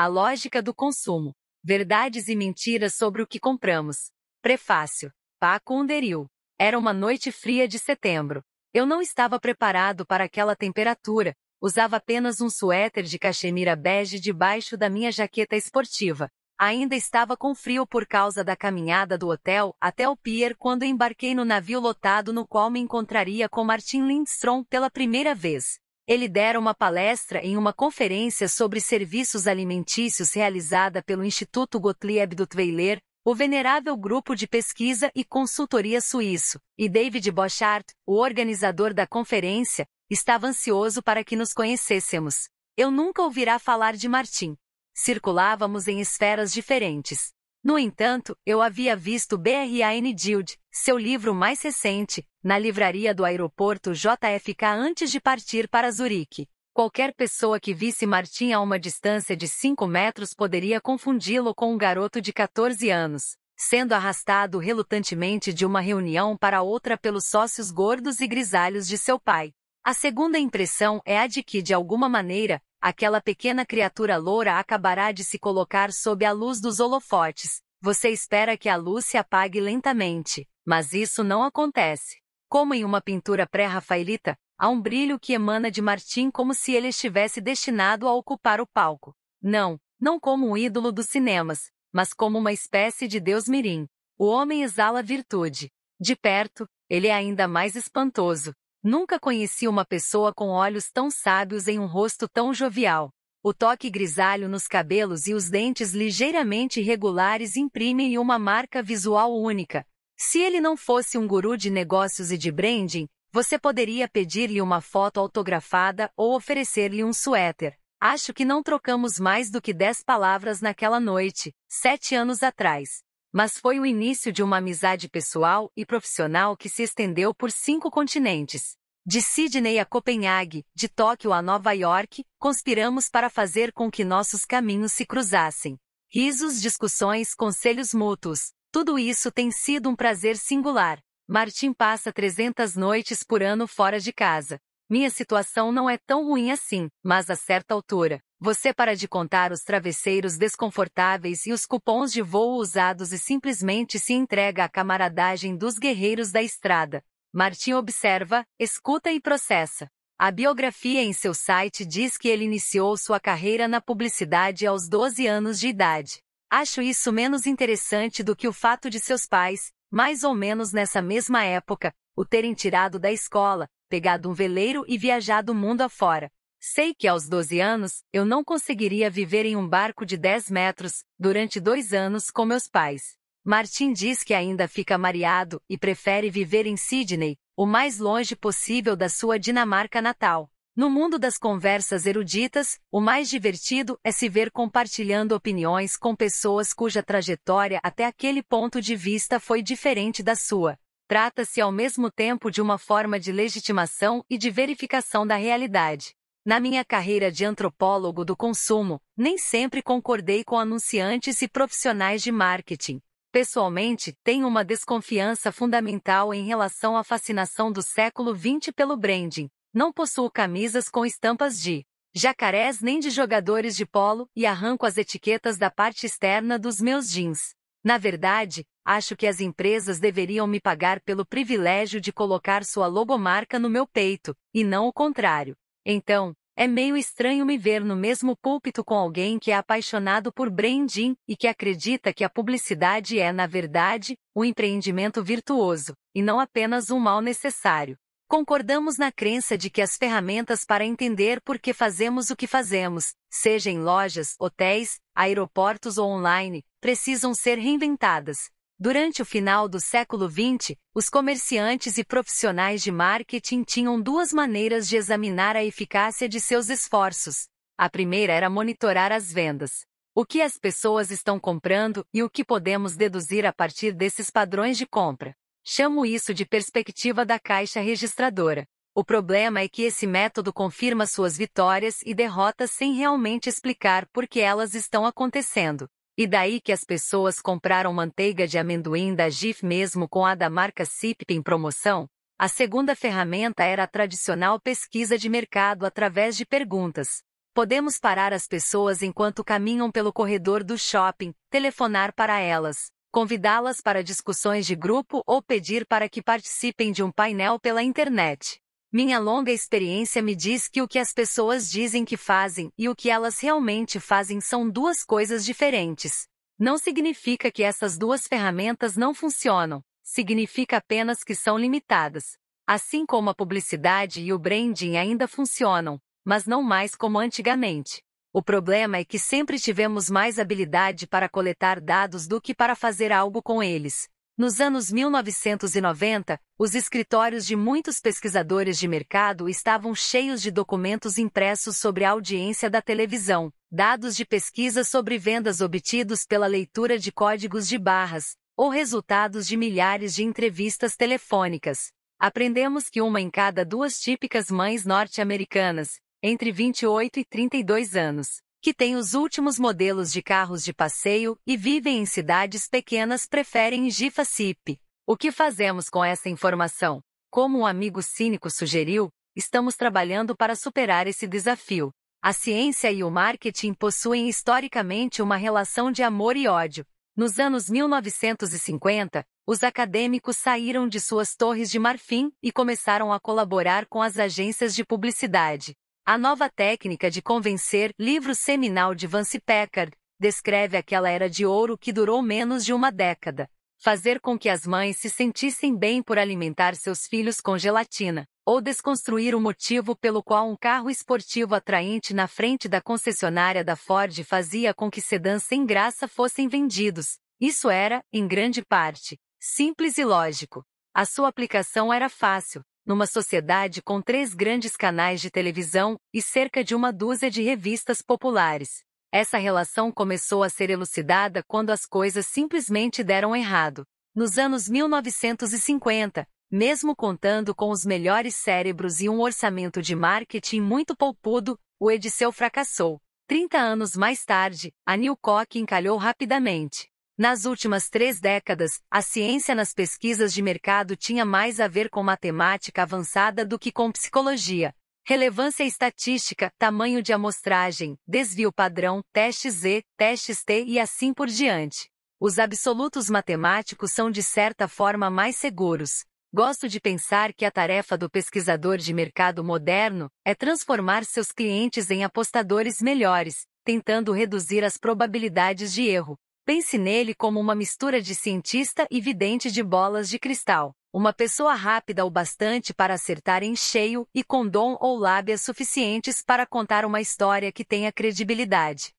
A lógica do consumo. Verdades e mentiras sobre o que compramos. Prefácio. Paco Underil. Era uma noite fria de setembro. Eu não estava preparado para aquela temperatura. Usava apenas um suéter de cachemira bege debaixo da minha jaqueta esportiva. Ainda estava com frio por causa da caminhada do hotel até o pier quando embarquei no navio lotado no qual me encontraria com Martin Lindstrom pela primeira vez. Ele dera uma palestra em uma conferência sobre serviços alimentícios realizada pelo Instituto Gottlieb Duttweiler, o venerável grupo de pesquisa e consultoria suíço, e David Bochart, o organizador da conferência, estava ansioso para que nos conhecêssemos. Eu nunca ouvirá falar de Martim. Circulávamos em esferas diferentes. No entanto, eu havia visto BRAN Guild, seu livro mais recente, na livraria do aeroporto JFK antes de partir para Zurique. Qualquer pessoa que visse Martin a uma distância de 5 metros poderia confundi-lo com um garoto de 14 anos, sendo arrastado relutantemente de uma reunião para outra pelos sócios gordos e grisalhos de seu pai. A segunda impressão é a de que, de alguma maneira, Aquela pequena criatura loura acabará de se colocar sob a luz dos holofotes. Você espera que a luz se apague lentamente, mas isso não acontece. Como em uma pintura pré-rafaelita, há um brilho que emana de Martim como se ele estivesse destinado a ocupar o palco. Não, não como um ídolo dos cinemas, mas como uma espécie de deus mirim. O homem exala virtude. De perto, ele é ainda mais espantoso. Nunca conheci uma pessoa com olhos tão sábios em um rosto tão jovial. O toque grisalho nos cabelos e os dentes ligeiramente irregulares imprimem uma marca visual única. Se ele não fosse um guru de negócios e de branding, você poderia pedir-lhe uma foto autografada ou oferecer-lhe um suéter. Acho que não trocamos mais do que dez palavras naquela noite, sete anos atrás mas foi o início de uma amizade pessoal e profissional que se estendeu por cinco continentes. De Sydney a Copenhague, de Tóquio a Nova York, conspiramos para fazer com que nossos caminhos se cruzassem. Risos, discussões, conselhos mútuos, tudo isso tem sido um prazer singular. Martin passa 300 noites por ano fora de casa. Minha situação não é tão ruim assim, mas a certa altura, você para de contar os travesseiros desconfortáveis e os cupons de voo usados e simplesmente se entrega à camaradagem dos guerreiros da estrada. Martin observa, escuta e processa. A biografia em seu site diz que ele iniciou sua carreira na publicidade aos 12 anos de idade. Acho isso menos interessante do que o fato de seus pais, mais ou menos nessa mesma época, o terem tirado da escola, pegado um veleiro e viajado o mundo afora. Sei que aos 12 anos, eu não conseguiria viver em um barco de 10 metros, durante dois anos com meus pais. Martin diz que ainda fica mareado e prefere viver em Sydney, o mais longe possível da sua Dinamarca natal. No mundo das conversas eruditas, o mais divertido é se ver compartilhando opiniões com pessoas cuja trajetória até aquele ponto de vista foi diferente da sua. Trata-se ao mesmo tempo de uma forma de legitimação e de verificação da realidade. Na minha carreira de antropólogo do consumo, nem sempre concordei com anunciantes e profissionais de marketing. Pessoalmente, tenho uma desconfiança fundamental em relação à fascinação do século XX pelo branding. Não possuo camisas com estampas de jacarés nem de jogadores de polo e arranco as etiquetas da parte externa dos meus jeans. Na verdade, acho que as empresas deveriam me pagar pelo privilégio de colocar sua logomarca no meu peito, e não o contrário. Então, é meio estranho me ver no mesmo púlpito com alguém que é apaixonado por branding e que acredita que a publicidade é, na verdade, um empreendimento virtuoso, e não apenas um mal necessário. Concordamos na crença de que as ferramentas para entender por que fazemos o que fazemos, seja em lojas, hotéis, aeroportos ou online, precisam ser reinventadas, Durante o final do século XX, os comerciantes e profissionais de marketing tinham duas maneiras de examinar a eficácia de seus esforços. A primeira era monitorar as vendas. O que as pessoas estão comprando e o que podemos deduzir a partir desses padrões de compra. Chamo isso de perspectiva da caixa registradora. O problema é que esse método confirma suas vitórias e derrotas sem realmente explicar por que elas estão acontecendo. E daí que as pessoas compraram manteiga de amendoim da GIF mesmo com a da marca CIP em promoção? A segunda ferramenta era a tradicional pesquisa de mercado através de perguntas. Podemos parar as pessoas enquanto caminham pelo corredor do shopping, telefonar para elas, convidá-las para discussões de grupo ou pedir para que participem de um painel pela internet. Minha longa experiência me diz que o que as pessoas dizem que fazem e o que elas realmente fazem são duas coisas diferentes. Não significa que essas duas ferramentas não funcionam, significa apenas que são limitadas. Assim como a publicidade e o branding ainda funcionam, mas não mais como antigamente. O problema é que sempre tivemos mais habilidade para coletar dados do que para fazer algo com eles, nos anos 1990, os escritórios de muitos pesquisadores de mercado estavam cheios de documentos impressos sobre a audiência da televisão, dados de pesquisa sobre vendas obtidos pela leitura de códigos de barras, ou resultados de milhares de entrevistas telefônicas. Aprendemos que uma em cada duas típicas mães norte-americanas, entre 28 e 32 anos, que têm os últimos modelos de carros de passeio e vivem em cidades pequenas preferem Gifa Cip. O que fazemos com essa informação? Como um amigo cínico sugeriu, estamos trabalhando para superar esse desafio. A ciência e o marketing possuem historicamente uma relação de amor e ódio. Nos anos 1950, os acadêmicos saíram de suas torres de marfim e começaram a colaborar com as agências de publicidade. A nova técnica de convencer, livro seminal de Vance Packard, descreve aquela era de ouro que durou menos de uma década. Fazer com que as mães se sentissem bem por alimentar seus filhos com gelatina, ou desconstruir o motivo pelo qual um carro esportivo atraente na frente da concessionária da Ford fazia com que sedãs sem graça fossem vendidos. Isso era, em grande parte, simples e lógico. A sua aplicação era fácil, numa sociedade com três grandes canais de televisão e cerca de uma dúzia de revistas populares. Essa relação começou a ser elucidada quando as coisas simplesmente deram errado. Nos anos 1950, mesmo contando com os melhores cérebros e um orçamento de marketing muito poupudo, o Ediceu fracassou. Trinta anos mais tarde, a Newcock encalhou rapidamente. Nas últimas três décadas, a ciência nas pesquisas de mercado tinha mais a ver com matemática avançada do que com psicologia. Relevância estatística, tamanho de amostragem, desvio padrão, testes Z, testes T e assim por diante. Os absolutos matemáticos são de certa forma mais seguros. Gosto de pensar que a tarefa do pesquisador de mercado moderno é transformar seus clientes em apostadores melhores, tentando reduzir as probabilidades de erro, Pense nele como uma mistura de cientista e vidente de bolas de cristal. Uma pessoa rápida o bastante para acertar em cheio e com dom ou lábias suficientes para contar uma história que tenha credibilidade.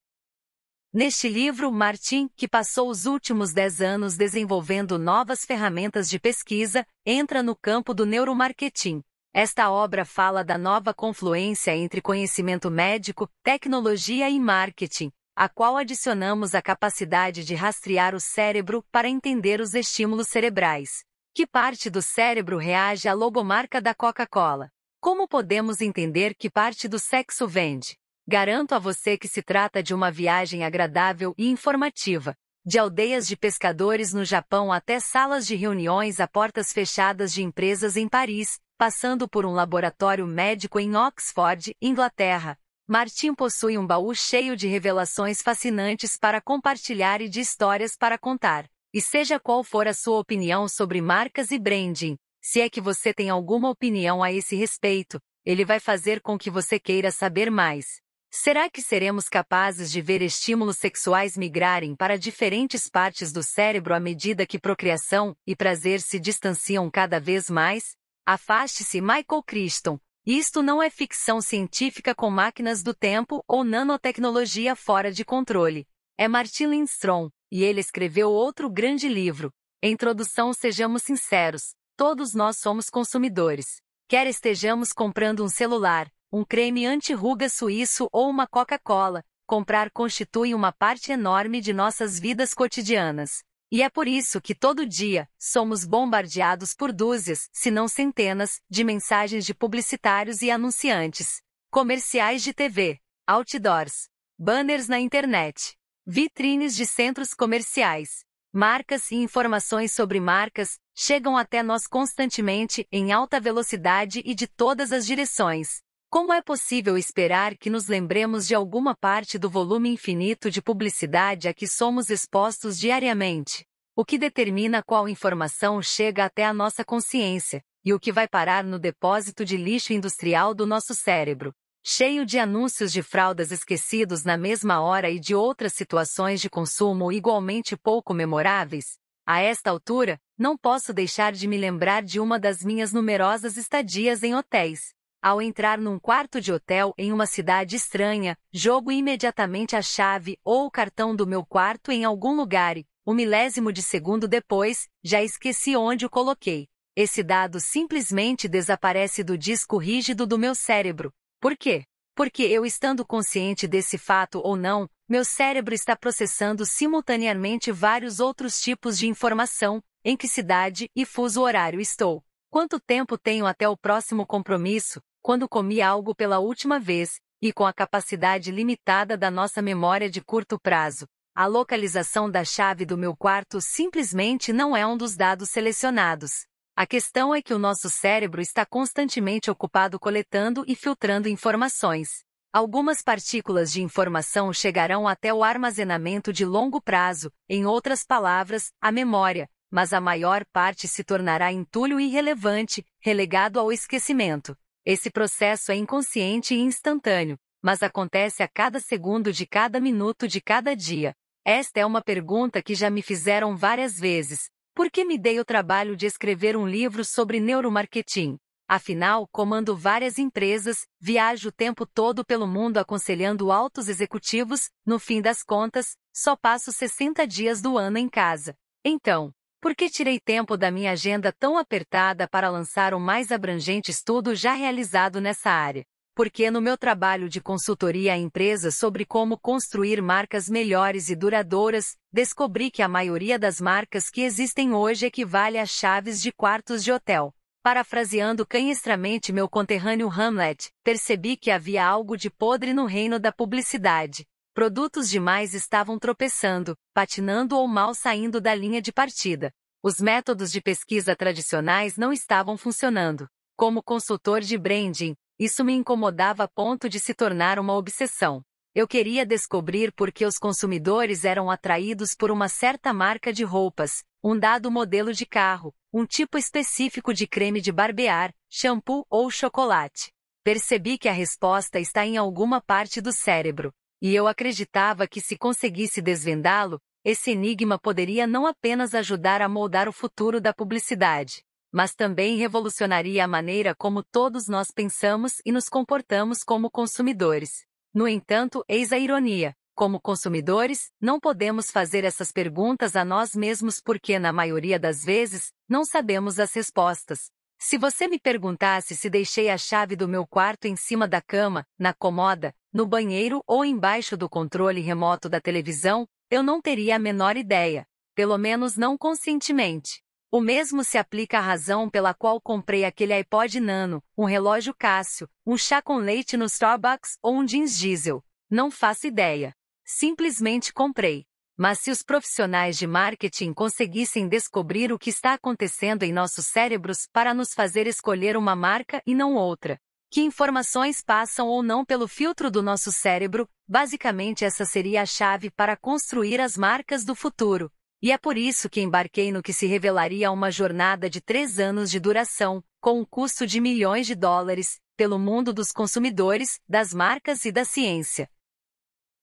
Neste livro, Martin, que passou os últimos dez anos desenvolvendo novas ferramentas de pesquisa, entra no campo do neuromarketing. Esta obra fala da nova confluência entre conhecimento médico, tecnologia e marketing, a qual adicionamos a capacidade de rastrear o cérebro para entender os estímulos cerebrais. Que parte do cérebro reage à logomarca da Coca-Cola? Como podemos entender que parte do sexo vende? Garanto a você que se trata de uma viagem agradável e informativa. De aldeias de pescadores no Japão até salas de reuniões a portas fechadas de empresas em Paris, passando por um laboratório médico em Oxford, Inglaterra, Martim possui um baú cheio de revelações fascinantes para compartilhar e de histórias para contar. E seja qual for a sua opinião sobre marcas e branding, se é que você tem alguma opinião a esse respeito, ele vai fazer com que você queira saber mais. Será que seremos capazes de ver estímulos sexuais migrarem para diferentes partes do cérebro à medida que procriação e prazer se distanciam cada vez mais? Afaste-se, Michael Christon. Isto não é ficção científica com máquinas do tempo ou nanotecnologia fora de controle. É Martin Lindstrom, e ele escreveu outro grande livro. Introdução Sejamos Sinceros, todos nós somos consumidores. Quer estejamos comprando um celular, um creme anti-ruga suíço ou uma Coca-Cola, comprar constitui uma parte enorme de nossas vidas cotidianas. E é por isso que todo dia somos bombardeados por dúzias, se não centenas, de mensagens de publicitários e anunciantes, comerciais de TV, outdoors, banners na internet, vitrines de centros comerciais. Marcas e informações sobre marcas chegam até nós constantemente em alta velocidade e de todas as direções. Como é possível esperar que nos lembremos de alguma parte do volume infinito de publicidade a que somos expostos diariamente? O que determina qual informação chega até a nossa consciência e o que vai parar no depósito de lixo industrial do nosso cérebro, cheio de anúncios de fraldas esquecidos na mesma hora e de outras situações de consumo igualmente pouco memoráveis? A esta altura, não posso deixar de me lembrar de uma das minhas numerosas estadias em hotéis ao entrar num quarto de hotel em uma cidade estranha, jogo imediatamente a chave ou o cartão do meu quarto em algum lugar e, um milésimo de segundo depois, já esqueci onde o coloquei. Esse dado simplesmente desaparece do disco rígido do meu cérebro. Por quê? Porque eu estando consciente desse fato ou não, meu cérebro está processando simultaneamente vários outros tipos de informação, em que cidade e fuso horário estou. Quanto tempo tenho até o próximo compromisso? quando comi algo pela última vez, e com a capacidade limitada da nossa memória de curto prazo, a localização da chave do meu quarto simplesmente não é um dos dados selecionados. A questão é que o nosso cérebro está constantemente ocupado coletando e filtrando informações. Algumas partículas de informação chegarão até o armazenamento de longo prazo, em outras palavras, a memória, mas a maior parte se tornará entulho irrelevante, relegado ao esquecimento. Esse processo é inconsciente e instantâneo, mas acontece a cada segundo de cada minuto de cada dia. Esta é uma pergunta que já me fizeram várias vezes. Por que me dei o trabalho de escrever um livro sobre neuromarketing? Afinal, comando várias empresas, viajo o tempo todo pelo mundo aconselhando altos executivos, no fim das contas, só passo 60 dias do ano em casa. Então, por que tirei tempo da minha agenda tão apertada para lançar um mais abrangente estudo já realizado nessa área? Porque no meu trabalho de consultoria a empresas sobre como construir marcas melhores e duradouras, descobri que a maioria das marcas que existem hoje equivale a chaves de quartos de hotel. Parafraseando canhestramente meu conterrâneo Hamlet, percebi que havia algo de podre no reino da publicidade. Produtos demais estavam tropeçando, patinando ou mal saindo da linha de partida. Os métodos de pesquisa tradicionais não estavam funcionando. Como consultor de branding, isso me incomodava a ponto de se tornar uma obsessão. Eu queria descobrir por que os consumidores eram atraídos por uma certa marca de roupas, um dado modelo de carro, um tipo específico de creme de barbear, shampoo ou chocolate. Percebi que a resposta está em alguma parte do cérebro, e eu acreditava que se conseguisse desvendá-lo, esse enigma poderia não apenas ajudar a moldar o futuro da publicidade, mas também revolucionaria a maneira como todos nós pensamos e nos comportamos como consumidores. No entanto, eis a ironia. Como consumidores, não podemos fazer essas perguntas a nós mesmos porque, na maioria das vezes, não sabemos as respostas. Se você me perguntasse se deixei a chave do meu quarto em cima da cama, na comoda, no banheiro ou embaixo do controle remoto da televisão, eu não teria a menor ideia, pelo menos não conscientemente. O mesmo se aplica à razão pela qual comprei aquele iPod Nano, um relógio Cássio, um chá com leite no Starbucks ou um jeans diesel. Não faço ideia. Simplesmente comprei. Mas se os profissionais de marketing conseguissem descobrir o que está acontecendo em nossos cérebros para nos fazer escolher uma marca e não outra, que informações passam ou não pelo filtro do nosso cérebro, basicamente essa seria a chave para construir as marcas do futuro. E é por isso que embarquei no que se revelaria uma jornada de três anos de duração, com um custo de milhões de dólares, pelo mundo dos consumidores, das marcas e da ciência.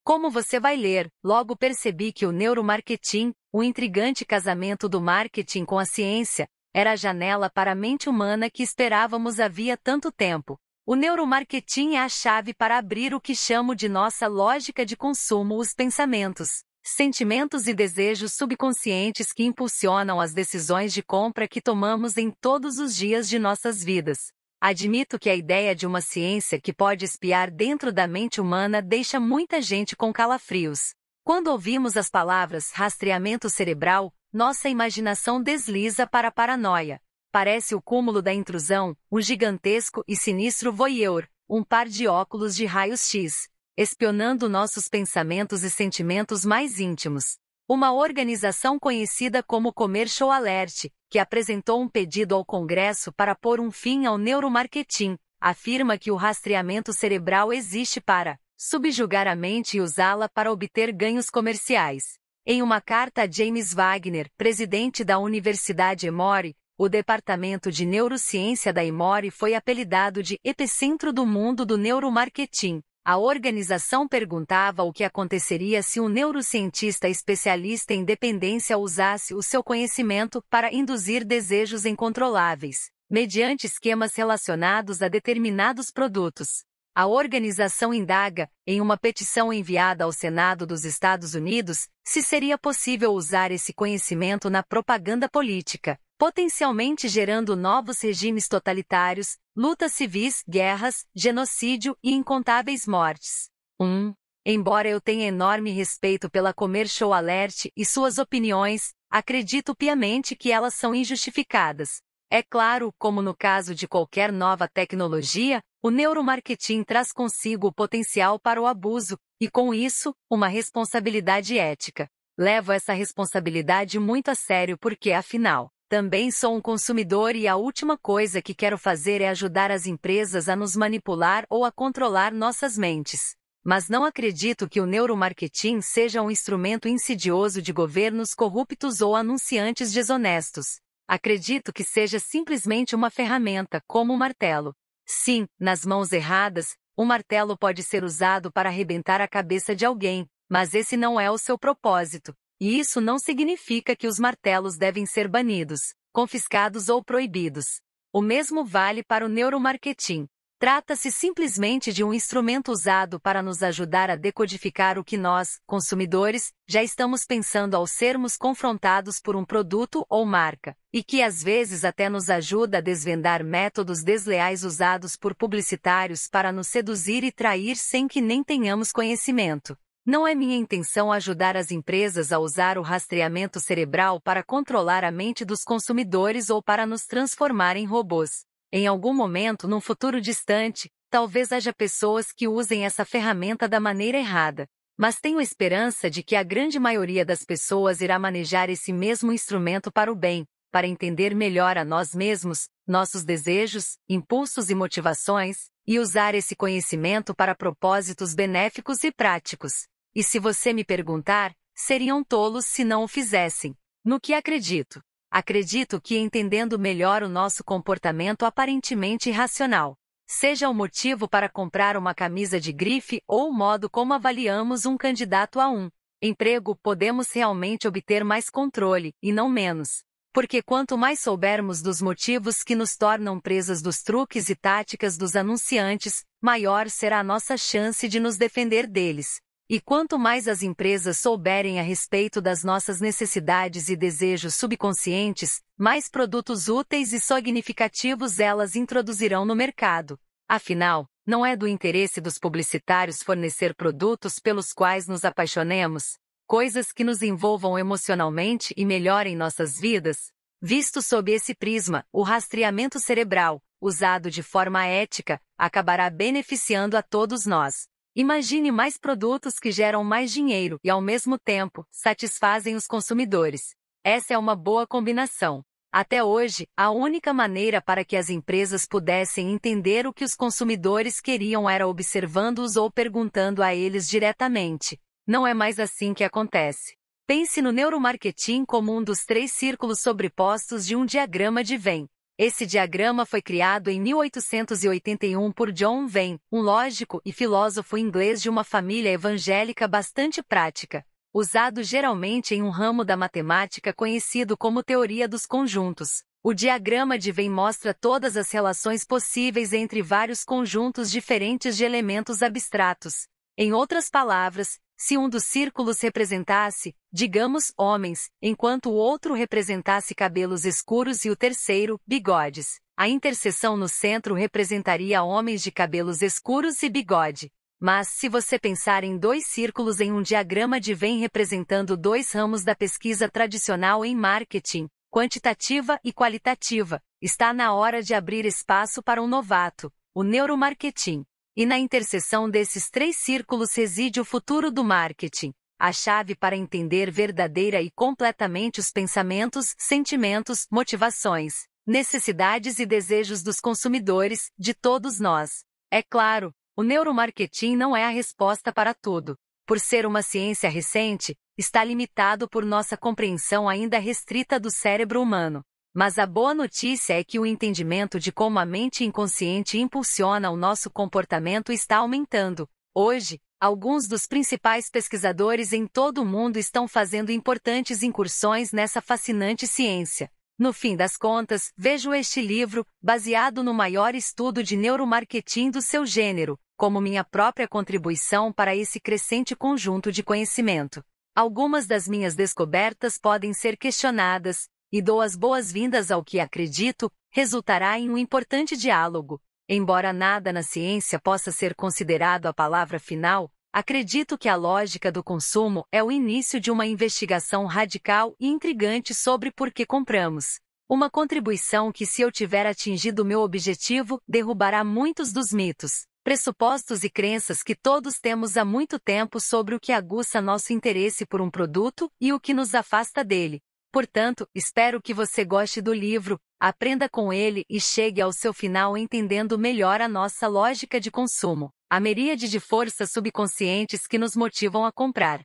Como você vai ler, logo percebi que o neuromarketing, o intrigante casamento do marketing com a ciência, era a janela para a mente humana que esperávamos havia tanto tempo. O neuromarketing é a chave para abrir o que chamo de nossa lógica de consumo, os pensamentos, sentimentos e desejos subconscientes que impulsionam as decisões de compra que tomamos em todos os dias de nossas vidas. Admito que a ideia de uma ciência que pode espiar dentro da mente humana deixa muita gente com calafrios. Quando ouvimos as palavras rastreamento cerebral, nossa imaginação desliza para a paranoia, Parece o cúmulo da intrusão, um gigantesco e sinistro voyeur, um par de óculos de raios X, espionando nossos pensamentos e sentimentos mais íntimos. Uma organização conhecida como Commercial Alert, que apresentou um pedido ao Congresso para pôr um fim ao neuromarketing, afirma que o rastreamento cerebral existe para subjugar a mente e usá-la para obter ganhos comerciais. Em uma carta a James Wagner, presidente da Universidade Emory, o Departamento de Neurociência da Imori foi apelidado de Epicentro do Mundo do Neuromarketing. A organização perguntava o que aconteceria se um neurocientista especialista em dependência usasse o seu conhecimento para induzir desejos incontroláveis, mediante esquemas relacionados a determinados produtos. A organização indaga, em uma petição enviada ao Senado dos Estados Unidos, se seria possível usar esse conhecimento na propaganda política potencialmente gerando novos regimes totalitários, lutas civis, guerras, genocídio e incontáveis mortes. 1. Um, embora eu tenha enorme respeito pela Commercial Alert e suas opiniões, acredito piamente que elas são injustificadas. É claro, como no caso de qualquer nova tecnologia, o neuromarketing traz consigo o potencial para o abuso, e com isso, uma responsabilidade ética. Levo essa responsabilidade muito a sério porque, afinal, também sou um consumidor e a última coisa que quero fazer é ajudar as empresas a nos manipular ou a controlar nossas mentes. Mas não acredito que o neuromarketing seja um instrumento insidioso de governos corruptos ou anunciantes desonestos. Acredito que seja simplesmente uma ferramenta, como o um martelo. Sim, nas mãos erradas, o um martelo pode ser usado para arrebentar a cabeça de alguém, mas esse não é o seu propósito. E isso não significa que os martelos devem ser banidos, confiscados ou proibidos. O mesmo vale para o neuromarketing. Trata-se simplesmente de um instrumento usado para nos ajudar a decodificar o que nós, consumidores, já estamos pensando ao sermos confrontados por um produto ou marca, e que às vezes até nos ajuda a desvendar métodos desleais usados por publicitários para nos seduzir e trair sem que nem tenhamos conhecimento. Não é minha intenção ajudar as empresas a usar o rastreamento cerebral para controlar a mente dos consumidores ou para nos transformar em robôs. Em algum momento, num futuro distante, talvez haja pessoas que usem essa ferramenta da maneira errada. Mas tenho esperança de que a grande maioria das pessoas irá manejar esse mesmo instrumento para o bem, para entender melhor a nós mesmos, nossos desejos, impulsos e motivações, e usar esse conhecimento para propósitos benéficos e práticos. E se você me perguntar, seriam tolos se não o fizessem. No que acredito? Acredito que entendendo melhor o nosso comportamento aparentemente irracional, seja o motivo para comprar uma camisa de grife ou o modo como avaliamos um candidato a um emprego, podemos realmente obter mais controle, e não menos. Porque quanto mais soubermos dos motivos que nos tornam presas dos truques e táticas dos anunciantes, maior será a nossa chance de nos defender deles. E quanto mais as empresas souberem a respeito das nossas necessidades e desejos subconscientes, mais produtos úteis e significativos elas introduzirão no mercado. Afinal, não é do interesse dos publicitários fornecer produtos pelos quais nos apaixonemos, coisas que nos envolvam emocionalmente e melhorem nossas vidas. Visto sob esse prisma, o rastreamento cerebral, usado de forma ética, acabará beneficiando a todos nós. Imagine mais produtos que geram mais dinheiro e, ao mesmo tempo, satisfazem os consumidores. Essa é uma boa combinação. Até hoje, a única maneira para que as empresas pudessem entender o que os consumidores queriam era observando-os ou perguntando a eles diretamente. Não é mais assim que acontece. Pense no neuromarketing como um dos três círculos sobrepostos de um diagrama de Venn. Esse diagrama foi criado em 1881 por John Venn, um lógico e filósofo inglês de uma família evangélica bastante prática, usado geralmente em um ramo da matemática conhecido como teoria dos conjuntos. O diagrama de Venn mostra todas as relações possíveis entre vários conjuntos diferentes de elementos abstratos. Em outras palavras, se um dos círculos representasse, digamos, homens, enquanto o outro representasse cabelos escuros e o terceiro, bigodes, a interseção no centro representaria homens de cabelos escuros e bigode. Mas, se você pensar em dois círculos em um diagrama de Venn representando dois ramos da pesquisa tradicional em marketing, quantitativa e qualitativa, está na hora de abrir espaço para um novato, o neuromarketing. E na interseção desses três círculos reside o futuro do marketing, a chave para entender verdadeira e completamente os pensamentos, sentimentos, motivações, necessidades e desejos dos consumidores, de todos nós. É claro, o neuromarketing não é a resposta para tudo. Por ser uma ciência recente, está limitado por nossa compreensão ainda restrita do cérebro humano. Mas a boa notícia é que o entendimento de como a mente inconsciente impulsiona o nosso comportamento está aumentando. Hoje, alguns dos principais pesquisadores em todo o mundo estão fazendo importantes incursões nessa fascinante ciência. No fim das contas, vejo este livro, baseado no maior estudo de neuromarketing do seu gênero, como minha própria contribuição para esse crescente conjunto de conhecimento. Algumas das minhas descobertas podem ser questionadas, e dou as boas-vindas ao que acredito resultará em um importante diálogo. Embora nada na ciência possa ser considerado a palavra final, acredito que a lógica do consumo é o início de uma investigação radical e intrigante sobre por que compramos. Uma contribuição que, se eu tiver atingido meu objetivo, derrubará muitos dos mitos, pressupostos e crenças que todos temos há muito tempo sobre o que aguça nosso interesse por um produto e o que nos afasta dele. Portanto, espero que você goste do livro, aprenda com ele e chegue ao seu final entendendo melhor a nossa lógica de consumo, a miríade de forças subconscientes que nos motivam a comprar.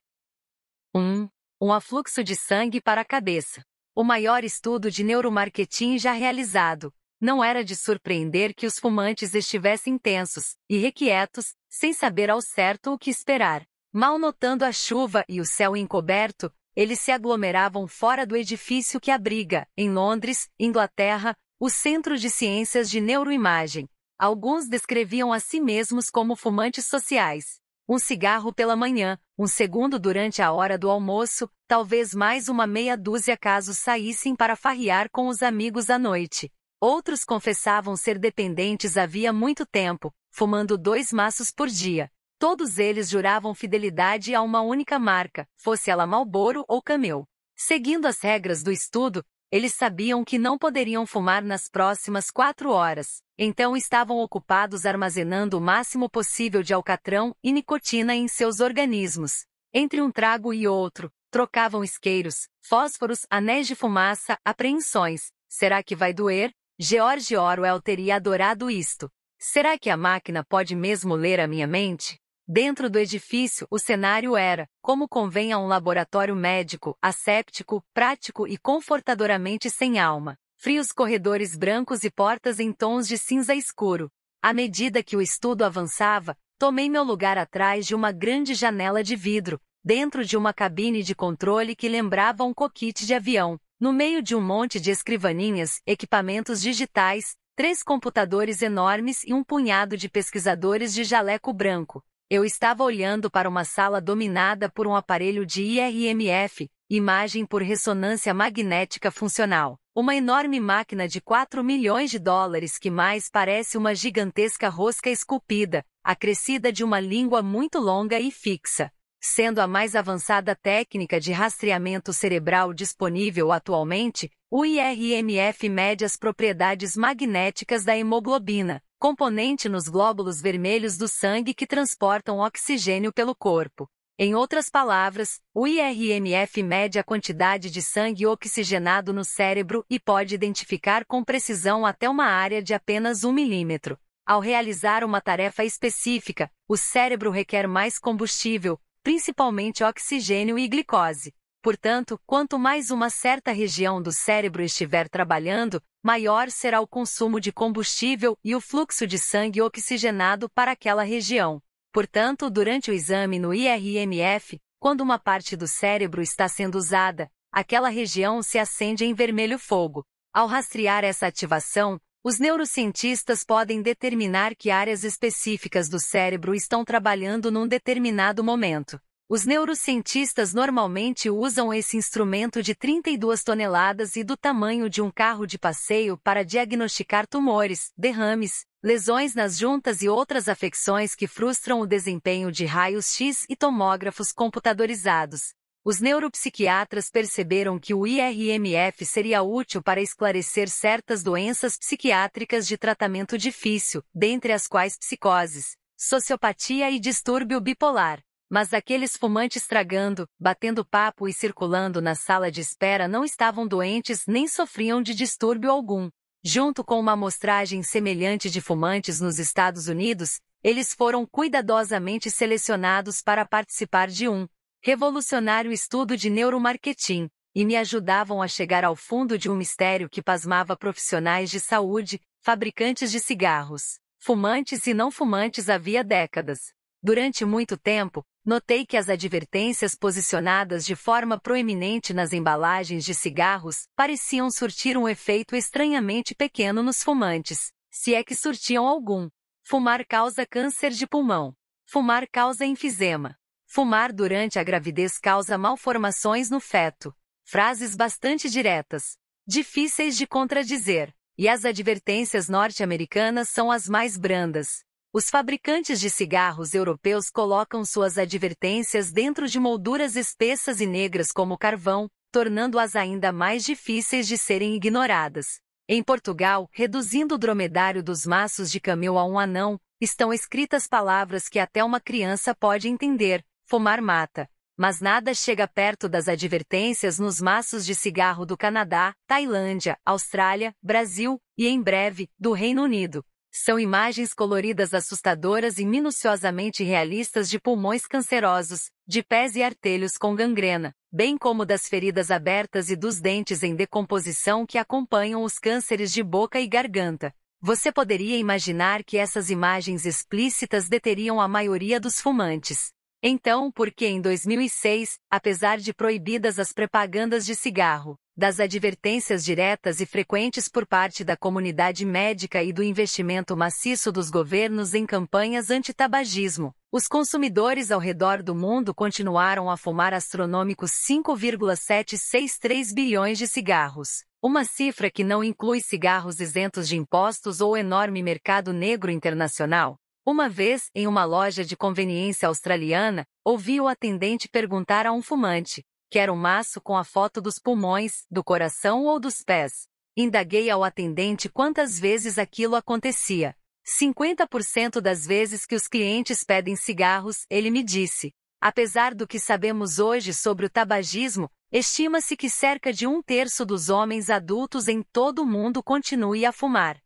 1. Um, um afluxo de sangue para a cabeça. O maior estudo de neuromarketing já realizado, não era de surpreender que os fumantes estivessem tensos, irrequietos, sem saber ao certo o que esperar. Mal notando a chuva e o céu encoberto, eles se aglomeravam fora do edifício que abriga, em Londres, Inglaterra, o Centro de Ciências de Neuroimagem. Alguns descreviam a si mesmos como fumantes sociais. Um cigarro pela manhã, um segundo durante a hora do almoço, talvez mais uma meia dúzia caso saíssem para farrear com os amigos à noite. Outros confessavam ser dependentes havia muito tempo, fumando dois maços por dia. Todos eles juravam fidelidade a uma única marca, fosse ela Marlboro ou Camel. Seguindo as regras do estudo, eles sabiam que não poderiam fumar nas próximas quatro horas, então estavam ocupados armazenando o máximo possível de alcatrão e nicotina em seus organismos. Entre um trago e outro, trocavam isqueiros, fósforos, anéis de fumaça, apreensões. Será que vai doer? George Orwell teria adorado isto. Será que a máquina pode mesmo ler a minha mente? Dentro do edifício, o cenário era, como convém a um laboratório médico, asséptico, prático e confortadoramente sem alma. Frios corredores brancos e portas em tons de cinza escuro. À medida que o estudo avançava, tomei meu lugar atrás de uma grande janela de vidro, dentro de uma cabine de controle que lembrava um coquite de avião. No meio de um monte de escrivaninhas, equipamentos digitais, três computadores enormes e um punhado de pesquisadores de jaleco branco. Eu estava olhando para uma sala dominada por um aparelho de IRMF, imagem por ressonância magnética funcional. Uma enorme máquina de 4 milhões de dólares que mais parece uma gigantesca rosca esculpida, acrescida de uma língua muito longa e fixa. Sendo a mais avançada técnica de rastreamento cerebral disponível atualmente, o IRMF mede as propriedades magnéticas da hemoglobina, componente nos glóbulos vermelhos do sangue que transportam oxigênio pelo corpo. Em outras palavras, o IRMF mede a quantidade de sangue oxigenado no cérebro e pode identificar com precisão até uma área de apenas 1 milímetro. Ao realizar uma tarefa específica, o cérebro requer mais combustível, principalmente oxigênio e glicose. Portanto, quanto mais uma certa região do cérebro estiver trabalhando, maior será o consumo de combustível e o fluxo de sangue oxigenado para aquela região. Portanto, durante o exame no IRMF, quando uma parte do cérebro está sendo usada, aquela região se acende em vermelho fogo. Ao rastrear essa ativação, os neurocientistas podem determinar que áreas específicas do cérebro estão trabalhando num determinado momento. Os neurocientistas normalmente usam esse instrumento de 32 toneladas e do tamanho de um carro de passeio para diagnosticar tumores, derrames, lesões nas juntas e outras afecções que frustram o desempenho de raios-x e tomógrafos computadorizados. Os neuropsiquiatras perceberam que o IRMF seria útil para esclarecer certas doenças psiquiátricas de tratamento difícil, dentre as quais psicoses, sociopatia e distúrbio bipolar. Mas aqueles fumantes tragando, batendo papo e circulando na sala de espera não estavam doentes nem sofriam de distúrbio algum. Junto com uma amostragem semelhante de fumantes nos Estados Unidos, eles foram cuidadosamente selecionados para participar de um revolucionário estudo de neuromarketing e me ajudavam a chegar ao fundo de um mistério que pasmava profissionais de saúde, fabricantes de cigarros, fumantes e não fumantes havia décadas. Durante muito tempo, notei que as advertências posicionadas de forma proeminente nas embalagens de cigarros pareciam surtir um efeito estranhamente pequeno nos fumantes, se é que surtiam algum. Fumar causa câncer de pulmão. Fumar causa enfisema. Fumar durante a gravidez causa malformações no feto. Frases bastante diretas, difíceis de contradizer, e as advertências norte-americanas são as mais brandas, os fabricantes de cigarros europeus colocam suas advertências dentro de molduras espessas e negras como carvão, tornando-as ainda mais difíceis de serem ignoradas. Em Portugal, reduzindo o dromedário dos maços de camelo a um anão, estão escritas palavras que até uma criança pode entender: fumar mata. Mas nada chega perto das advertências nos maços de cigarro do Canadá, Tailândia, Austrália, Brasil e, em breve, do Reino Unido. São imagens coloridas assustadoras e minuciosamente realistas de pulmões cancerosos, de pés e artelhos com gangrena, bem como das feridas abertas e dos dentes em decomposição que acompanham os cânceres de boca e garganta. Você poderia imaginar que essas imagens explícitas deteriam a maioria dos fumantes. Então, por que em 2006, apesar de proibidas as propagandas de cigarro, das advertências diretas e frequentes por parte da comunidade médica e do investimento maciço dos governos em campanhas anti-tabagismo, os consumidores ao redor do mundo continuaram a fumar astronômicos 5,763 bilhões de cigarros, uma cifra que não inclui cigarros isentos de impostos ou enorme mercado negro internacional, uma vez, em uma loja de conveniência australiana, ouvi o atendente perguntar a um fumante: quer um maço com a foto dos pulmões, do coração ou dos pés? Indaguei ao atendente quantas vezes aquilo acontecia. 50% das vezes que os clientes pedem cigarros, ele me disse. Apesar do que sabemos hoje sobre o tabagismo, estima-se que cerca de um terço dos homens adultos em todo o mundo continue a fumar.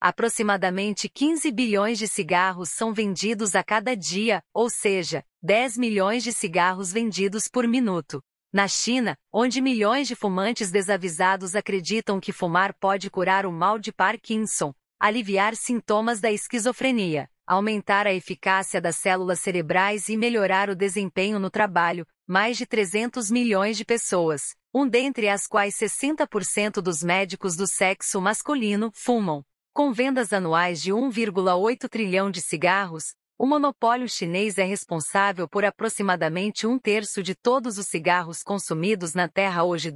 Aproximadamente 15 bilhões de cigarros são vendidos a cada dia, ou seja, 10 milhões de cigarros vendidos por minuto. Na China, onde milhões de fumantes desavisados acreditam que fumar pode curar o mal de Parkinson, aliviar sintomas da esquizofrenia, aumentar a eficácia das células cerebrais e melhorar o desempenho no trabalho, mais de 300 milhões de pessoas, um dentre as quais 60% dos médicos do sexo masculino, fumam. Com vendas anuais de 1,8 trilhão de cigarros, o monopólio chinês é responsável por aproximadamente um terço de todos os cigarros consumidos na Terra hoje.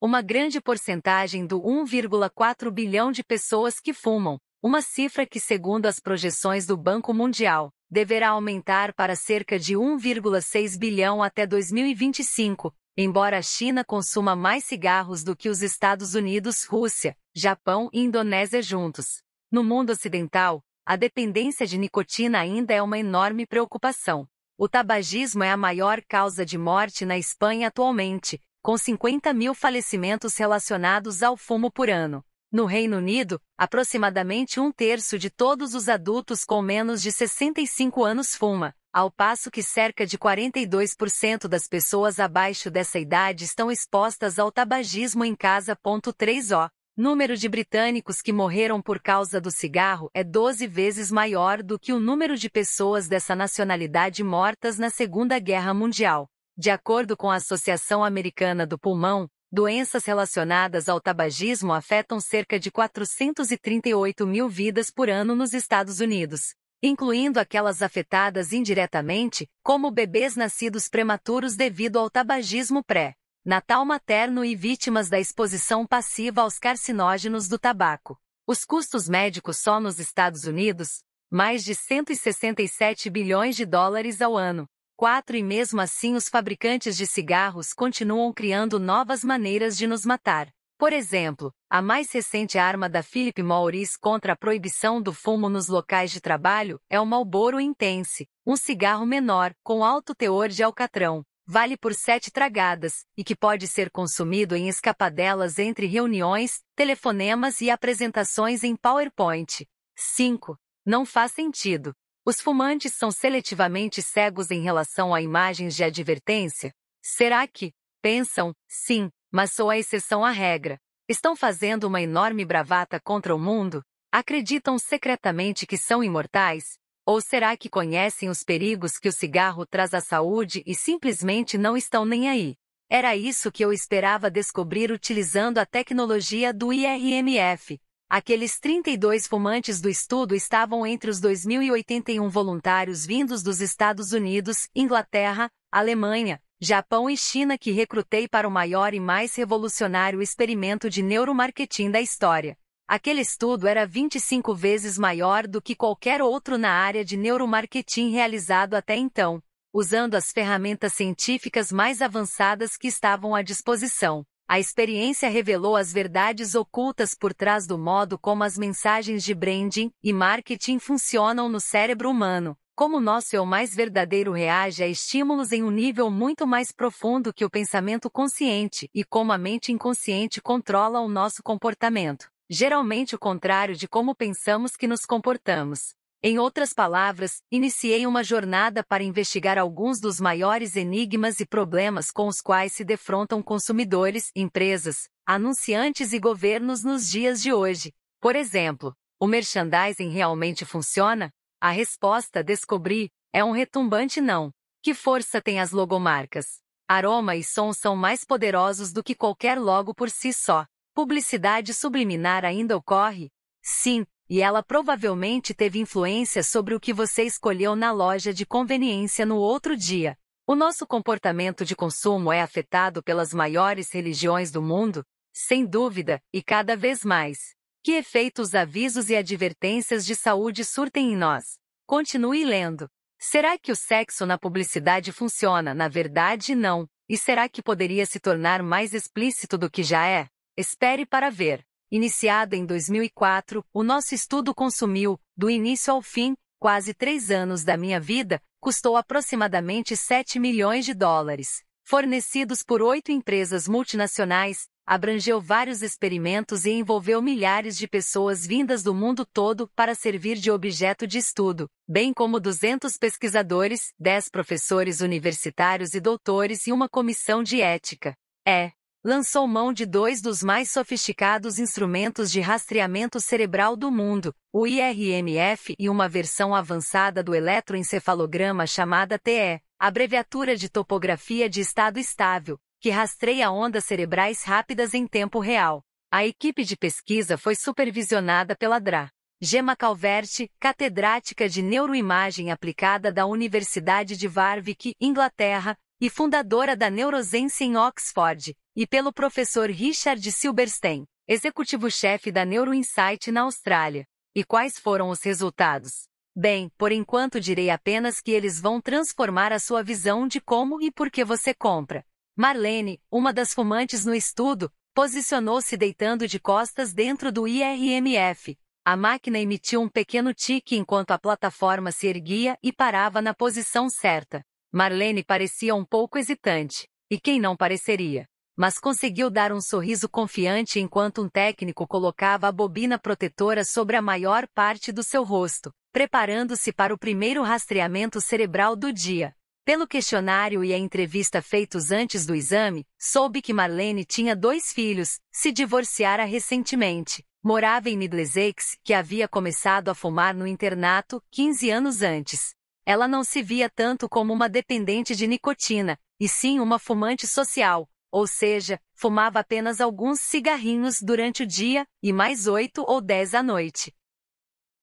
Uma grande porcentagem do 1,4 bilhão de pessoas que fumam, uma cifra que, segundo as projeções do Banco Mundial, deverá aumentar para cerca de 1,6 bilhão até 2025, Embora a China consuma mais cigarros do que os Estados Unidos, Rússia, Japão e Indonésia juntos, no mundo ocidental, a dependência de nicotina ainda é uma enorme preocupação. O tabagismo é a maior causa de morte na Espanha atualmente, com 50 mil falecimentos relacionados ao fumo por ano. No Reino Unido, aproximadamente um terço de todos os adultos com menos de 65 anos fuma, ao passo que cerca de 42% das pessoas abaixo dessa idade estão expostas ao tabagismo em casa. 3O. Número de britânicos que morreram por causa do cigarro é 12 vezes maior do que o número de pessoas dessa nacionalidade mortas na Segunda Guerra Mundial. De acordo com a Associação Americana do Pulmão, doenças relacionadas ao tabagismo afetam cerca de 438 mil vidas por ano nos Estados Unidos incluindo aquelas afetadas indiretamente, como bebês nascidos prematuros devido ao tabagismo pré-natal materno e vítimas da exposição passiva aos carcinógenos do tabaco. Os custos médicos só nos Estados Unidos, mais de 167 bilhões de dólares ao ano. Quatro e mesmo assim os fabricantes de cigarros continuam criando novas maneiras de nos matar. Por exemplo, a mais recente arma da Philip Morris contra a proibição do fumo nos locais de trabalho é o Marlboro Intense, um cigarro menor, com alto teor de alcatrão. Vale por sete tragadas, e que pode ser consumido em escapadelas entre reuniões, telefonemas e apresentações em PowerPoint. 5. Não faz sentido. Os fumantes são seletivamente cegos em relação a imagens de advertência? Será que, pensam, sim, mas sou a exceção à regra. Estão fazendo uma enorme bravata contra o mundo? Acreditam secretamente que são imortais? Ou será que conhecem os perigos que o cigarro traz à saúde e simplesmente não estão nem aí? Era isso que eu esperava descobrir utilizando a tecnologia do IRMF. Aqueles 32 fumantes do estudo estavam entre os 2.081 voluntários vindos dos Estados Unidos, Inglaterra, Alemanha, Japão e China que recrutei para o maior e mais revolucionário experimento de neuromarketing da história. Aquele estudo era 25 vezes maior do que qualquer outro na área de neuromarketing realizado até então, usando as ferramentas científicas mais avançadas que estavam à disposição. A experiência revelou as verdades ocultas por trás do modo como as mensagens de branding e marketing funcionam no cérebro humano como nosso eu mais verdadeiro reage a estímulos em um nível muito mais profundo que o pensamento consciente e como a mente inconsciente controla o nosso comportamento, geralmente o contrário de como pensamos que nos comportamos. Em outras palavras, iniciei uma jornada para investigar alguns dos maiores enigmas e problemas com os quais se defrontam consumidores, empresas, anunciantes e governos nos dias de hoje. Por exemplo, o merchandising realmente funciona? A resposta descobri é um retumbante não. Que força tem as logomarcas? Aroma e som são mais poderosos do que qualquer logo por si só. Publicidade subliminar ainda ocorre? Sim, e ela provavelmente teve influência sobre o que você escolheu na loja de conveniência no outro dia. O nosso comportamento de consumo é afetado pelas maiores religiões do mundo, sem dúvida, e cada vez mais. Que efeitos avisos e advertências de saúde surtem em nós? Continue lendo. Será que o sexo na publicidade funciona? Na verdade, não. E será que poderia se tornar mais explícito do que já é? Espere para ver. Iniciada em 2004, o nosso estudo consumiu, do início ao fim, quase três anos da minha vida, custou aproximadamente 7 milhões de dólares, fornecidos por oito empresas multinacionais, abrangeu vários experimentos e envolveu milhares de pessoas vindas do mundo todo para servir de objeto de estudo, bem como 200 pesquisadores, 10 professores universitários e doutores e uma comissão de ética. É. Lançou mão de dois dos mais sofisticados instrumentos de rastreamento cerebral do mundo, o IRMF e uma versão avançada do eletroencefalograma chamada TE, abreviatura de topografia de estado estável, que rastreia ondas cerebrais rápidas em tempo real. A equipe de pesquisa foi supervisionada pela DRA. Gemma Calvert, catedrática de neuroimagem aplicada da Universidade de Warwick, Inglaterra, e fundadora da Neurosense em Oxford, e pelo professor Richard Silberstein, executivo-chefe da Neuroinsight na Austrália. E quais foram os resultados? Bem, por enquanto direi apenas que eles vão transformar a sua visão de como e por que você compra. Marlene, uma das fumantes no estudo, posicionou-se deitando de costas dentro do IRMF. A máquina emitiu um pequeno tique enquanto a plataforma se erguia e parava na posição certa. Marlene parecia um pouco hesitante, e quem não pareceria? Mas conseguiu dar um sorriso confiante enquanto um técnico colocava a bobina protetora sobre a maior parte do seu rosto, preparando-se para o primeiro rastreamento cerebral do dia. Pelo questionário e a entrevista feitos antes do exame, soube que Marlene tinha dois filhos, se divorciara recentemente. Morava em Midlesex, que havia começado a fumar no internato 15 anos antes. Ela não se via tanto como uma dependente de nicotina, e sim uma fumante social, ou seja, fumava apenas alguns cigarrinhos durante o dia e mais oito ou dez à noite.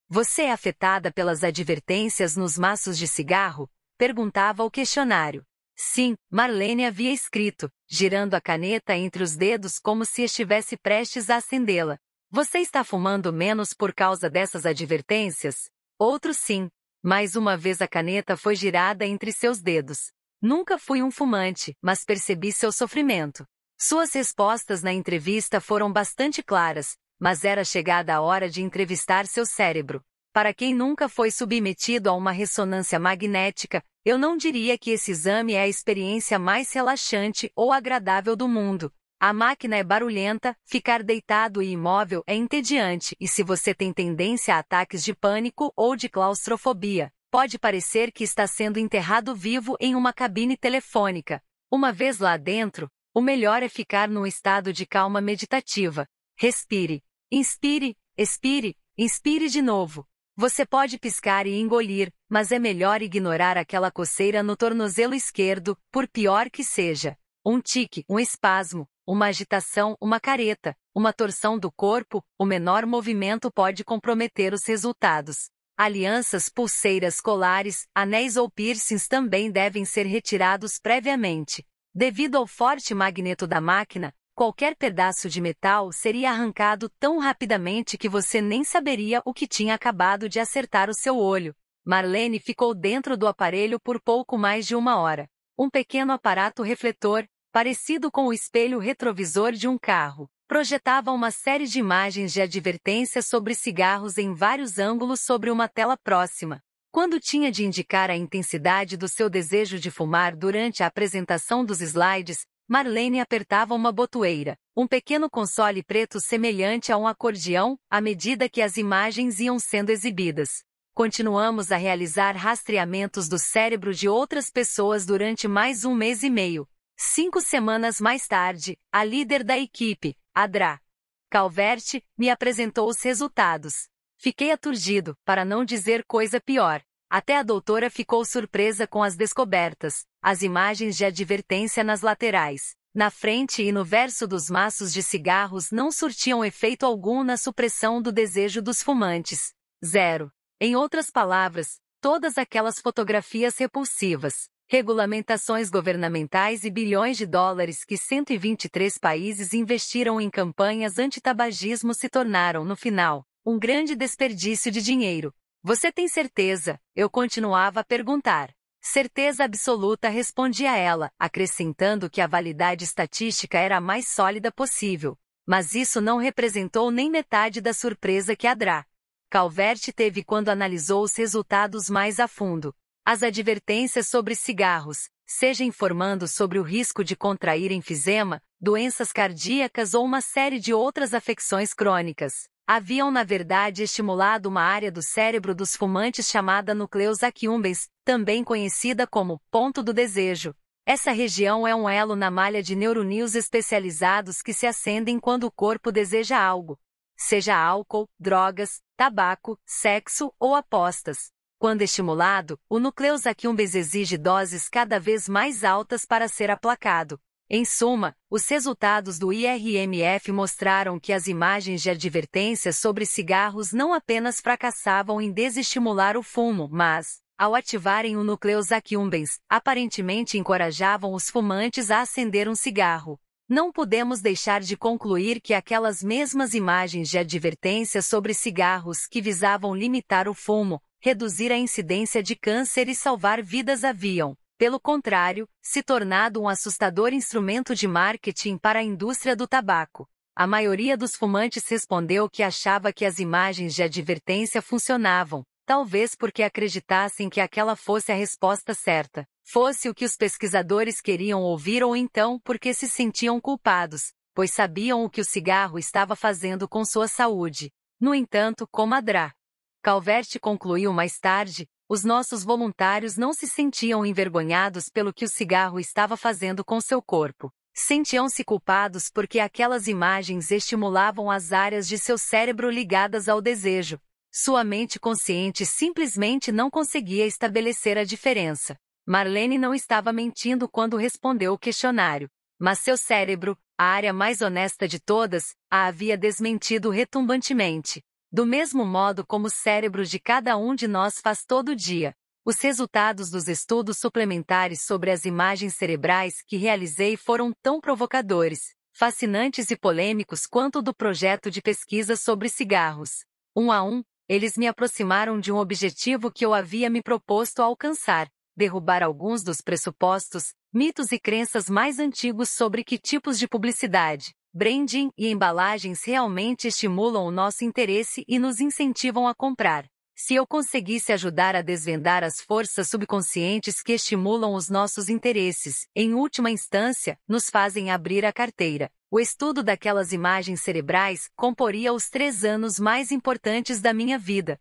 Você é afetada pelas advertências nos maços de cigarro? perguntava o questionário. Sim, Marlene havia escrito, girando a caneta entre os dedos como se estivesse prestes a acendê-la. Você está fumando menos por causa dessas advertências? Outro sim. Mais uma vez a caneta foi girada entre seus dedos. Nunca fui um fumante, mas percebi seu sofrimento. Suas respostas na entrevista foram bastante claras, mas era chegada a hora de entrevistar seu cérebro. Para quem nunca foi submetido a uma ressonância magnética, eu não diria que esse exame é a experiência mais relaxante ou agradável do mundo. A máquina é barulhenta, ficar deitado e imóvel é entediante, e se você tem tendência a ataques de pânico ou de claustrofobia, pode parecer que está sendo enterrado vivo em uma cabine telefônica. Uma vez lá dentro, o melhor é ficar num estado de calma meditativa. Respire. Inspire, expire, inspire de novo. Você pode piscar e engolir, mas é melhor ignorar aquela coceira no tornozelo esquerdo, por pior que seja. Um tique, um espasmo, uma agitação, uma careta, uma torção do corpo, o menor movimento pode comprometer os resultados. Alianças, pulseiras, colares, anéis ou piercings também devem ser retirados previamente. Devido ao forte magneto da máquina, Qualquer pedaço de metal seria arrancado tão rapidamente que você nem saberia o que tinha acabado de acertar o seu olho. Marlene ficou dentro do aparelho por pouco mais de uma hora. Um pequeno aparato refletor, parecido com o espelho retrovisor de um carro, projetava uma série de imagens de advertência sobre cigarros em vários ângulos sobre uma tela próxima. Quando tinha de indicar a intensidade do seu desejo de fumar durante a apresentação dos slides, Marlene apertava uma botoeira, um pequeno console preto semelhante a um acordeão, à medida que as imagens iam sendo exibidas. Continuamos a realizar rastreamentos do cérebro de outras pessoas durante mais um mês e meio. Cinco semanas mais tarde, a líder da equipe, Adra Calvert, me apresentou os resultados. Fiquei aturdido, para não dizer coisa pior. Até a doutora ficou surpresa com as descobertas, as imagens de advertência nas laterais, na frente e no verso dos maços de cigarros não surtiam efeito algum na supressão do desejo dos fumantes. Zero. Em outras palavras, todas aquelas fotografias repulsivas, regulamentações governamentais e bilhões de dólares que 123 países investiram em campanhas anti-tabagismo se tornaram, no final, um grande desperdício de dinheiro, você tem certeza? Eu continuava a perguntar. Certeza absoluta respondia ela, acrescentando que a validade estatística era a mais sólida possível. Mas isso não representou nem metade da surpresa que a Dra. Calvert teve quando analisou os resultados mais a fundo. As advertências sobre cigarros, seja informando sobre o risco de contrair enfisema, doenças cardíacas ou uma série de outras afecções crônicas haviam na verdade estimulado uma área do cérebro dos fumantes chamada nucleus accumbens, também conhecida como ponto do desejo. Essa região é um elo na malha de neurônios especializados que se acendem quando o corpo deseja algo, seja álcool, drogas, tabaco, sexo ou apostas. Quando estimulado, o nucleus accumbens exige doses cada vez mais altas para ser aplacado. Em suma, os resultados do IRMF mostraram que as imagens de advertências sobre cigarros não apenas fracassavam em desestimular o fumo, mas, ao ativarem o núcleo accumbens, aparentemente encorajavam os fumantes a acender um cigarro. Não podemos deixar de concluir que aquelas mesmas imagens de advertência sobre cigarros que visavam limitar o fumo, reduzir a incidência de câncer e salvar vidas haviam pelo contrário, se tornado um assustador instrumento de marketing para a indústria do tabaco. A maioria dos fumantes respondeu que achava que as imagens de advertência funcionavam, talvez porque acreditassem que aquela fosse a resposta certa, fosse o que os pesquisadores queriam ouvir ou então porque se sentiam culpados, pois sabiam o que o cigarro estava fazendo com sua saúde. No entanto, como a Dra. Calvert concluiu mais tarde, os nossos voluntários não se sentiam envergonhados pelo que o cigarro estava fazendo com seu corpo. Sentiam-se culpados porque aquelas imagens estimulavam as áreas de seu cérebro ligadas ao desejo. Sua mente consciente simplesmente não conseguia estabelecer a diferença. Marlene não estava mentindo quando respondeu o questionário, mas seu cérebro, a área mais honesta de todas, a havia desmentido retumbantemente. Do mesmo modo como o cérebro de cada um de nós faz todo dia, os resultados dos estudos suplementares sobre as imagens cerebrais que realizei foram tão provocadores, fascinantes e polêmicos quanto do projeto de pesquisa sobre cigarros. Um a um, eles me aproximaram de um objetivo que eu havia me proposto a alcançar: derrubar alguns dos pressupostos, mitos e crenças mais antigos sobre que tipos de publicidade, branding e embalagens realmente estimulam o nosso interesse e nos incentivam a comprar. Se eu conseguisse ajudar a desvendar as forças subconscientes que estimulam os nossos interesses, em última instância, nos fazem abrir a carteira. O estudo daquelas imagens cerebrais comporia os três anos mais importantes da minha vida.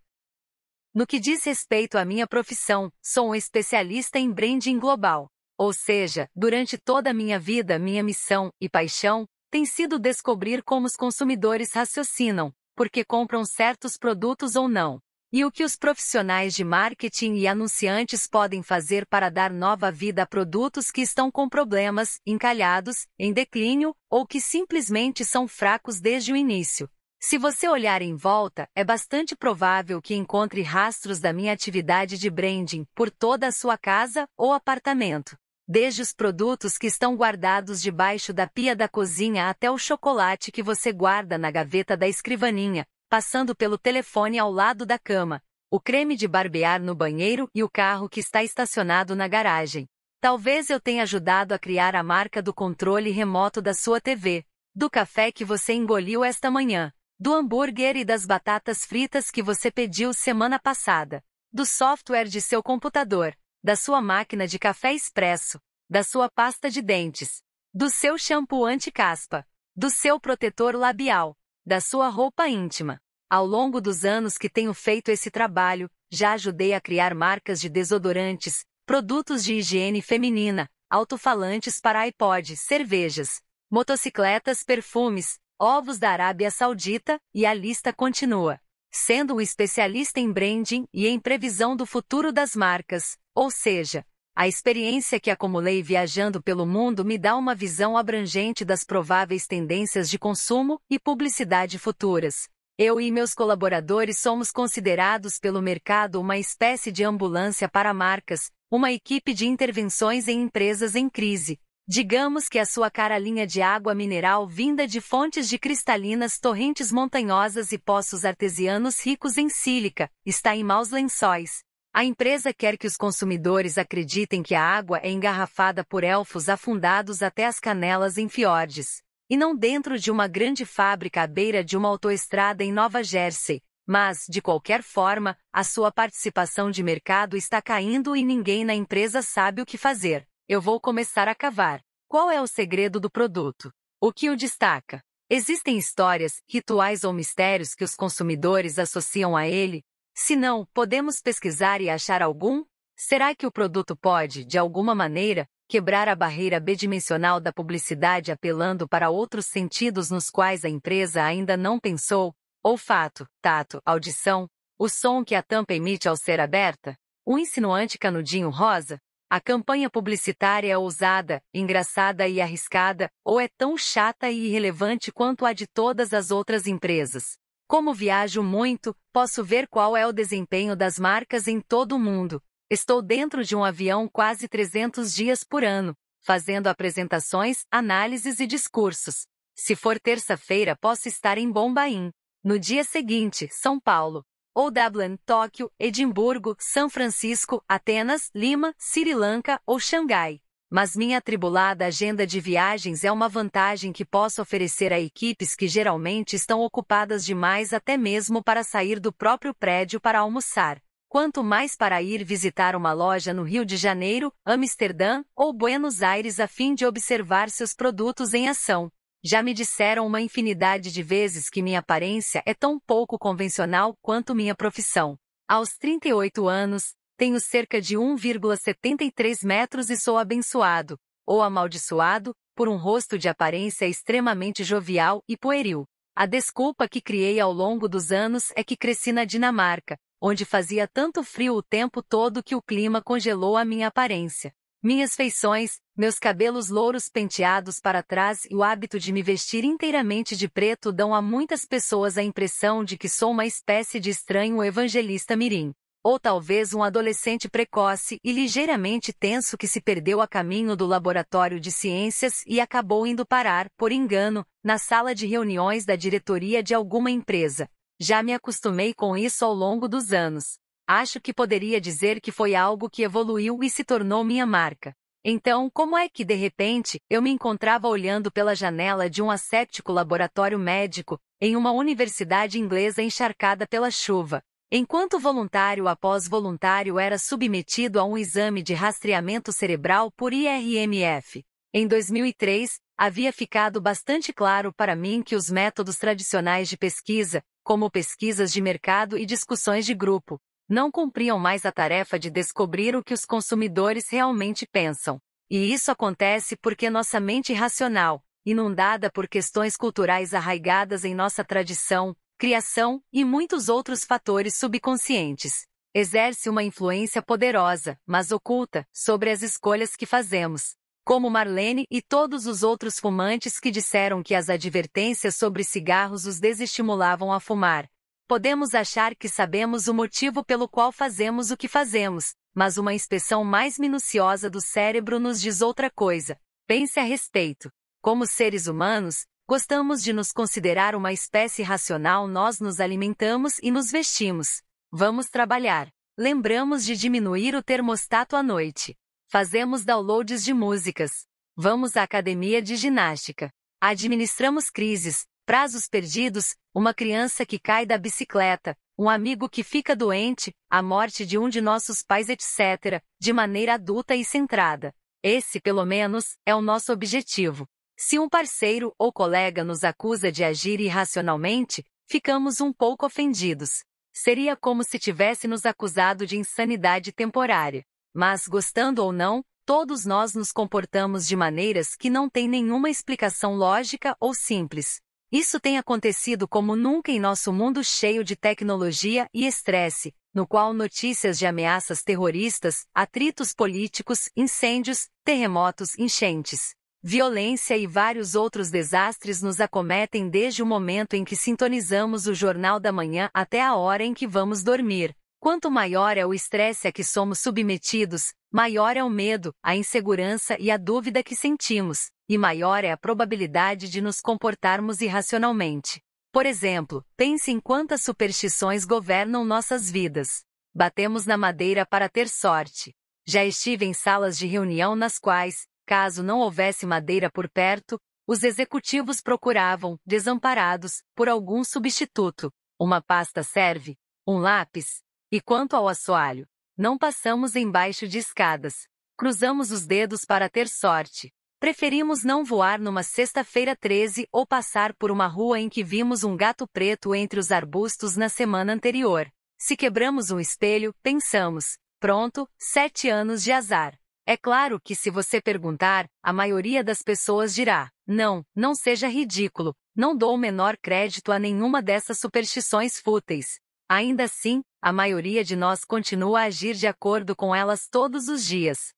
No que diz respeito à minha profissão, sou um especialista em branding global. Ou seja, durante toda a minha vida, minha missão e paixão tem sido descobrir como os consumidores raciocinam, porque compram certos produtos ou não. E o que os profissionais de marketing e anunciantes podem fazer para dar nova vida a produtos que estão com problemas, encalhados, em declínio ou que simplesmente são fracos desde o início. Se você olhar em volta, é bastante provável que encontre rastros da minha atividade de branding por toda a sua casa ou apartamento desde os produtos que estão guardados debaixo da pia da cozinha até o chocolate que você guarda na gaveta da escrivaninha, passando pelo telefone ao lado da cama, o creme de barbear no banheiro e o carro que está estacionado na garagem. Talvez eu tenha ajudado a criar a marca do controle remoto da sua TV, do café que você engoliu esta manhã, do hambúrguer e das batatas fritas que você pediu semana passada, do software de seu computador, da sua máquina de café expresso, da sua pasta de dentes, do seu shampoo anti-caspa, do seu protetor labial, da sua roupa íntima. Ao longo dos anos que tenho feito esse trabalho, já ajudei a criar marcas de desodorantes, produtos de higiene feminina, alto-falantes para iPod, cervejas, motocicletas, perfumes, ovos da Arábia Saudita, e a lista continua sendo um especialista em branding e em previsão do futuro das marcas, ou seja, a experiência que acumulei viajando pelo mundo me dá uma visão abrangente das prováveis tendências de consumo e publicidade futuras. Eu e meus colaboradores somos considerados pelo mercado uma espécie de ambulância para marcas, uma equipe de intervenções em empresas em crise, Digamos que a sua cara linha de água mineral vinda de fontes de cristalinas torrentes montanhosas e poços artesianos ricos em sílica, está em maus lençóis. A empresa quer que os consumidores acreditem que a água é engarrafada por elfos afundados até as canelas em fiordes, e não dentro de uma grande fábrica à beira de uma autoestrada em Nova Jersey. Mas, de qualquer forma, a sua participação de mercado está caindo e ninguém na empresa sabe o que fazer. Eu vou começar a cavar. Qual é o segredo do produto? O que o destaca? Existem histórias, rituais ou mistérios que os consumidores associam a ele? Se não, podemos pesquisar e achar algum? Será que o produto pode, de alguma maneira, quebrar a barreira bidimensional da publicidade apelando para outros sentidos nos quais a empresa ainda não pensou? Olfato, tato, audição, o som que a tampa emite ao ser aberta? Um insinuante canudinho rosa? A campanha publicitária é ousada, engraçada e arriscada, ou é tão chata e irrelevante quanto a de todas as outras empresas. Como viajo muito, posso ver qual é o desempenho das marcas em todo o mundo. Estou dentro de um avião quase 300 dias por ano, fazendo apresentações, análises e discursos. Se for terça-feira, posso estar em Bombaim. No dia seguinte, São Paulo ou Dublin, Tóquio, Edimburgo, São Francisco, Atenas, Lima, Sri Lanka ou Xangai. Mas minha atribulada agenda de viagens é uma vantagem que posso oferecer a equipes que geralmente estão ocupadas demais até mesmo para sair do próprio prédio para almoçar. Quanto mais para ir visitar uma loja no Rio de Janeiro, Amsterdã ou Buenos Aires a fim de observar seus produtos em ação. Já me disseram uma infinidade de vezes que minha aparência é tão pouco convencional quanto minha profissão. Aos 38 anos, tenho cerca de 1,73 metros e sou abençoado, ou amaldiçoado, por um rosto de aparência extremamente jovial e pueril. A desculpa que criei ao longo dos anos é que cresci na Dinamarca, onde fazia tanto frio o tempo todo que o clima congelou a minha aparência. Minhas feições, meus cabelos louros penteados para trás e o hábito de me vestir inteiramente de preto dão a muitas pessoas a impressão de que sou uma espécie de estranho evangelista mirim. Ou talvez um adolescente precoce e ligeiramente tenso que se perdeu a caminho do laboratório de ciências e acabou indo parar, por engano, na sala de reuniões da diretoria de alguma empresa. Já me acostumei com isso ao longo dos anos. Acho que poderia dizer que foi algo que evoluiu e se tornou minha marca. Então, como é que de repente eu me encontrava olhando pela janela de um asséptico laboratório médico em uma universidade inglesa encharcada pela chuva? Enquanto voluntário após voluntário era submetido a um exame de rastreamento cerebral por IRMF. Em 2003, havia ficado bastante claro para mim que os métodos tradicionais de pesquisa, como pesquisas de mercado e discussões de grupo, não cumpriam mais a tarefa de descobrir o que os consumidores realmente pensam. E isso acontece porque nossa mente racional, inundada por questões culturais arraigadas em nossa tradição, criação e muitos outros fatores subconscientes, exerce uma influência poderosa, mas oculta, sobre as escolhas que fazemos. Como Marlene e todos os outros fumantes que disseram que as advertências sobre cigarros os desestimulavam a fumar, Podemos achar que sabemos o motivo pelo qual fazemos o que fazemos, mas uma inspeção mais minuciosa do cérebro nos diz outra coisa. Pense a respeito. Como seres humanos, gostamos de nos considerar uma espécie racional, nós nos alimentamos e nos vestimos. Vamos trabalhar. Lembramos de diminuir o termostato à noite. Fazemos downloads de músicas. Vamos à academia de ginástica. Administramos crises, prazos perdidos, uma criança que cai da bicicleta, um amigo que fica doente, a morte de um de nossos pais, etc., de maneira adulta e centrada. Esse, pelo menos, é o nosso objetivo. Se um parceiro ou colega nos acusa de agir irracionalmente, ficamos um pouco ofendidos. Seria como se tivesse nos acusado de insanidade temporária. Mas, gostando ou não, todos nós nos comportamos de maneiras que não têm nenhuma explicação lógica ou simples. Isso tem acontecido como nunca em nosso mundo cheio de tecnologia e estresse, no qual notícias de ameaças terroristas, atritos políticos, incêndios, terremotos, enchentes, violência e vários outros desastres nos acometem desde o momento em que sintonizamos o Jornal da Manhã até a hora em que vamos dormir. Quanto maior é o estresse a que somos submetidos, maior é o medo, a insegurança e a dúvida que sentimos, e maior é a probabilidade de nos comportarmos irracionalmente. Por exemplo, pense em quantas superstições governam nossas vidas. Batemos na madeira para ter sorte. Já estive em salas de reunião nas quais, caso não houvesse madeira por perto, os executivos procuravam, desamparados, por algum substituto. Uma pasta serve, um lápis. E quanto ao assoalho? Não passamos embaixo de escadas. Cruzamos os dedos para ter sorte. Preferimos não voar numa sexta-feira 13 ou passar por uma rua em que vimos um gato preto entre os arbustos na semana anterior. Se quebramos um espelho, pensamos, pronto, sete anos de azar. É claro que se você perguntar, a maioria das pessoas dirá, não, não seja ridículo, não dou o menor crédito a nenhuma dessas superstições fúteis. Ainda assim, a maioria de nós continua a agir de acordo com elas todos os dias.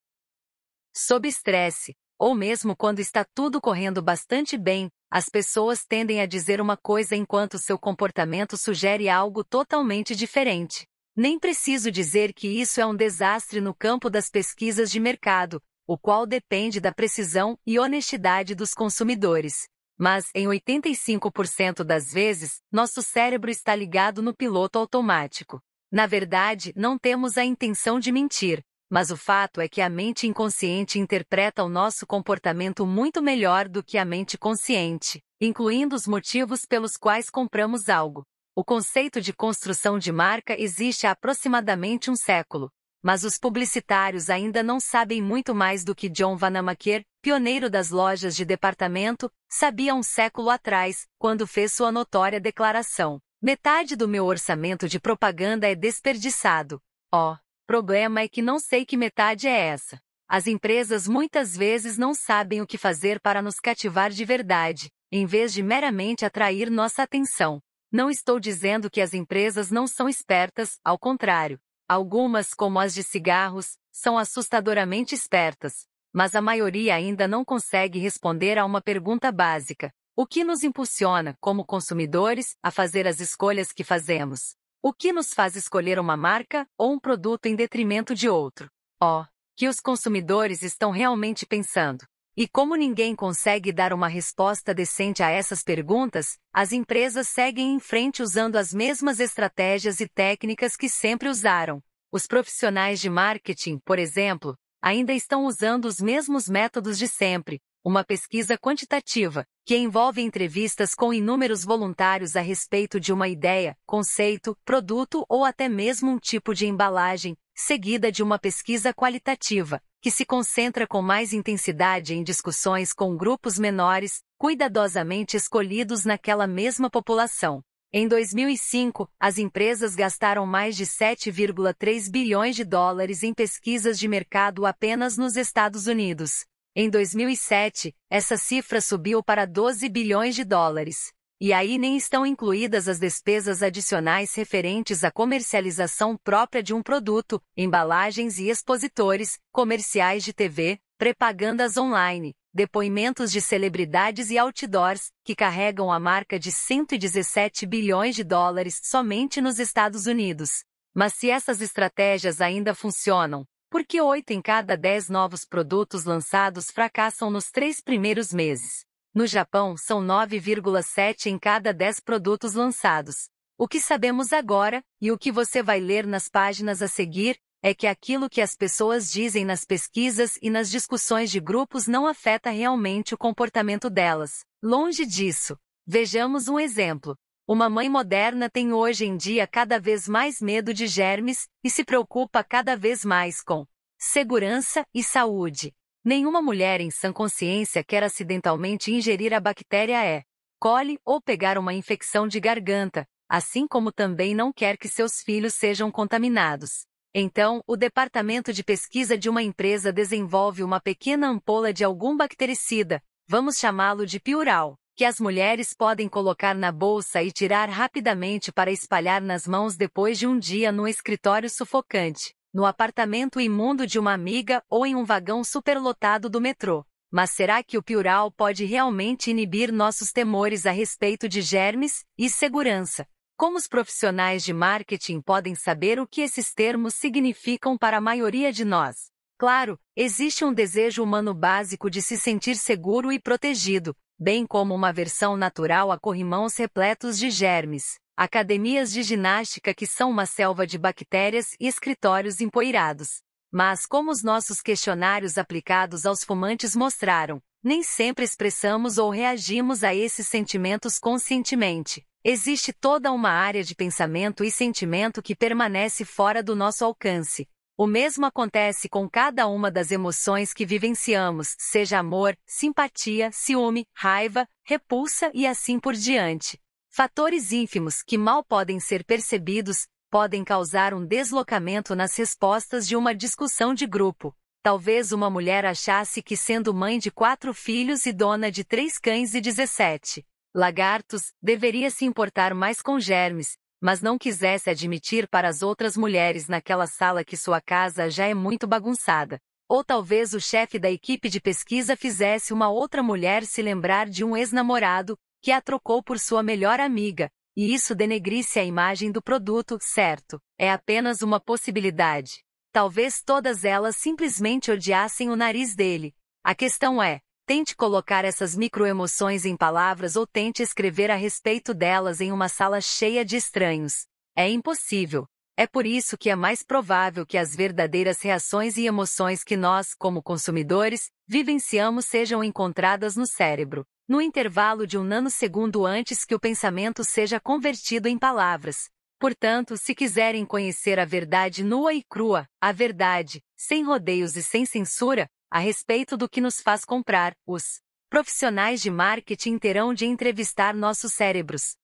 Sob estresse, ou mesmo quando está tudo correndo bastante bem, as pessoas tendem a dizer uma coisa enquanto seu comportamento sugere algo totalmente diferente. Nem preciso dizer que isso é um desastre no campo das pesquisas de mercado, o qual depende da precisão e honestidade dos consumidores. Mas, em 85% das vezes, nosso cérebro está ligado no piloto automático. Na verdade, não temos a intenção de mentir, mas o fato é que a mente inconsciente interpreta o nosso comportamento muito melhor do que a mente consciente, incluindo os motivos pelos quais compramos algo. O conceito de construção de marca existe há aproximadamente um século, mas os publicitários ainda não sabem muito mais do que John Vanamaker, pioneiro das lojas de departamento, sabia um século atrás, quando fez sua notória declaração: Metade do meu orçamento de propaganda é desperdiçado. Oh, Problema é que não sei que metade é essa. As empresas muitas vezes não sabem o que fazer para nos cativar de verdade, em vez de meramente atrair nossa atenção. Não estou dizendo que as empresas não são espertas, ao contrário. Algumas, como as de cigarros, são assustadoramente espertas, mas a maioria ainda não consegue responder a uma pergunta básica: o que nos impulsiona, como consumidores, a fazer as escolhas que fazemos? O que nos faz escolher uma marca ou um produto em detrimento de outro? Ó, oh, que os consumidores estão realmente pensando. E como ninguém consegue dar uma resposta decente a essas perguntas, as empresas seguem em frente usando as mesmas estratégias e técnicas que sempre usaram. Os profissionais de marketing, por exemplo, ainda estão usando os mesmos métodos de sempre, uma pesquisa quantitativa, que envolve entrevistas com inúmeros voluntários a respeito de uma ideia, conceito, produto ou até mesmo um tipo de embalagem, seguida de uma pesquisa qualitativa, que se concentra com mais intensidade em discussões com grupos menores, cuidadosamente escolhidos naquela mesma população. Em 2005, as empresas gastaram mais de 7,3 bilhões de dólares em pesquisas de mercado apenas nos Estados Unidos. Em 2007, essa cifra subiu para 12 bilhões de dólares. E aí nem estão incluídas as despesas adicionais referentes à comercialização própria de um produto, embalagens e expositores, comerciais de TV, propagandas online, depoimentos de celebridades e outdoors, que carregam a marca de 117 bilhões de dólares somente nos Estados Unidos. Mas se essas estratégias ainda funcionam, porque oito em cada dez novos produtos lançados fracassam nos três primeiros meses. No Japão, são 9,7 em cada 10 produtos lançados. O que sabemos agora, e o que você vai ler nas páginas a seguir, é que aquilo que as pessoas dizem nas pesquisas e nas discussões de grupos não afeta realmente o comportamento delas. Longe disso. Vejamos um exemplo. Uma mãe moderna tem hoje em dia cada vez mais medo de germes e se preocupa cada vez mais com segurança e saúde. Nenhuma mulher em sã consciência quer acidentalmente ingerir a bactéria E. coli ou pegar uma infecção de garganta, assim como também não quer que seus filhos sejam contaminados. Então, o departamento de pesquisa de uma empresa desenvolve uma pequena ampola de algum bactericida, vamos chamá-lo de Piural que as mulheres podem colocar na bolsa e tirar rapidamente para espalhar nas mãos depois de um dia no escritório sufocante, no apartamento imundo de uma amiga ou em um vagão superlotado do metrô. Mas será que o Piural pode realmente inibir nossos temores a respeito de germes e segurança? Como os profissionais de marketing podem saber o que esses termos significam para a maioria de nós? Claro, existe um desejo humano básico de se sentir seguro e protegido, bem como uma versão natural a corrimãos repletos de germes, academias de ginástica que são uma selva de bactérias e escritórios empoeirados. Mas como os nossos questionários aplicados aos fumantes mostraram, nem sempre expressamos ou reagimos a esses sentimentos conscientemente. Existe toda uma área de pensamento e sentimento que permanece fora do nosso alcance, o mesmo acontece com cada uma das emoções que vivenciamos, seja amor, simpatia, ciúme, raiva, repulsa e assim por diante. Fatores ínfimos que mal podem ser percebidos podem causar um deslocamento nas respostas de uma discussão de grupo. Talvez uma mulher achasse que, sendo mãe de quatro filhos e dona de três cães e 17 lagartos, deveria se importar mais com germes, mas não quisesse admitir para as outras mulheres naquela sala que sua casa já é muito bagunçada. Ou talvez o chefe da equipe de pesquisa fizesse uma outra mulher se lembrar de um ex-namorado que a trocou por sua melhor amiga, e isso denegrisse a imagem do produto, certo? É apenas uma possibilidade. Talvez todas elas simplesmente odiassem o nariz dele. A questão é, Tente colocar essas microemoções em palavras ou tente escrever a respeito delas em uma sala cheia de estranhos. É impossível. É por isso que é mais provável que as verdadeiras reações e emoções que nós, como consumidores, vivenciamos sejam encontradas no cérebro, no intervalo de um nanosegundo antes que o pensamento seja convertido em palavras. Portanto, se quiserem conhecer a verdade nua e crua, a verdade, sem rodeios e sem censura, a respeito do que nos faz comprar, os profissionais de marketing terão de entrevistar nossos cérebros.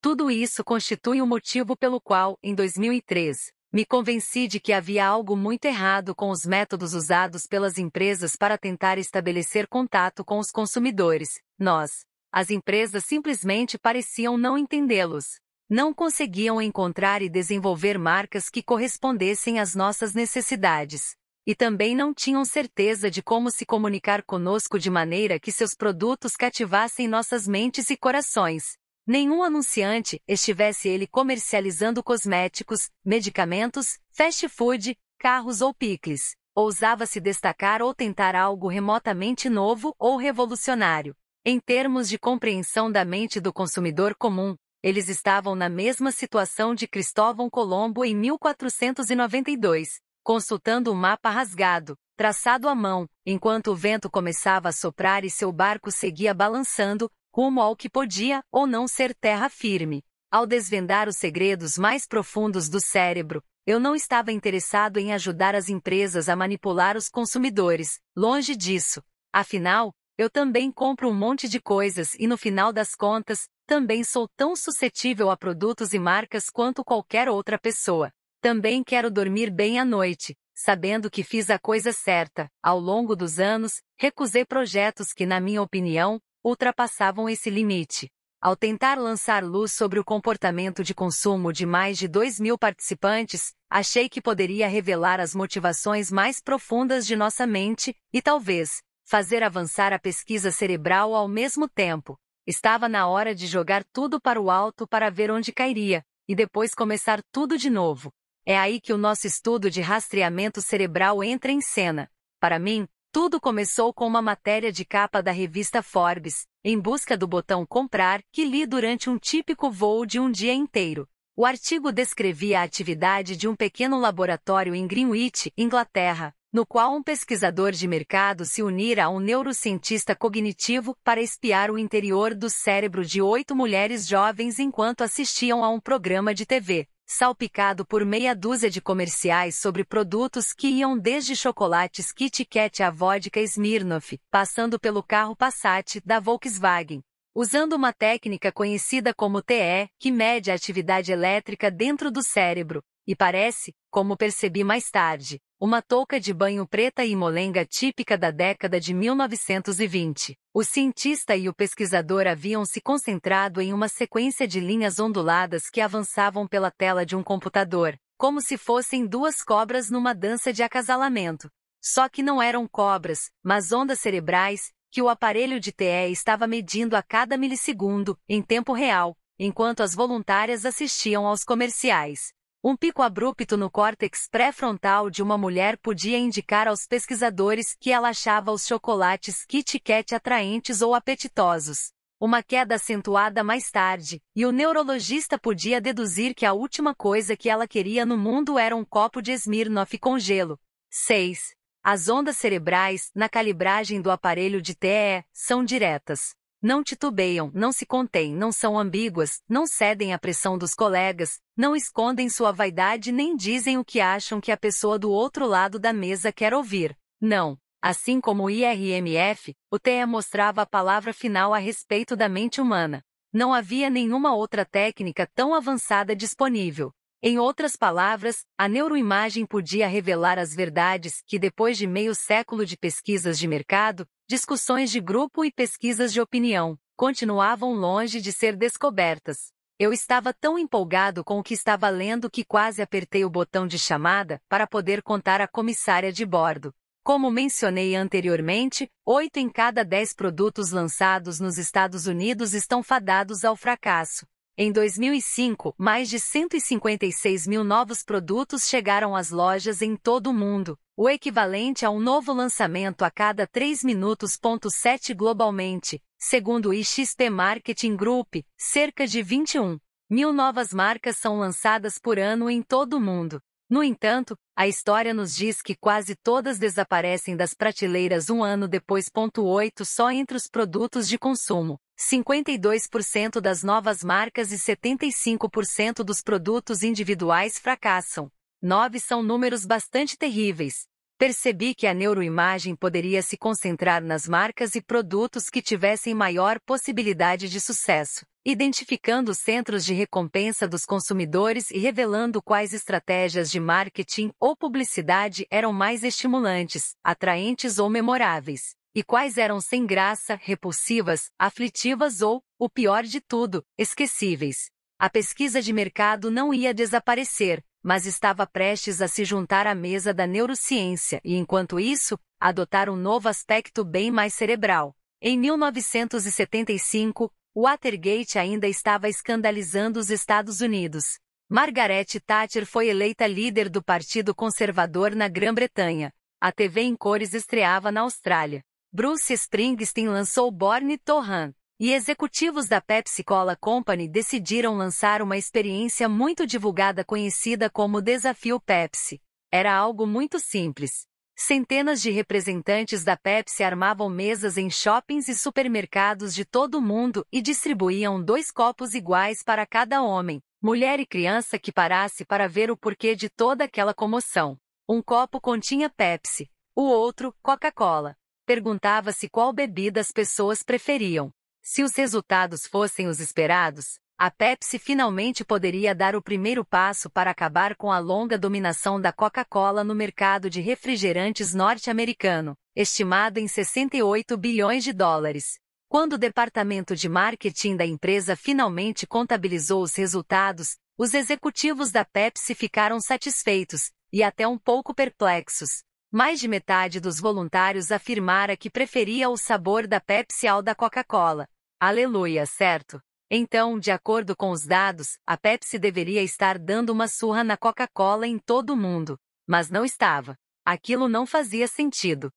Tudo isso constitui o um motivo pelo qual, em 2003, me convenci de que havia algo muito errado com os métodos usados pelas empresas para tentar estabelecer contato com os consumidores. Nós, as empresas simplesmente pareciam não entendê-los. Não conseguiam encontrar e desenvolver marcas que correspondessem às nossas necessidades e também não tinham certeza de como se comunicar conosco de maneira que seus produtos cativassem nossas mentes e corações. Nenhum anunciante, estivesse ele comercializando cosméticos, medicamentos, fast food, carros ou picles, ousava se destacar ou tentar algo remotamente novo ou revolucionário. Em termos de compreensão da mente do consumidor comum, eles estavam na mesma situação de Cristóvão Colombo em 1492, consultando o mapa rasgado, traçado à mão, enquanto o vento começava a soprar e seu barco seguia balançando, rumo ao que podia ou não ser terra firme. Ao desvendar os segredos mais profundos do cérebro, eu não estava interessado em ajudar as empresas a manipular os consumidores, longe disso. Afinal, eu também compro um monte de coisas e no final das contas, também sou tão suscetível a produtos e marcas quanto qualquer outra pessoa. Também quero dormir bem à noite, sabendo que fiz a coisa certa. Ao longo dos anos, recusei projetos que, na minha opinião, ultrapassavam esse limite. Ao tentar lançar luz sobre o comportamento de consumo de mais de 2 mil participantes, achei que poderia revelar as motivações mais profundas de nossa mente e, talvez, fazer avançar a pesquisa cerebral ao mesmo tempo. Estava na hora de jogar tudo para o alto para ver onde cairia, e depois começar tudo de novo. É aí que o nosso estudo de rastreamento cerebral entra em cena. Para mim, tudo começou com uma matéria de capa da revista Forbes, em busca do botão comprar, que li durante um típico voo de um dia inteiro. O artigo descrevia a atividade de um pequeno laboratório em Greenwich, Inglaterra, no qual um pesquisador de mercado se unira a um neurocientista cognitivo para espiar o interior do cérebro de oito mulheres jovens enquanto assistiam a um programa de TV, salpicado por meia dúzia de comerciais sobre produtos que iam desde chocolates Kit Kat à vodka Smirnoff, passando pelo carro Passat da Volkswagen. Usando uma técnica conhecida como TE, que mede a atividade elétrica dentro do cérebro, e parece, como percebi mais tarde, uma touca de banho preta e molenga típica da década de 1920. O cientista e o pesquisador haviam se concentrado em uma sequência de linhas onduladas que avançavam pela tela de um computador, como se fossem duas cobras numa dança de acasalamento. Só que não eram cobras, mas ondas cerebrais, que o aparelho de TE estava medindo a cada milissegundo, em tempo real, enquanto as voluntárias assistiam aos comerciais. Um pico abrupto no córtex pré-frontal de uma mulher podia indicar aos pesquisadores que ela achava os chocolates Kit Kat atraentes ou apetitosos. Uma queda acentuada mais tarde, e o neurologista podia deduzir que a última coisa que ela queria no mundo era um copo de Smirnoff com gelo. 6. As ondas cerebrais, na calibragem do aparelho de TE, são diretas não titubeiam, não se contêm, não são ambíguas, não cedem à pressão dos colegas, não escondem sua vaidade nem dizem o que acham que a pessoa do outro lado da mesa quer ouvir. Não. Assim como o IRMF, o TEA mostrava a palavra final a respeito da mente humana. Não havia nenhuma outra técnica tão avançada disponível. Em outras palavras, a neuroimagem podia revelar as verdades que, depois de meio século de pesquisas de mercado, discussões de grupo e pesquisas de opinião continuavam longe de ser descobertas. Eu estava tão empolgado com o que estava lendo que quase apertei o botão de chamada para poder contar à comissária de bordo. Como mencionei anteriormente, oito em cada dez produtos lançados nos Estados Unidos estão fadados ao fracasso. Em 2005, mais de 156 mil novos produtos chegaram às lojas em todo o mundo, o equivalente a um novo lançamento a cada 3 minutos.7 globalmente, segundo o IXP Marketing Group, cerca de 21 mil novas marcas são lançadas por ano em todo o mundo. No entanto, a história nos diz que quase todas desaparecem das prateleiras um ano depois. 8 só entre os produtos de consumo. 52% das novas marcas e 75% dos produtos individuais fracassam. 9 são números bastante terríveis. Percebi que a neuroimagem poderia se concentrar nas marcas e produtos que tivessem maior possibilidade de sucesso, identificando os centros de recompensa dos consumidores e revelando quais estratégias de marketing ou publicidade eram mais estimulantes, atraentes ou memoráveis e quais eram sem graça, repulsivas, aflitivas ou, o pior de tudo, esquecíveis. A pesquisa de mercado não ia desaparecer, mas estava prestes a se juntar à mesa da neurociência e, enquanto isso, adotar um novo aspecto bem mais cerebral. Em 1975, Watergate ainda estava escandalizando os Estados Unidos. Margaret Thatcher foi eleita líder do Partido Conservador na Grã-Bretanha. A TV em cores estreava na Austrália. Bruce Springsteen lançou Born to Run. E executivos da Pepsi Cola Company decidiram lançar uma experiência muito divulgada conhecida como Desafio Pepsi. Era algo muito simples. Centenas de representantes da Pepsi armavam mesas em shoppings e supermercados de todo o mundo e distribuíam dois copos iguais para cada homem, mulher e criança que parasse para ver o porquê de toda aquela comoção. Um copo continha Pepsi, o outro, Coca-Cola perguntava-se qual bebida as pessoas preferiam. Se os resultados fossem os esperados, a Pepsi finalmente poderia dar o primeiro passo para acabar com a longa dominação da Coca-Cola no mercado de refrigerantes norte-americano, estimado em 68 bilhões de dólares. Quando o departamento de marketing da empresa finalmente contabilizou os resultados, os executivos da Pepsi ficaram satisfeitos e até um pouco perplexos mais de metade dos voluntários afirmara que preferia o sabor da Pepsi ao da Coca-Cola. Aleluia, certo? Então, de acordo com os dados, a Pepsi deveria estar dando uma surra na Coca-Cola em todo o mundo, mas não estava. Aquilo não fazia sentido.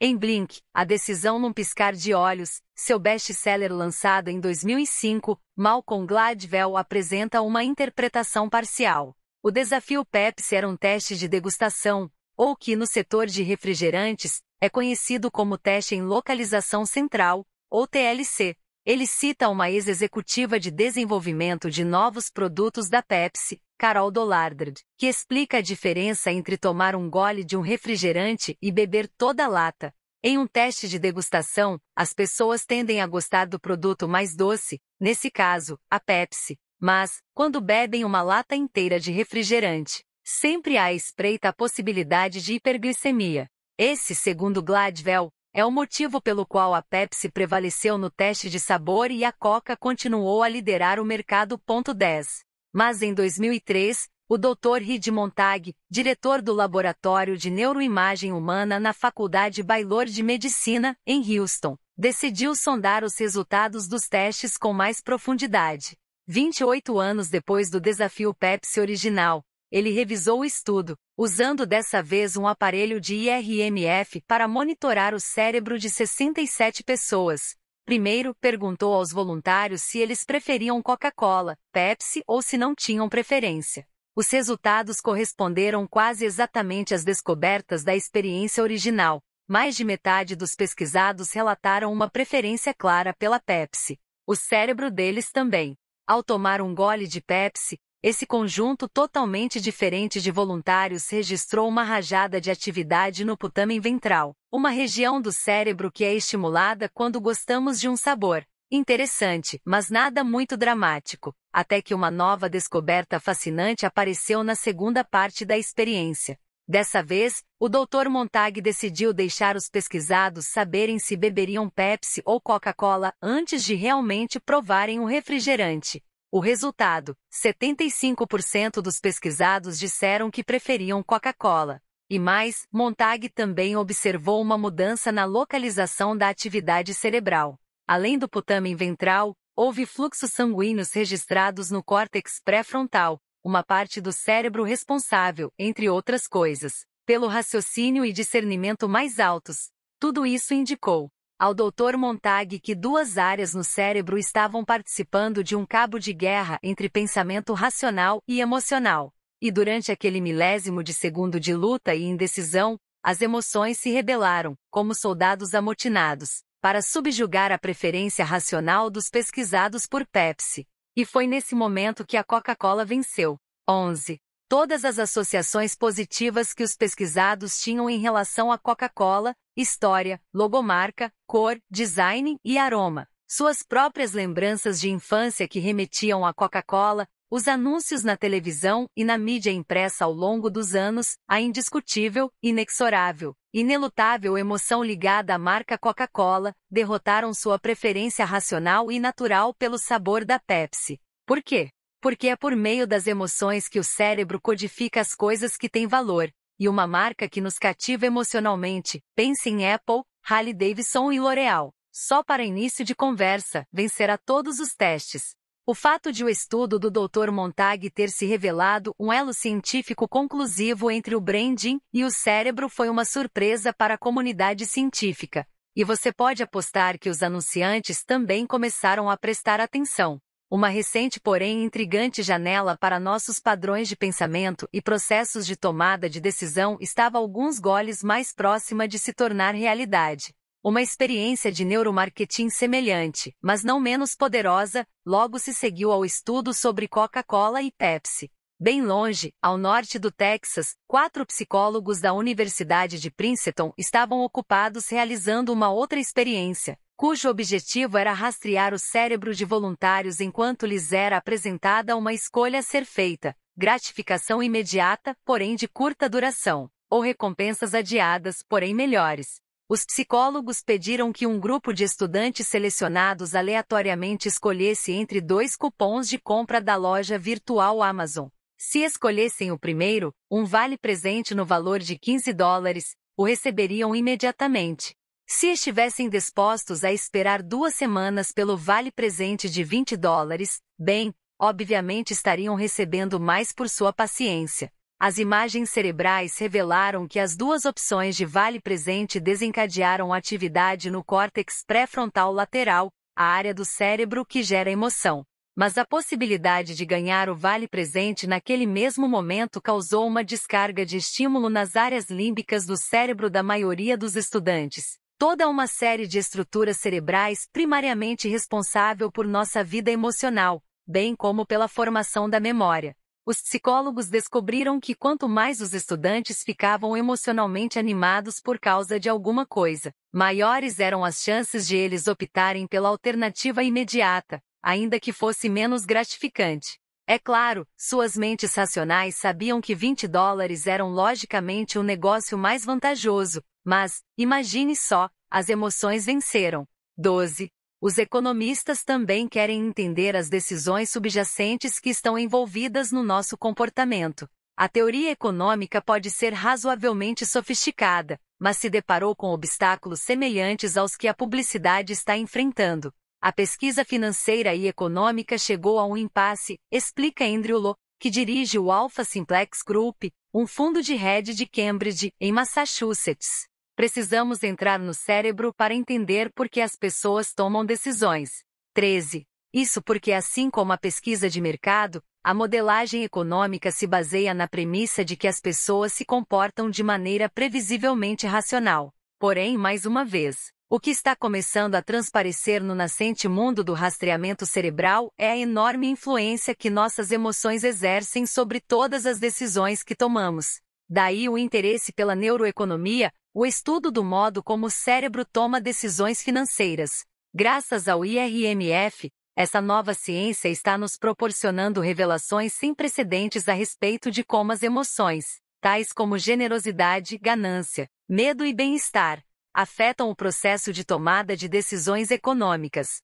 Em Blink, A Decisão num Piscar de Olhos, seu best-seller lançado em 2005, Malcolm Gladwell apresenta uma interpretação parcial. O desafio Pepsi era um teste de degustação, ou que no setor de refrigerantes é conhecido como teste em localização central, ou TLC. Ele cita uma ex-executiva de desenvolvimento de novos produtos da Pepsi, Carol Dolardred, que explica a diferença entre tomar um gole de um refrigerante e beber toda a lata. Em um teste de degustação, as pessoas tendem a gostar do produto mais doce, nesse caso, a Pepsi, mas, quando bebem uma lata inteira de refrigerante, sempre há espreita a possibilidade de hiperglicemia. Esse, segundo Gladwell, é o motivo pelo qual a Pepsi prevaleceu no teste de sabor e a Coca continuou a liderar o mercado. 10. Mas em 2003, o Dr. Reed Montag, diretor do Laboratório de Neuroimagem Humana na Faculdade Baylor de Medicina, em Houston, decidiu sondar os resultados dos testes com mais profundidade. 28 anos depois do desafio Pepsi original, ele revisou o estudo, usando dessa vez um aparelho de IRMF para monitorar o cérebro de 67 pessoas. Primeiro, perguntou aos voluntários se eles preferiam Coca-Cola, Pepsi ou se não tinham preferência. Os resultados corresponderam quase exatamente às descobertas da experiência original. Mais de metade dos pesquisados relataram uma preferência clara pela Pepsi. O cérebro deles também. Ao tomar um gole de Pepsi, esse conjunto totalmente diferente de voluntários registrou uma rajada de atividade no putamen ventral, uma região do cérebro que é estimulada quando gostamos de um sabor. Interessante, mas nada muito dramático, até que uma nova descoberta fascinante apareceu na segunda parte da experiência. Dessa vez, o Dr. Montag decidiu deixar os pesquisados saberem se beberiam Pepsi ou Coca-Cola antes de realmente provarem o um refrigerante. O resultado: 75% dos pesquisados disseram que preferiam Coca-Cola. E mais, Montag também observou uma mudança na localização da atividade cerebral. Além do putamen ventral, houve fluxos sanguíneos registrados no córtex pré-frontal, uma parte do cérebro responsável, entre outras coisas, pelo raciocínio e discernimento mais altos. Tudo isso indicou ao Dr. Montag que duas áreas no cérebro estavam participando de um cabo de guerra entre pensamento racional e emocional. E durante aquele milésimo de segundo de luta e indecisão, as emoções se rebelaram, como soldados amotinados, para subjugar a preferência racional dos pesquisados por Pepsi. E foi nesse momento que a Coca-Cola venceu. 11 todas as associações positivas que os pesquisados tinham em relação à Coca-Cola, história, logomarca, cor, design e aroma. Suas próprias lembranças de infância que remetiam à Coca-Cola, os anúncios na televisão e na mídia impressa ao longo dos anos, a indiscutível, inexorável, inelutável emoção ligada à marca Coca-Cola, derrotaram sua preferência racional e natural pelo sabor da Pepsi. Por quê? Porque é por meio das emoções que o cérebro codifica as coisas que têm valor, e uma marca que nos cativa emocionalmente, pense em Apple, Harley Davidson e L'Oréal. Só para início de conversa, vencerá todos os testes. O fato de o estudo do Dr. Montag ter se revelado um elo científico conclusivo entre o branding e o cérebro foi uma surpresa para a comunidade científica, e você pode apostar que os anunciantes também começaram a prestar atenção uma recente, porém intrigante janela para nossos padrões de pensamento e processos de tomada de decisão estava alguns goles mais próxima de se tornar realidade. Uma experiência de neuromarketing semelhante, mas não menos poderosa, logo se seguiu ao estudo sobre Coca-Cola e Pepsi. Bem longe, ao norte do Texas, quatro psicólogos da Universidade de Princeton estavam ocupados realizando uma outra experiência, cujo objetivo era rastrear o cérebro de voluntários enquanto lhes era apresentada uma escolha a ser feita, gratificação imediata, porém de curta duração, ou recompensas adiadas, porém melhores. Os psicólogos pediram que um grupo de estudantes selecionados aleatoriamente escolhesse entre dois cupons de compra da loja virtual Amazon, se escolhessem o primeiro, um vale-presente no valor de 15 dólares, o receberiam imediatamente. Se estivessem dispostos a esperar duas semanas pelo vale-presente de 20 dólares, bem, obviamente estariam recebendo mais por sua paciência. As imagens cerebrais revelaram que as duas opções de vale-presente desencadearam atividade no córtex pré-frontal lateral, a área do cérebro que gera emoção mas a possibilidade de ganhar o vale presente naquele mesmo momento causou uma descarga de estímulo nas áreas límbicas do cérebro da maioria dos estudantes. Toda uma série de estruturas cerebrais primariamente responsável por nossa vida emocional, bem como pela formação da memória. Os psicólogos descobriram que quanto mais os estudantes ficavam emocionalmente animados por causa de alguma coisa, maiores eram as chances de eles optarem pela alternativa imediata, ainda que fosse menos gratificante. É claro, suas mentes racionais sabiam que 20 dólares eram logicamente o negócio mais vantajoso, mas, imagine só, as emoções venceram. 12. Os economistas também querem entender as decisões subjacentes que estão envolvidas no nosso comportamento. A teoria econômica pode ser razoavelmente sofisticada, mas se deparou com obstáculos semelhantes aos que a publicidade está enfrentando. A pesquisa financeira e econômica chegou a um impasse, explica Andrew Lo, que dirige o Alpha Simplex Group, um fundo de rede de Cambridge, em Massachusetts. Precisamos entrar no cérebro para entender por que as pessoas tomam decisões. 13. Isso porque, assim como a pesquisa de mercado, a modelagem econômica se baseia na premissa de que as pessoas se comportam de maneira previsivelmente racional. Porém, mais uma vez, o que está começando a transparecer no nascente mundo do rastreamento cerebral é a enorme influência que nossas emoções exercem sobre todas as decisões que tomamos. Daí o interesse pela neuroeconomia, o estudo do modo como o cérebro toma decisões financeiras. Graças ao IRMF, essa nova ciência está nos proporcionando revelações sem precedentes a respeito de como as emoções, tais como generosidade, ganância, medo e bem-estar, afetam o processo de tomada de decisões econômicas.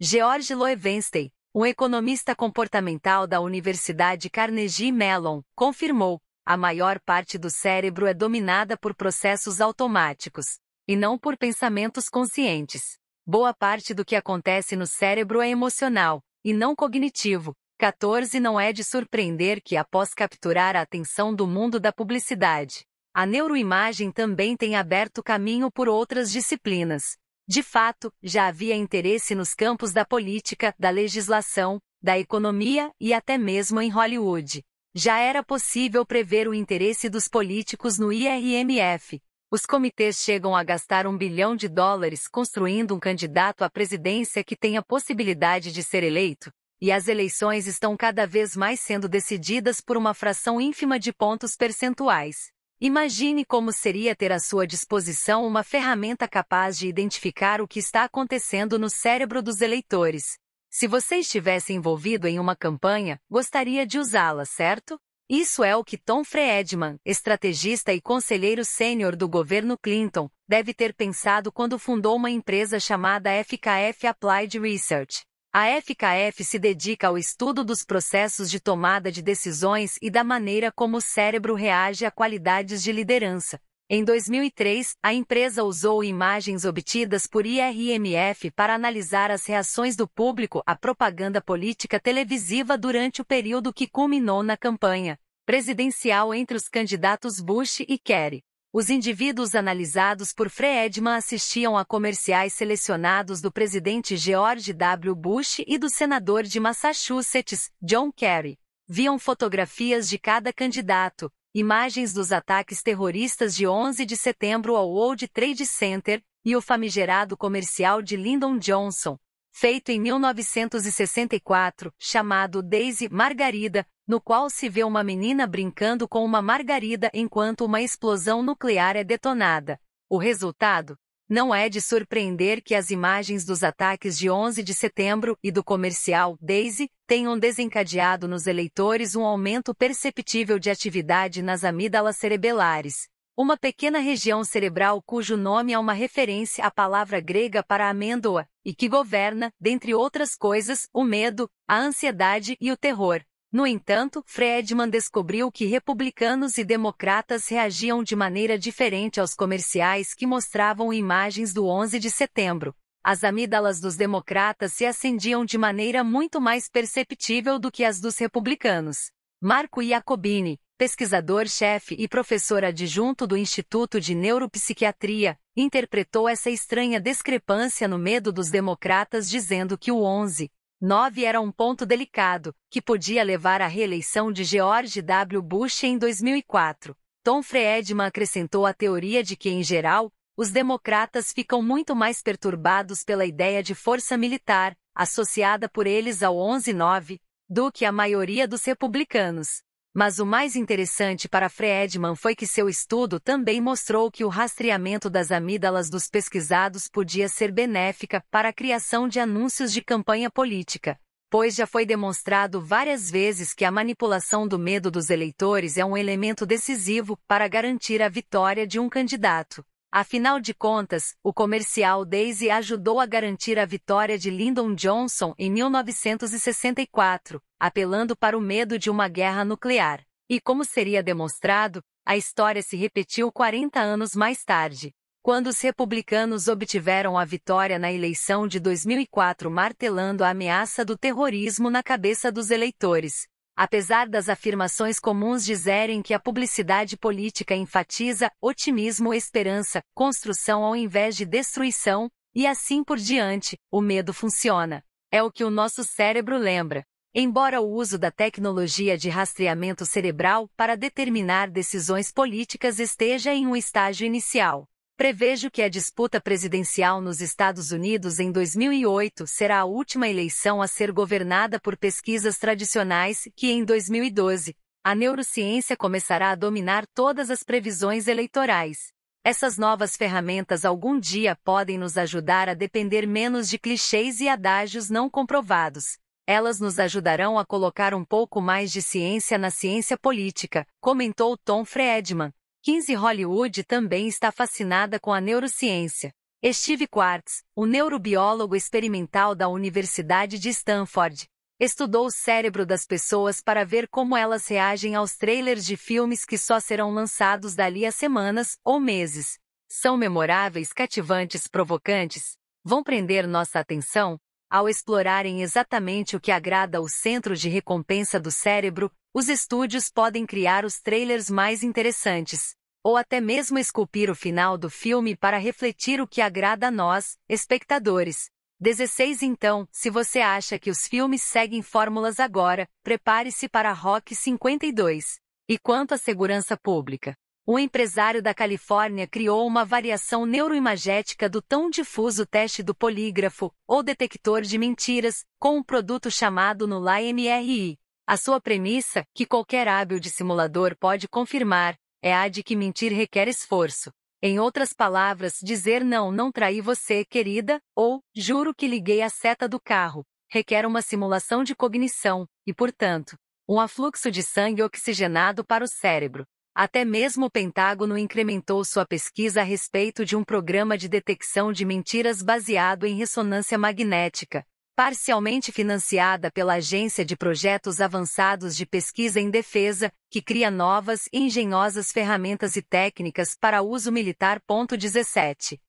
George Loewenstein, um economista comportamental da Universidade Carnegie Mellon, confirmou: a maior parte do cérebro é dominada por processos automáticos, e não por pensamentos conscientes. Boa parte do que acontece no cérebro é emocional, e não cognitivo. 14 Não é de surpreender que, após capturar a atenção do mundo da publicidade, a neuroimagem também tem aberto caminho por outras disciplinas. De fato, já havia interesse nos campos da política, da legislação, da economia e até mesmo em Hollywood. Já era possível prever o interesse dos políticos no IRMF. Os comitês chegam a gastar um bilhão de dólares construindo um candidato à presidência que tenha possibilidade de ser eleito, e as eleições estão cada vez mais sendo decididas por uma fração ínfima de pontos percentuais. Imagine como seria ter à sua disposição uma ferramenta capaz de identificar o que está acontecendo no cérebro dos eleitores. Se você estivesse envolvido em uma campanha, gostaria de usá-la, certo? Isso é o que Tom Fredman, estrategista e conselheiro sênior do governo Clinton, deve ter pensado quando fundou uma empresa chamada FKF Applied Research. A FKF se dedica ao estudo dos processos de tomada de decisões e da maneira como o cérebro reage a qualidades de liderança. Em 2003, a empresa usou imagens obtidas por IRMF para analisar as reações do público à propaganda política televisiva durante o período que culminou na campanha presidencial entre os candidatos Bush e Kerry. Os indivíduos analisados por Friedman assistiam a comerciais selecionados do presidente George W. Bush e do senador de Massachusetts, John Kerry. Viam fotografias de cada candidato, imagens dos ataques terroristas de 11 de setembro ao World Trade Center e o famigerado comercial de Lyndon Johnson, feito em 1964, chamado Daisy Margarida, no qual se vê uma menina brincando com uma margarida enquanto uma explosão nuclear é detonada. O resultado? Não é de surpreender que as imagens dos ataques de 11 de setembro e do comercial Daisy tenham desencadeado nos eleitores um aumento perceptível de atividade nas amígdalas cerebelares, uma pequena região cerebral cujo nome é uma referência à palavra grega para amêndoa, e que governa, dentre outras coisas, o medo, a ansiedade e o terror. No entanto, Fredman descobriu que republicanos e democratas reagiam de maneira diferente aos comerciais que mostravam imagens do 11 de setembro. As amígdalas dos democratas se acendiam de maneira muito mais perceptível do que as dos republicanos. Marco Iacobini, pesquisador-chefe e professor adjunto do Instituto de Neuropsiquiatria, interpretou essa estranha discrepância no medo dos democratas dizendo que o 11 9 era um ponto delicado, que podia levar à reeleição de George W. Bush em 2004. Tom Friedman acrescentou a teoria de que, em geral, os democratas ficam muito mais perturbados pela ideia de força militar, associada por eles ao 11-9, do que a maioria dos republicanos. Mas o mais interessante para Freedman foi que seu estudo também mostrou que o rastreamento das amígdalas dos pesquisados podia ser benéfica para a criação de anúncios de campanha política, pois já foi demonstrado várias vezes que a manipulação do medo dos eleitores é um elemento decisivo para garantir a vitória de um candidato. Afinal de contas, o comercial Daisy ajudou a garantir a vitória de Lyndon Johnson em 1964, apelando para o medo de uma guerra nuclear. E como seria demonstrado, a história se repetiu 40 anos mais tarde, quando os republicanos obtiveram a vitória na eleição de 2004, martelando a ameaça do terrorismo na cabeça dos eleitores, Apesar das afirmações comuns dizerem que a publicidade política enfatiza otimismo, esperança, construção ao invés de destruição, e assim por diante, o medo funciona. É o que o nosso cérebro lembra. Embora o uso da tecnologia de rastreamento cerebral para determinar decisões políticas esteja em um estágio inicial, Prevejo que a disputa presidencial nos Estados Unidos em 2008 será a última eleição a ser governada por pesquisas tradicionais, que em 2012, a neurociência começará a dominar todas as previsões eleitorais. Essas novas ferramentas algum dia podem nos ajudar a depender menos de clichês e adágios não comprovados. Elas nos ajudarão a colocar um pouco mais de ciência na ciência política, comentou Tom Friedman 15 Hollywood também está fascinada com a neurociência. Steve Quartz, o neurobiólogo experimental da Universidade de Stanford, estudou o cérebro das pessoas para ver como elas reagem aos trailers de filmes que só serão lançados dali a semanas ou meses. São memoráveis, cativantes, provocantes, vão prender nossa atenção ao explorarem exatamente o que agrada ao centro de recompensa do cérebro. Os estúdios podem criar os trailers mais interessantes, ou até mesmo esculpir o final do filme para refletir o que agrada a nós, espectadores. 16 Então, se você acha que os filmes seguem fórmulas agora, prepare-se para Rock 52. E quanto à segurança pública? Um empresário da Califórnia criou uma variação neuroimagética do tão difuso teste do polígrafo, ou detector de mentiras, com um produto chamado Nula MRI. A sua premissa, que qualquer hábil dissimulador pode confirmar, é a de que mentir requer esforço. Em outras palavras, dizer não, não traí você, querida, ou juro que liguei a seta do carro, requer uma simulação de cognição e, portanto, um afluxo de sangue oxigenado para o cérebro. Até mesmo o Pentágono incrementou sua pesquisa a respeito de um programa de detecção de mentiras baseado em ressonância magnética, parcialmente financiada pela Agência de Projetos Avançados de Pesquisa em Defesa, que cria novas e engenhosas ferramentas e técnicas para uso militar. 17.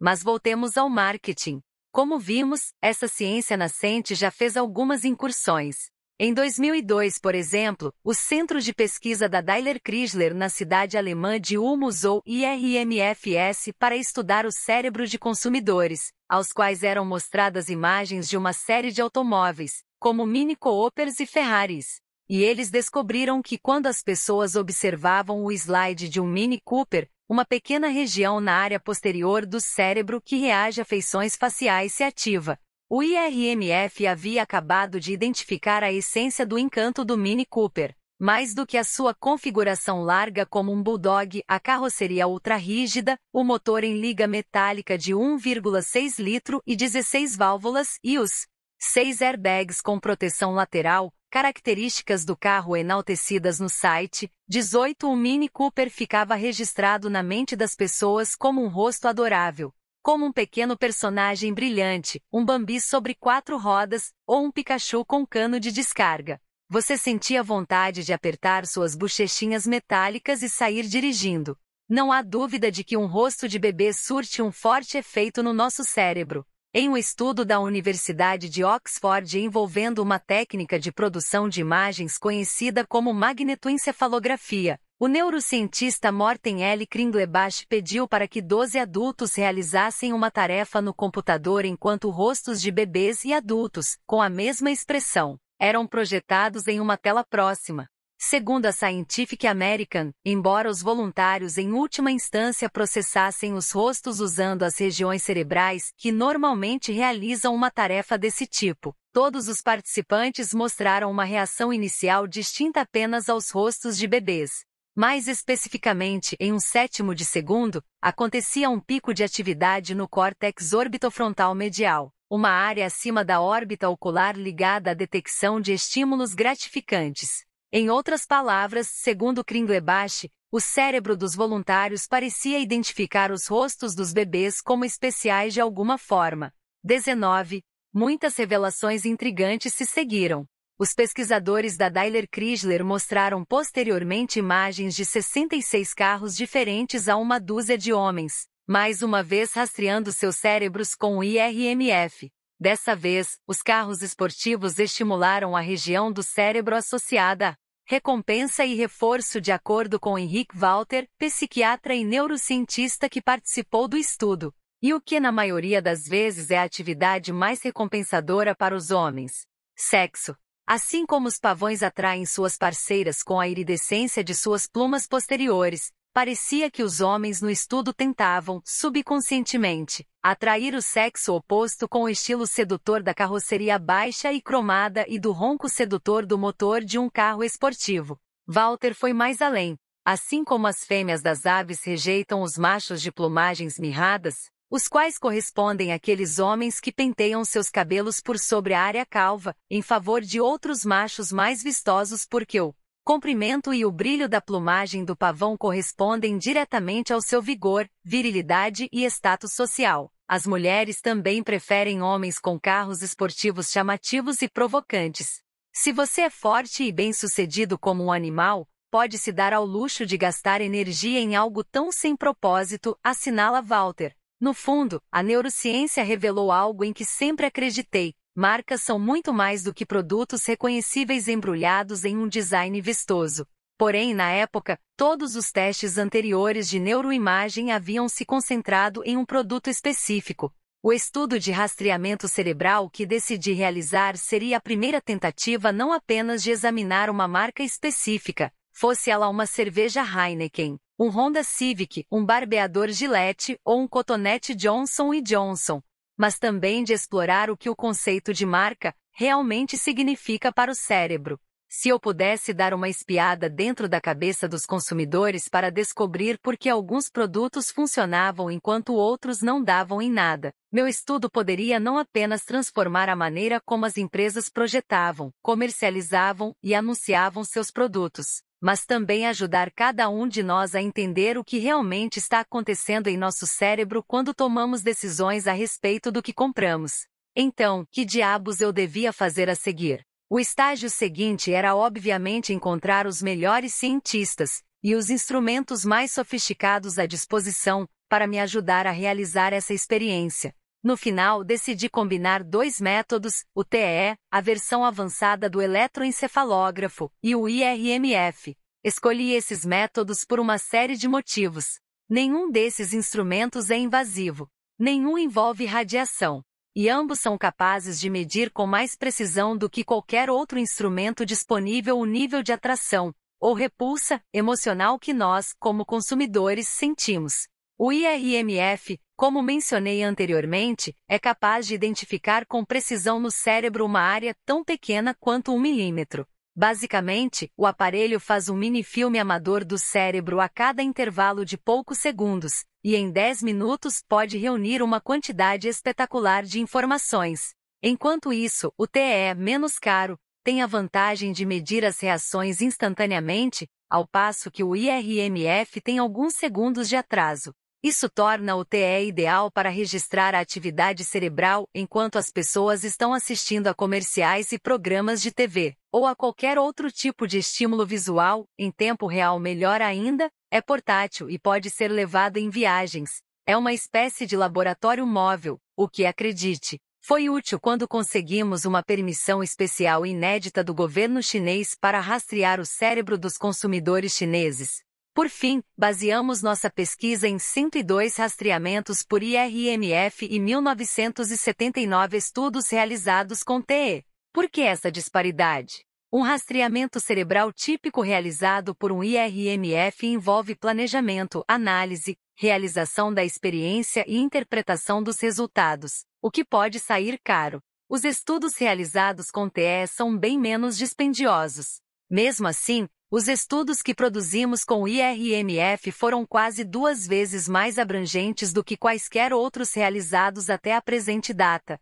Mas voltemos ao marketing. Como vimos, essa ciência nascente já fez algumas incursões. Em 2002, por exemplo, o Centro de Pesquisa da Daimler-Chrysler na cidade alemã de Ulm usou IRMFS para estudar o cérebro de consumidores, aos quais eram mostradas imagens de uma série de automóveis, como Mini Coopers e Ferraris. E eles descobriram que quando as pessoas observavam o slide de um Mini Cooper, uma pequena região na área posterior do cérebro que reage a feições faciais se ativa, o IRMF havia acabado de identificar a essência do encanto do Mini Cooper. Mais do que a sua configuração larga como um bulldog, a carroceria ultra rígida, o motor em liga metálica de 1,6 litro e 16 válvulas e os seis airbags com proteção lateral, características do carro enaltecidas no site, 18 o Mini Cooper ficava registrado na mente das pessoas como um rosto adorável, como um pequeno personagem brilhante, um Bambi sobre quatro rodas ou um Pikachu com cano de descarga. Você sentia vontade de apertar suas bochechinhas metálicas e sair dirigindo. Não há dúvida de que um rosto de bebê surte um forte efeito no nosso cérebro. Em um estudo da Universidade de Oxford envolvendo uma técnica de produção de imagens conhecida como magnetoencefalografia, o neurocientista Morten L. Kringlebach pediu para que 12 adultos realizassem uma tarefa no computador enquanto rostos de bebês e adultos, com a mesma expressão, eram projetados em uma tela próxima. Segundo a Scientific American, embora os voluntários em última instância processassem os rostos usando as regiões cerebrais que normalmente realizam uma tarefa desse tipo, todos os participantes mostraram uma reação inicial distinta apenas aos rostos de bebês. Mais especificamente, em um sétimo de segundo, acontecia um pico de atividade no córtex orbitofrontal medial, uma área acima da órbita ocular ligada à detecção de estímulos gratificantes. Em outras palavras, segundo Kringlebash, o cérebro dos voluntários parecia identificar os rostos dos bebês como especiais de alguma forma. 19. Muitas revelações intrigantes se seguiram. Os pesquisadores da Daimler-Chrysler mostraram posteriormente imagens de 66 carros diferentes a uma dúzia de homens, mais uma vez rastreando seus cérebros com o IRMF. Dessa vez, os carros esportivos estimularam a região do cérebro associada recompensa e reforço de acordo com Henrik Walter, psiquiatra e neurocientista que participou do estudo. E o que na maioria das vezes é a atividade mais recompensadora para os homens? Sexo. Assim como os pavões atraem suas parceiras com a iridescência de suas plumas posteriores, parecia que os homens no estudo tentavam, subconscientemente, atrair o sexo oposto com o estilo sedutor da carroceria baixa e cromada e do ronco sedutor do motor de um carro esportivo. Walter foi mais além. Assim como as fêmeas das aves rejeitam os machos de plumagens mirradas, os quais correspondem àqueles homens que penteiam seus cabelos por sobre a área calva, em favor de outros machos mais vistosos porque o comprimento e o brilho da plumagem do pavão correspondem diretamente ao seu vigor, virilidade e status social. As mulheres também preferem homens com carros esportivos chamativos e provocantes. Se você é forte e bem-sucedido como um animal, pode se dar ao luxo de gastar energia em algo tão sem propósito, assinala Walter, no fundo, a neurociência revelou algo em que sempre acreditei: marcas são muito mais do que produtos reconhecíveis embrulhados em um design vistoso. Porém, na época, todos os testes anteriores de neuroimagem haviam se concentrado em um produto específico. O estudo de rastreamento cerebral que decidi realizar seria a primeira tentativa não apenas de examinar uma marca específica, fosse ela uma cerveja Heineken, um Honda Civic, um barbeador Gillette ou um cotonete Johnson Johnson, mas também de explorar o que o conceito de marca realmente significa para o cérebro. Se eu pudesse dar uma espiada dentro da cabeça dos consumidores para descobrir por que alguns produtos funcionavam enquanto outros não davam em nada, meu estudo poderia não apenas transformar a maneira como as empresas projetavam, comercializavam e anunciavam seus produtos, mas também ajudar cada um de nós a entender o que realmente está acontecendo em nosso cérebro quando tomamos decisões a respeito do que compramos. Então, que diabos eu devia fazer a seguir? O estágio seguinte era obviamente encontrar os melhores cientistas e os instrumentos mais sofisticados à disposição para me ajudar a realizar essa experiência. No final, decidi combinar dois métodos, o TE, a versão avançada do eletroencefalógrafo, e o IRMF. Escolhi esses métodos por uma série de motivos. Nenhum desses instrumentos é invasivo, nenhum envolve radiação, e ambos são capazes de medir com mais precisão do que qualquer outro instrumento disponível o nível de atração, ou repulsa, emocional que nós, como consumidores, sentimos. O IRMF, como mencionei anteriormente, é capaz de identificar com precisão no cérebro uma área tão pequena quanto um milímetro. Basicamente, o aparelho faz um minifilme amador do cérebro a cada intervalo de poucos segundos, e em 10 minutos pode reunir uma quantidade espetacular de informações. Enquanto isso, o TE é menos caro tem a vantagem de medir as reações instantaneamente, ao passo que o IRMF tem alguns segundos de atraso. Isso torna o TE ideal para registrar a atividade cerebral enquanto as pessoas estão assistindo a comerciais e programas de TV, ou a qualquer outro tipo de estímulo visual, em tempo real melhor ainda, é portátil e pode ser levado em viagens. É uma espécie de laboratório móvel, o que acredite. Foi útil quando conseguimos uma permissão especial inédita do governo chinês para rastrear o cérebro dos consumidores chineses, por fim, baseamos nossa pesquisa em 102 rastreamentos por IRMF e 1979 estudos realizados com TE. Por que essa disparidade? Um rastreamento cerebral típico realizado por um IRMF envolve planejamento, análise, realização da experiência e interpretação dos resultados, o que pode sair caro. Os estudos realizados com TE são bem menos dispendiosos. Mesmo assim, os estudos que produzimos com o IRMF foram quase duas vezes mais abrangentes do que quaisquer outros realizados até a presente data.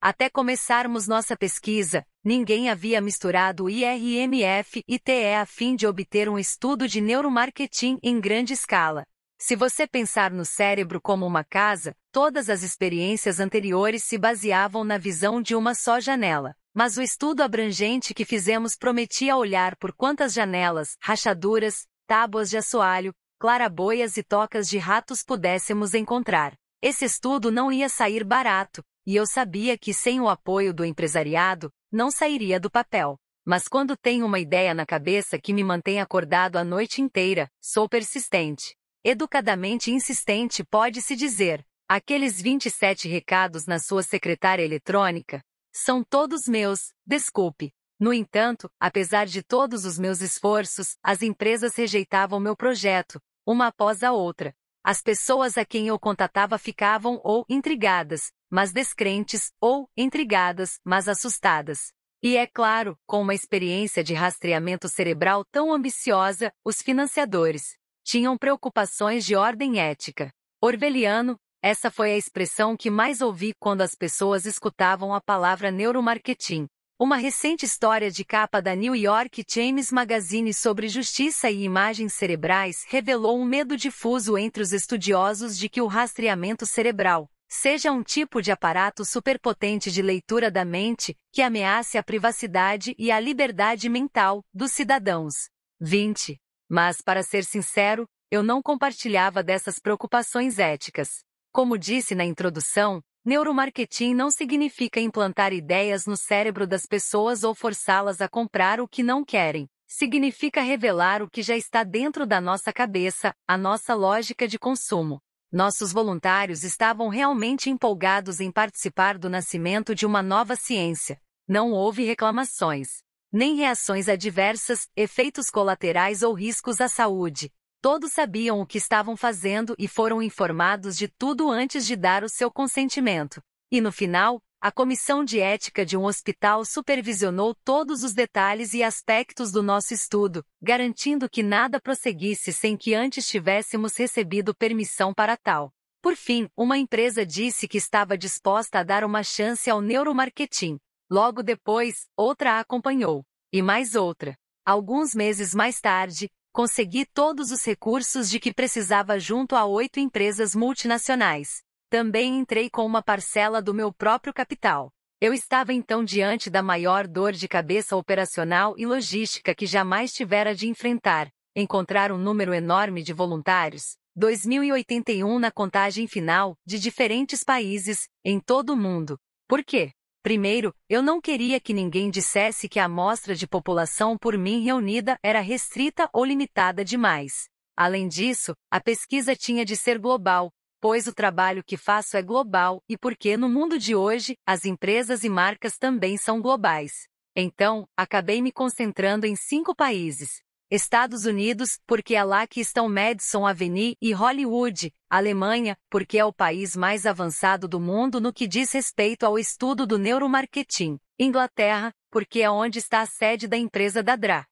Até começarmos nossa pesquisa, ninguém havia misturado IRMF e TE a fim de obter um estudo de neuromarketing em grande escala. Se você pensar no cérebro como uma casa, todas as experiências anteriores se baseavam na visão de uma só janela. Mas o estudo abrangente que fizemos prometia olhar por quantas janelas, rachaduras, tábuas de assoalho, claraboias e tocas de ratos pudéssemos encontrar. Esse estudo não ia sair barato, e eu sabia que sem o apoio do empresariado, não sairia do papel. Mas quando tenho uma ideia na cabeça que me mantém acordado a noite inteira, sou persistente. Educadamente insistente pode-se dizer. Aqueles 27 recados na sua secretária eletrônica, são todos meus, desculpe. No entanto, apesar de todos os meus esforços, as empresas rejeitavam meu projeto, uma após a outra. As pessoas a quem eu contatava ficavam ou intrigadas, mas descrentes, ou intrigadas, mas assustadas. E é claro, com uma experiência de rastreamento cerebral tão ambiciosa, os financiadores tinham preocupações de ordem ética. Orveliano, essa foi a expressão que mais ouvi quando as pessoas escutavam a palavra neuromarketing. Uma recente história de capa da New York Times Magazine sobre justiça e imagens cerebrais revelou um medo difuso entre os estudiosos de que o rastreamento cerebral seja um tipo de aparato superpotente de leitura da mente que ameace a privacidade e a liberdade mental dos cidadãos. 20. Mas, para ser sincero, eu não compartilhava dessas preocupações éticas. Como disse na introdução, neuromarketing não significa implantar ideias no cérebro das pessoas ou forçá-las a comprar o que não querem. Significa revelar o que já está dentro da nossa cabeça, a nossa lógica de consumo. Nossos voluntários estavam realmente empolgados em participar do nascimento de uma nova ciência. Não houve reclamações, nem reações adversas, efeitos colaterais ou riscos à saúde. Todos sabiam o que estavam fazendo e foram informados de tudo antes de dar o seu consentimento. E no final, a comissão de ética de um hospital supervisionou todos os detalhes e aspectos do nosso estudo, garantindo que nada prosseguisse sem que antes tivéssemos recebido permissão para tal. Por fim, uma empresa disse que estava disposta a dar uma chance ao neuromarketing. Logo depois, outra a acompanhou. E mais outra. Alguns meses mais tarde, Consegui todos os recursos de que precisava junto a oito empresas multinacionais. Também entrei com uma parcela do meu próprio capital. Eu estava então diante da maior dor de cabeça operacional e logística que jamais tivera de enfrentar. Encontrar um número enorme de voluntários, 2081 na contagem final, de diferentes países, em todo o mundo. Por quê? Primeiro, eu não queria que ninguém dissesse que a amostra de população por mim reunida era restrita ou limitada demais. Além disso, a pesquisa tinha de ser global, pois o trabalho que faço é global e porque no mundo de hoje, as empresas e marcas também são globais. Então, acabei me concentrando em cinco países: Estados Unidos, porque é lá que estão Madison Avenue e Hollywood, Alemanha, porque é o país mais avançado do mundo no que diz respeito ao estudo do neuromarketing, Inglaterra, porque é onde está a sede da empresa da DRA.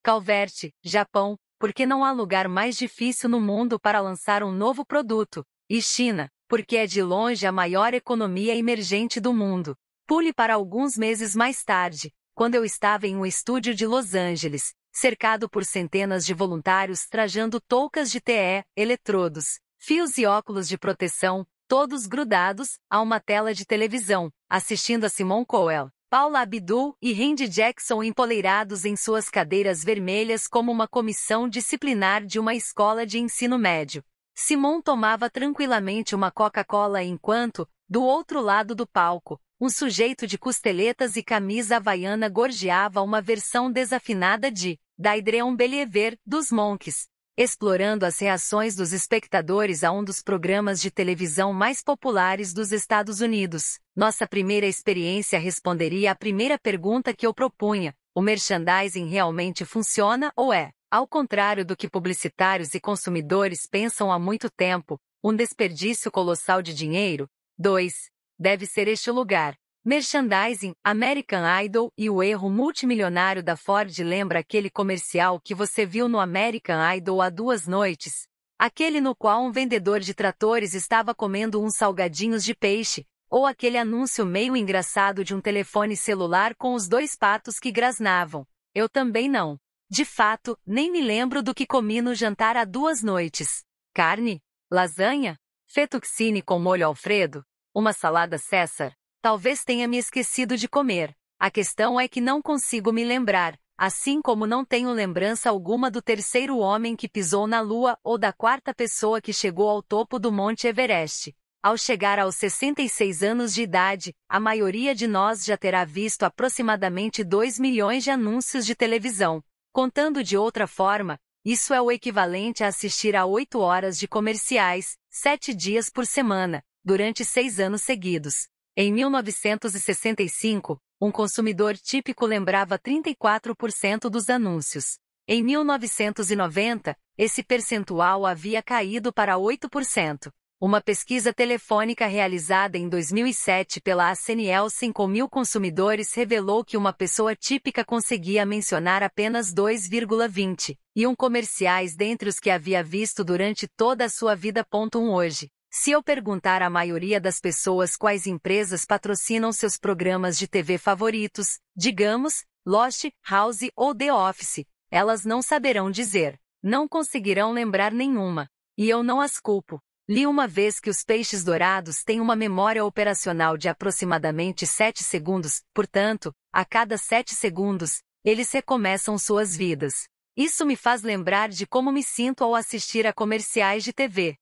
Calvert, Japão, porque não há lugar mais difícil no mundo para lançar um novo produto, e China, porque é de longe a maior economia emergente do mundo. Pule para alguns meses mais tarde, quando eu estava em um estúdio de Los Angeles, cercado por centenas de voluntários trajando toucas de TE, eletrodos, fios e óculos de proteção, todos grudados a uma tela de televisão, assistindo a Simon Cowell, Paula Abdul e Randy Jackson empoleirados em suas cadeiras vermelhas como uma comissão disciplinar de uma escola de ensino médio. Simon tomava tranquilamente uma Coca-Cola enquanto, do outro lado do palco, um sujeito de costeletas e camisa havaiana gorjeava uma versão desafinada de da Idreon Believer, dos Monks, explorando as reações dos espectadores a um dos programas de televisão mais populares dos Estados Unidos. Nossa primeira experiência responderia à primeira pergunta que eu propunha: o merchandising realmente funciona ou é? Ao contrário do que publicitários e consumidores pensam há muito tempo, um desperdício colossal de dinheiro. 2. Deve ser este lugar Merchandising, American Idol e o erro multimilionário da Ford lembra aquele comercial que você viu no American Idol há duas noites. Aquele no qual um vendedor de tratores estava comendo uns salgadinhos de peixe, ou aquele anúncio meio engraçado de um telefone celular com os dois patos que grasnavam. Eu também não. De fato, nem me lembro do que comi no jantar há duas noites. Carne? Lasanha? Fettuccine com molho Alfredo? Uma salada César? Talvez tenha me esquecido de comer. A questão é que não consigo me lembrar, assim como não tenho lembrança alguma do terceiro homem que pisou na Lua ou da quarta pessoa que chegou ao topo do Monte Everest. Ao chegar aos 66 anos de idade, a maioria de nós já terá visto aproximadamente 2 milhões de anúncios de televisão. Contando de outra forma, isso é o equivalente a assistir a 8 horas de comerciais, 7 dias por semana, durante 6 anos seguidos. Em 1965, um consumidor típico lembrava 34% dos anúncios. Em 1990, esse percentual havia caído para 8%. Uma pesquisa telefônica realizada em 2007 pela ACNL mil consumidores revelou que uma pessoa típica conseguia mencionar apenas 2,20 e um comerciais dentre os que havia visto durante toda a sua vida. 1 hoje, se eu perguntar à maioria das pessoas quais empresas patrocinam seus programas de TV favoritos, digamos, Lost, House ou The Office, elas não saberão dizer, não conseguirão lembrar nenhuma. E eu não as culpo. Li uma vez que os peixes dourados têm uma memória operacional de aproximadamente 7 segundos, portanto, a cada 7 segundos, eles recomeçam suas vidas. Isso me faz lembrar de como me sinto ao assistir a comerciais de TV.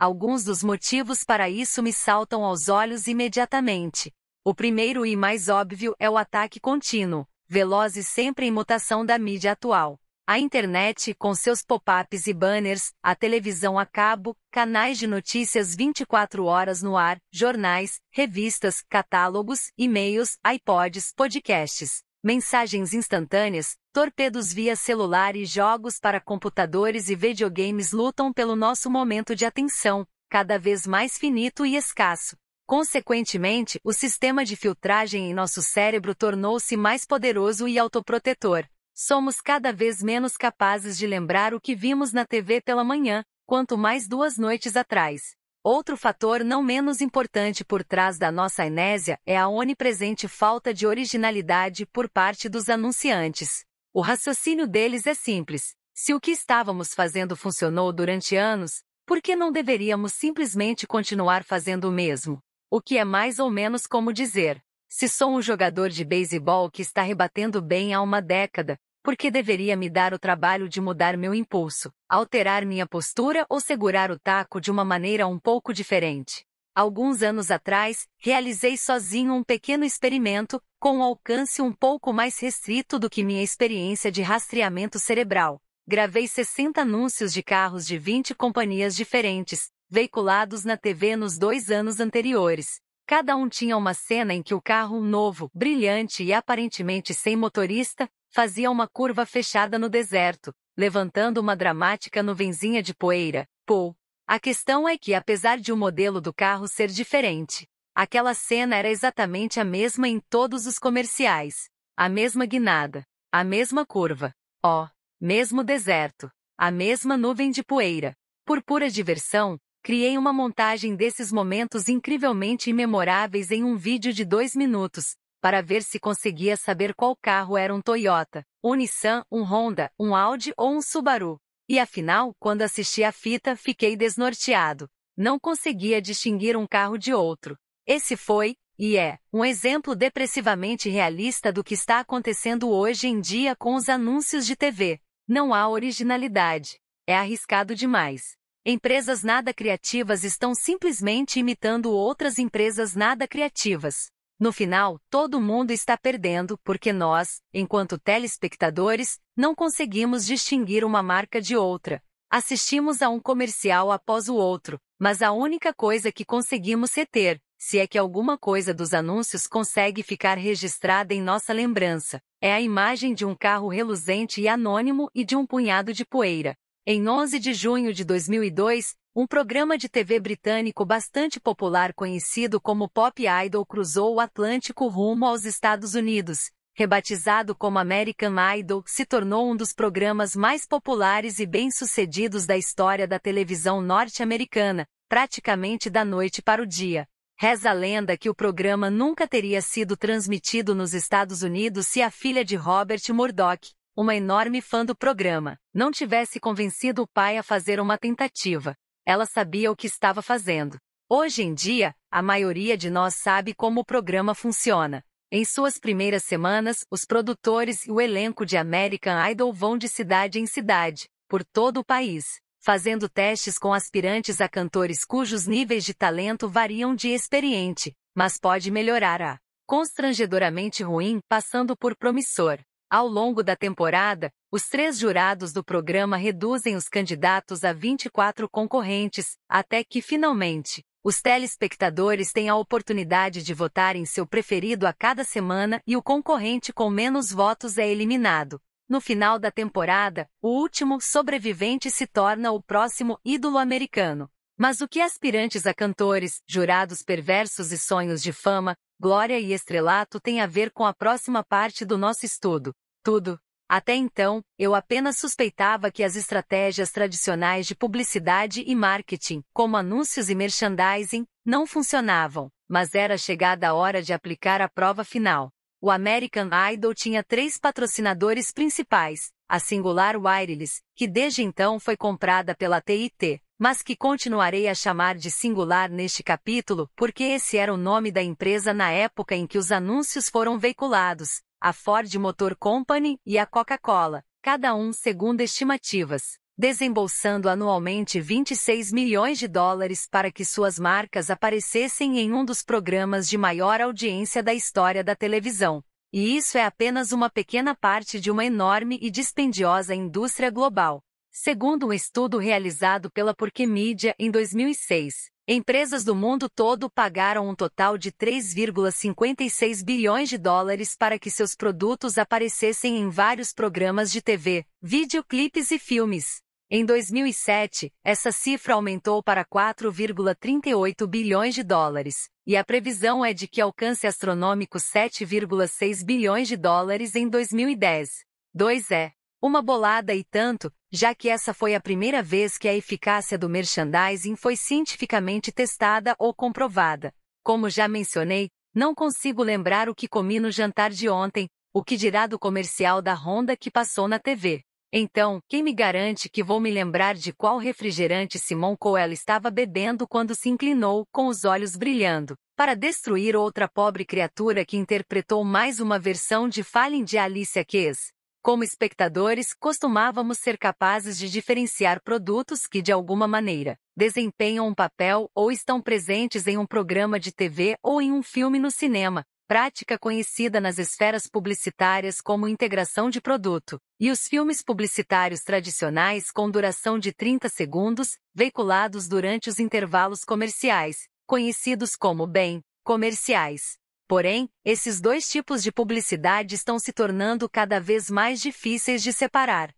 Alguns dos motivos para isso me saltam aos olhos imediatamente. O primeiro e mais óbvio é o ataque contínuo, veloz e sempre em mutação da mídia atual. A internet, com seus pop-ups e banners, a televisão a cabo, canais de notícias 24 horas no ar, jornais, revistas, catálogos, e-mails, iPods, podcasts mensagens instantâneas, torpedos via celular e jogos para computadores e videogames lutam pelo nosso momento de atenção, cada vez mais finito e escasso. Consequentemente, o sistema de filtragem em nosso cérebro tornou-se mais poderoso e autoprotetor. Somos cada vez menos capazes de lembrar o que vimos na TV pela manhã, quanto mais duas noites atrás. Outro fator não menos importante por trás da nossa inésia é a onipresente falta de originalidade por parte dos anunciantes. O raciocínio deles é simples. Se o que estávamos fazendo funcionou durante anos, por que não deveríamos simplesmente continuar fazendo o mesmo? O que é mais ou menos como dizer: se sou um jogador de beisebol que está rebatendo bem há uma década, porque deveria me dar o trabalho de mudar meu impulso, alterar minha postura ou segurar o taco de uma maneira um pouco diferente. Alguns anos atrás, realizei sozinho um pequeno experimento, com um alcance um pouco mais restrito do que minha experiência de rastreamento cerebral. Gravei 60 anúncios de carros de 20 companhias diferentes, veiculados na TV nos dois anos anteriores. Cada um tinha uma cena em que o carro novo, brilhante e aparentemente sem motorista, fazia uma curva fechada no deserto, levantando uma dramática nuvenzinha de poeira. Pô, a questão é que apesar de o modelo do carro ser diferente, aquela cena era exatamente a mesma em todos os comerciais. A mesma guinada, a mesma curva, ó, oh, mesmo deserto, a mesma nuvem de poeira. Por pura diversão, criei uma montagem desses momentos incrivelmente imemoráveis em um vídeo de dois minutos, para ver se conseguia saber qual carro era um Toyota, um Nissan, um Honda, um Audi ou um Subaru. E afinal, quando assisti a fita, fiquei desnorteado. Não conseguia distinguir um carro de outro. Esse foi, e é, um exemplo depressivamente realista do que está acontecendo hoje em dia com os anúncios de TV. Não há originalidade. É arriscado demais. Empresas nada criativas estão simplesmente imitando outras empresas nada criativas. No final, todo mundo está perdendo porque nós, enquanto telespectadores, não conseguimos distinguir uma marca de outra. Assistimos a um comercial após o outro, mas a única coisa que conseguimos reter, se é que alguma coisa dos anúncios consegue ficar registrada em nossa lembrança, é a imagem de um carro reluzente e anônimo e de um punhado de poeira. Em 11 de junho de 2002, um programa de TV britânico bastante popular conhecido como Pop Idol cruzou o Atlântico rumo aos Estados Unidos. Rebatizado como American Idol, se tornou um dos programas mais populares e bem-sucedidos da história da televisão norte-americana, praticamente da noite para o dia. Reza a lenda que o programa nunca teria sido transmitido nos Estados Unidos se a filha de Robert Murdoch, uma enorme fã do programa, não tivesse convencido o pai a fazer uma tentativa. Ela sabia o que estava fazendo. Hoje em dia, a maioria de nós sabe como o programa funciona. Em suas primeiras semanas, os produtores e o elenco de American Idol vão de cidade em cidade, por todo o país, fazendo testes com aspirantes a cantores cujos níveis de talento variam de experiente, mas pode melhorar a constrangedoramente ruim, passando por promissor. Ao longo da temporada, os três jurados do programa reduzem os candidatos a 24 concorrentes, até que, finalmente, os telespectadores têm a oportunidade de votar em seu preferido a cada semana e o concorrente com menos votos é eliminado. No final da temporada, o último sobrevivente se torna o próximo ídolo americano. Mas o que aspirantes a cantores, jurados perversos e sonhos de fama, glória e estrelato tem a ver com a próxima parte do nosso estudo? Tudo. Até então, eu apenas suspeitava que as estratégias tradicionais de publicidade e marketing, como anúncios e merchandising, não funcionavam, mas era chegada a hora de aplicar a prova final. O American Idol tinha três patrocinadores principais, a Singular Wireless, que desde então foi comprada pela TIT, mas que continuarei a chamar de singular neste capítulo, porque esse era o nome da empresa na época em que os anúncios foram veiculados, a Ford Motor Company e a Coca-Cola, cada um segundo estimativas, desembolsando anualmente 26 milhões de dólares para que suas marcas aparecessem em um dos programas de maior audiência da história da televisão. E isso é apenas uma pequena parte de uma enorme e dispendiosa indústria global Segundo um estudo realizado pela Porque Mídia em 2006, empresas do mundo todo pagaram um total de 3,56 bilhões de dólares para que seus produtos aparecessem em vários programas de TV, videoclipes e filmes. Em 2007, essa cifra aumentou para 4,38 bilhões de dólares, e a previsão é de que alcance astronômico 7,6 bilhões de dólares em 2010. 2 é. Uma bolada e tanto, já que essa foi a primeira vez que a eficácia do merchandising foi cientificamente testada ou comprovada. Como já mencionei, não consigo lembrar o que comi no jantar de ontem, o que dirá do comercial da Honda que passou na TV. Então, quem me garante que vou me lembrar de qual refrigerante Simon Coelho estava bebendo quando se inclinou, com os olhos brilhando, para destruir outra pobre criatura que interpretou mais uma versão de Fallen de Alicia Keys? Como espectadores, costumávamos ser capazes de diferenciar produtos que, de alguma maneira, desempenham um papel ou estão presentes em um programa de TV ou em um filme no cinema, prática conhecida nas esferas publicitárias como integração de produto, e os filmes publicitários tradicionais com duração de 30 segundos, veiculados durante os intervalos comerciais, conhecidos como bem comerciais. Porém, esses dois tipos de publicidade estão se tornando cada vez mais difíceis de separar.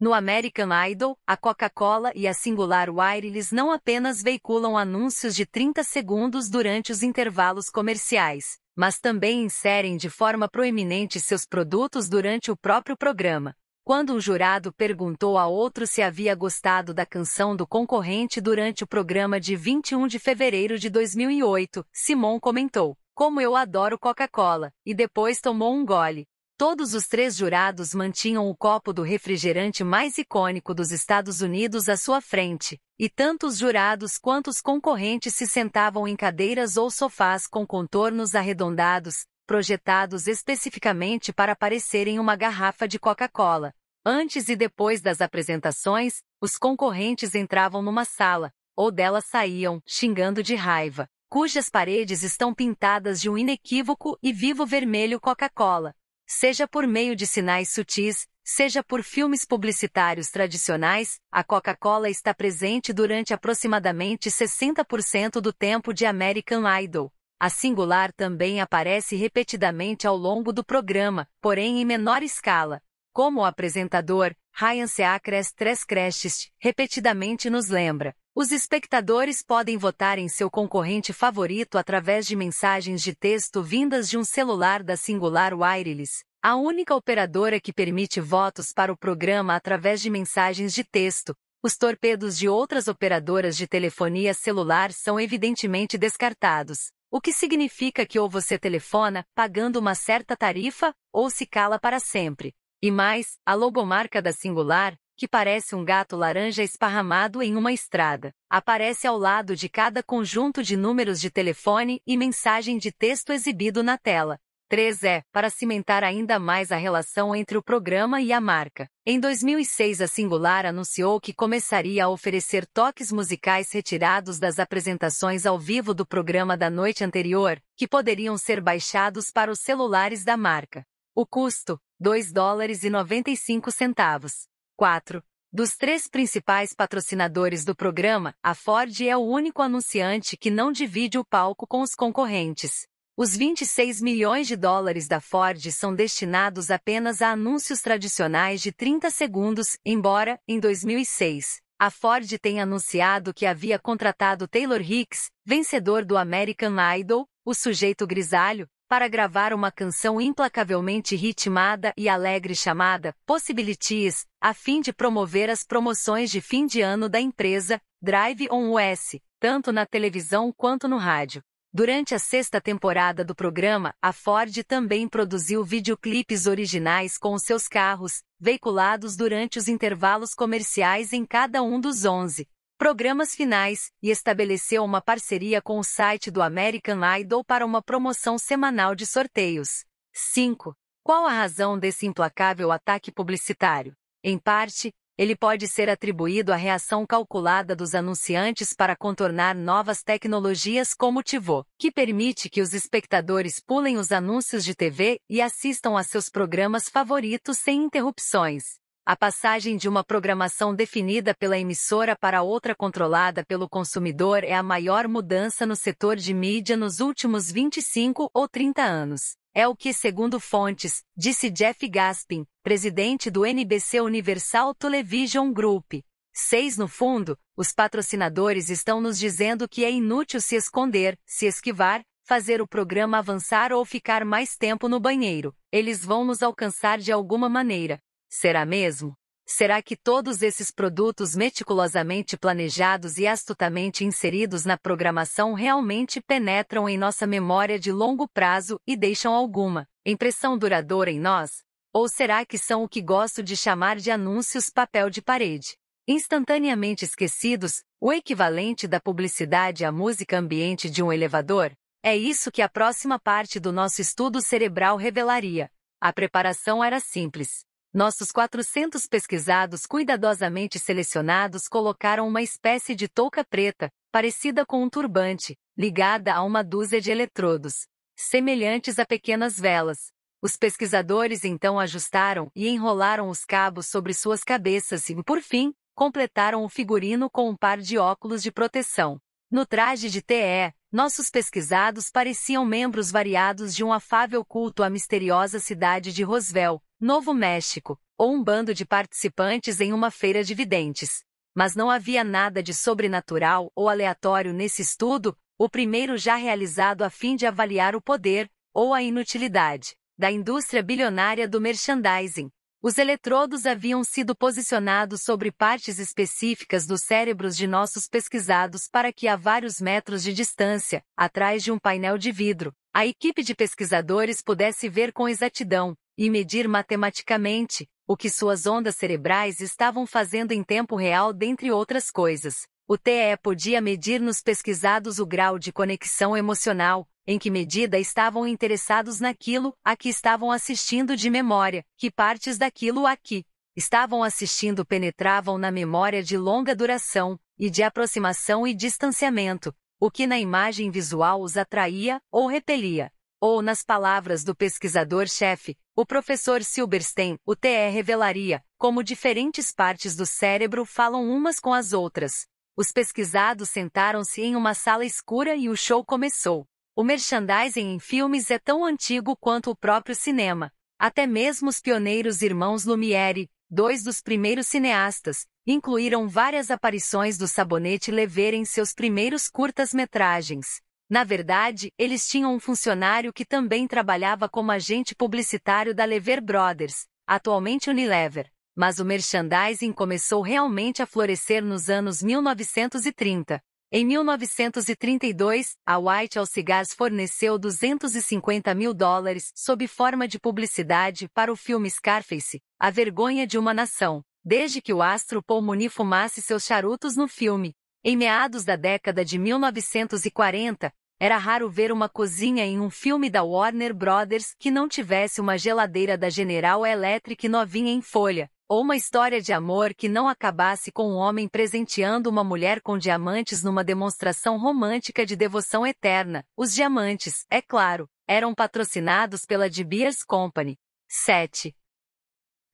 No American Idol, a Coca-Cola e a Singular Wireless não apenas veiculam anúncios de 30 segundos durante os intervalos comerciais, mas também inserem de forma proeminente seus produtos durante o próprio programa. Quando um jurado perguntou a outro se havia gostado da canção do concorrente durante o programa de 21 de fevereiro de 2008, Simon comentou: como eu adoro Coca-Cola! E depois tomou um gole. Todos os três jurados mantinham o copo do refrigerante mais icônico dos Estados Unidos à sua frente, e tanto os jurados quanto os concorrentes se sentavam em cadeiras ou sofás com contornos arredondados, projetados especificamente para parecerem uma garrafa de Coca-Cola. Antes e depois das apresentações, os concorrentes entravam numa sala, ou dela saíam, xingando de raiva cujas paredes estão pintadas de um inequívoco e vivo vermelho Coca-Cola, seja por meio de sinais sutis, seja por filmes publicitários tradicionais, a Coca-Cola está presente durante aproximadamente 60% do tempo de American Idol. A singular também aparece repetidamente ao longo do programa, porém em menor escala. Como o apresentador, Ryan Seacrest Tres Crestes repetidamente nos lembra, os espectadores podem votar em seu concorrente favorito através de mensagens de texto vindas de um celular da Singular Wireless, a única operadora que permite votos para o programa através de mensagens de texto. Os torpedos de outras operadoras de telefonia celular são evidentemente descartados, o que significa que ou você telefona pagando uma certa tarifa ou se cala para sempre. E mais, a logomarca da Singular, que parece um gato laranja esparramado em uma estrada. Aparece ao lado de cada conjunto de números de telefone e mensagem de texto exibido na tela. 3 é, para cimentar ainda mais a relação entre o programa e a marca. Em 2006, a Singular anunciou que começaria a oferecer toques musicais retirados das apresentações ao vivo do programa da noite anterior, que poderiam ser baixados para os celulares da marca. O custo, 2 dólares e 95 centavos. 4. Dos três principais patrocinadores do programa, a Ford é o único anunciante que não divide o palco com os concorrentes. Os 26 milhões de dólares da Ford são destinados apenas a anúncios tradicionais de 30 segundos, embora, em 2006, a Ford tenha anunciado que havia contratado Taylor Hicks, vencedor do American Idol, o sujeito grisalho, para gravar uma canção implacavelmente ritmada e alegre chamada Possibilities, a fim de promover as promoções de fim de ano da empresa, Drive On US, tanto na televisão quanto no rádio. Durante a sexta temporada do programa, a Ford também produziu videoclipes originais com seus carros, veiculados durante os intervalos comerciais em cada um dos 11 programas finais e estabeleceu uma parceria com o site do American Idol para uma promoção semanal de sorteios. 5. Qual a razão desse implacável ataque publicitário? Em parte, ele pode ser atribuído à reação calculada dos anunciantes para contornar novas tecnologias como o Tivô, que permite que os espectadores pulem os anúncios de TV e assistam a seus programas favoritos sem interrupções a passagem de uma programação definida pela emissora para outra controlada pelo consumidor é a maior mudança no setor de mídia nos últimos 25 ou 30 anos. É o que, segundo fontes, disse Jeff Gaspin, presidente do NBC Universal Television Group. Seis no fundo, os patrocinadores estão nos dizendo que é inútil se esconder, se esquivar, fazer o programa avançar ou ficar mais tempo no banheiro. Eles vão nos alcançar de alguma maneira. Será mesmo? Será que todos esses produtos meticulosamente planejados e astutamente inseridos na programação realmente penetram em nossa memória de longo prazo e deixam alguma impressão duradoura em nós? Ou será que são o que gosto de chamar de anúncios papel de parede? Instantaneamente esquecidos, o equivalente da publicidade à música ambiente de um elevador? É isso que a próxima parte do nosso estudo cerebral revelaria. A preparação era simples. Nossos 400 pesquisados cuidadosamente selecionados colocaram uma espécie de touca preta, parecida com um turbante, ligada a uma dúzia de eletrodos, semelhantes a pequenas velas. Os pesquisadores então ajustaram e enrolaram os cabos sobre suas cabeças e, por fim, completaram o figurino com um par de óculos de proteção. No traje de TE, nossos pesquisados pareciam membros variados de um afável culto à misteriosa cidade de Roswell, Novo México, ou um bando de participantes em uma feira de videntes. Mas não havia nada de sobrenatural ou aleatório nesse estudo, o primeiro já realizado a fim de avaliar o poder, ou a inutilidade, da indústria bilionária do merchandising, os eletrodos haviam sido posicionados sobre partes específicas dos cérebros de nossos pesquisados para que a vários metros de distância, atrás de um painel de vidro, a equipe de pesquisadores pudesse ver com exatidão e medir matematicamente o que suas ondas cerebrais estavam fazendo em tempo real, dentre outras coisas. O TE podia medir nos pesquisados o grau de conexão emocional, em que medida estavam interessados naquilo a que estavam assistindo de memória, que partes daquilo a que estavam assistindo penetravam na memória de longa duração, e de aproximação e distanciamento, o que na imagem visual os atraía ou repelia. Ou, nas palavras do pesquisador-chefe, o professor Silberstein, o TE revelaria como diferentes partes do cérebro falam umas com as outras. Os pesquisados sentaram-se em uma sala escura e o show começou. O merchandising em filmes é tão antigo quanto o próprio cinema. Até mesmo os pioneiros irmãos Lumière, dois dos primeiros cineastas, incluíram várias aparições do sabonete Lever em seus primeiros curtas-metragens. Na verdade, eles tinham um funcionário que também trabalhava como agente publicitário da Lever Brothers, atualmente Unilever. Mas o merchandising começou realmente a florescer nos anos 1930, em 1932, a White Cigars forneceu 250 mil dólares sob forma de publicidade para o filme Scarface, A Vergonha de uma Nação, desde que o astro Paul Muni fumasse seus charutos no filme. Em meados da década de 1940, era raro ver uma cozinha em um filme da Warner Brothers que não tivesse uma geladeira da General Electric novinha em folha, ou uma história de amor que não acabasse com um homem presenteando uma mulher com diamantes numa demonstração romântica de devoção eterna. Os diamantes, é claro, eram patrocinados pela De Beers Company. 7.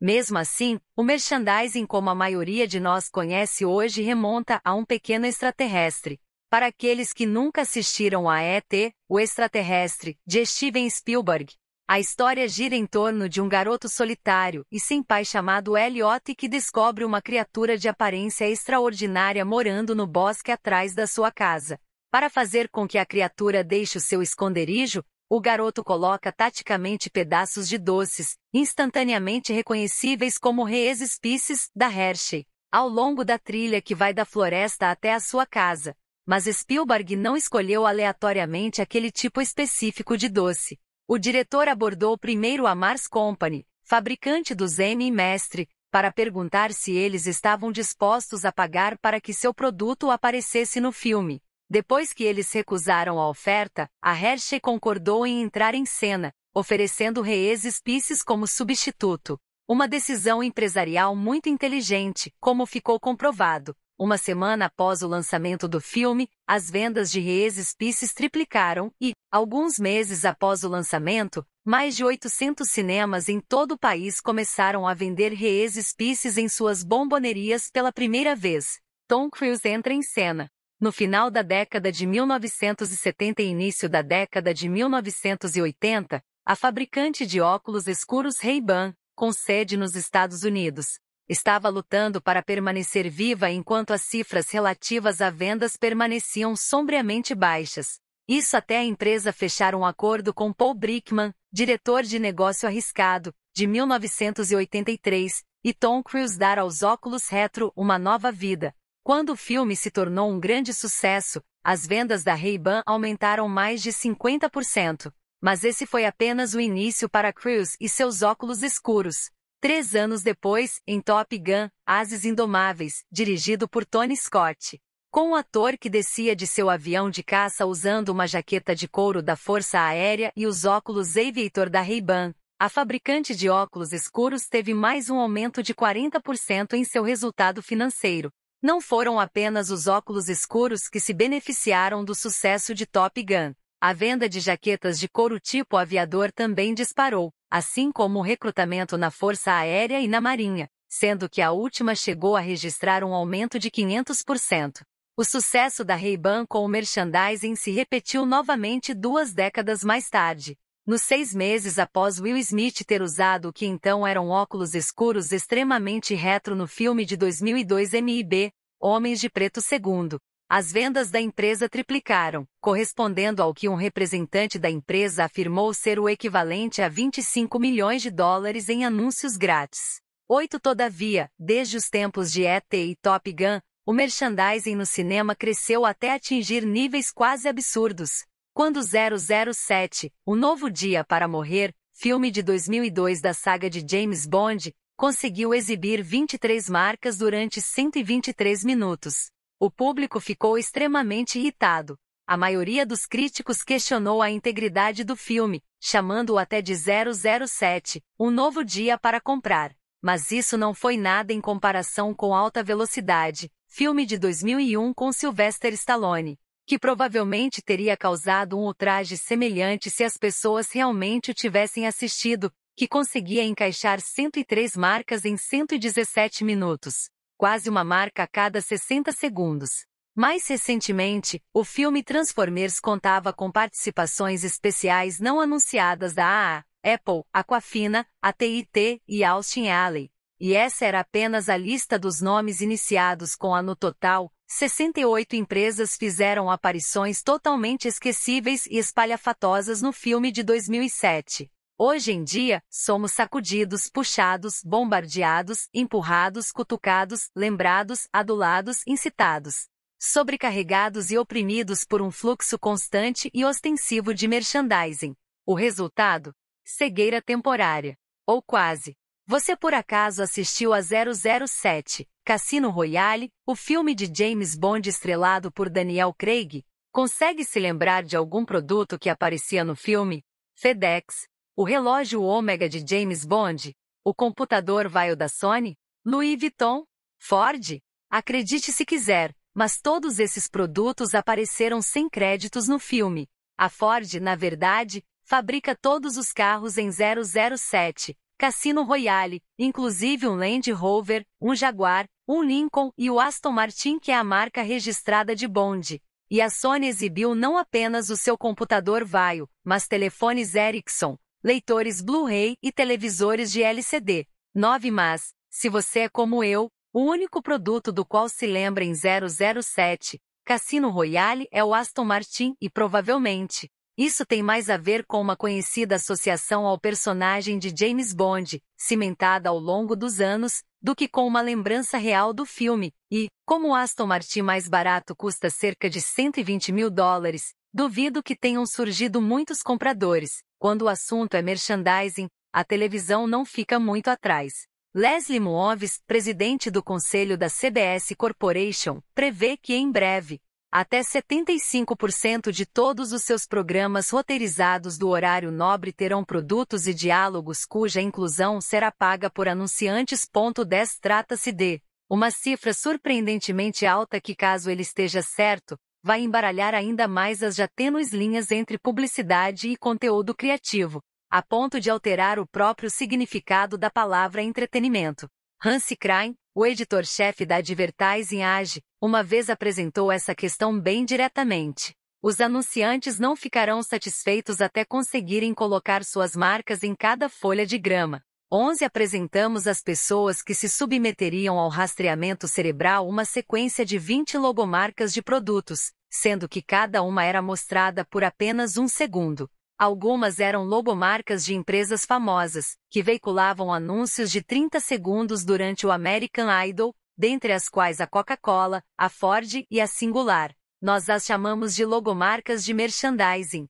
Mesmo assim, o merchandising como a maioria de nós conhece hoje remonta a um pequeno extraterrestre. Para aqueles que nunca assistiram a ET, o extraterrestre, de Steven Spielberg, a história gira em torno de um garoto solitário e sem pai chamado Elliot que descobre uma criatura de aparência extraordinária morando no bosque atrás da sua casa. Para fazer com que a criatura deixe o seu esconderijo, o garoto coloca taticamente pedaços de doces, instantaneamente reconhecíveis como Rees Spices, da Hershey, ao longo da trilha que vai da floresta até a sua casa. Mas Spielberg não escolheu aleatoriamente aquele tipo específico de doce. O diretor abordou primeiro a Mars Company, fabricante do M e Mestre, para perguntar se eles estavam dispostos a pagar para que seu produto aparecesse no filme. Depois que eles recusaram a oferta, a Hershey concordou em entrar em cena, oferecendo Reeses Pieces como substituto. Uma decisão empresarial muito inteligente, como ficou comprovado. Uma semana após o lançamento do filme, as vendas de Reeses Pieces triplicaram e, alguns meses após o lançamento, mais de 800 cinemas em todo o país começaram a vender Reeses Pieces em suas bombonerias pela primeira vez. Tom Cruise entra em cena. No final da década de 1970 e início da década de 1980, a fabricante de óculos escuros Ray-Ban, com sede nos Estados Unidos, Estava lutando para permanecer viva enquanto as cifras relativas a vendas permaneciam sombriamente baixas. Isso até a empresa fechar um acordo com Paul Brickman, diretor de negócio arriscado, de 1983, e Tom Cruise dar aos óculos retro uma nova vida. Quando o filme se tornou um grande sucesso, as vendas da Ray-Ban aumentaram mais de 50%. Mas esse foi apenas o início para Cruise e seus óculos escuros. Três anos depois, em Top Gun, Ases Indomáveis, dirigido por Tony Scott. Com o ator que descia de seu avião de caça usando uma jaqueta de couro da Força Aérea e os óculos Aviator da Ray-Ban, a fabricante de óculos escuros teve mais um aumento de 40% em seu resultado financeiro. Não foram apenas os óculos escuros que se beneficiaram do sucesso de Top Gun. A venda de jaquetas de couro tipo aviador também disparou, assim como o recrutamento na Força Aérea e na Marinha, sendo que a última chegou a registrar um aumento de 500%. O sucesso da Ray-Ban com o merchandising se repetiu novamente duas décadas mais tarde. Nos seis meses após Will Smith ter usado o que então eram óculos escuros extremamente retro no filme de 2002 MIB, Homens de Preto II, as vendas da empresa triplicaram, correspondendo ao que um representante da empresa afirmou ser o equivalente a 25 milhões de dólares em anúncios grátis. 8 Todavia, desde os tempos de ET e Top Gun, o merchandising no cinema cresceu até atingir níveis quase absurdos. Quando 007, O Novo Dia para Morrer, filme de 2002 da saga de James Bond, conseguiu exibir 23 marcas durante 123 minutos. O público ficou extremamente irritado. A maioria dos críticos questionou a integridade do filme, chamando-o até de 007, um novo dia para comprar. Mas isso não foi nada em comparação com Alta Velocidade, filme de 2001 com Sylvester Stallone, que provavelmente teria causado um ultraje semelhante se as pessoas realmente o tivessem assistido, que conseguia encaixar 103 marcas em 117 minutos quase uma marca a cada 60 segundos. Mais recentemente, o filme Transformers contava com participações especiais não anunciadas da AA, Apple, Aquafina, AT&T e Austin Alley. E essa era apenas a lista dos nomes iniciados com a no total, 68 empresas fizeram aparições totalmente esquecíveis e espalhafatosas no filme de 2007. Hoje em dia, somos sacudidos, puxados, bombardeados, empurrados, cutucados, lembrados, adulados, incitados. Sobrecarregados e oprimidos por um fluxo constante e ostensivo de merchandising. O resultado? Cegueira temporária. Ou quase. Você por acaso assistiu a 007, Cassino Royale, o filme de James Bond estrelado por Daniel Craig? Consegue se lembrar de algum produto que aparecia no filme? FedEx, o relógio ômega de James Bond, o computador vaio da Sony, Louis Vuitton, Ford, acredite se quiser, mas todos esses produtos apareceram sem créditos no filme. A Ford, na verdade, fabrica todos os carros em 007, Cassino Royale, inclusive um Land Rover, um Jaguar, um Lincoln e o Aston Martin, que é a marca registrada de Bond. E a Sony exibiu não apenas o seu computador Vaio, mas telefones Ericsson, leitores Blu-ray e televisores de LCD. 9. Mas, se você é como eu, o único produto do qual se lembra em 007, Cassino Royale é o Aston Martin e provavelmente, isso tem mais a ver com uma conhecida associação ao personagem de James Bond, cimentada ao longo dos anos, do que com uma lembrança real do filme, e, como o Aston Martin mais barato custa cerca de 120 mil dólares, duvido que tenham surgido muitos compradores. Quando o assunto é merchandising, a televisão não fica muito atrás. Leslie Moves, presidente do conselho da CBS Corporation, prevê que em breve, até 75% de todos os seus programas roteirizados do horário nobre terão produtos e diálogos cuja inclusão será paga por anunciantes. 10 Trata-se de uma cifra surpreendentemente alta que, caso ele esteja certo, vai embaralhar ainda mais as já tênues linhas entre publicidade e conteúdo criativo, a ponto de alterar o próprio significado da palavra entretenimento. Hans Krein, o editor-chefe da Advertising Age, uma vez apresentou essa questão bem diretamente. Os anunciantes não ficarão satisfeitos até conseguirem colocar suas marcas em cada folha de grama. 11 apresentamos às pessoas que se submeteriam ao rastreamento cerebral uma sequência de 20 logomarcas de produtos, sendo que cada uma era mostrada por apenas um segundo. Algumas eram logomarcas de empresas famosas, que veiculavam anúncios de 30 segundos durante o American Idol, dentre as quais a Coca-Cola, a Ford e a Singular. Nós as chamamos de logomarcas de merchandising,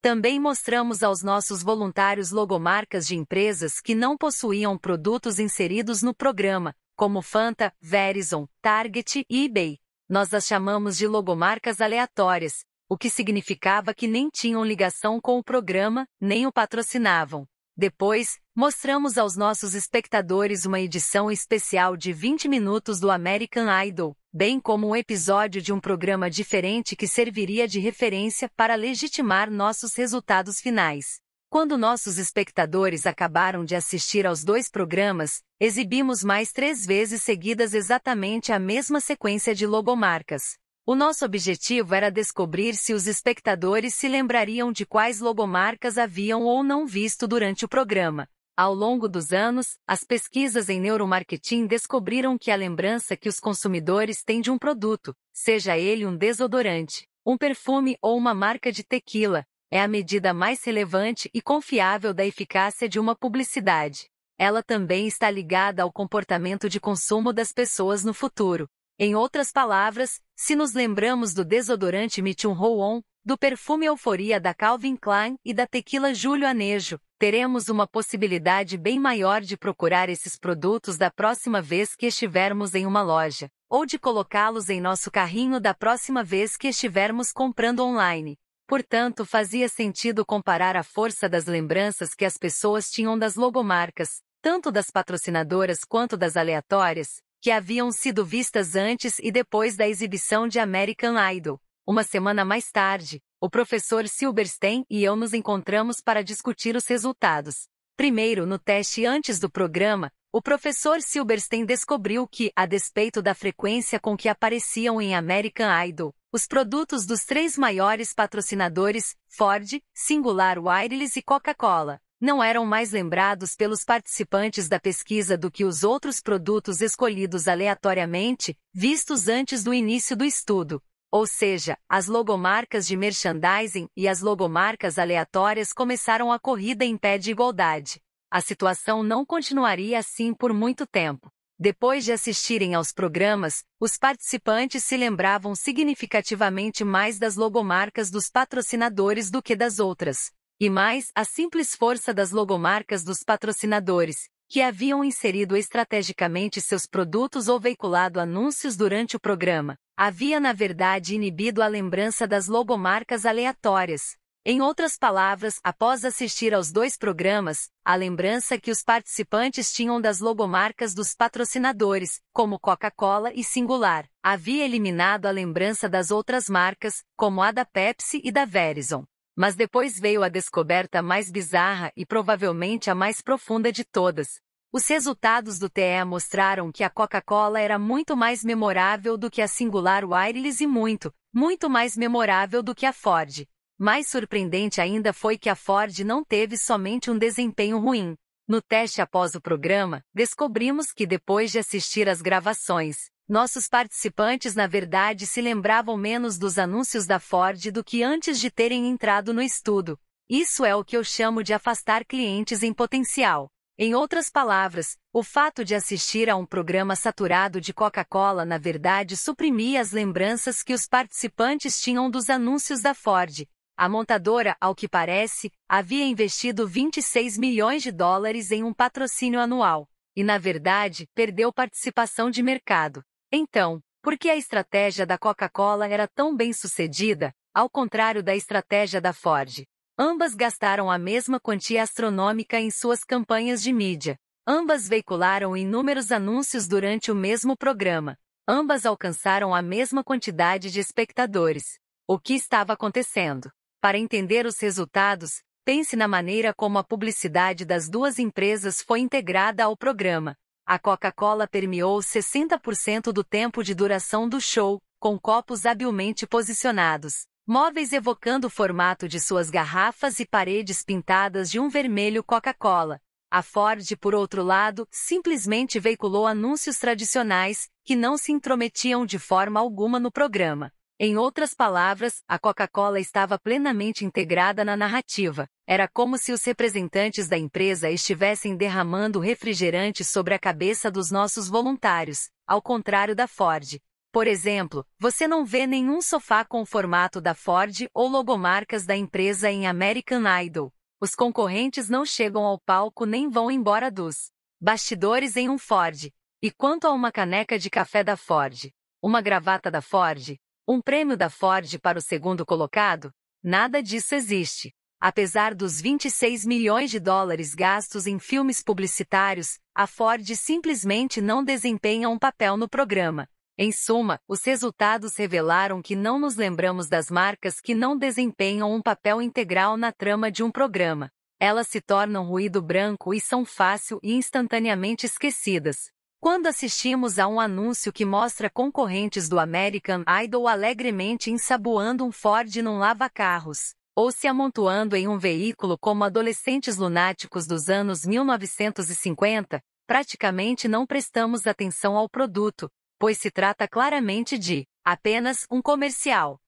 também mostramos aos nossos voluntários logomarcas de empresas que não possuíam produtos inseridos no programa, como Fanta, Verizon, Target e eBay. Nós as chamamos de logomarcas aleatórias, o que significava que nem tinham ligação com o programa, nem o patrocinavam. Depois, mostramos aos nossos espectadores uma edição especial de 20 minutos do American Idol, bem como um episódio de um programa diferente que serviria de referência para legitimar nossos resultados finais. Quando nossos espectadores acabaram de assistir aos dois programas, exibimos mais três vezes seguidas exatamente a mesma sequência de logomarcas. O nosso objetivo era descobrir se os espectadores se lembrariam de quais logomarcas haviam ou não visto durante o programa. Ao longo dos anos, as pesquisas em neuromarketing descobriram que a lembrança que os consumidores têm de um produto, seja ele um desodorante, um perfume ou uma marca de tequila, é a medida mais relevante e confiável da eficácia de uma publicidade. Ela também está ligada ao comportamento de consumo das pessoas no futuro. Em outras palavras, se nos lembramos do desodorante Mitchum Rowon do perfume Euforia da Calvin Klein e da tequila Julio Anejo, teremos uma possibilidade bem maior de procurar esses produtos da próxima vez que estivermos em uma loja, ou de colocá-los em nosso carrinho da próxima vez que estivermos comprando online. Portanto, fazia sentido comparar a força das lembranças que as pessoas tinham das logomarcas, tanto das patrocinadoras quanto das aleatórias, que haviam sido vistas antes e depois da exibição de American Idol uma semana mais tarde, o professor Silberstein e eu nos encontramos para discutir os resultados. Primeiro, no teste antes do programa, o professor Silberstein descobriu que, a despeito da frequência com que apareciam em American Idol, os produtos dos três maiores patrocinadores, Ford, Singular Wireless e Coca-Cola, não eram mais lembrados pelos participantes da pesquisa do que os outros produtos escolhidos aleatoriamente, vistos antes do início do estudo. Ou seja, as logomarcas de merchandising e as logomarcas aleatórias começaram a corrida em pé de igualdade. A situação não continuaria assim por muito tempo. Depois de assistirem aos programas, os participantes se lembravam significativamente mais das logomarcas dos patrocinadores do que das outras. E mais, a simples força das logomarcas dos patrocinadores, que haviam inserido estrategicamente seus produtos ou veiculado anúncios durante o programa, havia na verdade inibido a lembrança das logomarcas aleatórias. Em outras palavras, após assistir aos dois programas, a lembrança que os participantes tinham das logomarcas dos patrocinadores, como Coca-Cola e Singular, havia eliminado a lembrança das outras marcas, como a da Pepsi e da Verizon. Mas depois veio a descoberta mais bizarra e provavelmente a mais profunda de todas. Os resultados do TE mostraram que a Coca-Cola era muito mais memorável do que a singular Wireless e muito, muito mais memorável do que a Ford. Mais surpreendente ainda foi que a Ford não teve somente um desempenho ruim. No teste após o programa, descobrimos que depois de assistir às gravações, nossos participantes, na verdade, se lembravam menos dos anúncios da Ford do que antes de terem entrado no estudo. Isso é o que eu chamo de afastar clientes em potencial. Em outras palavras, o fato de assistir a um programa saturado de Coca-Cola na verdade suprimia as lembranças que os participantes tinham dos anúncios da Ford. A montadora, ao que parece, havia investido 26 milhões de dólares em um patrocínio anual e, na verdade, perdeu participação de mercado. Então, por que a estratégia da Coca-Cola era tão bem sucedida, ao contrário da estratégia da Ford? Ambas gastaram a mesma quantia astronômica em suas campanhas de mídia. Ambas veicularam inúmeros anúncios durante o mesmo programa. Ambas alcançaram a mesma quantidade de espectadores. O que estava acontecendo? Para entender os resultados, pense na maneira como a publicidade das duas empresas foi integrada ao programa. A Coca-Cola permeou 60% do tempo de duração do show, com copos habilmente posicionados, móveis evocando o formato de suas garrafas e paredes pintadas de um vermelho Coca-Cola. A Ford, por outro lado, simplesmente veiculou anúncios tradicionais, que não se intrometiam de forma alguma no programa. Em outras palavras, a Coca-Cola estava plenamente integrada na narrativa. Era como se os representantes da empresa estivessem derramando refrigerante sobre a cabeça dos nossos voluntários, ao contrário da Ford. Por exemplo, você não vê nenhum sofá com o formato da Ford ou logomarcas da empresa em American Idol. Os concorrentes não chegam ao palco nem vão embora dos bastidores em um Ford. E quanto a uma caneca de café da Ford? Uma gravata da Ford? Um prêmio da Ford para o segundo colocado? Nada disso existe. Apesar dos 26 milhões de dólares gastos em filmes publicitários, a Ford simplesmente não desempenha um papel no programa. Em suma, os resultados revelaram que não nos lembramos das marcas que não desempenham um papel integral na trama de um programa. Elas se tornam ruído branco e são fácil e instantaneamente esquecidas. Quando assistimos a um anúncio que mostra concorrentes do American Idol alegremente ensaboando um Ford num lava-carros, ou se amontoando em um veículo como adolescentes lunáticos dos anos 1950, praticamente não prestamos atenção ao produto, pois se trata claramente de apenas um comercial.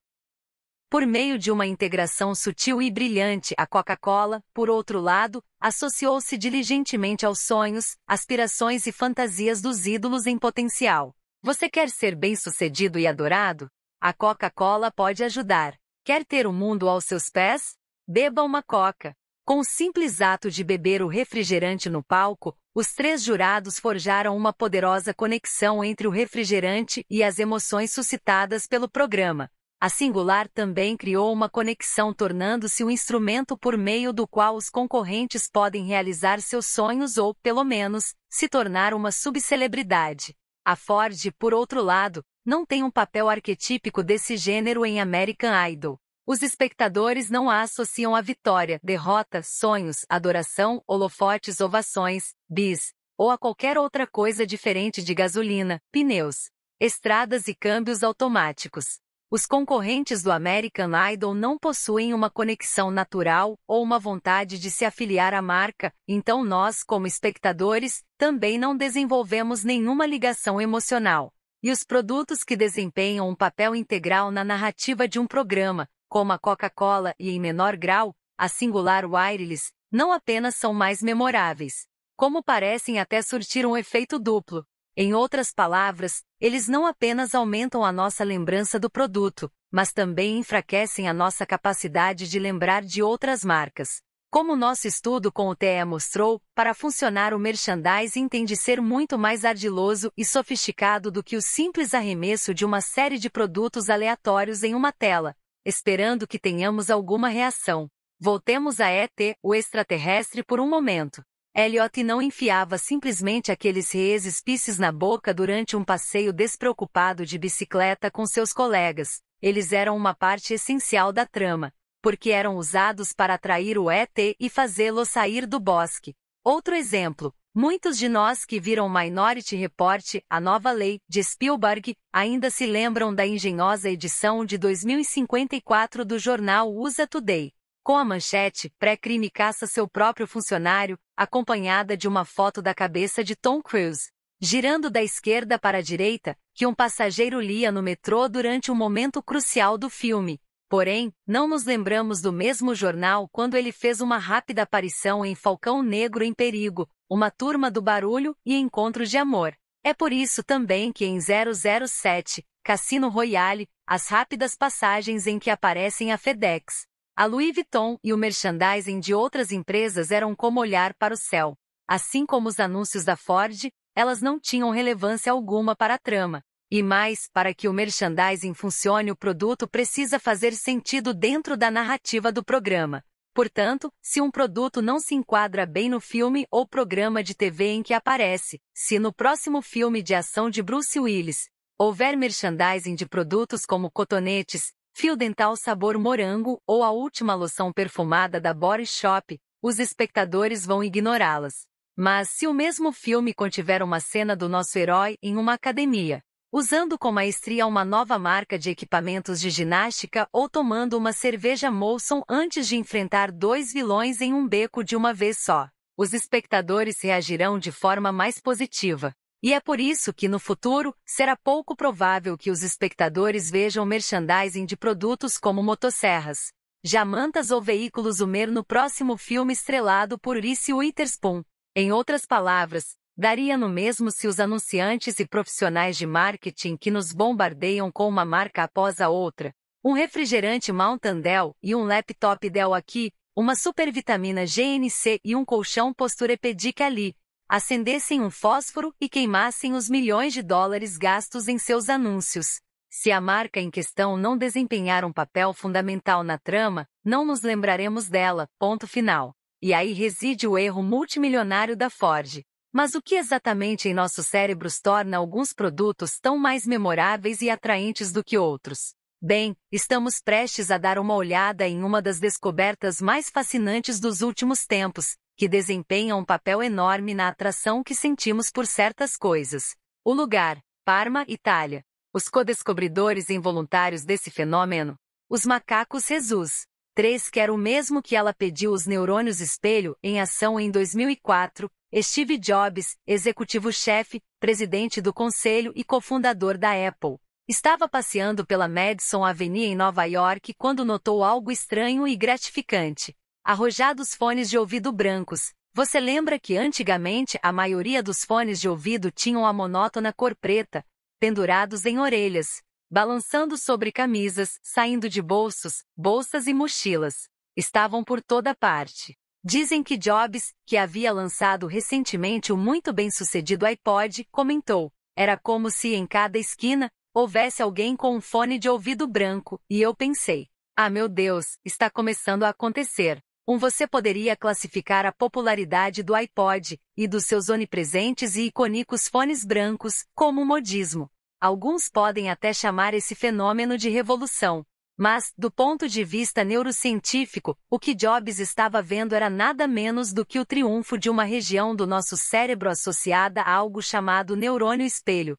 Por meio de uma integração sutil e brilhante, a Coca-Cola, por outro lado, associou-se diligentemente aos sonhos, aspirações e fantasias dos ídolos em potencial. Você quer ser bem-sucedido e adorado? A Coca-Cola pode ajudar. Quer ter o mundo aos seus pés? Beba uma Coca. Com o simples ato de beber o refrigerante no palco, os três jurados forjaram uma poderosa conexão entre o refrigerante e as emoções suscitadas pelo programa. A Singular também criou uma conexão tornando-se um instrumento por meio do qual os concorrentes podem realizar seus sonhos ou, pelo menos, se tornar uma subcelebridade. A Ford, por outro lado, não tem um papel arquetípico desse gênero em American Idol. Os espectadores não a associam à vitória, derrota, sonhos, adoração, holofotes, ovações, bis, ou a qualquer outra coisa diferente de gasolina, pneus, estradas e câmbios automáticos. Os concorrentes do American Idol não possuem uma conexão natural ou uma vontade de se afiliar à marca, então nós, como espectadores, também não desenvolvemos nenhuma ligação emocional. E os produtos que desempenham um papel integral na narrativa de um programa, como a Coca-Cola e, em menor grau, a singular Wireless, não apenas são mais memoráveis, como parecem até surtir um efeito duplo, em outras palavras, eles não apenas aumentam a nossa lembrança do produto, mas também enfraquecem a nossa capacidade de lembrar de outras marcas. Como nosso estudo com o TE mostrou, para funcionar o merchandising tem de ser muito mais ardiloso e sofisticado do que o simples arremesso de uma série de produtos aleatórios em uma tela, esperando que tenhamos alguma reação. Voltemos a ET, o extraterrestre, por um momento. Elliot não enfiava simplesmente aqueles reespices na boca durante um passeio despreocupado de bicicleta com seus colegas. Eles eram uma parte essencial da trama, porque eram usados para atrair o ET e fazê-lo sair do bosque. Outro exemplo, Muitos de nós que viram Minority Report, A Nova Lei, de Spielberg, ainda se lembram da engenhosa edição de 2054 do jornal USA Today, com a manchete, pré-crime caça seu próprio funcionário, acompanhada de uma foto da cabeça de Tom Cruise, girando da esquerda para a direita, que um passageiro lia no metrô durante um momento crucial do filme. Porém, não nos lembramos do mesmo jornal quando ele fez uma rápida aparição em Falcão Negro em Perigo, Uma Turma do Barulho e Encontros de Amor. É por isso também que em 007, Cassino Royale, as rápidas passagens em que aparecem a FedEx, a Louis Vuitton e o merchandising de outras empresas eram como olhar para o céu. Assim como os anúncios da Ford, elas não tinham relevância alguma para a trama. E mais, para que o merchandising funcione, o produto precisa fazer sentido dentro da narrativa do programa. Portanto, se um produto não se enquadra bem no filme ou programa de TV em que aparece, se no próximo filme de ação de Bruce Willis houver merchandising de produtos como cotonetes, Fio dental sabor morango ou a última loção perfumada da Body Shop, os espectadores vão ignorá-las. Mas se o mesmo filme contiver uma cena do nosso herói em uma academia, usando com maestria uma nova marca de equipamentos de ginástica ou tomando uma cerveja Molson antes de enfrentar dois vilões em um beco de uma vez só, os espectadores reagirão de forma mais positiva. E é por isso que no futuro, será pouco provável que os espectadores vejam merchandising de produtos como motosserras, jamantas ou veículos Humer no próximo filme estrelado por Reese Witherspoon. Em outras palavras, daria no mesmo se os anunciantes e profissionais de marketing que nos bombardeiam com uma marca após a outra, um refrigerante Mountain Dell e um laptop Dell aqui, uma supervitamina GNC e um colchão Posturepedic ali, acendessem um fósforo e queimassem os milhões de dólares gastos em seus anúncios. Se a marca em questão não desempenhar um papel fundamental na trama, não nos lembraremos dela, ponto final. E aí reside o erro multimilionário da Ford. Mas o que exatamente em nossos cérebros torna alguns produtos tão mais memoráveis e atraentes do que outros? Bem, estamos prestes a dar uma olhada em uma das descobertas mais fascinantes dos últimos tempos, que desempenha um papel enorme na atração que sentimos por certas coisas. O lugar, Parma, Itália. Os co-descobridores involuntários desse fenômeno, os macacos Jesus. 3 que era o mesmo que ela pediu os neurônios espelho em ação em 2004, Steve Jobs, executivo-chefe, presidente do conselho e cofundador da Apple. Estava passeando pela Madison Avenue em Nova York quando notou algo estranho e gratificante. Arrojados fones de ouvido brancos. Você lembra que antigamente a maioria dos fones de ouvido tinham a monótona cor preta, pendurados em orelhas, balançando sobre camisas, saindo de bolsos, bolsas e mochilas. Estavam por toda parte. Dizem que Jobs, que havia lançado recentemente o muito bem-sucedido iPod, comentou: Era como se em cada esquina houvesse alguém com um fone de ouvido branco, e eu pensei: Ah, meu Deus, está começando a acontecer. Um você poderia classificar a popularidade do iPod e dos seus onipresentes e icônicos fones brancos como modismo. Alguns podem até chamar esse fenômeno de revolução. Mas, do ponto de vista neurocientífico, o que Jobs estava vendo era nada menos do que o triunfo de uma região do nosso cérebro associada a algo chamado neurônio espelho.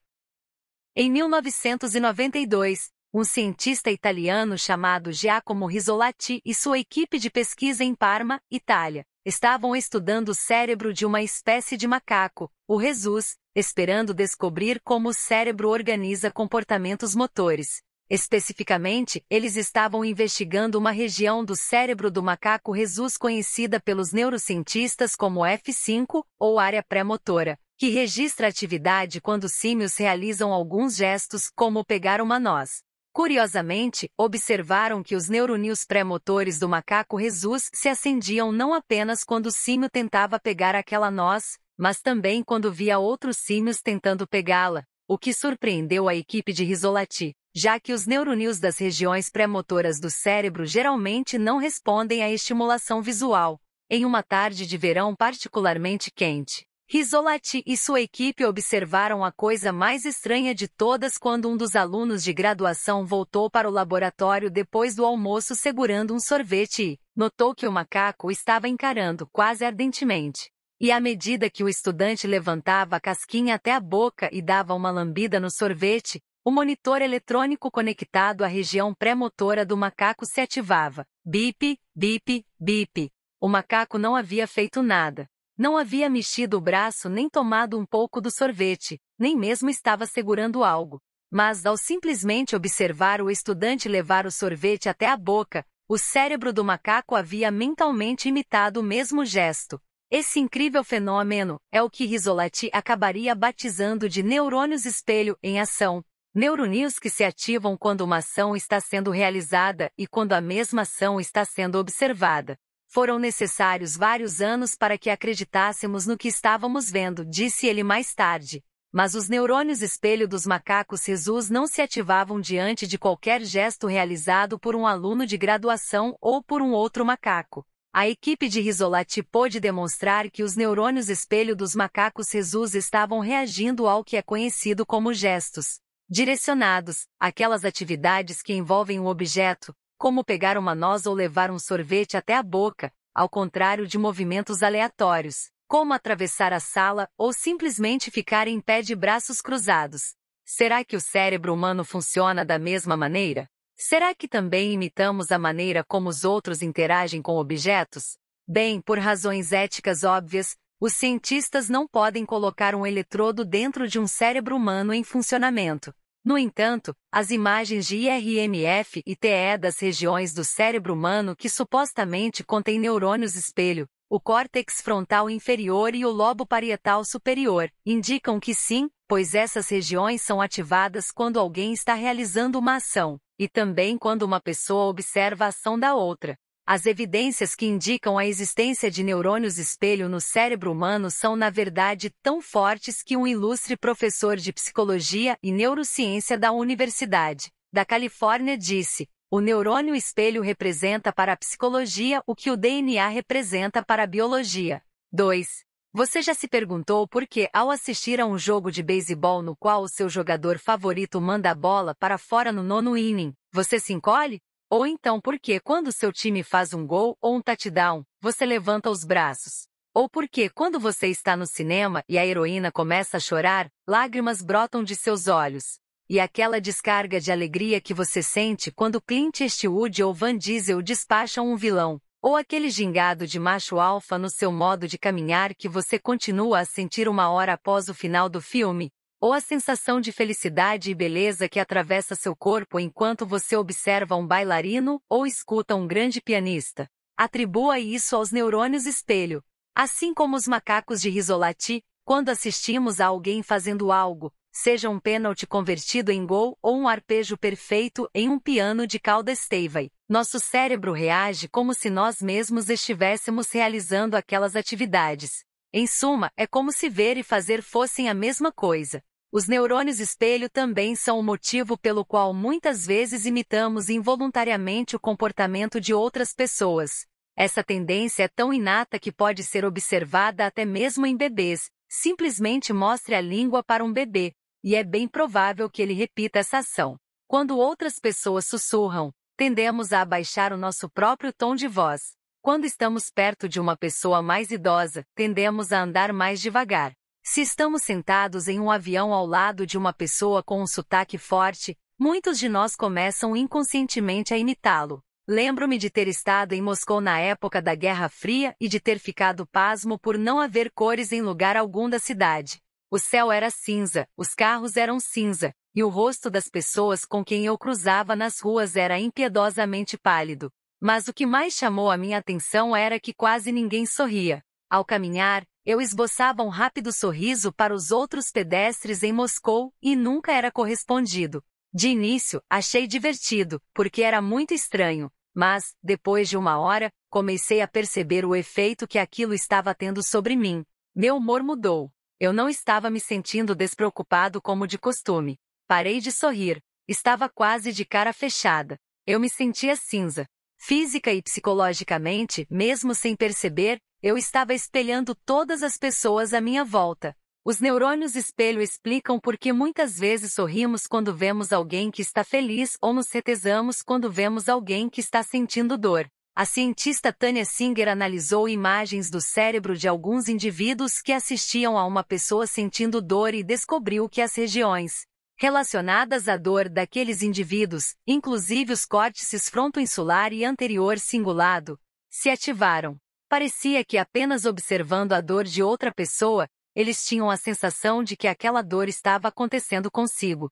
Em 1992, um cientista italiano chamado Giacomo Risolati e sua equipe de pesquisa em Parma, Itália, estavam estudando o cérebro de uma espécie de macaco, o rhesus, esperando descobrir como o cérebro organiza comportamentos motores. Especificamente, eles estavam investigando uma região do cérebro do macaco rhesus conhecida pelos neurocientistas como F5, ou área pré-motora, que registra atividade quando símios realizam alguns gestos, como pegar uma noz. Curiosamente, observaram que os neurônios pré-motores do macaco Jesus se acendiam não apenas quando o símio tentava pegar aquela noz, mas também quando via outros símios tentando pegá-la, o que surpreendeu a equipe de Risolati, já que os neurônios das regiões pré-motoras do cérebro geralmente não respondem à estimulação visual, em uma tarde de verão particularmente quente. Risolati e sua equipe observaram a coisa mais estranha de todas quando um dos alunos de graduação voltou para o laboratório depois do almoço segurando um sorvete e notou que o macaco estava encarando quase ardentemente. E à medida que o estudante levantava a casquinha até a boca e dava uma lambida no sorvete, o monitor eletrônico conectado à região pré-motora do macaco se ativava. Bip, bip, bip. O macaco não havia feito nada não havia mexido o braço nem tomado um pouco do sorvete, nem mesmo estava segurando algo. Mas ao simplesmente observar o estudante levar o sorvete até a boca, o cérebro do macaco havia mentalmente imitado o mesmo gesto. Esse incrível fenômeno é o que Risolati acabaria batizando de neurônios espelho em ação, neurônios que se ativam quando uma ação está sendo realizada e quando a mesma ação está sendo observada. Foram necessários vários anos para que acreditássemos no que estávamos vendo, disse ele mais tarde. Mas os neurônios espelho dos macacos Jesus não se ativavam diante de qualquer gesto realizado por um aluno de graduação ou por um outro macaco. A equipe de Risolati pôde demonstrar que os neurônios espelho dos macacos Jesus estavam reagindo ao que é conhecido como gestos direcionados, aquelas atividades que envolvem um objeto, como pegar uma noz ou levar um sorvete até a boca, ao contrário de movimentos aleatórios, como atravessar a sala ou simplesmente ficar em pé de braços cruzados. Será que o cérebro humano funciona da mesma maneira? Será que também imitamos a maneira como os outros interagem com objetos? Bem, por razões éticas óbvias, os cientistas não podem colocar um eletrodo dentro de um cérebro humano em funcionamento, no entanto, as imagens de IRMF e TE das regiões do cérebro humano que supostamente contêm neurônios espelho, o córtex frontal inferior e o lobo parietal superior, indicam que sim, pois essas regiões são ativadas quando alguém está realizando uma ação, e também quando uma pessoa observa a ação da outra. As evidências que indicam a existência de neurônios espelho no cérebro humano são, na verdade, tão fortes que um ilustre professor de psicologia e neurociência da Universidade da Califórnia disse: o neurônio espelho representa para a psicologia o que o DNA representa para a biologia. 2. Você já se perguntou por que, ao assistir a um jogo de beisebol no qual o seu jogador favorito manda a bola para fora no nono inning, você se encolhe? Ou então porque quando seu time faz um gol ou um touchdown, você levanta os braços. Ou porque quando você está no cinema e a heroína começa a chorar, lágrimas brotam de seus olhos. E aquela descarga de alegria que você sente quando Clint Eastwood ou Van Diesel despacham um vilão. Ou aquele gingado de macho alfa no seu modo de caminhar que você continua a sentir uma hora após o final do filme, ou a sensação de felicidade e beleza que atravessa seu corpo enquanto você observa um bailarino ou escuta um grande pianista. Atribua isso aos neurônios espelho. Assim como os macacos de Risolati, quando assistimos a alguém fazendo algo, seja um pênalti convertido em gol ou um arpejo perfeito em um piano de cauda estevai. Nosso cérebro reage como se nós mesmos estivéssemos realizando aquelas atividades. Em suma, é como se ver e fazer fossem a mesma coisa. Os neurônios espelho também são o motivo pelo qual muitas vezes imitamos involuntariamente o comportamento de outras pessoas. Essa tendência é tão inata que pode ser observada até mesmo em bebês. Simplesmente mostre a língua para um bebê, e é bem provável que ele repita essa ação. Quando outras pessoas sussurram, tendemos a abaixar o nosso próprio tom de voz. Quando estamos perto de uma pessoa mais idosa, tendemos a andar mais devagar. Se estamos sentados em um avião ao lado de uma pessoa com um sotaque forte, muitos de nós começam inconscientemente a imitá-lo. Lembro-me de ter estado em Moscou na época da Guerra Fria e de ter ficado pasmo por não haver cores em lugar algum da cidade. O céu era cinza, os carros eram cinza, e o rosto das pessoas com quem eu cruzava nas ruas era impiedosamente pálido. Mas o que mais chamou a minha atenção era que quase ninguém sorria. Ao caminhar, eu esboçava um rápido sorriso para os outros pedestres em Moscou e nunca era correspondido. De início, achei divertido, porque era muito estranho, mas, depois de uma hora, comecei a perceber o efeito que aquilo estava tendo sobre mim. Meu humor mudou. Eu não estava me sentindo despreocupado como de costume. Parei de sorrir. Estava quase de cara fechada. Eu me sentia cinza. Física e psicologicamente, mesmo sem perceber, eu estava espelhando todas as pessoas à minha volta. Os neurônios espelho explicam por que muitas vezes sorrimos quando vemos alguém que está feliz ou nos retesamos quando vemos alguém que está sentindo dor. A cientista Tânia Singer analisou imagens do cérebro de alguns indivíduos que assistiam a uma pessoa sentindo dor e descobriu que as regiões relacionadas à dor daqueles indivíduos, inclusive os córtices frontoinsular e anterior cingulado, se ativaram. Parecia que apenas observando a dor de outra pessoa, eles tinham a sensação de que aquela dor estava acontecendo consigo.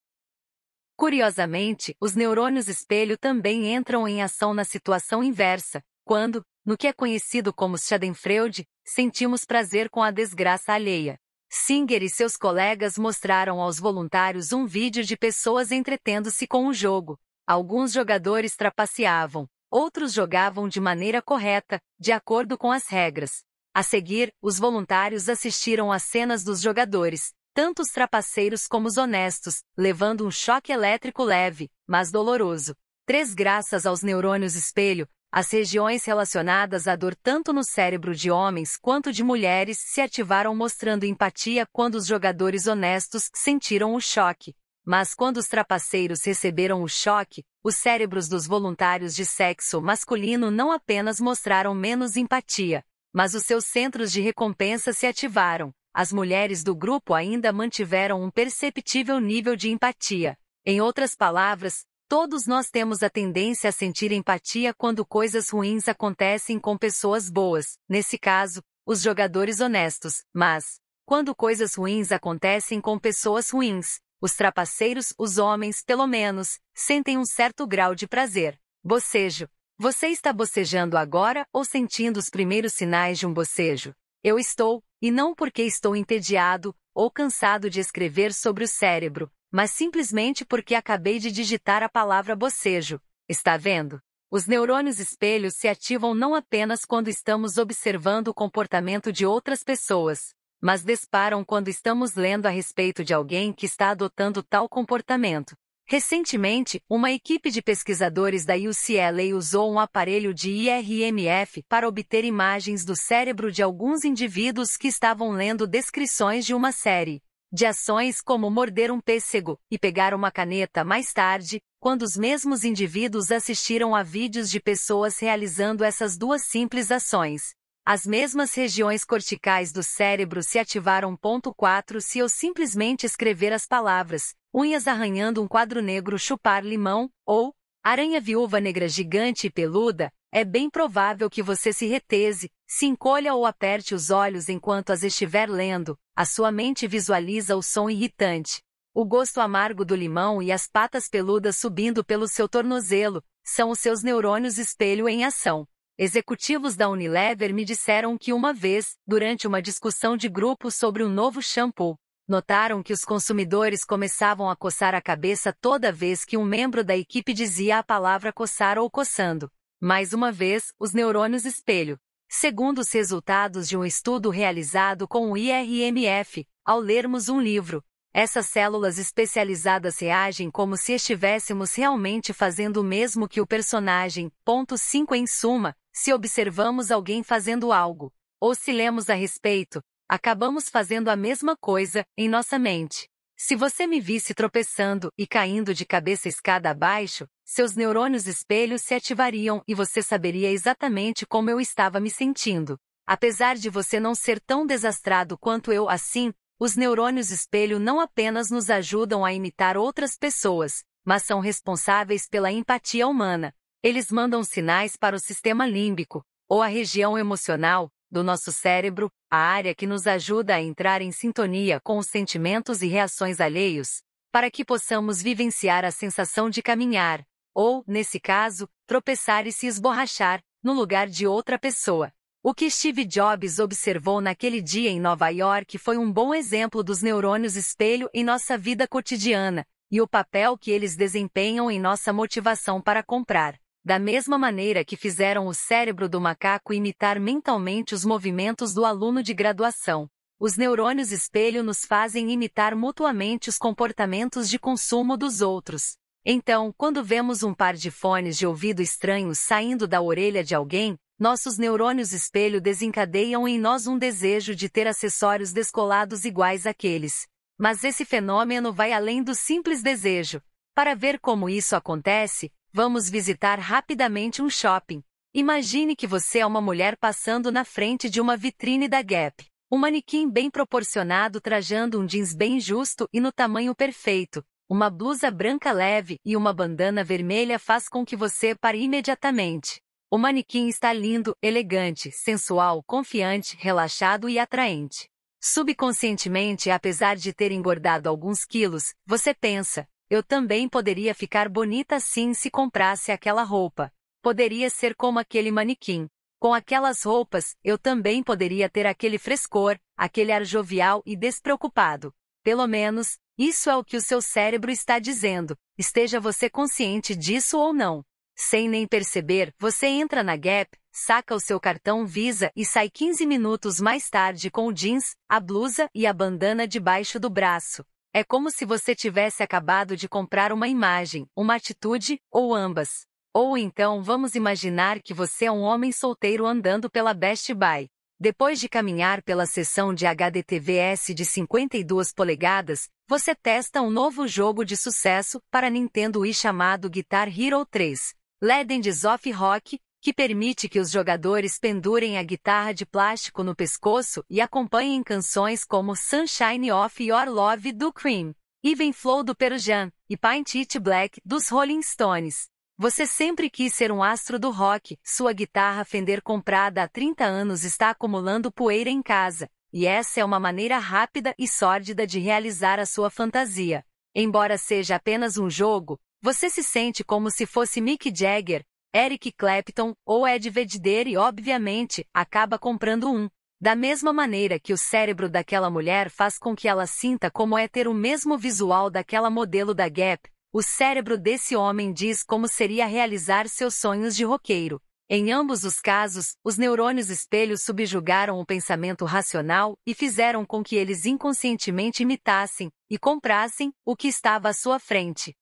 Curiosamente, os neurônios espelho também entram em ação na situação inversa, quando, no que é conhecido como Schadenfreude, sentimos prazer com a desgraça alheia. Singer e seus colegas mostraram aos voluntários um vídeo de pessoas entretendo-se com o um jogo. Alguns jogadores trapaceavam, Outros jogavam de maneira correta, de acordo com as regras. A seguir, os voluntários assistiram às cenas dos jogadores, tanto os trapaceiros como os honestos, levando um choque elétrico leve, mas doloroso. Três graças aos neurônios espelho, as regiões relacionadas à dor tanto no cérebro de homens quanto de mulheres se ativaram mostrando empatia quando os jogadores honestos sentiram o choque. Mas quando os trapaceiros receberam o choque, os cérebros dos voluntários de sexo masculino não apenas mostraram menos empatia, mas os seus centros de recompensa se ativaram. As mulheres do grupo ainda mantiveram um perceptível nível de empatia. Em outras palavras, todos nós temos a tendência a sentir empatia quando coisas ruins acontecem com pessoas boas, nesse caso, os jogadores honestos, mas quando coisas ruins acontecem com pessoas ruins, os trapaceiros, os homens, pelo menos, sentem um certo grau de prazer. Bocejo. Você está bocejando agora ou sentindo os primeiros sinais de um bocejo? Eu estou, e não porque estou entediado ou cansado de escrever sobre o cérebro, mas simplesmente porque acabei de digitar a palavra bocejo. Está vendo? Os neurônios espelhos se ativam não apenas quando estamos observando o comportamento de outras pessoas, mas disparam quando estamos lendo a respeito de alguém que está adotando tal comportamento. Recentemente, uma equipe de pesquisadores da UCLA usou um aparelho de IRMF para obter imagens do cérebro de alguns indivíduos que estavam lendo descrições de uma série de ações como morder um pêssego e pegar uma caneta mais tarde, quando os mesmos indivíduos assistiram a vídeos de pessoas realizando essas duas simples ações as mesmas regiões corticais do cérebro se ativaram. 4 Se eu simplesmente escrever as palavras, unhas arranhando um quadro negro, chupar limão, ou aranha viúva negra gigante e peluda, é bem provável que você se reteze, se encolha ou aperte os olhos enquanto as estiver lendo, a sua mente visualiza o som irritante. O gosto amargo do limão e as patas peludas subindo pelo seu tornozelo são os seus neurônios espelho em ação. Executivos da Unilever me disseram que uma vez, durante uma discussão de grupo sobre um novo shampoo, notaram que os consumidores começavam a coçar a cabeça toda vez que um membro da equipe dizia a palavra coçar ou coçando. Mais uma vez, os neurônios espelho. Segundo os resultados de um estudo realizado com o IRMF, ao lermos um livro, essas células especializadas reagem como se estivéssemos realmente fazendo o mesmo que o personagem. Ponto 5 Em suma, se observamos alguém fazendo algo, ou se lemos a respeito, acabamos fazendo a mesma coisa em nossa mente. Se você me visse tropeçando e caindo de cabeça escada abaixo, seus neurônios espelhos se ativariam e você saberia exatamente como eu estava me sentindo. Apesar de você não ser tão desastrado quanto eu assim, os neurônios espelho não apenas nos ajudam a imitar outras pessoas, mas são responsáveis pela empatia humana, eles mandam sinais para o sistema límbico, ou a região emocional, do nosso cérebro, a área que nos ajuda a entrar em sintonia com os sentimentos e reações alheios, para que possamos vivenciar a sensação de caminhar, ou, nesse caso, tropeçar e se esborrachar, no lugar de outra pessoa. O que Steve Jobs observou naquele dia em Nova York foi um bom exemplo dos neurônios espelho em nossa vida cotidiana e o papel que eles desempenham em nossa motivação para comprar da mesma maneira que fizeram o cérebro do macaco imitar mentalmente os movimentos do aluno de graduação. Os neurônios espelho nos fazem imitar mutuamente os comportamentos de consumo dos outros. Então, quando vemos um par de fones de ouvido estranhos saindo da orelha de alguém, nossos neurônios espelho desencadeiam em nós um desejo de ter acessórios descolados iguais àqueles. Mas esse fenômeno vai além do simples desejo. Para ver como isso acontece, Vamos visitar rapidamente um shopping. Imagine que você é uma mulher passando na frente de uma vitrine da Gap. Um manequim bem proporcionado trajando um jeans bem justo e no tamanho perfeito. Uma blusa branca leve e uma bandana vermelha faz com que você pare imediatamente. O manequim está lindo, elegante, sensual, confiante, relaxado e atraente. Subconscientemente, apesar de ter engordado alguns quilos, você pensa: eu também poderia ficar bonita assim se comprasse aquela roupa. Poderia ser como aquele manequim. Com aquelas roupas, eu também poderia ter aquele frescor, aquele ar jovial e despreocupado. Pelo menos, isso é o que o seu cérebro está dizendo, esteja você consciente disso ou não. Sem nem perceber, você entra na Gap, saca o seu cartão Visa e sai 15 minutos mais tarde com o jeans, a blusa e a bandana debaixo do braço. É como se você tivesse acabado de comprar uma imagem, uma atitude, ou ambas. Ou então vamos imaginar que você é um homem solteiro andando pela Best Buy. Depois de caminhar pela seção de HDTVS de 52 polegadas, você testa um novo jogo de sucesso para Nintendo Wii chamado Guitar Hero 3, Legends of Rock, que permite que os jogadores pendurem a guitarra de plástico no pescoço e acompanhem canções como Sunshine of Your Love do Cream, Even Flow do Perujan e Paint It Black dos Rolling Stones. Você sempre quis ser um astro do rock, sua guitarra Fender comprada há 30 anos está acumulando poeira em casa, e essa é uma maneira rápida e sórdida de realizar a sua fantasia. Embora seja apenas um jogo, você se sente como se fosse Mick Jagger, Eric Clapton ou Ed Vedder e, obviamente, acaba comprando um. Da mesma maneira que o cérebro daquela mulher faz com que ela sinta como é ter o mesmo visual daquela modelo da Gap, o cérebro desse homem diz como seria realizar seus sonhos de roqueiro. Em ambos os casos, os neurônios espelhos subjugaram o pensamento racional e fizeram com que eles inconscientemente imitassem e comprassem o que estava à sua frente.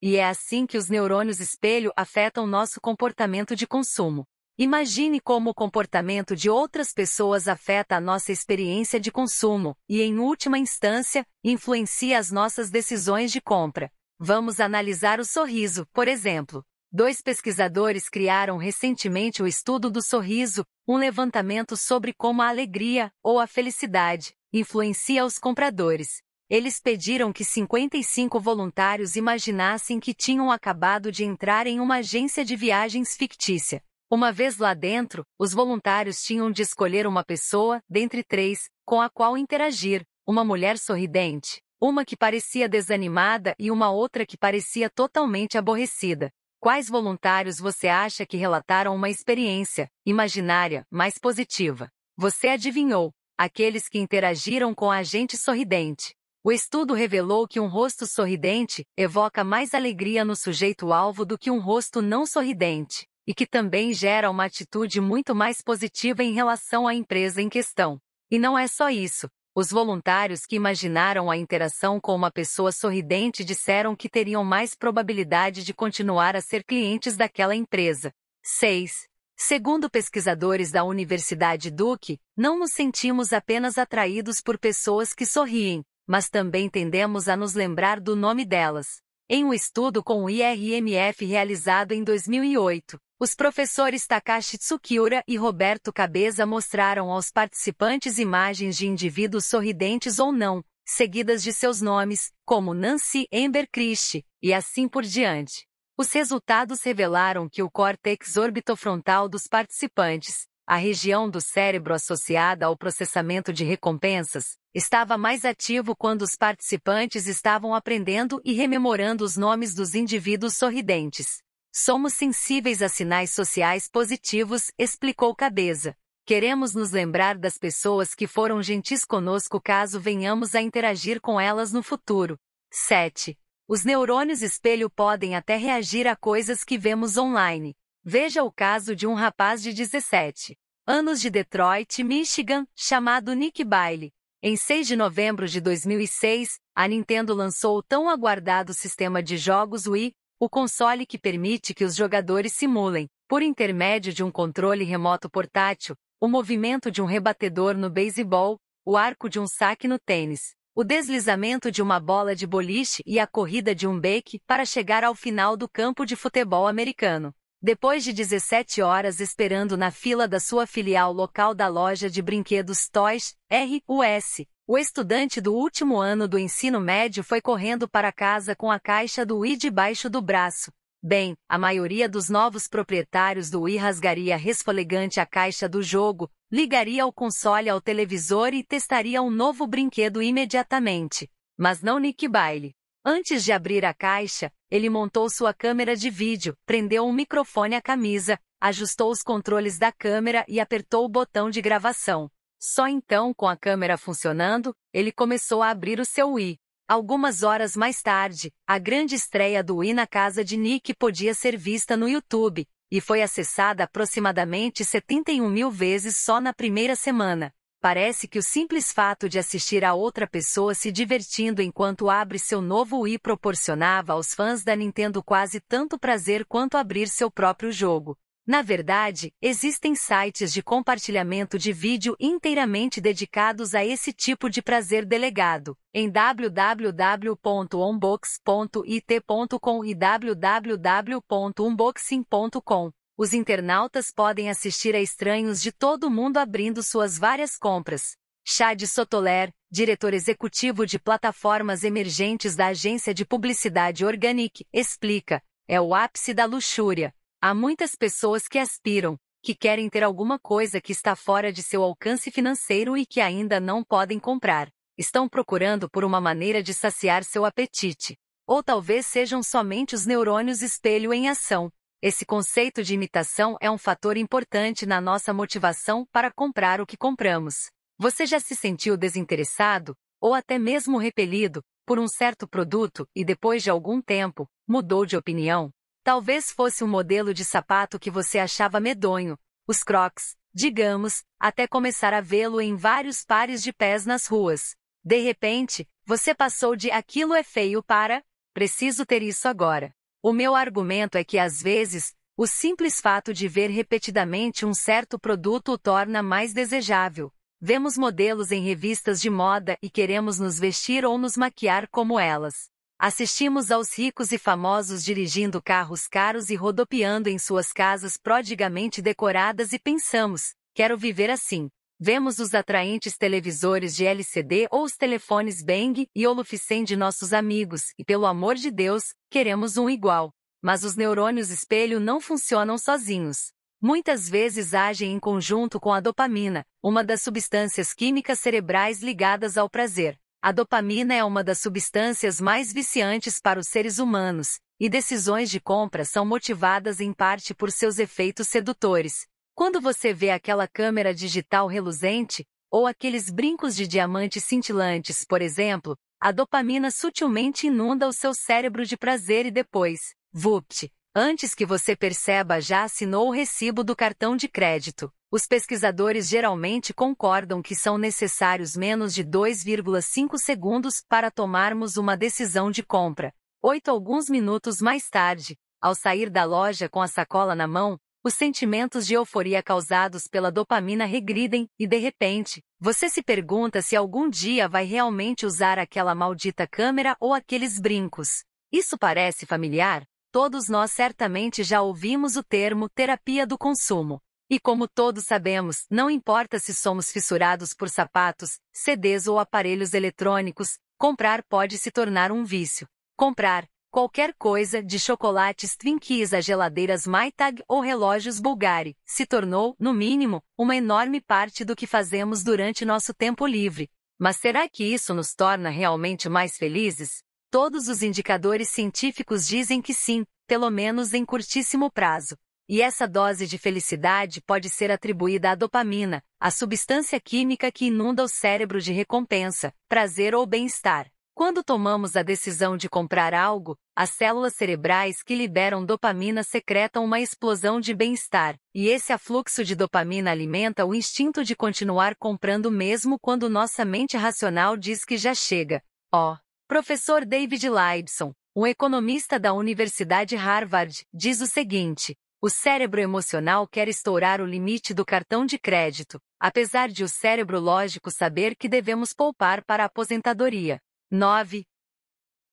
E é assim que os neurônios espelho afetam nosso comportamento de consumo. Imagine como o comportamento de outras pessoas afeta a nossa experiência de consumo e, em última instância, influencia as nossas decisões de compra. Vamos analisar o sorriso, por exemplo. Dois pesquisadores criaram recentemente o estudo do sorriso, um levantamento sobre como a alegria, ou a felicidade, influencia os compradores. Eles pediram que 55 voluntários imaginassem que tinham acabado de entrar em uma agência de viagens fictícia. Uma vez lá dentro, os voluntários tinham de escolher uma pessoa, dentre três, com a qual interagir: uma mulher sorridente, uma que parecia desanimada e uma outra que parecia totalmente aborrecida. Quais voluntários você acha que relataram uma experiência, imaginária, mais positiva? Você adivinhou, aqueles que interagiram com a gente sorridente. O estudo revelou que um rosto sorridente evoca mais alegria no sujeito-alvo do que um rosto não sorridente, e que também gera uma atitude muito mais positiva em relação à empresa em questão. E não é só isso. Os voluntários que imaginaram a interação com uma pessoa sorridente disseram que teriam mais probabilidade de continuar a ser clientes daquela empresa. 6. Segundo pesquisadores da Universidade Duke, não nos sentimos apenas atraídos por pessoas que sorriem, mas também tendemos a nos lembrar do nome delas. Em um estudo com o IRMF realizado em 2008, os professores Takashi Tsukiura e Roberto Cabeza mostraram aos participantes imagens de indivíduos sorridentes ou não, seguidas de seus nomes, como Nancy Amber Christie, e assim por diante. Os resultados revelaram que o córtex orbitofrontal dos participantes, a região do cérebro associada ao processamento de recompensas, estava mais ativo quando os participantes estavam aprendendo e rememorando os nomes dos indivíduos sorridentes. Somos sensíveis a sinais sociais positivos, explicou Cabeza. Queremos nos lembrar das pessoas que foram gentis conosco caso venhamos a interagir com elas no futuro. 7. Os neurônios espelho podem até reagir a coisas que vemos online. Veja o caso de um rapaz de 17 anos de Detroit, Michigan, chamado Nick Bailey. Em 6 de novembro de 2006, a Nintendo lançou o tão aguardado sistema de jogos Wii, o console que permite que os jogadores simulem, por intermédio de um controle remoto portátil, o movimento de um rebatedor no beisebol, o arco de um saque no tênis, o deslizamento de uma bola de boliche e a corrida de um beck para chegar ao final do campo de futebol americano. Depois de 17 horas esperando na fila da sua filial local da loja de brinquedos Toys RUS, o estudante do último ano do ensino médio foi correndo para casa com a caixa do Wii debaixo do braço. Bem, a maioria dos novos proprietários do Wii rasgaria resfolegante a caixa do jogo, ligaria o console ao televisor e testaria um novo brinquedo imediatamente. Mas não Nick Bailey. Antes de abrir a caixa, ele montou sua câmera de vídeo, prendeu um microfone à camisa, ajustou os controles da câmera e apertou o botão de gravação. Só então, com a câmera funcionando, ele começou a abrir o seu Wii. Algumas horas mais tarde, a grande estreia do Wii na casa de Nick podia ser vista no YouTube, e foi acessada aproximadamente 71 mil vezes só na primeira semana. Parece que o simples fato de assistir a outra pessoa se divertindo enquanto abre seu novo Wii proporcionava aos fãs da Nintendo quase tanto prazer quanto abrir seu próprio jogo. Na verdade, existem sites de compartilhamento de vídeo inteiramente dedicados a esse tipo de prazer delegado, em www.unbox.it.com e www.unboxing.com os internautas podem assistir a estranhos de todo mundo abrindo suas várias compras. Chad Sotoler, diretor executivo de plataformas emergentes da agência de publicidade Organic, explica: é o ápice da luxúria. Há muitas pessoas que aspiram, que querem ter alguma coisa que está fora de seu alcance financeiro e que ainda não podem comprar. Estão procurando por uma maneira de saciar seu apetite. Ou talvez sejam somente os neurônios espelho em ação, esse conceito de imitação é um fator importante na nossa motivação para comprar o que compramos. Você já se sentiu desinteressado, ou até mesmo repelido, por um certo produto e depois de algum tempo, mudou de opinião? Talvez fosse um modelo de sapato que você achava medonho, os crocs, digamos, até começar a vê-lo em vários pares de pés nas ruas. De repente, você passou de aquilo é feio para preciso ter isso agora. O meu argumento é que às vezes, o simples fato de ver repetidamente um certo produto o torna mais desejável. Vemos modelos em revistas de moda e queremos nos vestir ou nos maquiar como elas. Assistimos aos ricos e famosos dirigindo carros caros e rodopiando em suas casas prodigamente decoradas e pensamos: quero viver assim. Vemos os atraentes televisores de LCD ou os telefones Bang e Olufsen de nossos amigos, e pelo amor de Deus, queremos um igual. Mas os neurônios espelho não funcionam sozinhos. Muitas vezes agem em conjunto com a dopamina, uma das substâncias químicas cerebrais ligadas ao prazer. A dopamina é uma das substâncias mais viciantes para os seres humanos, e decisões de compra são motivadas em parte por seus efeitos sedutores, quando você vê aquela câmera digital reluzente, ou aqueles brincos de diamantes cintilantes, por exemplo, a dopamina sutilmente inunda o seu cérebro de prazer e depois, vupt, antes que você perceba já assinou o recibo do cartão de crédito. Os pesquisadores geralmente concordam que são necessários menos de 2,5 segundos para tomarmos uma decisão de compra. Oito alguns minutos mais tarde, ao sair da loja com a sacola na mão, os sentimentos de euforia causados pela dopamina regridem, e de repente, você se pergunta se algum dia vai realmente usar aquela maldita câmera ou aqueles brincos. Isso parece familiar? Todos nós certamente já ouvimos o termo terapia do consumo. E como todos sabemos, não importa se somos fissurados por sapatos, CDs ou aparelhos eletrônicos, comprar pode se tornar um vício. Comprar, Qualquer coisa, de chocolates Twinkies a geladeiras Maytag ou relógios Bulgari, se tornou, no mínimo, uma enorme parte do que fazemos durante nosso tempo livre. Mas será que isso nos torna realmente mais felizes? Todos os indicadores científicos dizem que sim, pelo menos em curtíssimo prazo. E essa dose de felicidade pode ser atribuída à dopamina, a substância química que inunda o cérebro de recompensa, prazer ou bem-estar. Quando tomamos a decisão de comprar algo, as células cerebrais que liberam dopamina secretam uma explosão de bem-estar, e esse afluxo de dopamina alimenta o instinto de continuar comprando mesmo quando nossa mente racional diz que já chega. Ó, oh, professor David Libson, um economista da Universidade Harvard, diz o seguinte: o cérebro emocional quer estourar o limite do cartão de crédito, apesar de o cérebro lógico saber que devemos poupar para a aposentadoria. 9.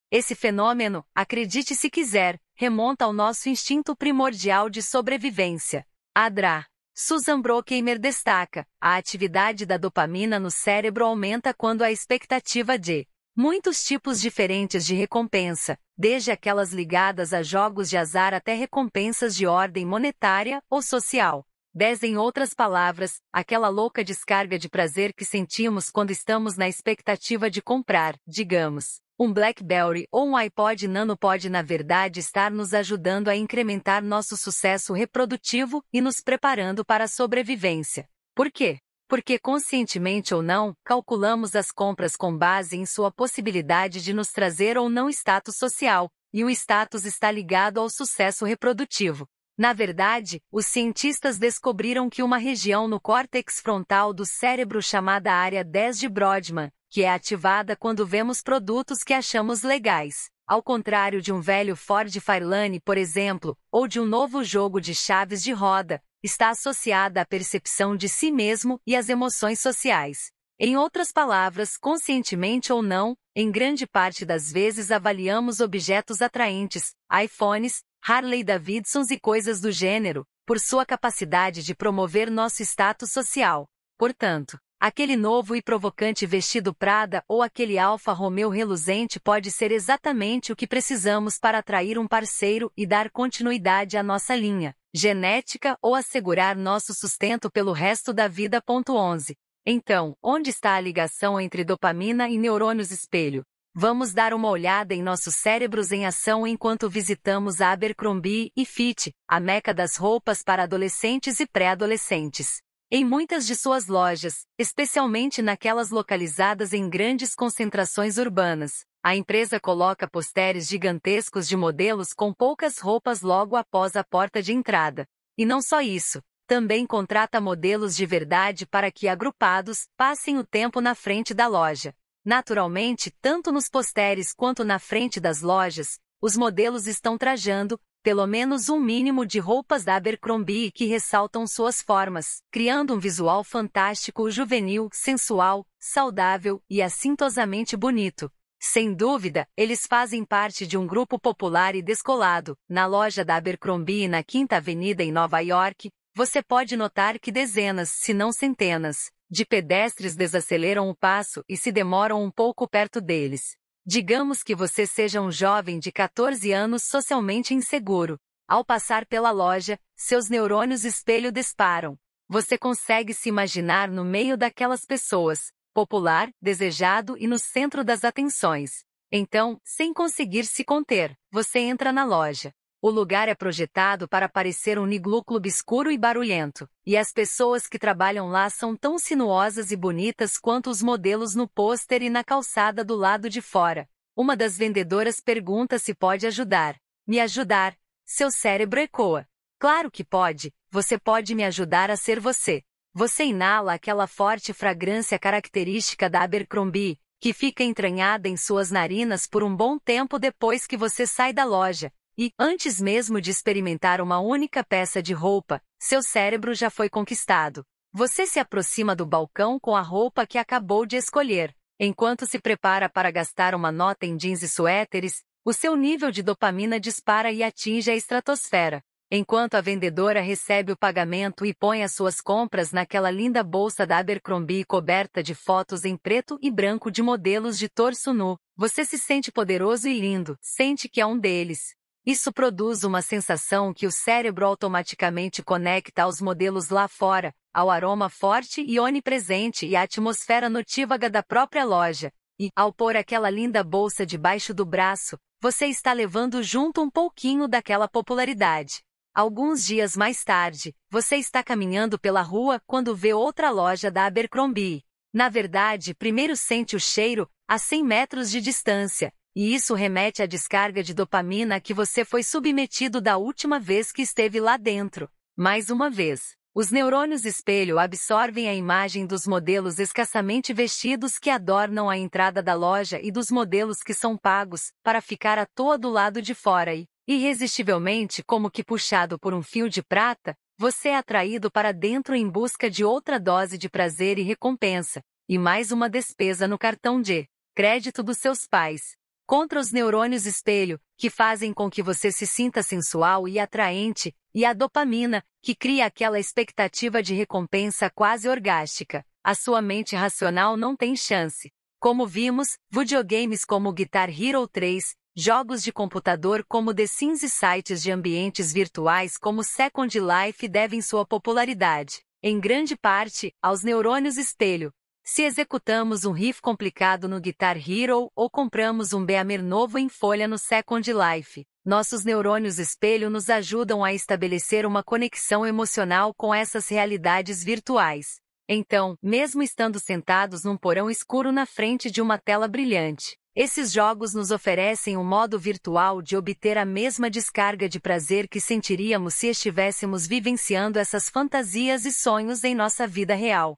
Esse fenômeno, acredite se quiser, remonta ao nosso instinto primordial de sobrevivência. Adra. Susan Brockheimer destaca: a atividade da dopamina no cérebro aumenta quando a expectativa de muitos tipos diferentes de recompensa, desde aquelas ligadas a jogos de azar até recompensas de ordem monetária ou social, 10 em outras palavras, aquela louca descarga de prazer que sentimos quando estamos na expectativa de comprar, digamos, um BlackBerry ou um iPod Nano pode na verdade estar nos ajudando a incrementar nosso sucesso reprodutivo e nos preparando para a sobrevivência. Por quê? Porque conscientemente ou não, calculamos as compras com base em sua possibilidade de nos trazer ou não status social, e o status está ligado ao sucesso reprodutivo. Na verdade, os cientistas descobriram que uma região no córtex frontal do cérebro chamada área 10 de Brodmann, que é ativada quando vemos produtos que achamos legais. Ao contrário de um velho Ford Fairlane, por exemplo, ou de um novo jogo de chaves de roda, está associada à percepção de si mesmo e às emoções sociais. Em outras palavras, conscientemente ou não, em grande parte das vezes avaliamos objetos atraentes, iPhones, Harley Davidsons e coisas do gênero, por sua capacidade de promover nosso status social. Portanto, aquele novo e provocante vestido Prada ou aquele Alfa Romeo reluzente pode ser exatamente o que precisamos para atrair um parceiro e dar continuidade à nossa linha genética ou assegurar nosso sustento pelo resto da vida. 11. Então, onde está a ligação entre dopamina e neurônios espelho? Vamos dar uma olhada em nossos cérebros em ação enquanto visitamos a Abercrombie e Fitch, a meca das roupas para adolescentes e pré-adolescentes. Em muitas de suas lojas, especialmente naquelas localizadas em grandes concentrações urbanas, a empresa coloca posters gigantescos de modelos com poucas roupas logo após a porta de entrada. E não só isso, também contrata modelos de verdade para que agrupados passem o tempo na frente da loja. Naturalmente, tanto nos posteres quanto na frente das lojas, os modelos estão trajando, pelo menos um mínimo de roupas da Abercrombie que ressaltam suas formas, criando um visual fantástico, juvenil, sensual, saudável e assintosamente bonito. Sem dúvida, eles fazem parte de um grupo popular e descolado. Na loja da Abercrombie na Quinta Avenida em Nova York, você pode notar que dezenas, se não centenas, de pedestres desaceleram o passo e se demoram um pouco perto deles. Digamos que você seja um jovem de 14 anos socialmente inseguro. Ao passar pela loja, seus neurônios espelho disparam. Você consegue se imaginar no meio daquelas pessoas, popular, desejado e no centro das atenções. Então, sem conseguir se conter, você entra na loja. O lugar é projetado para parecer um clube obscuro e barulhento, e as pessoas que trabalham lá são tão sinuosas e bonitas quanto os modelos no pôster e na calçada do lado de fora. Uma das vendedoras pergunta se pode ajudar. Me ajudar? Seu cérebro ecoa. Claro que pode, você pode me ajudar a ser você. Você inala aquela forte fragrância característica da Abercrombie, que fica entranhada em suas narinas por um bom tempo depois que você sai da loja, e, antes mesmo de experimentar uma única peça de roupa, seu cérebro já foi conquistado. Você se aproxima do balcão com a roupa que acabou de escolher. Enquanto se prepara para gastar uma nota em jeans e suéteres, o seu nível de dopamina dispara e atinge a estratosfera. Enquanto a vendedora recebe o pagamento e põe as suas compras naquela linda bolsa da Abercrombie coberta de fotos em preto e branco de modelos de torso nu, você se sente poderoso e lindo, sente que é um deles. Isso produz uma sensação que o cérebro automaticamente conecta aos modelos lá fora, ao aroma forte e onipresente e à atmosfera notívaga da própria loja. E, ao pôr aquela linda bolsa debaixo do braço, você está levando junto um pouquinho daquela popularidade. Alguns dias mais tarde, você está caminhando pela rua quando vê outra loja da Abercrombie. Na verdade, primeiro sente o cheiro, a 100 metros de distância, e isso remete à descarga de dopamina que você foi submetido da última vez que esteve lá dentro. Mais uma vez, os neurônios espelho absorvem a imagem dos modelos escassamente vestidos que adornam a entrada da loja e dos modelos que são pagos, para ficar à toa do lado de fora e, irresistivelmente, como que puxado por um fio de prata, você é atraído para dentro em busca de outra dose de prazer e recompensa, e mais uma despesa no cartão de crédito dos seus pais contra os neurônios espelho, que fazem com que você se sinta sensual e atraente, e a dopamina, que cria aquela expectativa de recompensa quase orgástica. A sua mente racional não tem chance. Como vimos, videogames como Guitar Hero 3, jogos de computador como The Sims e sites de ambientes virtuais como Second Life devem sua popularidade, em grande parte, aos neurônios espelho, se executamos um riff complicado no Guitar Hero ou compramos um Beamer novo em folha no Second Life, nossos neurônios espelho nos ajudam a estabelecer uma conexão emocional com essas realidades virtuais. Então, mesmo estando sentados num porão escuro na frente de uma tela brilhante, esses jogos nos oferecem um modo virtual de obter a mesma descarga de prazer que sentiríamos se estivéssemos vivenciando essas fantasias e sonhos em nossa vida real.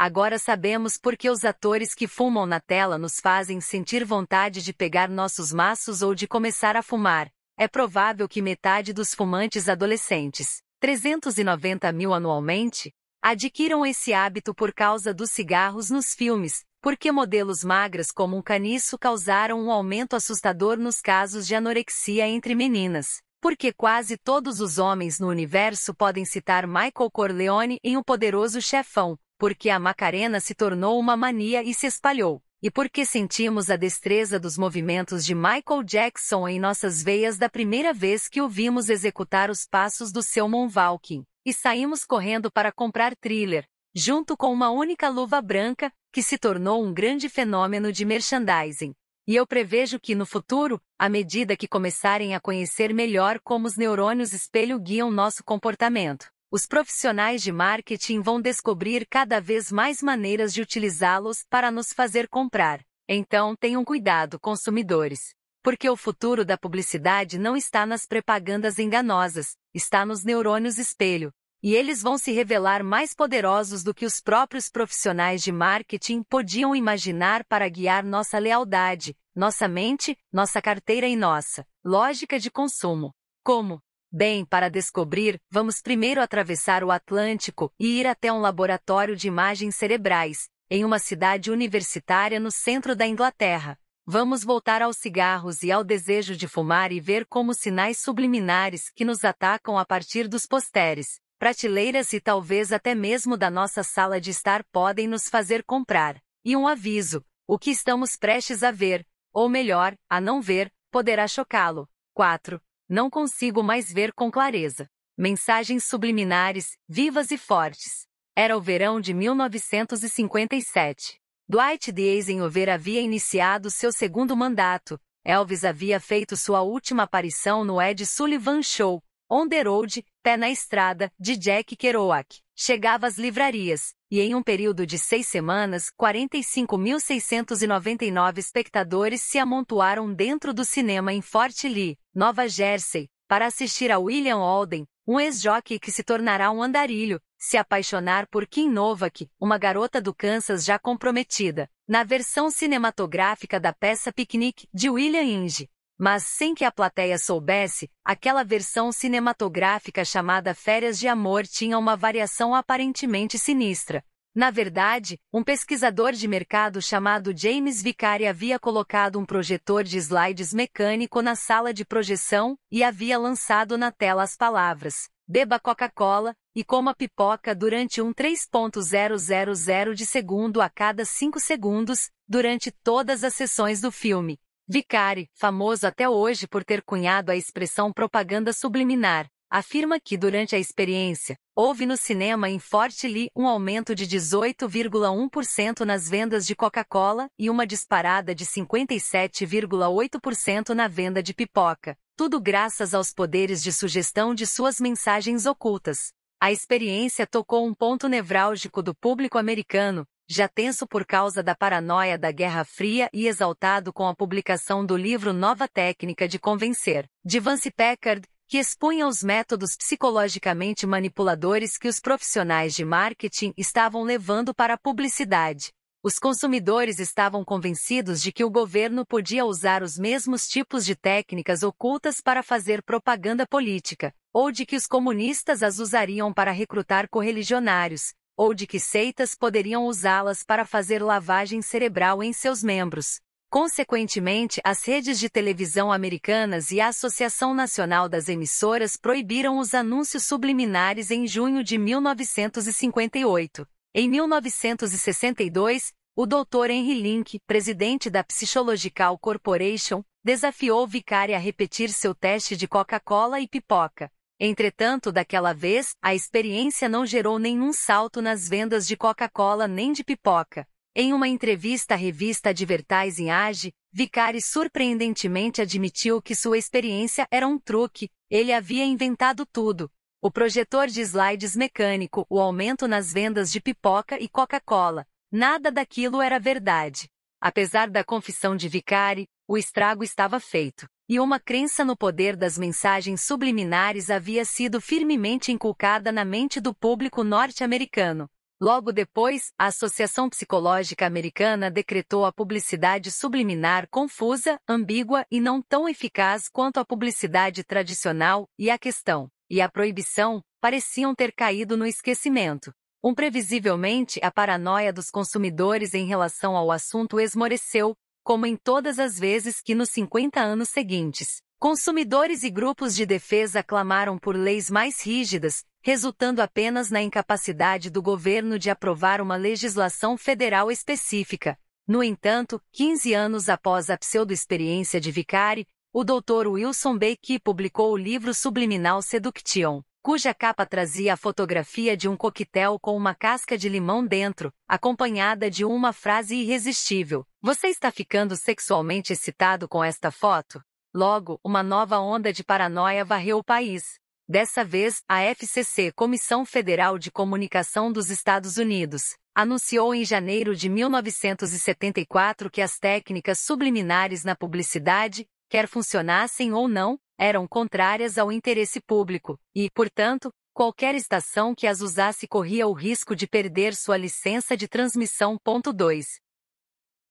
Agora sabemos por que os atores que fumam na tela nos fazem sentir vontade de pegar nossos maços ou de começar a fumar. É provável que metade dos fumantes adolescentes, 390 mil anualmente, adquiram esse hábito por causa dos cigarros nos filmes, porque modelos magras como um caniço causaram um aumento assustador nos casos de anorexia entre meninas. Porque quase todos os homens no universo podem citar Michael Corleone em O Poderoso Chefão, porque a Macarena se tornou uma mania e se espalhou, e porque sentimos a destreza dos movimentos de Michael Jackson em nossas veias da primeira vez que o vimos executar os passos do seu Moonwalking, e saímos correndo para comprar thriller, junto com uma única luva branca, que se tornou um grande fenômeno de merchandising. E eu prevejo que no futuro, à medida que começarem a conhecer melhor como os neurônios espelho guiam nosso comportamento, os profissionais de marketing vão descobrir cada vez mais maneiras de utilizá-los para nos fazer comprar. Então tenham cuidado, consumidores. Porque o futuro da publicidade não está nas propagandas enganosas, está nos neurônios espelho. E eles vão se revelar mais poderosos do que os próprios profissionais de marketing podiam imaginar para guiar nossa lealdade, nossa mente, nossa carteira e nossa lógica de consumo. Como, Bem, para descobrir, vamos primeiro atravessar o Atlântico e ir até um laboratório de imagens cerebrais, em uma cidade universitária no centro da Inglaterra. Vamos voltar aos cigarros e ao desejo de fumar e ver como sinais subliminares que nos atacam a partir dos posteres, prateleiras e talvez até mesmo da nossa sala de estar podem nos fazer comprar. E um aviso: o que estamos prestes a ver, ou melhor, a não ver, poderá chocá-lo. 4 não consigo mais ver com clareza. Mensagens subliminares, vivas e fortes. Era o verão de 1957. Dwight D. Eisenhower havia iniciado seu segundo mandato. Elvis havia feito sua última aparição no Ed Sullivan Show, On the Road, Pé na Estrada, de Jack Kerouac. Chegava às livrarias, e em um período de seis semanas, 45.699 espectadores se amontoaram dentro do cinema em Fort Lee, Nova Jersey, para assistir a William Alden, um ex-jockey que se tornará um andarilho, se apaixonar por Kim Novak, uma garota do Kansas já comprometida, na versão cinematográfica da peça Picnic, de William Inge. Mas sem que a plateia soubesse, aquela versão cinematográfica chamada Férias de Amor tinha uma variação aparentemente sinistra. Na verdade, um pesquisador de mercado chamado James Vicari havia colocado um projetor de slides mecânico na sala de projeção e havia lançado na tela as palavras: beba Coca-Cola e coma pipoca durante um 3.000 de segundo a cada 5 segundos, durante todas as sessões do filme. Vicari, famoso até hoje por ter cunhado a expressão propaganda subliminar, afirma que durante a experiência, houve no cinema em Fort Lee um aumento de 18,1% nas vendas de Coca-Cola e uma disparada de 57,8% na venda de pipoca, tudo graças aos poderes de sugestão de suas mensagens ocultas. A experiência tocou um ponto nevrálgico do público americano, já tenso por causa da paranoia da Guerra Fria e exaltado com a publicação do livro Nova Técnica de Convencer, de Vance Packard, que expunha os métodos psicologicamente manipuladores que os profissionais de marketing estavam levando para a publicidade. Os consumidores estavam convencidos de que o governo podia usar os mesmos tipos de técnicas ocultas para fazer propaganda política, ou de que os comunistas as usariam para recrutar correligionários, ou de que seitas poderiam usá-las para fazer lavagem cerebral em seus membros. Consequentemente, as redes de televisão americanas e a Associação Nacional das Emissoras proibiram os anúncios subliminares em junho de 1958. Em 1962, o Dr. Henry Link, presidente da Psychological Corporation, desafiou Vicari a repetir seu teste de Coca-Cola e pipoca. Entretanto, daquela vez, a experiência não gerou nenhum salto nas vendas de Coca-Cola nem de pipoca. Em uma entrevista à revista Advertising Age, Vicari surpreendentemente admitiu que sua experiência era um truque, ele havia inventado tudo. O projetor de slides mecânico, o aumento nas vendas de pipoca e Coca-Cola. Nada daquilo era verdade. Apesar da confissão de Vicari, o estrago estava feito e uma crença no poder das mensagens subliminares havia sido firmemente inculcada na mente do público norte-americano. Logo depois, a Associação Psicológica Americana decretou a publicidade subliminar confusa, ambígua e não tão eficaz quanto a publicidade tradicional, e a questão, e a proibição, pareciam ter caído no esquecimento. Um previsivelmente, a paranoia dos consumidores em relação ao assunto esmoreceu, como em todas as vezes que nos 50 anos seguintes, consumidores e grupos de defesa clamaram por leis mais rígidas, resultando apenas na incapacidade do governo de aprovar uma legislação federal específica. No entanto, 15 anos após a pseudo-experiência de Vicari, o Dr. Wilson Becky publicou o livro Subliminal Seduction, cuja capa trazia a fotografia de um coquetel com uma casca de limão dentro, acompanhada de uma frase irresistível: Você está ficando sexualmente excitado com esta foto? Logo, uma nova onda de paranoia varreu o país. Dessa vez, a FCC, Comissão Federal de Comunicação dos Estados Unidos, anunciou em janeiro de 1974 que as técnicas subliminares na publicidade, quer funcionassem ou não, eram contrárias ao interesse público, e, portanto, qualquer estação que as usasse corria o risco de perder sua licença de transmissão. 2.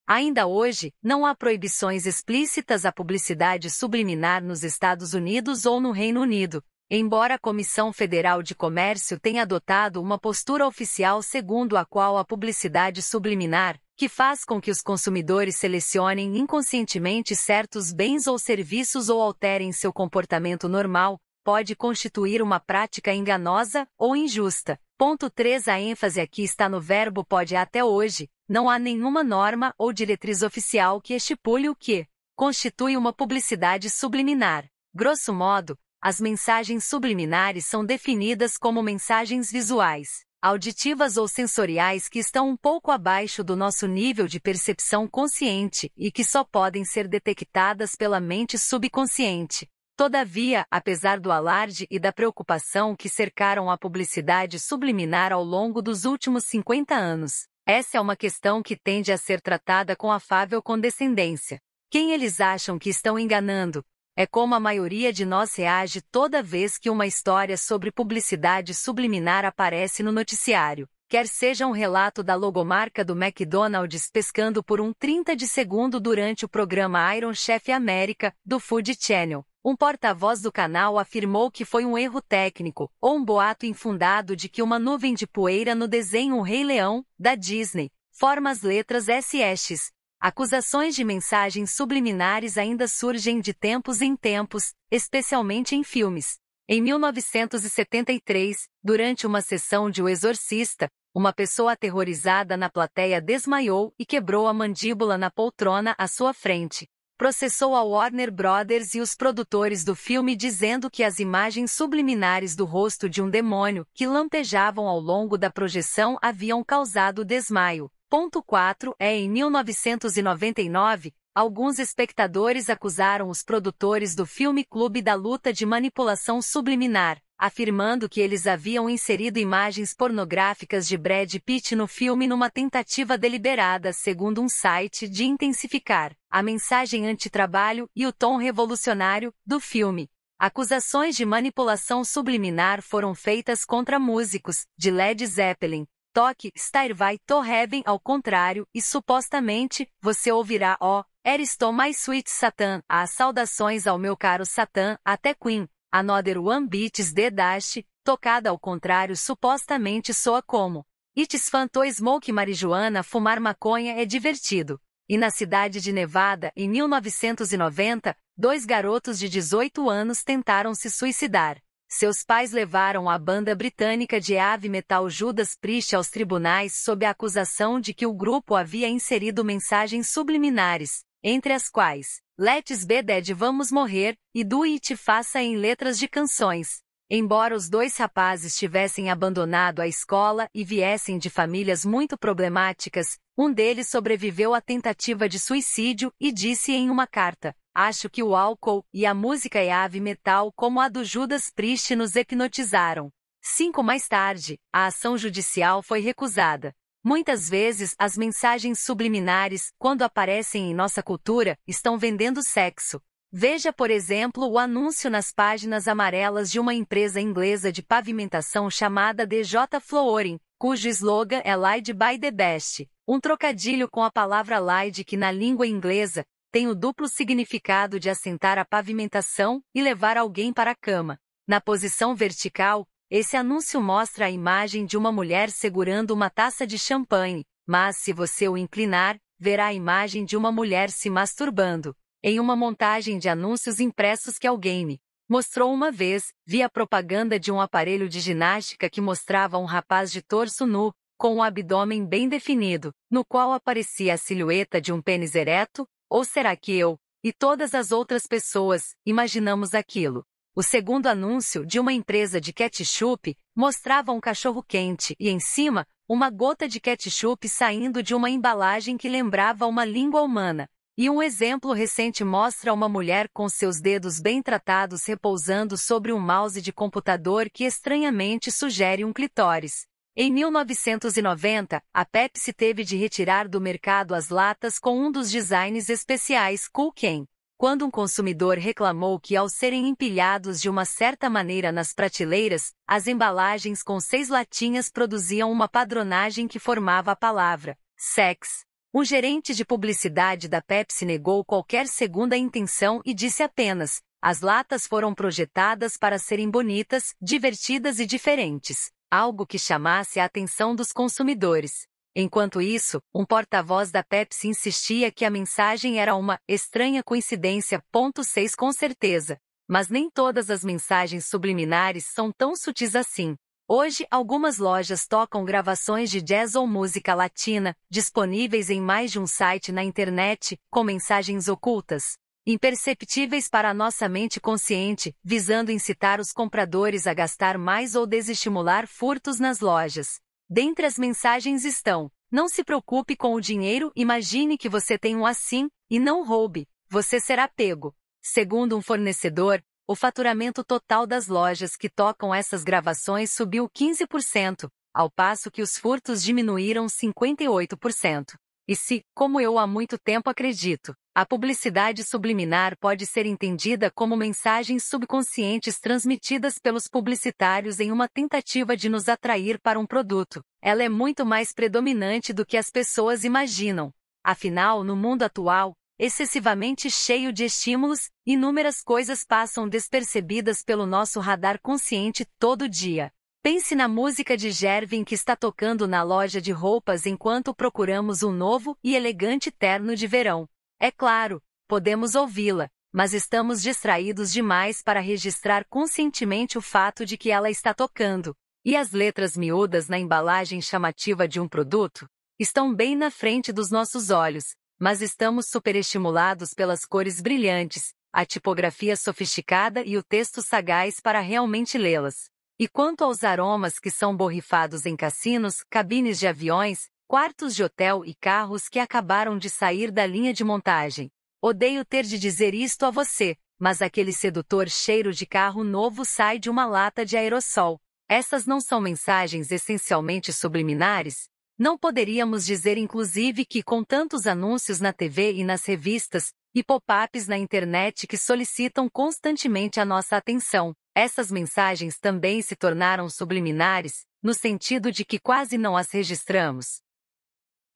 Ainda hoje, não há proibições explícitas à publicidade subliminar nos Estados Unidos ou no Reino Unido, embora a Comissão Federal de Comércio tenha adotado uma postura oficial segundo a qual a publicidade subliminar, que faz com que os consumidores selecionem inconscientemente certos bens ou serviços ou alterem seu comportamento normal, pode constituir uma prática enganosa ou injusta. Ponto 3 A ênfase aqui está no verbo pode até hoje, não há nenhuma norma ou diretriz oficial que estipule o que constitui uma publicidade subliminar. Grosso modo, as mensagens subliminares são definidas como mensagens visuais auditivas ou sensoriais que estão um pouco abaixo do nosso nível de percepção consciente e que só podem ser detectadas pela mente subconsciente. Todavia, apesar do alarde e da preocupação que cercaram a publicidade subliminar ao longo dos últimos 50 anos, essa é uma questão que tende a ser tratada com afável condescendência. Quem eles acham que estão enganando, é como a maioria de nós reage toda vez que uma história sobre publicidade subliminar aparece no noticiário. Quer seja um relato da logomarca do McDonald's pescando por um 30 de segundo durante o programa Iron Chef América, do Food Channel. Um porta-voz do canal afirmou que foi um erro técnico, ou um boato infundado de que uma nuvem de poeira no desenho Rei Leão, da Disney, forma as letras S. Acusações de mensagens subliminares ainda surgem de tempos em tempos, especialmente em filmes. Em 1973, durante uma sessão de O Exorcista, uma pessoa aterrorizada na plateia desmaiou e quebrou a mandíbula na poltrona à sua frente. Processou a Warner Brothers e os produtores do filme dizendo que as imagens subliminares do rosto de um demônio que lampejavam ao longo da projeção haviam causado desmaio. Ponto 4 é em 1999, alguns espectadores acusaram os produtores do filme Clube da Luta de manipulação subliminar, afirmando que eles haviam inserido imagens pornográficas de Brad Pitt no filme numa tentativa deliberada, segundo um site, de intensificar a mensagem antitrabalho e o tom revolucionário do filme. Acusações de manipulação subliminar foram feitas contra músicos de Led Zeppelin, toque, estar vai to heaven ao contrário, e supostamente, você ouvirá ó, oh, Eriston my sweet Satan, as saudações ao meu caro Satan, até Queen, another one beats de dash, tocada ao contrário supostamente soa como It's fun to smoke marijuana fumar maconha é divertido. E na cidade de Nevada, em 1990, dois garotos de 18 anos tentaram se suicidar. Seus pais levaram a banda britânica de heavy metal Judas Priest aos tribunais sob a acusação de que o grupo havia inserido mensagens subliminares, entre as quais Let's Be Dead Vamos Morrer e Do It Faça em letras de canções. Embora os dois rapazes tivessem abandonado a escola e viessem de famílias muito problemáticas, um deles sobreviveu à tentativa de suicídio e disse em uma carta: Acho que o álcool e a música heavy metal como a do Judas Priest nos hipnotizaram. Cinco mais tarde, a ação judicial foi recusada. Muitas vezes, as mensagens subliminares, quando aparecem em nossa cultura, estão vendendo sexo. Veja, por exemplo, o anúncio nas páginas amarelas de uma empresa inglesa de pavimentação chamada DJ Flooring, cujo slogan é Light by the Best, um trocadilho com a palavra light que na língua inglesa tem o duplo significado de assentar a pavimentação e levar alguém para a cama. Na posição vertical, esse anúncio mostra a imagem de uma mulher segurando uma taça de champanhe, mas se você o inclinar, verá a imagem de uma mulher se masturbando. Em uma montagem de anúncios impressos que alguém me mostrou uma vez, vi a propaganda de um aparelho de ginástica que mostrava um rapaz de torso nu, com o abdômen bem definido, no qual aparecia a silhueta de um pênis ereto, ou será que eu, e todas as outras pessoas, imaginamos aquilo? O segundo anúncio de uma empresa de ketchup mostrava um cachorro quente e, em cima, uma gota de ketchup saindo de uma embalagem que lembrava uma língua humana. E um exemplo recente mostra uma mulher com seus dedos bem tratados repousando sobre um mouse de computador que estranhamente sugere um clitóris. Em 1990, a Pepsi teve de retirar do mercado as latas com um dos designs especiais Cool Can. Quando um consumidor reclamou que ao serem empilhados de uma certa maneira nas prateleiras, as embalagens com seis latinhas produziam uma padronagem que formava a palavra sex. Um gerente de publicidade da Pepsi negou qualquer segunda intenção e disse apenas: as latas foram projetadas para serem bonitas, divertidas e diferentes algo que chamasse a atenção dos consumidores. Enquanto isso, um porta-voz da Pepsi insistia que a mensagem era uma estranha coincidência. 6 com certeza. Mas nem todas as mensagens subliminares são tão sutis assim. Hoje, algumas lojas tocam gravações de jazz ou música latina, disponíveis em mais de um site na internet, com mensagens ocultas imperceptíveis para a nossa mente consciente, visando incitar os compradores a gastar mais ou desestimular furtos nas lojas. Dentre as mensagens estão: não se preocupe com o dinheiro, imagine que você tem um assim, e não roube, você será pego. Segundo um fornecedor, o faturamento total das lojas que tocam essas gravações subiu 15%, ao passo que os furtos diminuíram 58%. E se, como eu há muito tempo acredito, a publicidade subliminar pode ser entendida como mensagens subconscientes transmitidas pelos publicitários em uma tentativa de nos atrair para um produto. Ela é muito mais predominante do que as pessoas imaginam. Afinal, no mundo atual, excessivamente cheio de estímulos, inúmeras coisas passam despercebidas pelo nosso radar consciente todo dia. Pense na música de Gervin que está tocando na loja de roupas enquanto procuramos um novo e elegante terno de verão. É claro, podemos ouvi-la, mas estamos distraídos demais para registrar conscientemente o fato de que ela está tocando. E as letras miúdas na embalagem chamativa de um produto estão bem na frente dos nossos olhos, mas estamos superestimulados pelas cores brilhantes, a tipografia sofisticada e o texto sagaz para realmente lê-las. E quanto aos aromas que são borrifados em cassinos, cabines de aviões, quartos de hotel e carros que acabaram de sair da linha de montagem. Odeio ter de dizer isto a você, mas aquele sedutor cheiro de carro novo sai de uma lata de aerossol. Essas não são mensagens essencialmente subliminares? Não poderíamos dizer, inclusive, que com tantos anúncios na TV e nas revistas, e pop-ups na internet que solicitam constantemente a nossa atenção, essas mensagens também se tornaram subliminares, no sentido de que quase não as registramos.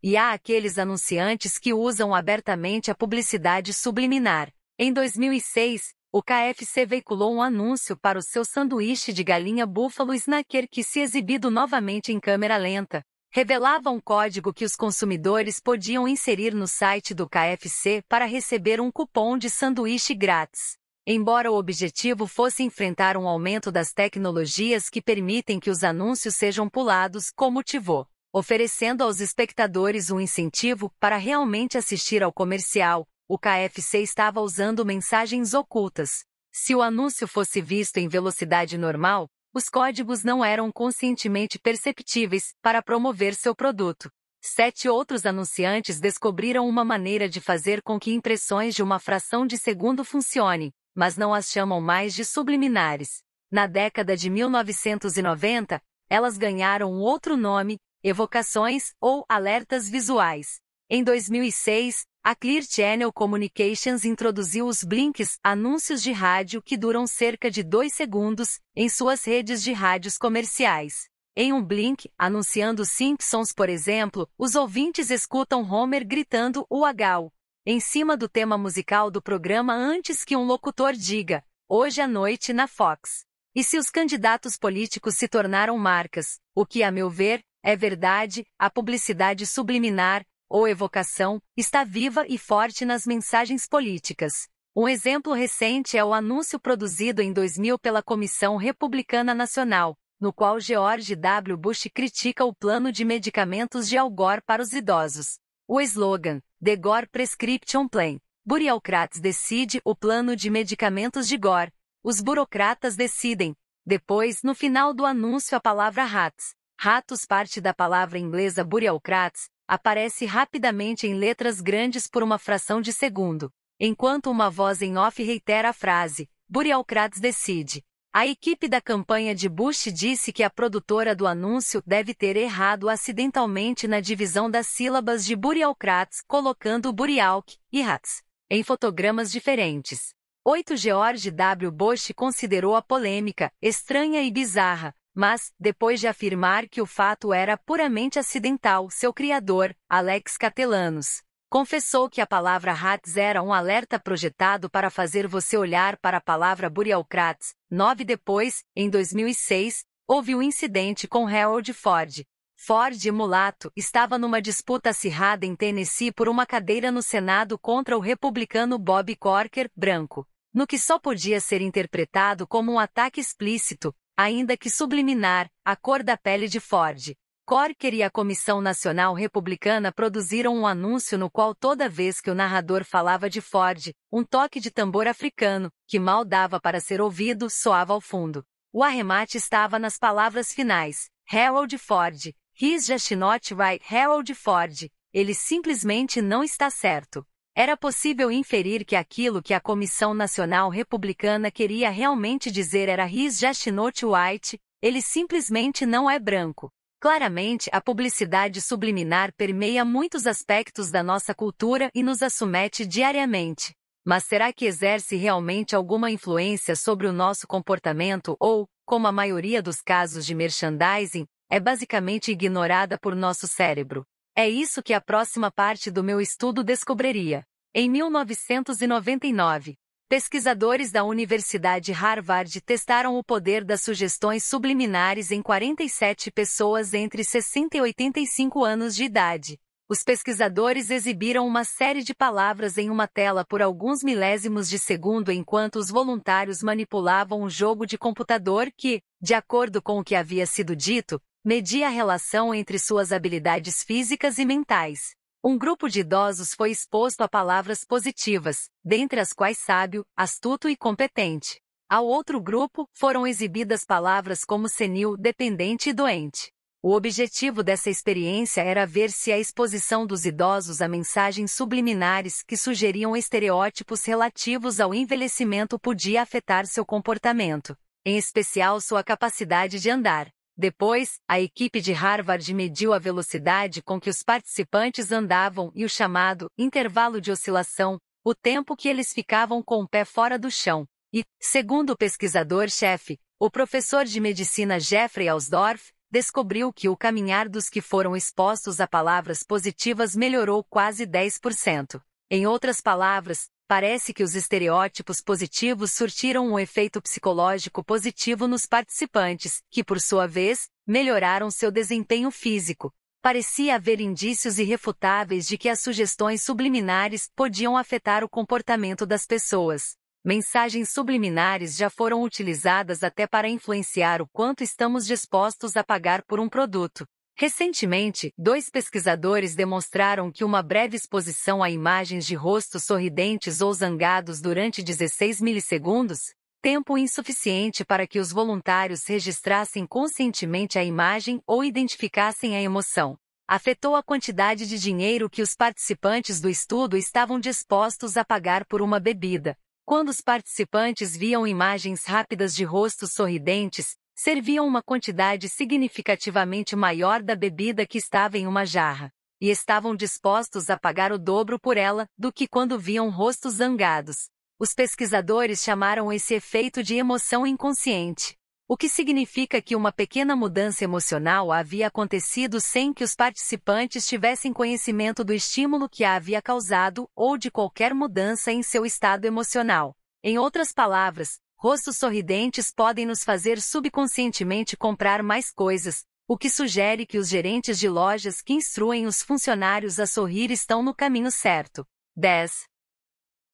E há aqueles anunciantes que usam abertamente a publicidade subliminar. Em 2006, o KFC veiculou um anúncio para o seu sanduíche de galinha búfalo snacker que se exibido novamente em câmera lenta. Revelava um código que os consumidores podiam inserir no site do KFC para receber um cupom de sanduíche grátis. Embora o objetivo fosse enfrentar um aumento das tecnologias que permitem que os anúncios sejam pulados, como Tivô oferecendo aos espectadores um incentivo para realmente assistir ao comercial. O KFC estava usando mensagens ocultas. Se o anúncio fosse visto em velocidade normal, os códigos não eram conscientemente perceptíveis para promover seu produto. Sete outros anunciantes descobriram uma maneira de fazer com que impressões de uma fração de segundo funcionem, mas não as chamam mais de subliminares. Na década de 1990, elas ganharam outro nome evocações ou alertas visuais. Em 2006, a Clear Channel Communications introduziu os blinks, anúncios de rádio que duram cerca de 2 segundos, em suas redes de rádios comerciais. Em um blink, anunciando Simpsons, por exemplo, os ouvintes escutam Homer gritando o agal em cima do tema musical do programa antes que um locutor diga, hoje à noite na Fox. E se os candidatos políticos se tornaram marcas, o que, a meu ver, é verdade, a publicidade subliminar, ou evocação, está viva e forte nas mensagens políticas. Um exemplo recente é o anúncio produzido em 2000 pela Comissão Republicana Nacional, no qual George W. Bush critica o plano de medicamentos de Al Gore para os idosos. O slogan, The Gore Prescription Plan, Burocratas decide o plano de medicamentos de Gore, os burocratas decidem. Depois, no final do anúncio, a palavra RATS, ratos parte da palavra inglesa bureaucrats, aparece rapidamente em letras grandes por uma fração de segundo, enquanto uma voz em off reitera a frase, bureaucrats decide. A equipe da campanha de Bush disse que a produtora do anúncio deve ter errado acidentalmente na divisão das sílabas de bureaucrats, colocando bureauc e rats em fotogramas diferentes. 8. George W. Bush considerou a polêmica estranha e bizarra, mas, depois de afirmar que o fato era puramente acidental, seu criador, Alex Catelanos, confessou que a palavra Hats era um alerta projetado para fazer você olhar para a palavra Burialcrats. Nove depois, em 2006, houve um incidente com Harold Ford. Ford, mulato, estava numa disputa acirrada em Tennessee por uma cadeira no Senado contra o republicano Bob Corker, branco, no que só podia ser interpretado como um ataque explícito, ainda que subliminar, a cor da pele de Ford. Corker e a Comissão Nacional Republicana produziram um anúncio no qual toda vez que o narrador falava de Ford, um toque de tambor africano, que mal dava para ser ouvido, soava ao fundo. O arremate estava nas palavras finais: Harold Ford. His just not right, Harold Ford. Ele simplesmente não está certo. Era possível inferir que aquilo que a Comissão Nacional Republicana queria realmente dizer era He's just not white, ele simplesmente não é branco. Claramente, a publicidade subliminar permeia muitos aspectos da nossa cultura e nos assomete diariamente. Mas será que exerce realmente alguma influência sobre o nosso comportamento ou, como a maioria dos casos de merchandising, é basicamente ignorada por nosso cérebro? É isso que a próxima parte do meu estudo descobriria. Em 1999, pesquisadores da Universidade Harvard testaram o poder das sugestões subliminares em 47 pessoas entre 60 e 85 anos de idade. Os pesquisadores exibiram uma série de palavras em uma tela por alguns milésimos de segundo enquanto os voluntários manipulavam um jogo de computador que, de acordo com o que havia sido dito, media a relação entre suas habilidades físicas e mentais. Um grupo de idosos foi exposto a palavras positivas, dentre as quais sábio, astuto e competente. Ao outro grupo, foram exibidas palavras como senil, dependente e doente. O objetivo dessa experiência era ver se a exposição dos idosos a mensagens subliminares que sugeriam estereótipos relativos ao envelhecimento podia afetar seu comportamento, em especial sua capacidade de andar. Depois, a equipe de Harvard mediu a velocidade com que os participantes andavam e o chamado intervalo de oscilação, o tempo que eles ficavam com o pé fora do chão. E, segundo o pesquisador-chefe, o professor de medicina Jeffrey Ausdorff, descobriu que o caminhar dos que foram expostos a palavras positivas melhorou quase 10%. Em outras palavras, parece que os estereótipos positivos surtiram um efeito psicológico positivo nos participantes, que por sua vez, melhoraram seu desempenho físico. Parecia haver indícios irrefutáveis de que as sugestões subliminares podiam afetar o comportamento das pessoas. Mensagens subliminares já foram utilizadas até para influenciar o quanto estamos dispostos a pagar por um produto. Recentemente, dois pesquisadores demonstraram que uma breve exposição a imagens de rostos sorridentes ou zangados durante 16 milissegundos, tempo insuficiente para que os voluntários registrassem conscientemente a imagem ou identificassem a emoção, afetou a quantidade de dinheiro que os participantes do estudo estavam dispostos a pagar por uma bebida. Quando os participantes viam imagens rápidas de rostos sorridentes, serviam uma quantidade significativamente maior da bebida que estava em uma jarra, e estavam dispostos a pagar o dobro por ela do que quando viam rostos zangados. Os pesquisadores chamaram esse efeito de emoção inconsciente, o que significa que uma pequena mudança emocional havia acontecido sem que os participantes tivessem conhecimento do estímulo que a havia causado ou de qualquer mudança em seu estado emocional. Em outras palavras, Rostos sorridentes podem nos fazer subconscientemente comprar mais coisas, o que sugere que os gerentes de lojas que instruem os funcionários a sorrir estão no caminho certo. 10.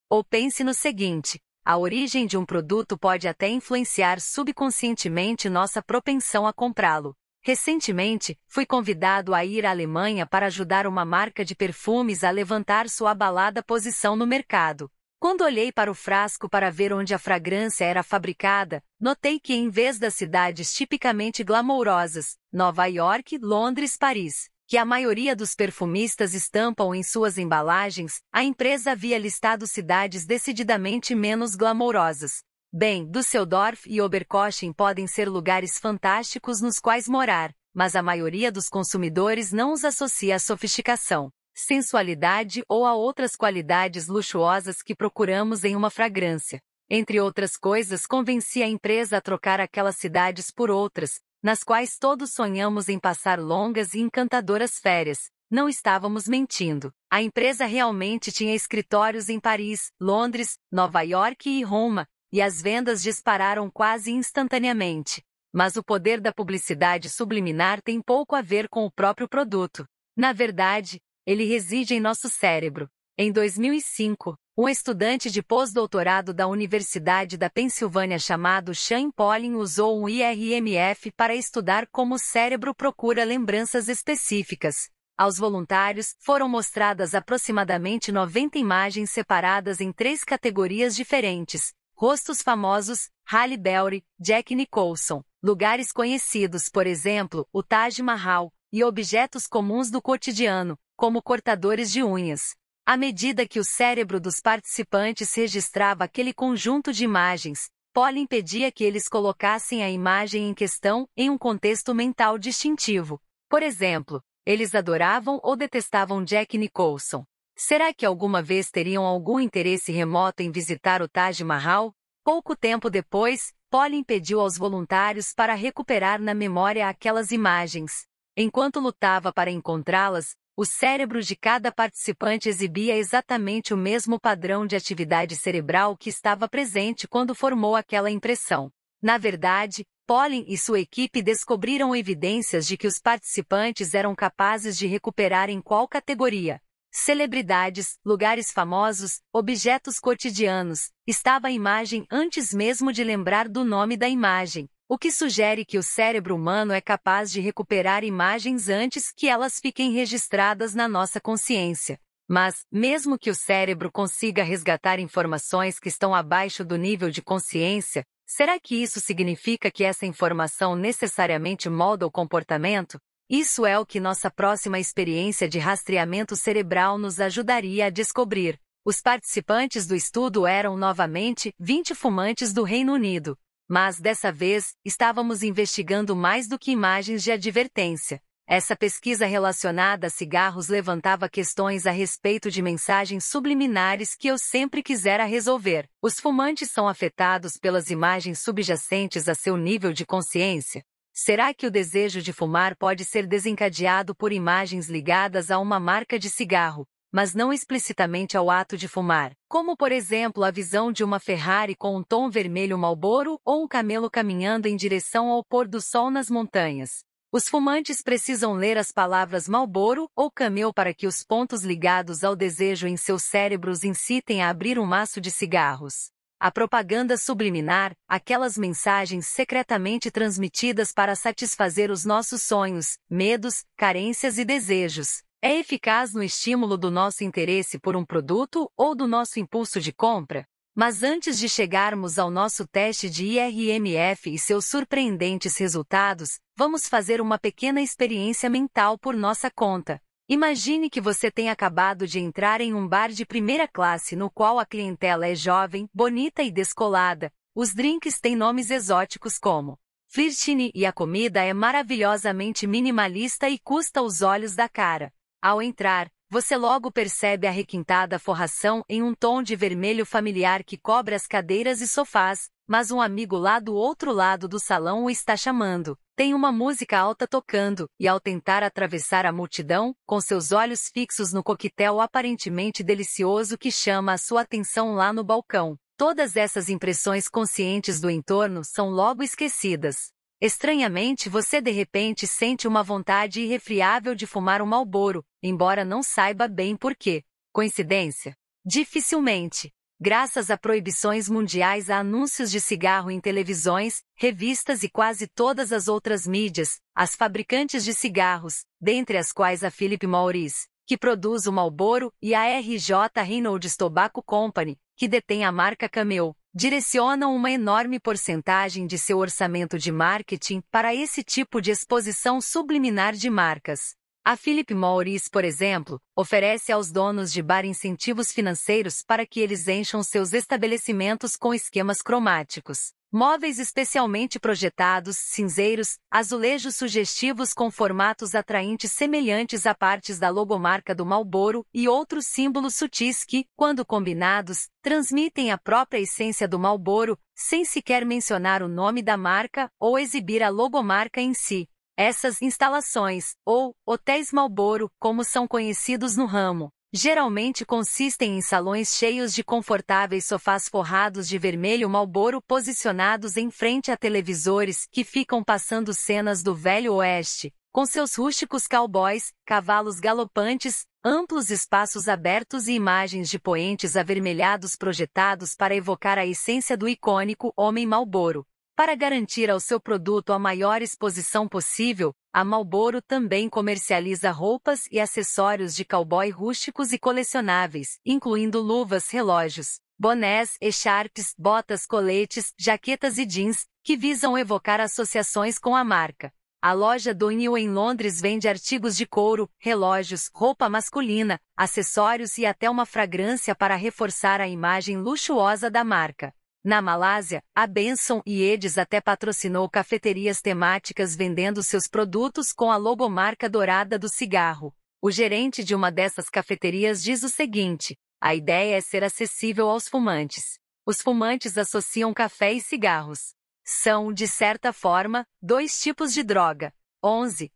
Ou pense no seguinte: a origem de um produto pode até influenciar subconscientemente nossa propensão a comprá-lo. Recentemente, fui convidado a ir à Alemanha para ajudar uma marca de perfumes a levantar sua abalada posição no mercado. Quando olhei para o frasco para ver onde a fragrância era fabricada, notei que em vez das cidades tipicamente glamourosas, Nova York, Londres, Paris, que a maioria dos perfumistas estampam em suas embalagens, a empresa havia listado cidades decididamente menos glamourosas. Bem, Düsseldorf e Oberkochen podem ser lugares fantásticos nos quais morar, mas a maioria dos consumidores não os associa à sofisticação sensualidade ou a outras qualidades luxuosas que procuramos em uma fragrância. Entre outras coisas, convenci a empresa a trocar aquelas cidades por outras, nas quais todos sonhamos em passar longas e encantadoras férias. Não estávamos mentindo. A empresa realmente tinha escritórios em Paris, Londres, Nova York e Roma, e as vendas dispararam quase instantaneamente. Mas o poder da publicidade subliminar tem pouco a ver com o próprio produto. Na verdade, ele reside em nosso cérebro. Em 2005, um estudante de pós-doutorado da Universidade da Pensilvânia chamado Sean Pauling usou um IRMF para estudar como o cérebro procura lembranças específicas. Aos voluntários, foram mostradas aproximadamente 90 imagens separadas em três categorias diferentes: rostos famosos, Halle Berry, Jack Nicholson, lugares conhecidos, por exemplo, o Taj Mahal, e objetos comuns do cotidiano, como cortadores de unhas. À medida que o cérebro dos participantes registrava aquele conjunto de imagens, Paul impedia que eles colocassem a imagem em questão em um contexto mental distintivo. Por exemplo, eles adoravam ou detestavam Jack Nicholson. Será que alguma vez teriam algum interesse remoto em visitar o Taj Mahal? Pouco tempo depois, Paul impediu aos voluntários para recuperar na memória aquelas imagens. Enquanto lutava para encontrá-las, o cérebro de cada participante exibia exatamente o mesmo padrão de atividade cerebral que estava presente quando formou aquela impressão. Na verdade, Pollen e sua equipe descobriram evidências de que os participantes eram capazes de recuperar em qual categoria. Celebridades, lugares famosos, objetos cotidianos, estava a imagem antes mesmo de lembrar do nome da imagem o que sugere que o cérebro humano é capaz de recuperar imagens antes que elas fiquem registradas na nossa consciência. Mas, mesmo que o cérebro consiga resgatar informações que estão abaixo do nível de consciência, será que isso significa que essa informação necessariamente molda o comportamento? Isso é o que nossa próxima experiência de rastreamento cerebral nos ajudaria a descobrir. Os participantes do estudo eram, novamente, 20 fumantes do Reino Unido. Mas dessa vez, estávamos investigando mais do que imagens de advertência. Essa pesquisa relacionada a cigarros levantava questões a respeito de mensagens subliminares que eu sempre quisera resolver. Os fumantes são afetados pelas imagens subjacentes a seu nível de consciência? Será que o desejo de fumar pode ser desencadeado por imagens ligadas a uma marca de cigarro? mas não explicitamente ao ato de fumar, como por exemplo a visão de uma Ferrari com um tom vermelho malboro ou um camelo caminhando em direção ao pôr do sol nas montanhas. Os fumantes precisam ler as palavras Malboro ou Camel para que os pontos ligados ao desejo em seus cérebros incitem a abrir um maço de cigarros. A propaganda subliminar, aquelas mensagens secretamente transmitidas para satisfazer os nossos sonhos, medos, carências e desejos, é eficaz no estímulo do nosso interesse por um produto ou do nosso impulso de compra? Mas antes de chegarmos ao nosso teste de IRMF e seus surpreendentes resultados, vamos fazer uma pequena experiência mental por nossa conta. Imagine que você tem acabado de entrar em um bar de primeira classe no qual a clientela é jovem, bonita e descolada. Os drinks têm nomes exóticos como Flirtine e a comida é maravilhosamente minimalista e custa os olhos da cara. Ao entrar, você logo percebe a requintada forração em um tom de vermelho familiar que cobre as cadeiras e sofás, mas um amigo lá do outro lado do salão o está chamando. Tem uma música alta tocando, e ao tentar atravessar a multidão, com seus olhos fixos no coquetel aparentemente delicioso que chama a sua atenção lá no balcão. Todas essas impressões conscientes do entorno são logo esquecidas. Estranhamente você de repente sente uma vontade irrefriável de fumar um malboro, embora não saiba bem por quê. Coincidência? Dificilmente. Graças a proibições mundiais a anúncios de cigarro em televisões, revistas e quase todas as outras mídias, as fabricantes de cigarros, dentre as quais a Philip Morris, que produz o Malboro, e a RJ Reynolds Tobacco Company, que detém a marca Camel, direcionam uma enorme porcentagem de seu orçamento de marketing para esse tipo de exposição subliminar de marcas. A Philip Morris, por exemplo, oferece aos donos de bar incentivos financeiros para que eles encham seus estabelecimentos com esquemas cromáticos. Móveis especialmente projetados, cinzeiros, azulejos sugestivos com formatos atraentes semelhantes a partes da logomarca do Malboro e outros símbolos sutis que, quando combinados, transmitem a própria essência do Malboro, sem sequer mencionar o nome da marca ou exibir a logomarca em si. Essas instalações, ou hotéis Malboro, como são conhecidos no ramo, Geralmente consistem em salões cheios de confortáveis sofás forrados de vermelho malboro posicionados em frente a televisores que ficam passando cenas do Velho Oeste, com seus rústicos cowboys, cavalos galopantes, amplos espaços abertos e imagens de poentes avermelhados projetados para evocar a essência do icônico Homem Malboro, para garantir ao seu produto a maior exposição possível, a Malboro também comercializa roupas e acessórios de cowboy rústicos e colecionáveis, incluindo luvas, relógios, bonés, echarpes, botas, coletes, jaquetas e jeans, que visam evocar associações com a marca. A loja do New em Londres vende artigos de couro, relógios, roupa masculina, acessórios e até uma fragrância para reforçar a imagem luxuosa da marca. Na Malásia, a Benson Edis até patrocinou cafeterias temáticas vendendo seus produtos com a logomarca dourada do cigarro. O gerente de uma dessas cafeterias diz o seguinte: a ideia é ser acessível aos fumantes. Os fumantes associam café e cigarros. São, de certa forma, dois tipos de droga. 11.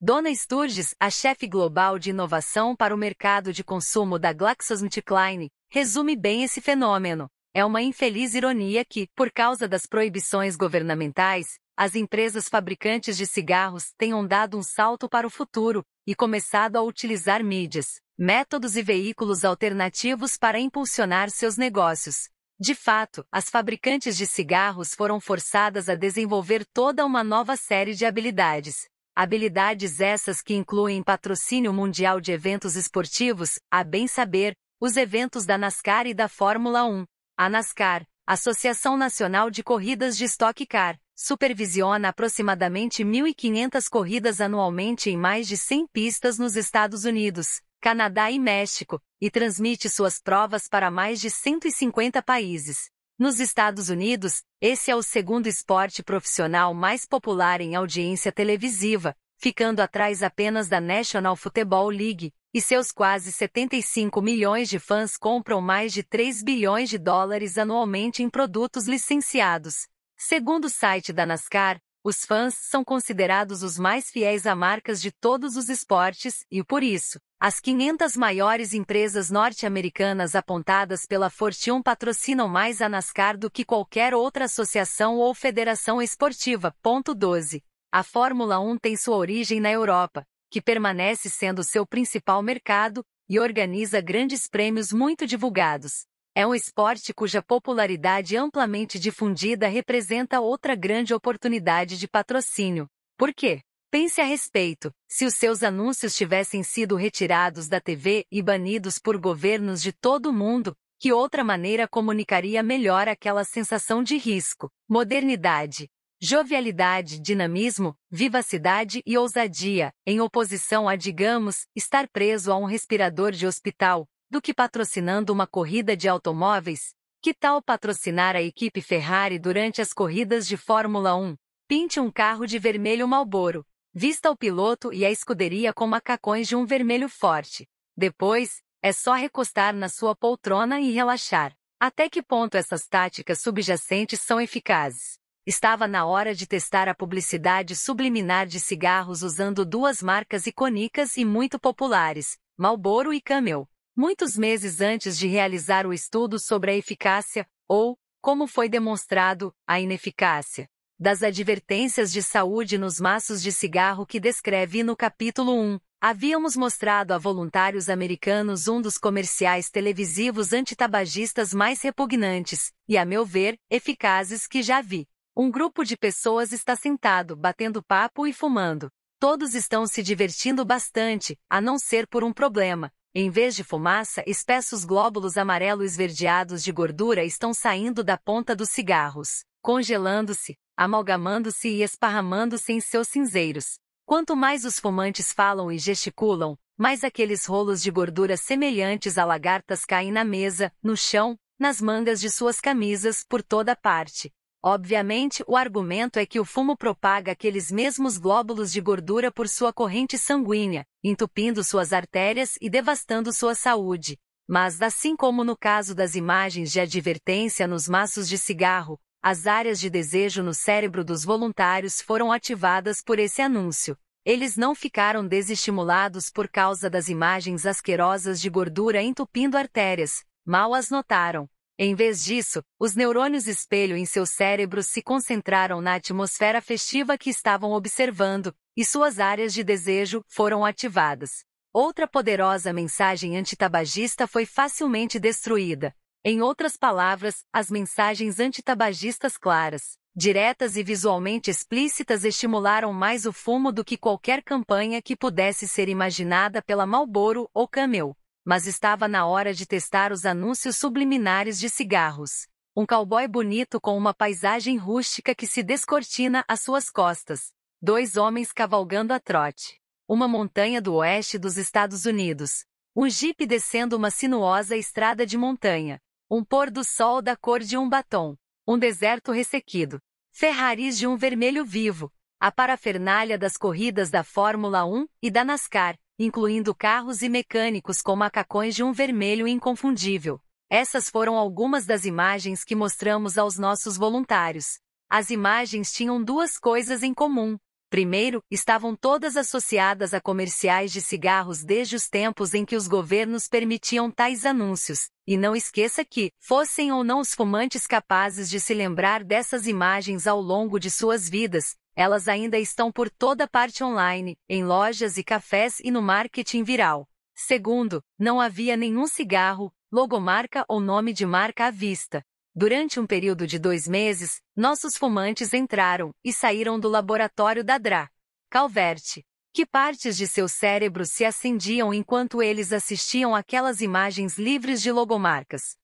Dona Sturges, a chefe global de inovação para o mercado de consumo da GlaxoSmithKline, resume bem esse fenômeno. É uma infeliz ironia que, por causa das proibições governamentais, as empresas fabricantes de cigarros tenham dado um salto para o futuro e começado a utilizar mídias, métodos e veículos alternativos para impulsionar seus negócios. De fato, as fabricantes de cigarros foram forçadas a desenvolver toda uma nova série de habilidades. Habilidades essas que incluem patrocínio mundial de eventos esportivos, a bem saber, os eventos da NASCAR e da Fórmula 1, a NASCAR, Associação Nacional de Corridas de Stock Car, supervisiona aproximadamente 1.500 corridas anualmente em mais de 100 pistas nos Estados Unidos, Canadá e México, e transmite suas provas para mais de 150 países. Nos Estados Unidos, esse é o segundo esporte profissional mais popular em audiência televisiva, ficando atrás apenas da National Football League, e seus quase 75 milhões de fãs compram mais de 3 bilhões de dólares anualmente em produtos licenciados. Segundo o site da NASCAR, os fãs são considerados os mais fiéis a marcas de todos os esportes e, por isso, as 500 maiores empresas norte-americanas apontadas pela Fortune patrocinam mais a NASCAR do que qualquer outra associação ou federação esportiva. Ponto 12. A Fórmula 1 tem sua origem na Europa, que permanece sendo seu principal mercado e organiza grandes prêmios muito divulgados. É um esporte cuja popularidade amplamente difundida representa outra grande oportunidade de patrocínio. Por quê? Pense a respeito. Se os seus anúncios tivessem sido retirados da TV e banidos por governos de todo o mundo, que outra maneira comunicaria melhor aquela sensação de risco, modernidade, jovialidade, dinamismo, vivacidade e ousadia, em oposição a, digamos, estar preso a um respirador de hospital, do que patrocinando uma corrida de automóveis? Que tal patrocinar a equipe Ferrari durante as corridas de Fórmula 1? Pinte um carro de vermelho Malboro, vista o piloto e a escuderia com macacões de um vermelho forte. Depois, é só recostar na sua poltrona e relaxar. Até que ponto essas táticas subjacentes são eficazes? estava na hora de testar a publicidade subliminar de cigarros usando duas marcas icônicas e muito populares, Marlboro e Camel. Muitos meses antes de realizar o estudo sobre a eficácia, ou, como foi demonstrado, a ineficácia, das advertências de saúde nos maços de cigarro que descreve no capítulo 1, Havíamos mostrado a voluntários americanos um dos comerciais televisivos antitabagistas mais repugnantes, e a meu ver, eficazes que já vi. Um grupo de pessoas está sentado, batendo papo e fumando. Todos estão se divertindo bastante, a não ser por um problema. Em vez de fumaça, espessos glóbulos amarelo esverdeados de gordura estão saindo da ponta dos cigarros, congelando-se, amalgamando-se e esparramando-se em seus cinzeiros. Quanto mais os fumantes falam e gesticulam, mais aqueles rolos de gordura semelhantes a lagartas caem na mesa, no chão, nas mangas de suas camisas, por toda parte. Obviamente, o argumento é que o fumo propaga aqueles mesmos glóbulos de gordura por sua corrente sanguínea, entupindo suas artérias e devastando sua saúde. Mas, assim como no caso das imagens de advertência nos maços de cigarro, as áreas de desejo no cérebro dos voluntários foram ativadas por esse anúncio. Eles não ficaram desestimulados por causa das imagens asquerosas de gordura entupindo artérias, mal as notaram em vez disso, os neurônios espelho em seus cérebros se concentraram na atmosfera festiva que estavam observando, e suas áreas de desejo foram ativadas. Outra poderosa mensagem antitabagista foi facilmente destruída. Em outras palavras, as mensagens antitabagistas claras, diretas e visualmente explícitas estimularam mais o fumo do que qualquer campanha que pudesse ser imaginada pela Marlboro ou Camel mas estava na hora de testar os anúncios subliminares de cigarros. Um cowboy bonito com uma paisagem rústica que se descortina às suas costas. Dois homens cavalgando a trote. Uma montanha do oeste dos Estados Unidos. Um jipe descendo uma sinuosa estrada de montanha. Um pôr do sol da cor de um batom. Um deserto ressequido. Ferraris de um vermelho vivo. A parafernália das corridas da Fórmula 1 e da NASCAR incluindo carros e mecânicos com macacões de um vermelho inconfundível. Essas foram algumas das imagens que mostramos aos nossos voluntários. As imagens tinham duas coisas em comum. Primeiro, estavam todas associadas a comerciais de cigarros desde os tempos em que os governos permitiam tais anúncios, e não esqueça que, fossem ou não os fumantes capazes de se lembrar dessas imagens ao longo de suas vidas, elas ainda estão por toda parte online, em lojas e cafés e no marketing viral. Segundo, não havia nenhum cigarro, logomarca ou nome de marca à vista. Durante um período de dois meses, nossos fumantes entraram e saíram do laboratório da DRA. Calvert. Que partes de seu cérebro se acendiam enquanto eles assistiam aquelas imagens livres de logomarcas?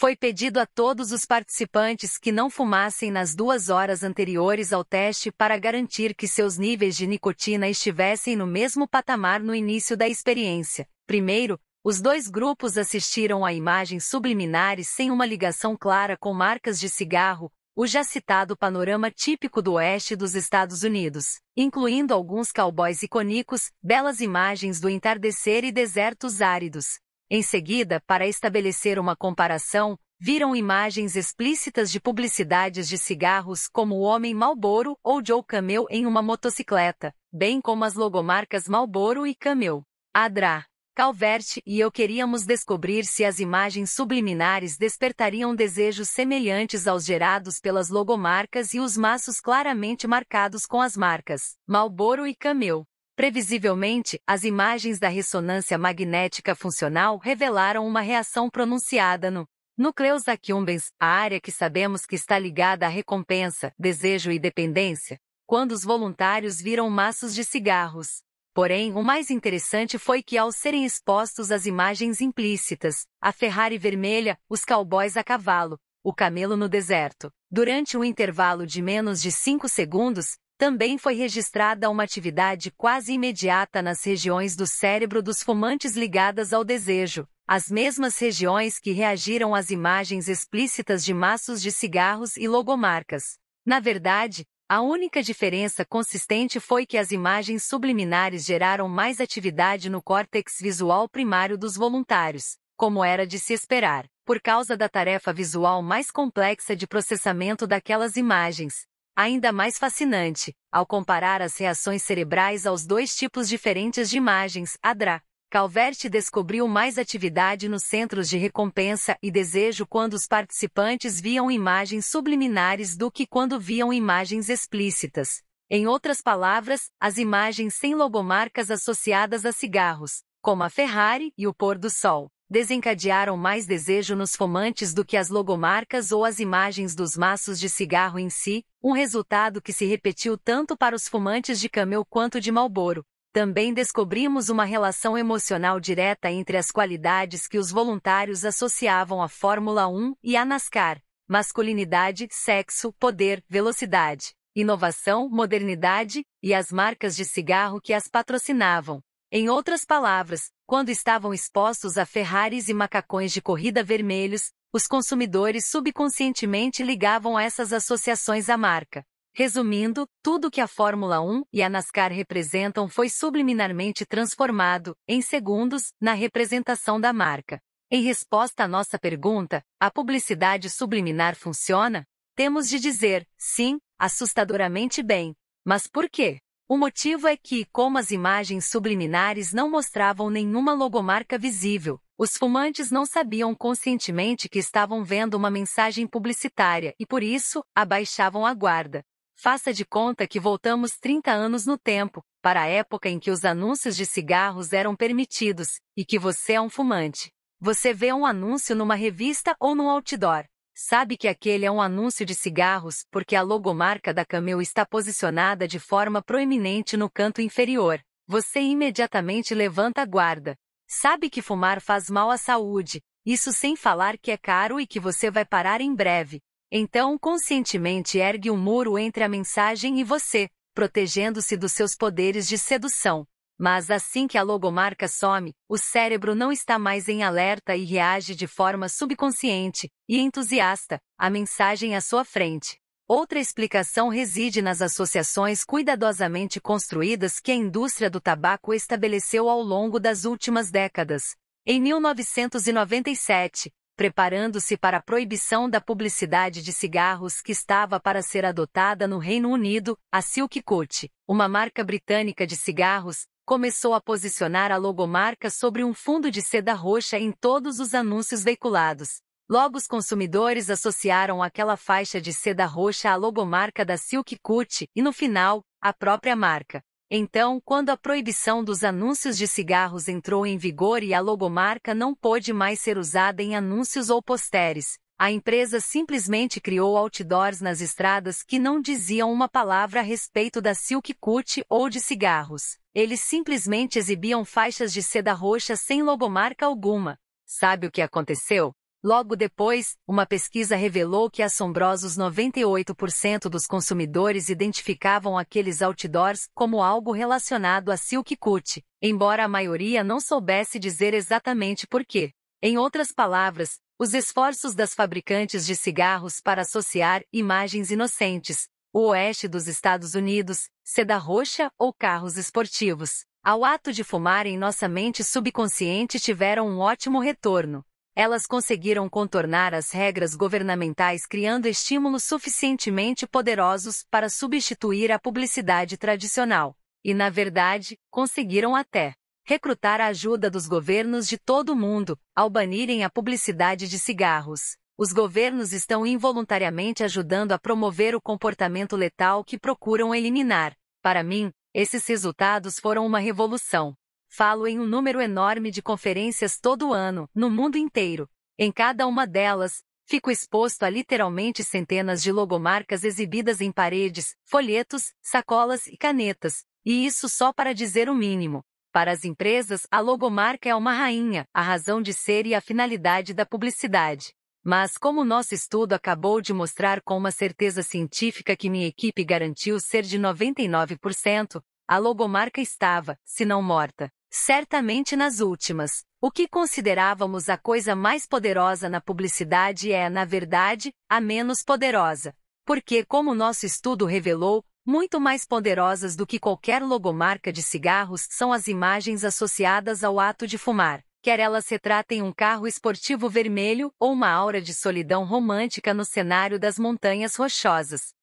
Foi pedido a todos os participantes que não fumassem nas duas horas anteriores ao teste para garantir que seus níveis de nicotina estivessem no mesmo patamar no início da experiência. Primeiro, os dois grupos assistiram a imagens subliminares sem uma ligação clara com marcas de cigarro, o já citado panorama típico do oeste dos Estados Unidos, incluindo alguns cowboys icônicos, belas imagens do entardecer e desertos áridos. Em seguida, para estabelecer uma comparação, viram imagens explícitas de publicidades de cigarros como o Homem Malboro ou Joe Camel em uma motocicleta, bem como as logomarcas Malboro e Camel. Adra, Calvert e eu queríamos descobrir se as imagens subliminares despertariam desejos semelhantes aos gerados pelas logomarcas e os maços claramente marcados com as marcas Malboro e Camel. Previsivelmente, as imagens da ressonância magnética funcional revelaram uma reação pronunciada no núcleos accumbens, a área que sabemos que está ligada à recompensa, desejo e dependência, quando os voluntários viram maços de cigarros. Porém, o mais interessante foi que, ao serem expostos às imagens implícitas, a Ferrari vermelha, os cowboys a cavalo, o camelo no deserto, durante um intervalo de menos de 5 segundos, também foi registrada uma atividade quase imediata nas regiões do cérebro dos fumantes ligadas ao desejo, as mesmas regiões que reagiram às imagens explícitas de maços de cigarros e logomarcas. Na verdade, a única diferença consistente foi que as imagens subliminares geraram mais atividade no córtex visual primário dos voluntários, como era de se esperar, por causa da tarefa visual mais complexa de processamento daquelas imagens, ainda mais fascinante, ao comparar as reações cerebrais aos dois tipos diferentes de imagens, ADRA. Calvert descobriu mais atividade nos centros de recompensa e desejo quando os participantes viam imagens subliminares do que quando viam imagens explícitas. Em outras palavras, as imagens sem logomarcas associadas a cigarros, como a Ferrari e o pôr do sol, desencadearam mais desejo nos fumantes do que as logomarcas ou as imagens dos maços de cigarro em si, um resultado que se repetiu tanto para os fumantes de Camel quanto de Malboro. Também descobrimos uma relação emocional direta entre as qualidades que os voluntários associavam à Fórmula 1 e à NASCAR: masculinidade, sexo, poder, velocidade, inovação, modernidade e as marcas de cigarro que as patrocinavam. Em outras palavras, quando estavam expostos a Ferraris e macacões de corrida vermelhos, os consumidores subconscientemente ligavam essas associações à marca. Resumindo, tudo que a Fórmula 1 e a NASCAR representam foi subliminarmente transformado, em segundos, na representação da marca. Em resposta à nossa pergunta, a publicidade subliminar funciona? Temos de dizer, sim, assustadoramente bem. Mas por quê? O motivo é que, como as imagens subliminares não mostravam nenhuma logomarca visível, os fumantes não sabiam conscientemente que estavam vendo uma mensagem publicitária e, por isso, abaixavam a guarda. Faça de conta que voltamos 30 anos no tempo, para a época em que os anúncios de cigarros eram permitidos e que você é um fumante. Você vê um anúncio numa revista ou num outdoor sabe que aquele é um anúncio de cigarros porque a logomarca da Camel está posicionada de forma proeminente no canto inferior. Você imediatamente levanta a guarda. Sabe que fumar faz mal à saúde, isso sem falar que é caro e que você vai parar em breve. Então, conscientemente ergue um muro entre a mensagem e você, protegendo-se dos seus poderes de sedução. Mas assim que a logomarca some, o cérebro não está mais em alerta e reage de forma subconsciente e entusiasta à mensagem à sua frente. Outra explicação reside nas associações cuidadosamente construídas que a indústria do tabaco estabeleceu ao longo das últimas décadas. Em 1997, preparando-se para a proibição da publicidade de cigarros que estava para ser adotada no Reino Unido, a Silk Coat, uma marca britânica de cigarros, começou a posicionar a logomarca sobre um fundo de seda roxa em todos os anúncios veiculados. Logo os consumidores associaram aquela faixa de seda roxa à logomarca da Silk Cut e no final, à própria marca. Então, quando a proibição dos anúncios de cigarros entrou em vigor e a logomarca não pôde mais ser usada em anúncios ou posteres, a empresa simplesmente criou outdoors nas estradas que não diziam uma palavra a respeito da Silk Cut ou de cigarros. Eles simplesmente exibiam faixas de seda roxa sem logomarca alguma. Sabe o que aconteceu? Logo depois, uma pesquisa revelou que assombrosos 98% dos consumidores identificavam aqueles outdoors como algo relacionado a Silk Cut, embora a maioria não soubesse dizer exatamente por quê. Em outras palavras, os esforços das fabricantes de cigarros para associar imagens inocentes, o oeste dos Estados Unidos, seda roxa ou carros esportivos, ao ato de fumar em nossa mente subconsciente tiveram um ótimo retorno. Elas conseguiram contornar as regras governamentais criando estímulos suficientemente poderosos para substituir a publicidade tradicional. E, na verdade, conseguiram até recrutar a ajuda dos governos de todo o mundo, ao banirem a publicidade de cigarros. Os governos estão involuntariamente ajudando a promover o comportamento letal que procuram eliminar. Para mim, esses resultados foram uma revolução. Falo em um número enorme de conferências todo ano, no mundo inteiro. Em cada uma delas, fico exposto a literalmente centenas de logomarcas exibidas em paredes, folhetos, sacolas e canetas, e isso só para dizer o mínimo. Para as empresas, a logomarca é uma rainha, a razão de ser e a finalidade da publicidade. Mas como nosso estudo acabou de mostrar com uma certeza científica que minha equipe garantiu ser de 99%, a logomarca estava, se não morta, certamente nas últimas. O que considerávamos a coisa mais poderosa na publicidade é, na verdade, a menos poderosa. Porque, como nosso estudo revelou, muito mais poderosas do que qualquer logomarca de cigarros são as imagens associadas ao ato de fumar, quer elas retratem um carro esportivo vermelho ou uma aura de solidão romântica no cenário das Montanhas Rochosas.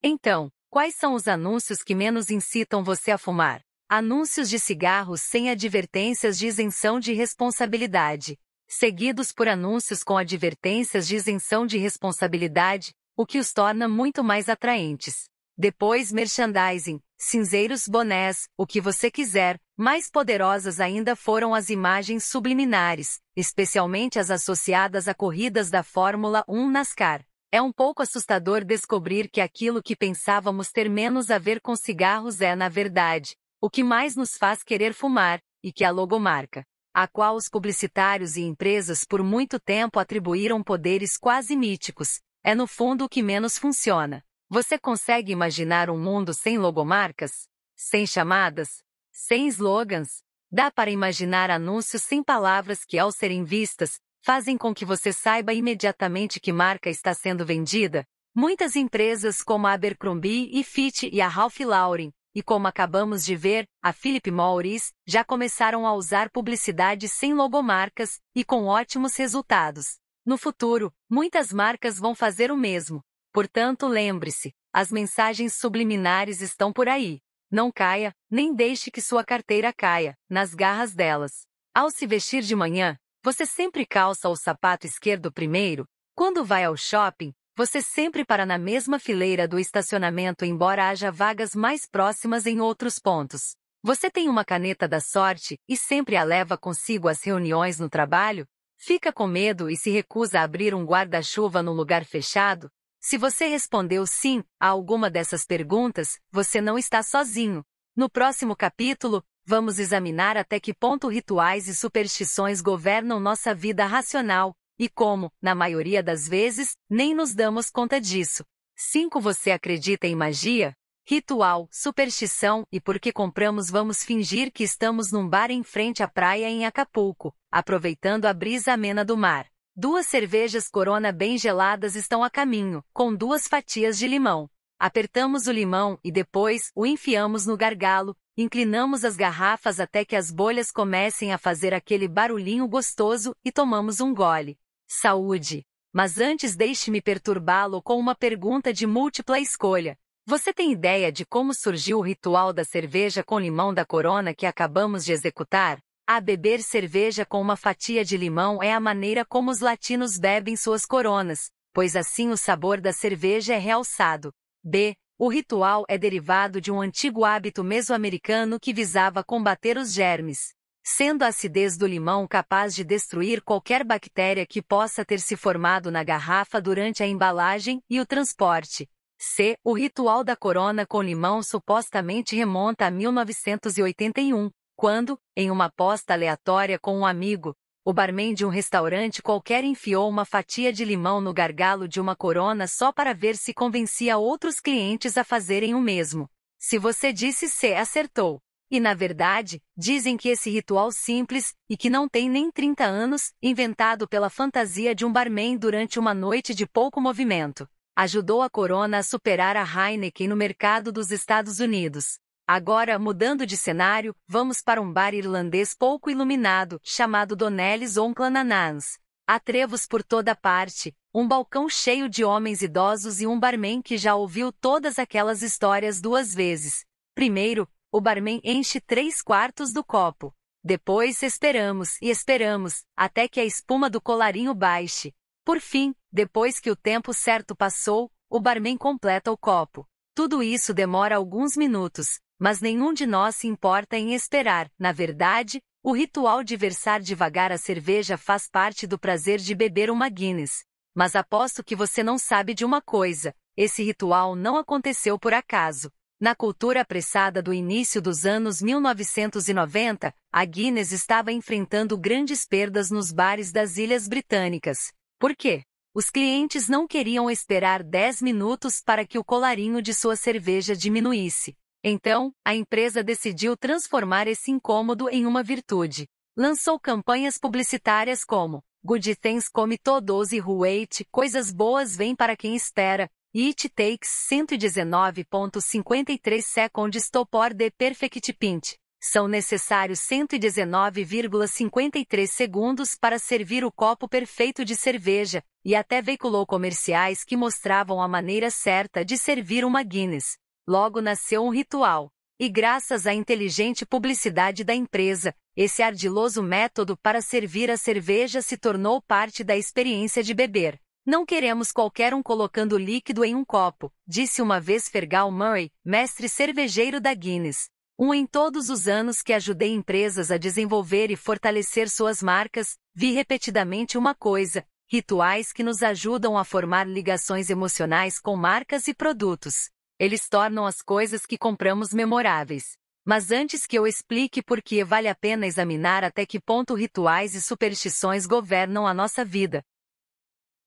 Então, quais são os anúncios que menos incitam você a fumar? Anúncios de cigarros sem advertências de isenção de responsabilidade, seguidos por anúncios com advertências de isenção de responsabilidade, o que os torna muito mais atraentes. Depois merchandising, cinzeiros bonés, o que você quiser, mais poderosas ainda foram as imagens subliminares, especialmente as associadas a corridas da Fórmula 1 NASCAR. É um pouco assustador descobrir que aquilo que pensávamos ter menos a ver com cigarros é, na verdade, o que mais nos faz querer fumar, e que é a logomarca, a qual os publicitários e empresas por muito tempo atribuíram poderes quase míticos, é no fundo o que menos funciona. Você consegue imaginar um mundo sem logomarcas? Sem chamadas? Sem slogans? Dá para imaginar anúncios sem palavras que, ao serem vistas, fazem com que você saiba imediatamente que marca está sendo vendida? Muitas empresas como a Abercrombie e Fitch e a Ralph Lauren, e como acabamos de ver, a Philip Morris, já começaram a usar publicidade sem logomarcas e com ótimos resultados. No futuro, muitas marcas vão fazer o mesmo, Portanto, lembre-se, as mensagens subliminares estão por aí. Não caia, nem deixe que sua carteira caia, nas garras delas. Ao se vestir de manhã, você sempre calça o sapato esquerdo primeiro. Quando vai ao shopping, você sempre para na mesma fileira do estacionamento, embora haja vagas mais próximas em outros pontos. Você tem uma caneta da sorte e sempre a leva consigo às reuniões no trabalho? Fica com medo e se recusa a abrir um guarda-chuva no lugar fechado? Se você respondeu sim a alguma dessas perguntas, você não está sozinho. No próximo capítulo, vamos examinar até que ponto rituais e superstições governam nossa vida racional e como, na maioria das vezes, nem nos damos conta disso. 5. Você acredita em magia? Ritual, superstição e por que compramos vamos fingir que estamos num bar em frente à praia em Acapulco, aproveitando a brisa amena do mar. Duas cervejas Corona bem geladas estão a caminho, com duas fatias de limão. Apertamos o limão e depois o enfiamos no gargalo, inclinamos as garrafas até que as bolhas comecem a fazer aquele barulhinho gostoso e tomamos um gole. Saúde! Mas antes deixe-me perturbá-lo com uma pergunta de múltipla escolha. Você tem ideia de como surgiu o ritual da cerveja com limão da Corona que acabamos de executar? A beber cerveja com uma fatia de limão é a maneira como os latinos bebem suas coronas, pois assim o sabor da cerveja é realçado. B. O ritual é derivado de um antigo hábito mesoamericano que visava combater os germes. Sendo a acidez do limão capaz de destruir qualquer bactéria que possa ter se formado na garrafa durante a embalagem e o transporte. C. O ritual da corona com limão supostamente remonta a 1981, quando, em uma aposta aleatória com um amigo, o barman de um restaurante qualquer enfiou uma fatia de limão no gargalo de uma corona só para ver se convencia outros clientes a fazerem o mesmo. Se você disse C, acertou. E na verdade, dizem que esse ritual simples, e que não tem nem 30 anos, inventado pela fantasia de um barman durante uma noite de pouco movimento, ajudou a Corona a superar a Heineken no mercado dos Estados Unidos. Agora, mudando de cenário, vamos para um bar irlandês pouco iluminado, chamado Donnellys Onclananans. Há trevos por toda parte, um balcão cheio de homens idosos e um barman que já ouviu todas aquelas histórias duas vezes. Primeiro, o barman enche três quartos do copo. Depois esperamos e esperamos, até que a espuma do colarinho baixe. Por fim, depois que o tempo certo passou, o barman completa o copo. Tudo isso demora alguns minutos, mas nenhum de nós se importa em esperar. Na verdade, o ritual de versar devagar a cerveja faz parte do prazer de beber uma Guinness. Mas aposto que você não sabe de uma coisa: esse ritual não aconteceu por acaso. Na cultura apressada do início dos anos 1990, a Guinness estava enfrentando grandes perdas nos bares das Ilhas Britânicas. Por quê? Os clientes não queriam esperar 10 minutos para que o colarinho de sua cerveja diminuísse. Então, a empresa decidiu transformar esse incômodo em uma virtude. Lançou campanhas publicitárias como Good Things Come Todos e Wait, Coisas Boas Vêm para Quem Espera, e It Takes 119.53 Seconds to Pour the Perfect Pint. São necessários 119,53 segundos para servir o copo perfeito de cerveja, e até veiculou comerciais que mostravam a maneira certa de servir uma Guinness. Logo nasceu um ritual. E graças à inteligente publicidade da empresa, esse ardiloso método para servir a cerveja se tornou parte da experiência de beber. Não queremos qualquer um colocando líquido em um copo, disse uma vez Fergal Murray, mestre cervejeiro da Guinness. Um em todos os anos que ajudei empresas a desenvolver e fortalecer suas marcas, vi repetidamente uma coisa: rituais que nos ajudam a formar ligações emocionais com marcas e produtos. Eles tornam as coisas que compramos memoráveis. Mas antes que eu explique por que vale a pena examinar até que ponto rituais e superstições governam a nossa vida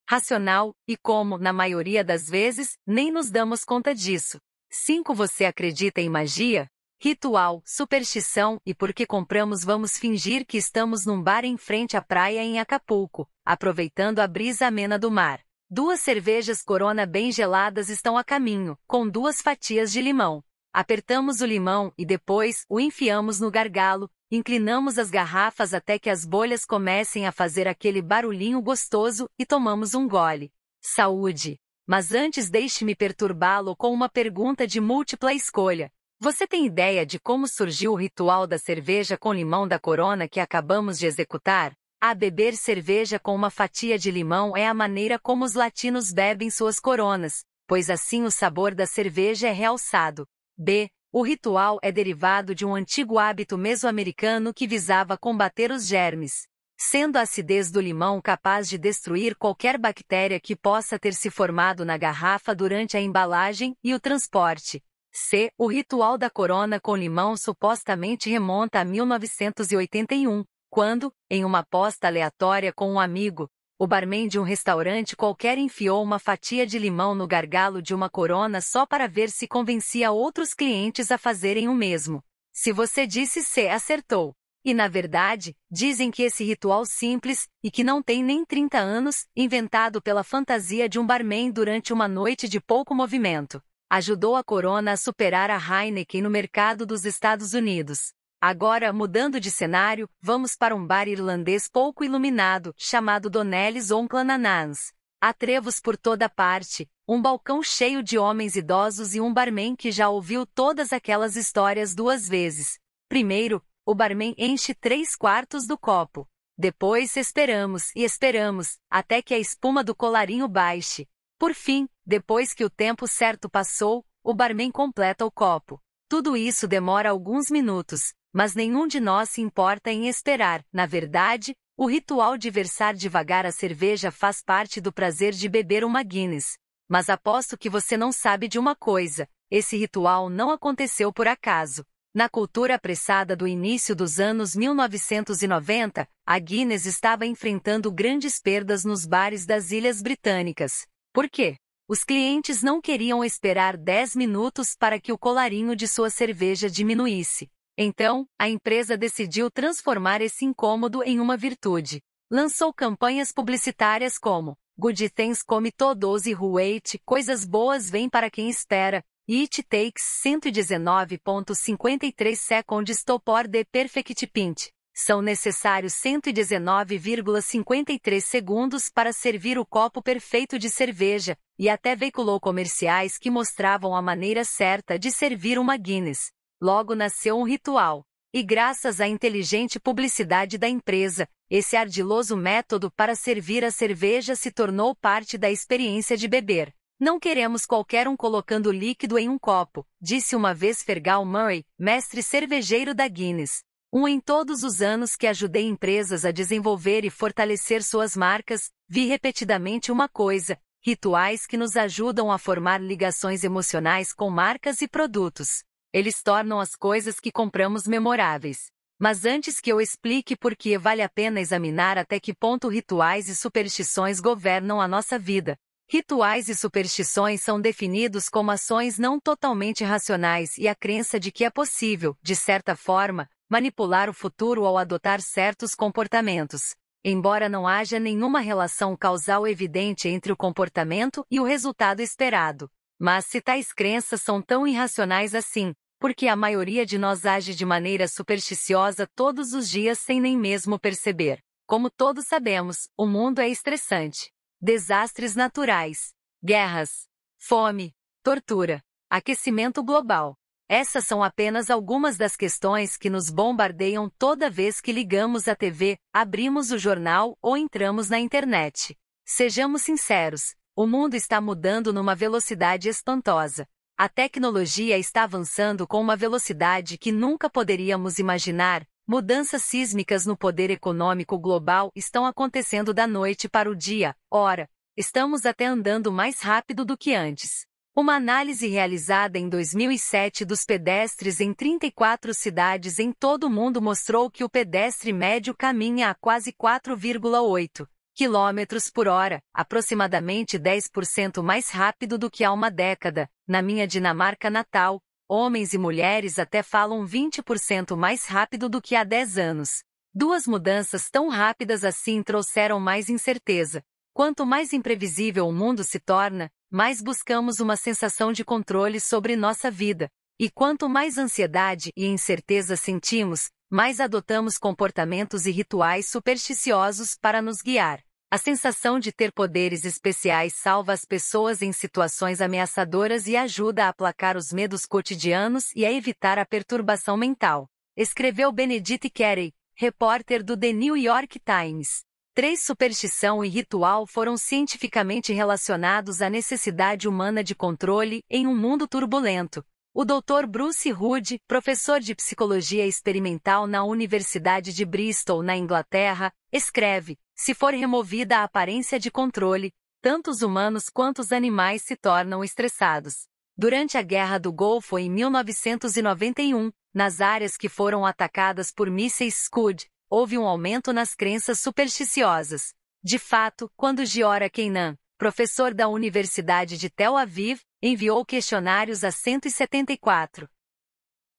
racional, e como, na maioria das vezes, nem nos damos conta disso. 5. Você acredita em magia? Ritual, superstição e porque compramos vamos fingir que estamos num bar em frente à praia em Acapulco, aproveitando a brisa amena do mar. Duas cervejas Corona bem geladas estão a caminho, com duas fatias de limão. Apertamos o limão e depois o enfiamos no gargalo, inclinamos as garrafas até que as bolhas comecem a fazer aquele barulhinho gostoso e tomamos um gole. Saúde! Mas antes deixe-me perturbá-lo com uma pergunta de múltipla escolha. Você tem ideia de como surgiu o ritual da cerveja com limão da corona que acabamos de executar? A beber cerveja com uma fatia de limão é a maneira como os latinos bebem suas coronas, pois assim o sabor da cerveja é realçado. B. O ritual é derivado de um antigo hábito mesoamericano que visava combater os germes. Sendo a acidez do limão capaz de destruir qualquer bactéria que possa ter se formado na garrafa durante a embalagem e o transporte. C. O ritual da corona com limão supostamente remonta a 1981, quando, em uma aposta aleatória com um amigo, o barman de um restaurante qualquer enfiou uma fatia de limão no gargalo de uma corona só para ver se convencia outros clientes a fazerem o mesmo. Se você disse C, acertou. E na verdade, dizem que esse ritual simples, e que não tem nem 30 anos, inventado pela fantasia de um barman durante uma noite de pouco movimento, ajudou a Corona a superar a Heineken no mercado dos Estados Unidos. Agora, mudando de cenário, vamos para um bar irlandês pouco iluminado, chamado Donnellys Onclananans. Há trevos por toda parte, um balcão cheio de homens idosos e um barman que já ouviu todas aquelas histórias duas vezes. Primeiro, o barman enche três quartos do copo. Depois esperamos e esperamos, até que a espuma do colarinho baixe. Por fim, depois que o tempo certo passou, o barman completa o copo. Tudo isso demora alguns minutos, mas nenhum de nós se importa em esperar. Na verdade, o ritual de versar devagar a cerveja faz parte do prazer de beber uma Guinness. Mas aposto que você não sabe de uma coisa: esse ritual não aconteceu por acaso. Na cultura apressada do início dos anos 1990, a Guinness estava enfrentando grandes perdas nos bares das Ilhas Britânicas. Por quê? Os clientes não queriam esperar 10 minutos para que o colarinho de sua cerveja diminuísse. Então, a empresa decidiu transformar esse incômodo em uma virtude. Lançou campanhas publicitárias como Good Things Come Todos e Ruate, Coisas Boas Vêm para Quem Espera, It Takes 119.53 Seconds to Pour the Perfect Pint. São necessários 119,53 segundos para servir o copo perfeito de cerveja, e até veiculou comerciais que mostravam a maneira certa de servir uma Guinness. Logo nasceu um ritual. E graças à inteligente publicidade da empresa, esse ardiloso método para servir a cerveja se tornou parte da experiência de beber. Não queremos qualquer um colocando líquido em um copo, disse uma vez Fergal Murray, mestre cervejeiro da Guinness. Um em todos os anos que ajudei empresas a desenvolver e fortalecer suas marcas, vi repetidamente uma coisa: rituais que nos ajudam a formar ligações emocionais com marcas e produtos eles tornam as coisas que compramos memoráveis. Mas antes que eu explique por que vale a pena examinar até que ponto rituais e superstições governam a nossa vida, Rituais e superstições são definidos como ações não totalmente racionais e a crença de que é possível, de certa forma, manipular o futuro ao adotar certos comportamentos. Embora não haja nenhuma relação causal evidente entre o comportamento e o resultado esperado. Mas se tais crenças são tão irracionais assim, porque a maioria de nós age de maneira supersticiosa todos os dias sem nem mesmo perceber. Como todos sabemos, o mundo é estressante. Desastres naturais, guerras, fome, tortura, aquecimento global. Essas são apenas algumas das questões que nos bombardeiam toda vez que ligamos a TV, abrimos o jornal ou entramos na internet. Sejamos sinceros, o mundo está mudando numa velocidade espantosa. A tecnologia está avançando com uma velocidade que nunca poderíamos imaginar. Mudanças sísmicas no poder econômico global estão acontecendo da noite para o dia. Ora, estamos até andando mais rápido do que antes. Uma análise realizada em 2007 dos pedestres em 34 cidades em todo o mundo mostrou que o pedestre médio caminha a quase 4,8 km por hora, aproximadamente 10% mais rápido do que há uma década. Na minha Dinamarca natal, homens e mulheres até falam 20% mais rápido do que há 10 anos. Duas mudanças tão rápidas assim trouxeram mais incerteza. Quanto mais imprevisível o mundo se torna, mais buscamos uma sensação de controle sobre nossa vida. E quanto mais ansiedade e incerteza sentimos, mais adotamos comportamentos e rituais supersticiosos para nos guiar. A sensação de ter poderes especiais salva as pessoas em situações ameaçadoras e ajuda a aplacar os medos cotidianos e a evitar a perturbação mental. Escreveu Benedict Carey, repórter do The New York Times. Três superstição e ritual foram cientificamente relacionados à necessidade humana de controle em um mundo turbulento, o Dr. Bruce Hood, professor de psicologia experimental na Universidade de Bristol, na Inglaterra, escreve: se for removida a aparência de controle, tanto os humanos quanto os animais se tornam estressados. Durante a Guerra do Golfo em 1991, nas áreas que foram atacadas por mísseis Scud, houve um aumento nas crenças supersticiosas. De fato, quando Giora Kenan, professor da Universidade de Tel Aviv, enviou questionários a 174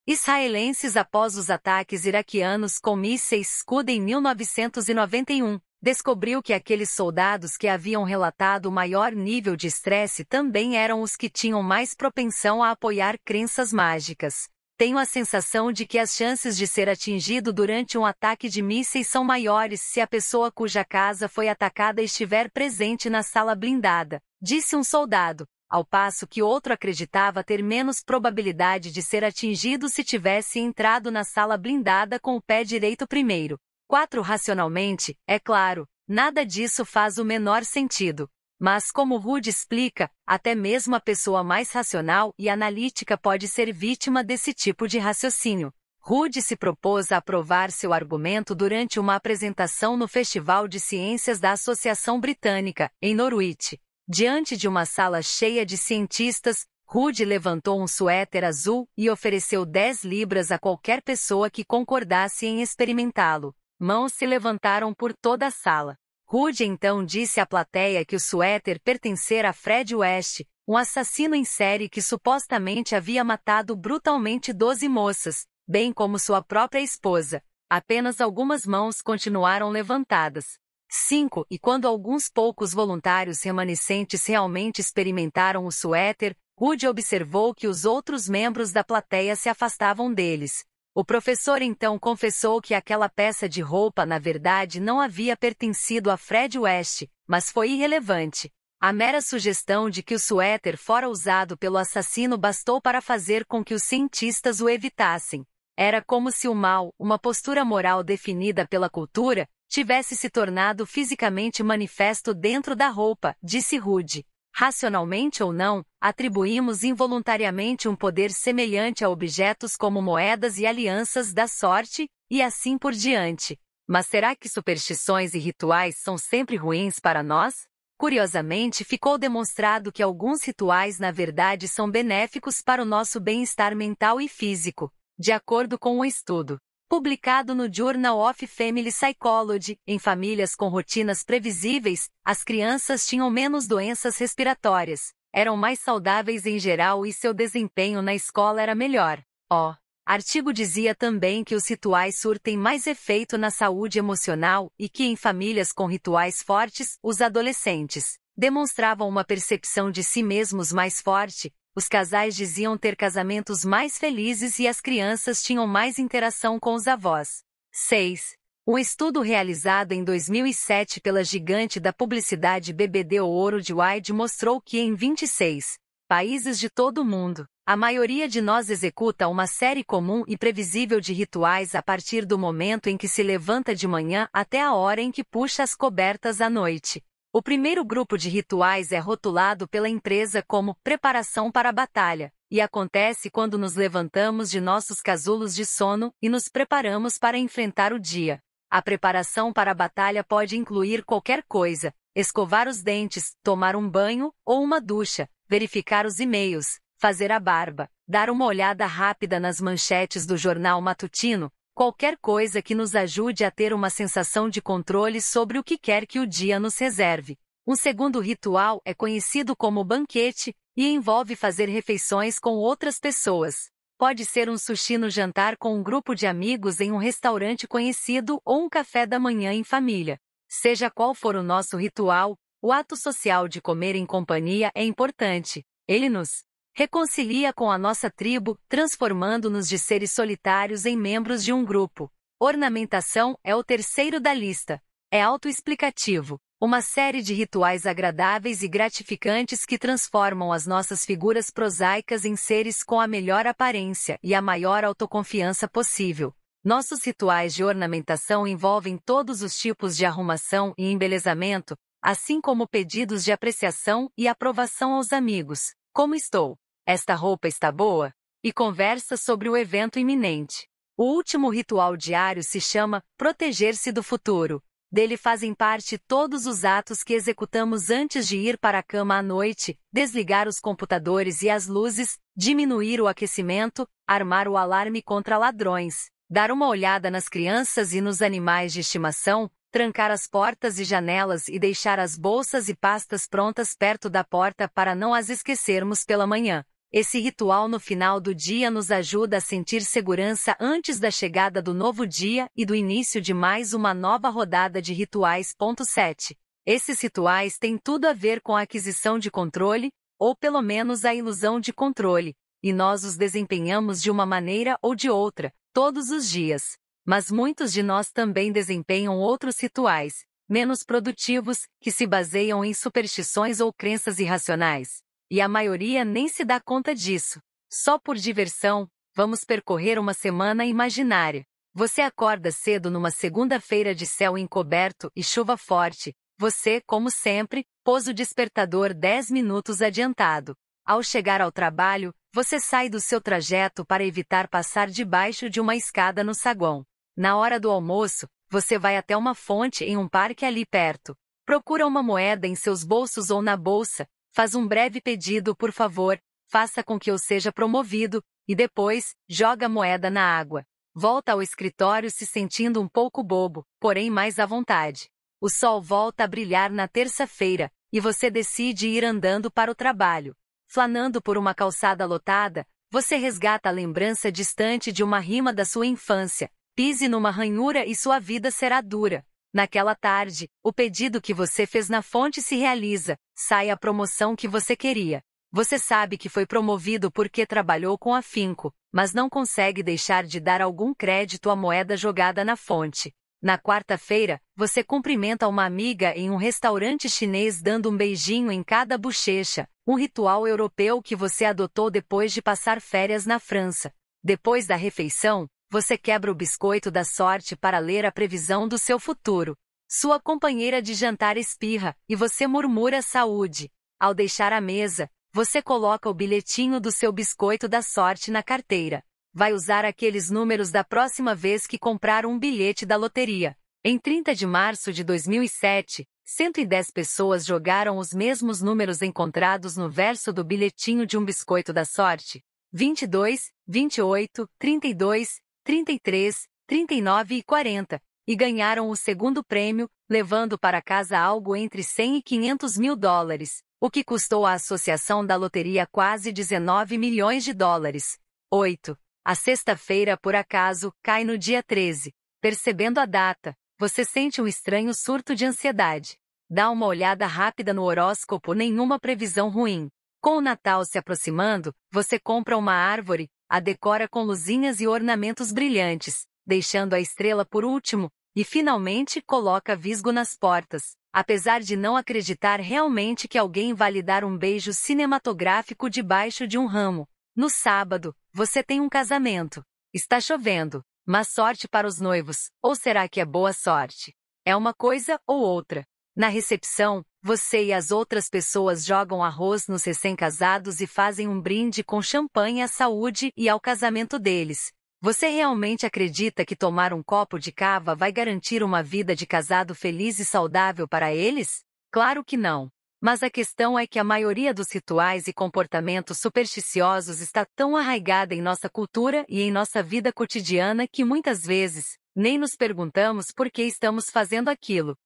israelenses após os ataques iraquianos com mísseis Scud em 1991. Descobriu que aqueles soldados que haviam relatado maior nível de estresse também eram os que tinham mais propensão a apoiar crenças mágicas. Tenho a sensação de que as chances de ser atingido durante um ataque de mísseis são maiores se a pessoa cuja casa foi atacada estiver presente na sala blindada, disse um soldado ao passo que outro acreditava ter menos probabilidade de ser atingido se tivesse entrado na sala blindada com o pé direito primeiro. 4. Racionalmente, é claro, nada disso faz o menor sentido. Mas como Rude explica, até mesmo a pessoa mais racional e analítica pode ser vítima desse tipo de raciocínio. Rude se propôs a aprovar seu argumento durante uma apresentação no Festival de Ciências da Associação Britânica, em Norwich. Diante de uma sala cheia de cientistas, Rude levantou um suéter azul e ofereceu 10 libras a qualquer pessoa que concordasse em experimentá-lo. Mãos se levantaram por toda a sala. Rude então disse à plateia que o suéter pertencera a Fred West, um assassino em série que supostamente havia matado brutalmente 12 moças, bem como sua própria esposa. Apenas algumas mãos continuaram levantadas. 5. E quando alguns poucos voluntários remanescentes realmente experimentaram o suéter, Wood observou que os outros membros da plateia se afastavam deles. O professor então confessou que aquela peça de roupa na verdade não havia pertencido a Fred West, mas foi irrelevante. A mera sugestão de que o suéter fora usado pelo assassino bastou para fazer com que os cientistas o evitassem. Era como se o mal, uma postura moral definida pela cultura, tivesse se tornado fisicamente manifesto dentro da roupa, disse Rude. Racionalmente ou não, atribuímos involuntariamente um poder semelhante a objetos como moedas e alianças da sorte, e assim por diante. Mas será que superstições e rituais são sempre ruins para nós? Curiosamente, ficou demonstrado que alguns rituais, na verdade, são benéficos para o nosso bem-estar mental e físico de acordo com um estudo publicado no Journal of Family Psychology, em famílias com rotinas previsíveis, as crianças tinham menos doenças respiratórias, eram mais saudáveis em geral e seu desempenho na escola era melhor. O artigo dizia também que os rituais surtem mais efeito na saúde emocional e que em famílias com rituais fortes, os adolescentes demonstravam uma percepção de si mesmos mais forte, os casais diziam ter casamentos mais felizes e as crianças tinham mais interação com os avós. 6. Um estudo realizado em 2007 pela gigante da publicidade BBD Ouro de Wide mostrou que em 26 países de todo o mundo, a maioria de nós executa uma série comum e previsível de rituais a partir do momento em que se levanta de manhã até a hora em que puxa as cobertas à noite. O primeiro grupo de rituais é rotulado pela empresa como preparação para a batalha, e acontece quando nos levantamos de nossos casulos de sono e nos preparamos para enfrentar o dia. A preparação para a batalha pode incluir qualquer coisa: escovar os dentes, tomar um banho ou uma ducha, verificar os e-mails, fazer a barba, dar uma olhada rápida nas manchetes do jornal matutino, Qualquer coisa que nos ajude a ter uma sensação de controle sobre o que quer que o dia nos reserve. Um segundo ritual é conhecido como banquete e envolve fazer refeições com outras pessoas. Pode ser um sushi no jantar com um grupo de amigos em um restaurante conhecido ou um café da manhã em família. Seja qual for o nosso ritual, o ato social de comer em companhia é importante. Ele nos reconcilia com a nossa tribo, transformando-nos de seres solitários em membros de um grupo. Ornamentação é o terceiro da lista. É autoexplicativo. Uma série de rituais agradáveis e gratificantes que transformam as nossas figuras prosaicas em seres com a melhor aparência e a maior autoconfiança possível. Nossos rituais de ornamentação envolvem todos os tipos de arrumação e embelezamento, assim como pedidos de apreciação e aprovação aos amigos. Como estou? esta roupa está boa, e conversa sobre o evento iminente. O último ritual diário se chama Proteger-se do Futuro. Dele fazem parte todos os atos que executamos antes de ir para a cama à noite, desligar os computadores e as luzes, diminuir o aquecimento, armar o alarme contra ladrões, dar uma olhada nas crianças e nos animais de estimação, trancar as portas e janelas e deixar as bolsas e pastas prontas perto da porta para não as esquecermos pela manhã. Esse ritual no final do dia nos ajuda a sentir segurança antes da chegada do novo dia e do início de mais uma nova rodada de rituais. 7. Esses rituais têm tudo a ver com a aquisição de controle, ou pelo menos a ilusão de controle, e nós os desempenhamos de uma maneira ou de outra, todos os dias. Mas muitos de nós também desempenham outros rituais, menos produtivos, que se baseiam em superstições ou crenças irracionais. E a maioria nem se dá conta disso. Só por diversão, vamos percorrer uma semana imaginária. Você acorda cedo numa segunda-feira de céu encoberto e chuva forte. Você, como sempre, pôs o despertador 10 minutos adiantado. Ao chegar ao trabalho, você sai do seu trajeto para evitar passar debaixo de uma escada no saguão. Na hora do almoço, você vai até uma fonte em um parque ali perto. Procura uma moeda em seus bolsos ou na bolsa, faz um breve pedido, por favor, faça com que eu seja promovido, e depois, joga a moeda na água. Volta ao escritório se sentindo um pouco bobo, porém mais à vontade. O sol volta a brilhar na terça-feira, e você decide ir andando para o trabalho. Flanando por uma calçada lotada, você resgata a lembrança distante de uma rima da sua infância. Pise numa ranhura e sua vida será dura. Naquela tarde, o pedido que você fez na fonte se realiza, sai a promoção que você queria. Você sabe que foi promovido porque trabalhou com afinco, mas não consegue deixar de dar algum crédito à moeda jogada na fonte. Na quarta-feira, você cumprimenta uma amiga em um restaurante chinês dando um beijinho em cada bochecha, um ritual europeu que você adotou depois de passar férias na França. Depois da refeição, você quebra o biscoito da sorte para ler a previsão do seu futuro. Sua companheira de jantar espirra e você murmura saúde. Ao deixar a mesa, você coloca o bilhetinho do seu biscoito da sorte na carteira. Vai usar aqueles números da próxima vez que comprar um bilhete da loteria. Em 30 de março de 2007, 110 pessoas jogaram os mesmos números encontrados no verso do bilhetinho de um biscoito da sorte: 22, 28, 32, 33, 39 e 40, e ganharam o segundo prêmio, levando para casa algo entre 100 e 500 mil dólares, o que custou à Associação da Loteria quase 19 milhões de dólares. 8. A sexta-feira, por acaso, cai no dia 13. Percebendo a data, você sente um estranho surto de ansiedade. Dá uma olhada rápida no horóscopo, nenhuma previsão ruim. Com o Natal se aproximando, você compra uma árvore, a decora com luzinhas e ornamentos brilhantes, deixando a estrela por último, e finalmente coloca visgo nas portas, apesar de não acreditar realmente que alguém vai dar um beijo cinematográfico debaixo de um ramo. No sábado, você tem um casamento. Está chovendo, mas sorte para os noivos, ou será que é boa sorte? É uma coisa ou outra. Na recepção, você e as outras pessoas jogam arroz nos recém-casados e fazem um brinde com champanhe à saúde e ao casamento deles. Você realmente acredita que tomar um copo de cava vai garantir uma vida de casado feliz e saudável para eles? Claro que não. Mas a questão é que a maioria dos rituais e comportamentos supersticiosos está tão arraigada em nossa cultura e em nossa vida cotidiana que muitas vezes nem nos perguntamos por que estamos fazendo aquilo.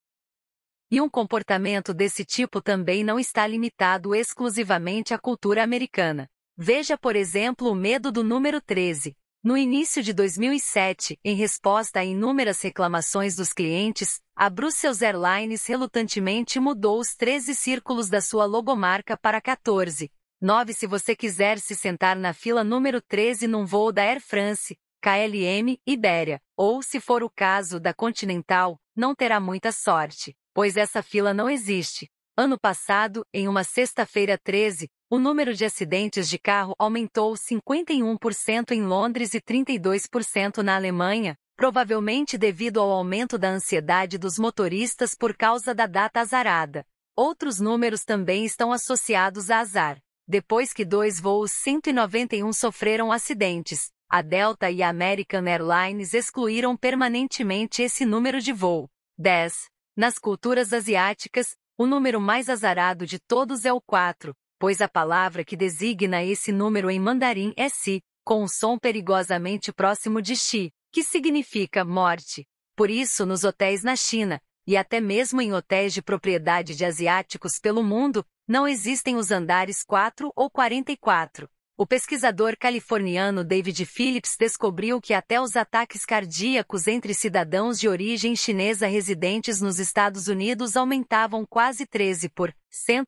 E um comportamento desse tipo também não está limitado exclusivamente à cultura americana. Veja, por exemplo, o medo do número 13. No início de 2007, em resposta a inúmeras reclamações dos clientes, a Brussels Airlines relutantemente mudou os 13 círculos da sua logomarca para 14. 9 se você quiser se sentar na fila número 13 num voo da Air France, KLM, Ibéria, ou se for o caso da Continental, não terá muita sorte pois essa fila não existe. Ano passado, em uma sexta-feira 13, o número de acidentes de carro aumentou 51% em Londres e 32% na Alemanha, provavelmente devido ao aumento da ansiedade dos motoristas por causa da data azarada. Outros números também estão associados a azar. Depois que dois voos 191 sofreram acidentes, a Delta e a American Airlines excluíram permanentemente esse número de voo. 10. Nas culturas asiáticas, o número mais azarado de todos é o 4, pois a palavra que designa esse número em mandarim é Si, com um som perigosamente próximo de Xi, que significa morte. Por isso, nos hotéis na China, e até mesmo em hotéis de propriedade de asiáticos pelo mundo, não existem os andares 4 ou 44. O pesquisador californiano David Phillips descobriu que até os ataques cardíacos entre cidadãos de origem chinesa residentes nos Estados Unidos aumentavam quase 13%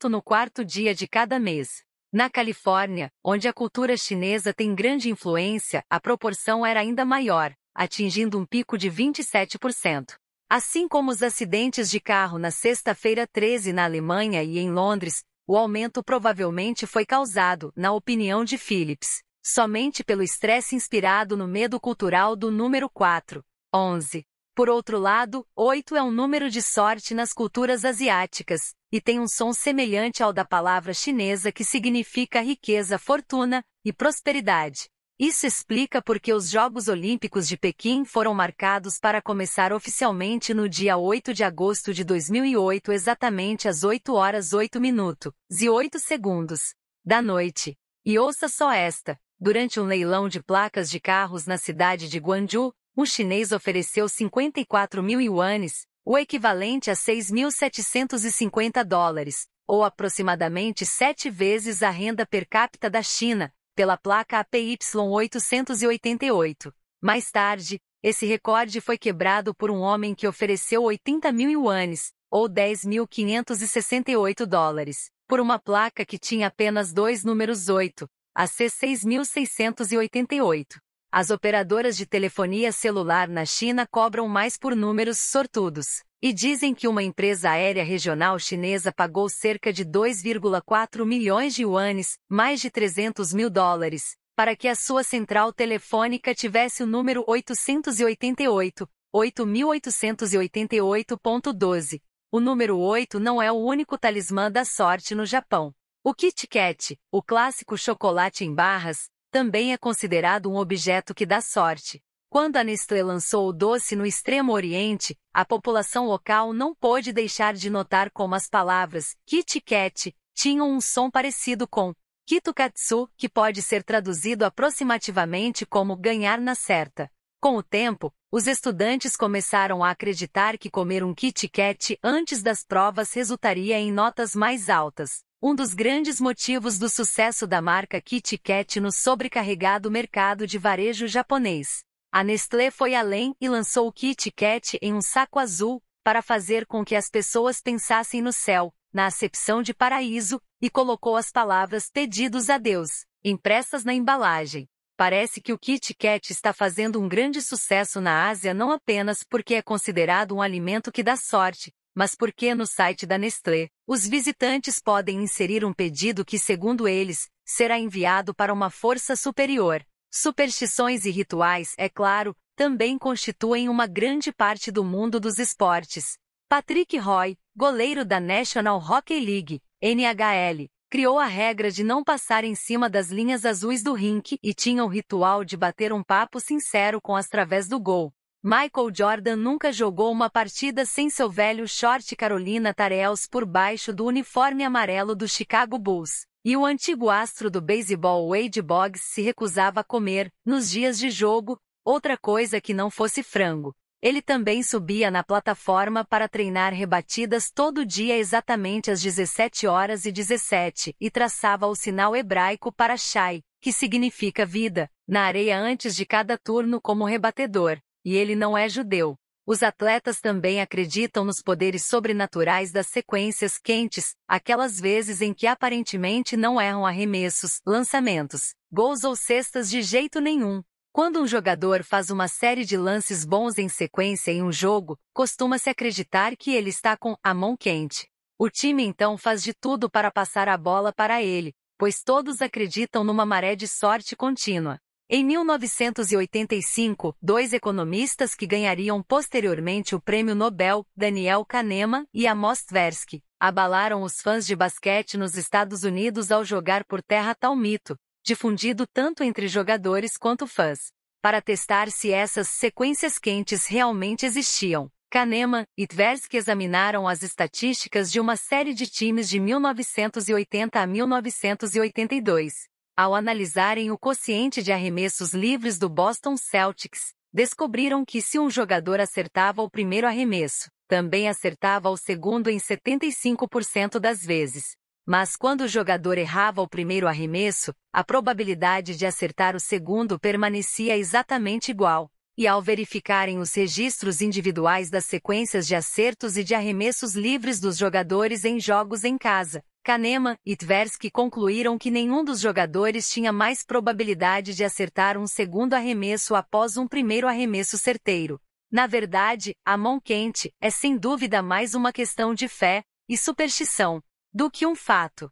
no quarto dia de cada mês. Na Califórnia, onde a cultura chinesa tem grande influência, a proporção era ainda maior, atingindo um pico de 27%. Assim como os acidentes de carro na sexta-feira 13 na Alemanha e em Londres, o aumento provavelmente foi causado, na opinião de Phillips, somente pelo estresse inspirado no medo cultural do número 4. 11. Por outro lado, 8 é um número de sorte nas culturas asiáticas, e tem um som semelhante ao da palavra chinesa que significa riqueza, fortuna e prosperidade. Isso explica porque os Jogos Olímpicos de Pequim foram marcados para começar oficialmente no dia 8 de agosto de 2008, exatamente às 8 horas 8 minutos e 8 segundos da noite. E ouça só esta: durante um leilão de placas de carros na cidade de Guangzhou, um chinês ofereceu 54 mil yuanes, o equivalente a 6.750 dólares, ou aproximadamente sete vezes a renda per capita da China, pela placa APY 888. Mais tarde, esse recorde foi quebrado por um homem que ofereceu 80 mil yuanes, ou 10.568 dólares, por uma placa que tinha apenas dois números 8, a C6688. As operadoras de telefonia celular na China cobram mais por números sortudos. E dizem que uma empresa aérea regional chinesa pagou cerca de 2,4 milhões de yuanes, mais de 300 mil dólares, para que a sua central telefônica tivesse o número 888, 8888.12. O número 8 não é o único talismã da sorte no Japão. O Kit Kat, o clássico chocolate em barras, também é considerado um objeto que dá sorte. Quando a Nestlé lançou o doce no Extremo Oriente, a população local não pôde deixar de notar como as palavras Kit Kat tinham um som parecido com Kitukatsu, que pode ser traduzido aproximativamente como ganhar na certa. Com o tempo, os estudantes começaram a acreditar que comer um Kit Kat antes das provas resultaria em notas mais altas. Um dos grandes motivos do sucesso da marca Kit Kat no sobrecarregado mercado de varejo japonês. A Nestlé foi além e lançou o Kit Kat em um saco azul, para fazer com que as pessoas pensassem no céu, na acepção de paraíso, e colocou as palavras pedidos a Deus, impressas na embalagem. Parece que o Kit Kat está fazendo um grande sucesso na Ásia não apenas porque é considerado um alimento que dá sorte, mas porque no site da Nestlé, os visitantes podem inserir um pedido que, segundo eles, será enviado para uma força superior. Superstições e rituais, é claro, também constituem uma grande parte do mundo dos esportes. Patrick Roy, goleiro da National Hockey League, NHL, criou a regra de não passar em cima das linhas azuis do rink e tinha o ritual de bater um papo sincero com as través do gol. Michael Jordan nunca jogou uma partida sem seu velho short Carolina Tarels por baixo do uniforme amarelo do Chicago Bulls, e o antigo astro do beisebol Wade Boggs se recusava a comer, nos dias de jogo, outra coisa que não fosse frango. Ele também subia na plataforma para treinar rebatidas todo dia exatamente às 17 horas e 17 e traçava o sinal hebraico para Shai, que significa vida, na areia antes de cada turno como rebatedor e ele não é judeu. Os atletas também acreditam nos poderes sobrenaturais das sequências quentes, aquelas vezes em que aparentemente não erram arremessos, lançamentos, gols ou cestas de jeito nenhum. Quando um jogador faz uma série de lances bons em sequência em um jogo, costuma-se acreditar que ele está com a mão quente. O time então faz de tudo para passar a bola para ele, pois todos acreditam numa maré de sorte contínua. Em 1985, dois economistas que ganhariam posteriormente o Prêmio Nobel, Daniel Kahneman e Amos Tversky, abalaram os fãs de basquete nos Estados Unidos ao jogar por terra tal mito, difundido tanto entre jogadores quanto fãs. Para testar se essas sequências quentes realmente existiam, Kahneman e Tversky examinaram as estatísticas de uma série de times de 1980 a 1982 ao analisarem o quociente de arremessos livres do Boston Celtics, descobriram que se um jogador acertava o primeiro arremesso, também acertava o segundo em 75% das vezes. Mas quando o jogador errava o primeiro arremesso, a probabilidade de acertar o segundo permanecia exatamente igual, e ao verificarem os registros individuais das sequências de acertos e de arremessos livres dos jogadores em jogos em casa, Kanema e Tversky concluíram que nenhum dos jogadores tinha mais probabilidade de acertar um segundo arremesso após um primeiro arremesso certeiro. Na verdade, a mão quente é sem dúvida mais uma questão de fé e superstição do que um fato.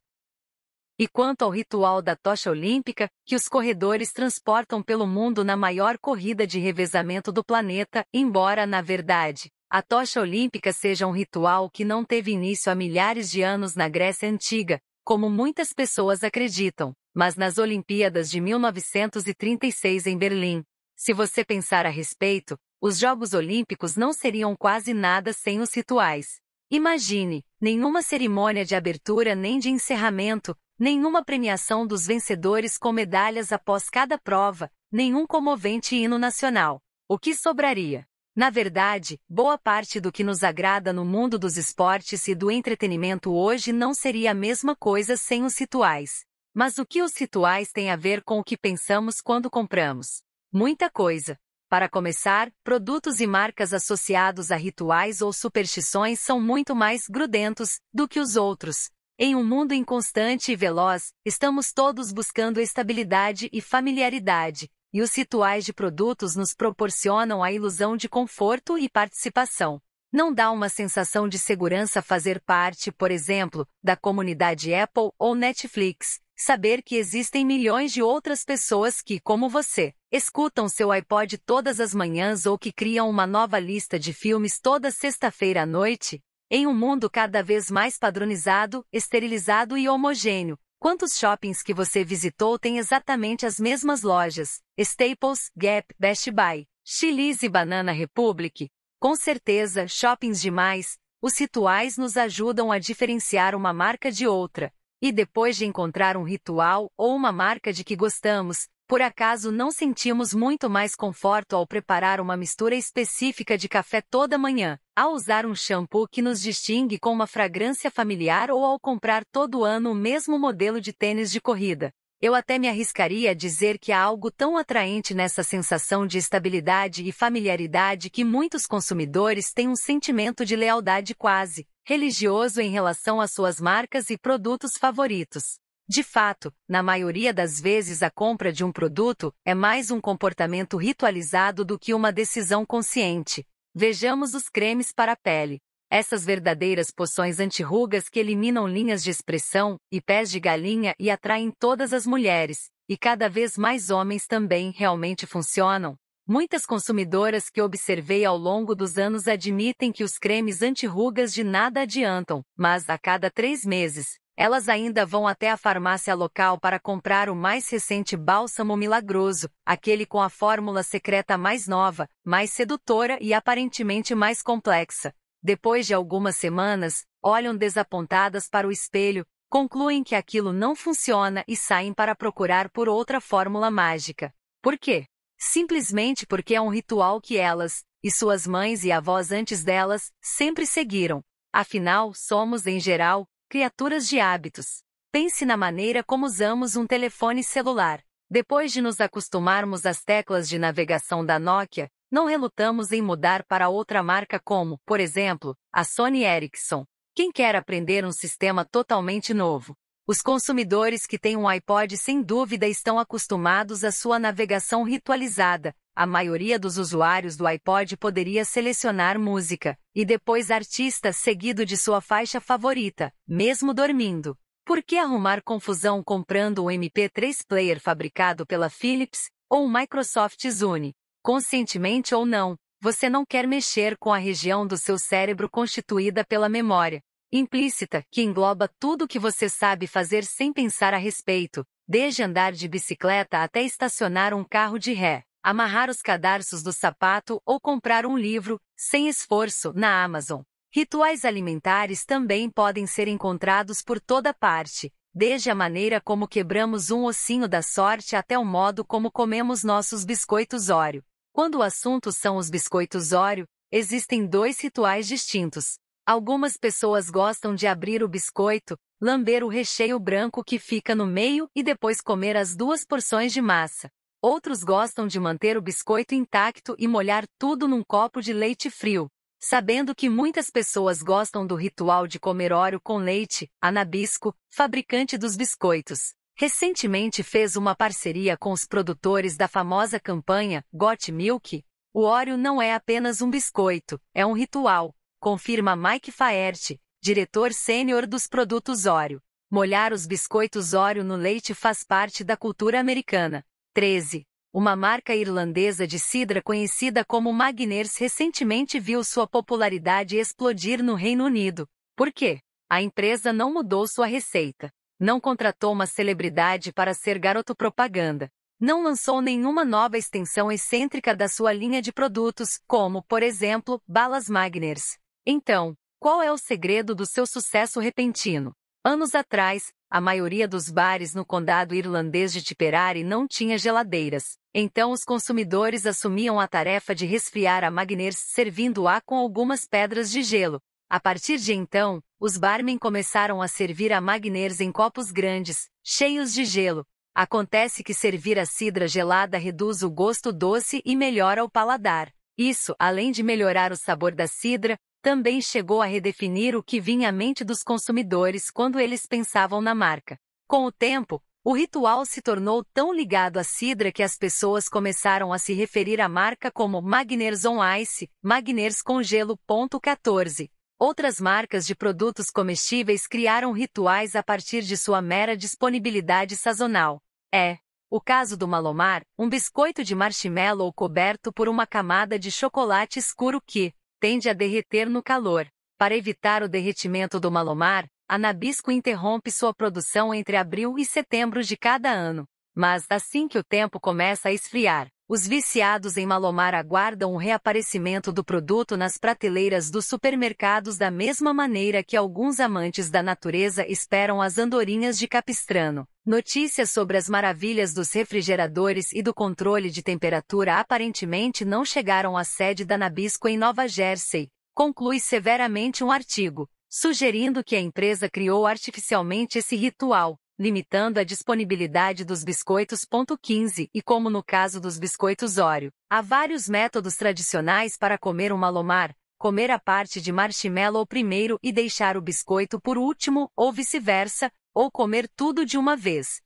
E quanto ao ritual da tocha olímpica, que os corredores transportam pelo mundo na maior corrida de revezamento do planeta, embora, na verdade, a tocha olímpica seja um ritual que não teve início há milhares de anos na Grécia Antiga, como muitas pessoas acreditam, mas nas Olimpíadas de 1936 em Berlim. Se você pensar a respeito, os Jogos Olímpicos não seriam quase nada sem os rituais. Imagine, nenhuma cerimônia de abertura nem de encerramento, nenhuma premiação dos vencedores com medalhas após cada prova, nenhum comovente hino nacional. O que sobraria? Na verdade, boa parte do que nos agrada no mundo dos esportes e do entretenimento hoje não seria a mesma coisa sem os rituais. Mas o que os rituais têm a ver com o que pensamos quando compramos? Muita coisa. Para começar, produtos e marcas associados a rituais ou superstições são muito mais grudentos do que os outros, em um mundo inconstante e veloz, estamos todos buscando estabilidade e familiaridade, e os rituais de produtos nos proporcionam a ilusão de conforto e participação. Não dá uma sensação de segurança fazer parte, por exemplo, da comunidade Apple ou Netflix, saber que existem milhões de outras pessoas que, como você, escutam seu iPod todas as manhãs ou que criam uma nova lista de filmes toda sexta-feira à noite, em um mundo cada vez mais padronizado, esterilizado e homogêneo, quantos shoppings que você visitou têm exatamente as mesmas lojas? Staples, Gap, Best Buy, Chili's e Banana Republic? Com certeza, shoppings demais, os rituais nos ajudam a diferenciar uma marca de outra. E depois de encontrar um ritual ou uma marca de que gostamos, por acaso não sentimos muito mais conforto ao preparar uma mistura específica de café toda manhã, ao usar um shampoo que nos distingue com uma fragrância familiar ou ao comprar todo ano o mesmo modelo de tênis de corrida. Eu até me arriscaria a dizer que há algo tão atraente nessa sensação de estabilidade e familiaridade que muitos consumidores têm um sentimento de lealdade quase religioso em relação às suas marcas e produtos favoritos. De fato, na maioria das vezes a compra de um produto é mais um comportamento ritualizado do que uma decisão consciente. Vejamos os cremes para a pele. Essas verdadeiras poções antirrugas que eliminam linhas de expressão e pés de galinha e atraem todas as mulheres, e cada vez mais homens também realmente funcionam. Muitas consumidoras que observei ao longo dos anos admitem que os cremes antirrugas de nada adiantam, mas a cada três meses, elas ainda vão até a farmácia local para comprar o mais recente bálsamo milagroso, aquele com a fórmula secreta mais nova, mais sedutora e aparentemente mais complexa. Depois de algumas semanas, olham desapontadas para o espelho, concluem que aquilo não funciona e saem para procurar por outra fórmula mágica. Por quê? Simplesmente porque é um ritual que elas, e suas mães e avós antes delas, sempre seguiram. Afinal, somos, em geral, Criaturas de hábitos. Pense na maneira como usamos um telefone celular. Depois de nos acostumarmos às teclas de navegação da Nokia, não relutamos em mudar para outra marca como, por exemplo, a Sony Ericsson. Quem quer aprender um sistema totalmente novo? Os consumidores que têm um iPod sem dúvida estão acostumados à sua navegação ritualizada, a maioria dos usuários do iPod poderia selecionar música, e depois artista seguido de sua faixa favorita, mesmo dormindo. Por que arrumar confusão comprando um MP3 player fabricado pela Philips ou um Microsoft Zune? Conscientemente ou não, você não quer mexer com a região do seu cérebro constituída pela memória implícita, que engloba tudo o que você sabe fazer sem pensar a respeito, desde andar de bicicleta até estacionar um carro de ré amarrar os cadarços do sapato ou comprar um livro, sem esforço, na Amazon. Rituais alimentares também podem ser encontrados por toda parte, desde a maneira como quebramos um ossinho da sorte até o modo como comemos nossos biscoitos óleo. Quando o assunto são os biscoitos óleo, existem dois rituais distintos. Algumas pessoas gostam de abrir o biscoito, lamber o recheio branco que fica no meio e depois comer as duas porções de massa. Outros gostam de manter o biscoito intacto e molhar tudo num copo de leite frio. Sabendo que muitas pessoas gostam do ritual de comer óleo com leite, a Nabisco, fabricante dos biscoitos, recentemente fez uma parceria com os produtores da famosa campanha Got Milk. O óleo não é apenas um biscoito, é um ritual, confirma Mike Faerte, diretor sênior dos produtos óleo. Molhar os biscoitos óleo no leite faz parte da cultura americana 13. Uma marca irlandesa de cidra conhecida como Magners recentemente viu sua popularidade explodir no Reino Unido. Por quê? A empresa não mudou sua receita, não contratou uma celebridade para ser garoto propaganda, não lançou nenhuma nova extensão excêntrica da sua linha de produtos, como, por exemplo, balas Magners. Então, qual é o segredo do seu sucesso repentino? Anos atrás, a maioria dos bares no condado irlandês de Tipperary não tinha geladeiras, então os consumidores assumiam a tarefa de resfriar a Magners servindo-a com algumas pedras de gelo. A partir de então, os barmen começaram a servir a Magners em copos grandes, cheios de gelo. Acontece que servir a cidra gelada reduz o gosto doce e melhora o paladar. Isso, além de melhorar o sabor da cidra, também chegou a redefinir o que vinha à mente dos consumidores quando eles pensavam na marca. Com o tempo, o ritual se tornou tão ligado à cidra que as pessoas começaram a se referir à marca como Magners on Ice, Magners com gelo. 14. Outras marcas de produtos comestíveis criaram rituais a partir de sua mera disponibilidade sazonal. É o caso do Malomar, um biscoito de marshmallow coberto por uma camada de chocolate escuro que, tende a derreter no calor. Para evitar o derretimento do malomar, a Nabisco interrompe sua produção entre abril e setembro de cada ano. Mas assim que o tempo começa a esfriar, os viciados em malomar aguardam o reaparecimento do produto nas prateleiras dos supermercados da mesma maneira que alguns amantes da natureza esperam as andorinhas de capistrano. Notícias sobre as maravilhas dos refrigeradores e do controle de temperatura aparentemente não chegaram à sede da Nabisco em Nova Jersey, conclui severamente um artigo, sugerindo que a empresa criou artificialmente esse ritual, limitando a disponibilidade dos biscoitos. 15 E como no caso dos biscoitos Oreo, há vários métodos tradicionais para comer um malomar, comer a parte de marshmallow primeiro e deixar o biscoito por último, ou vice-versa, ou comer tudo de uma vez.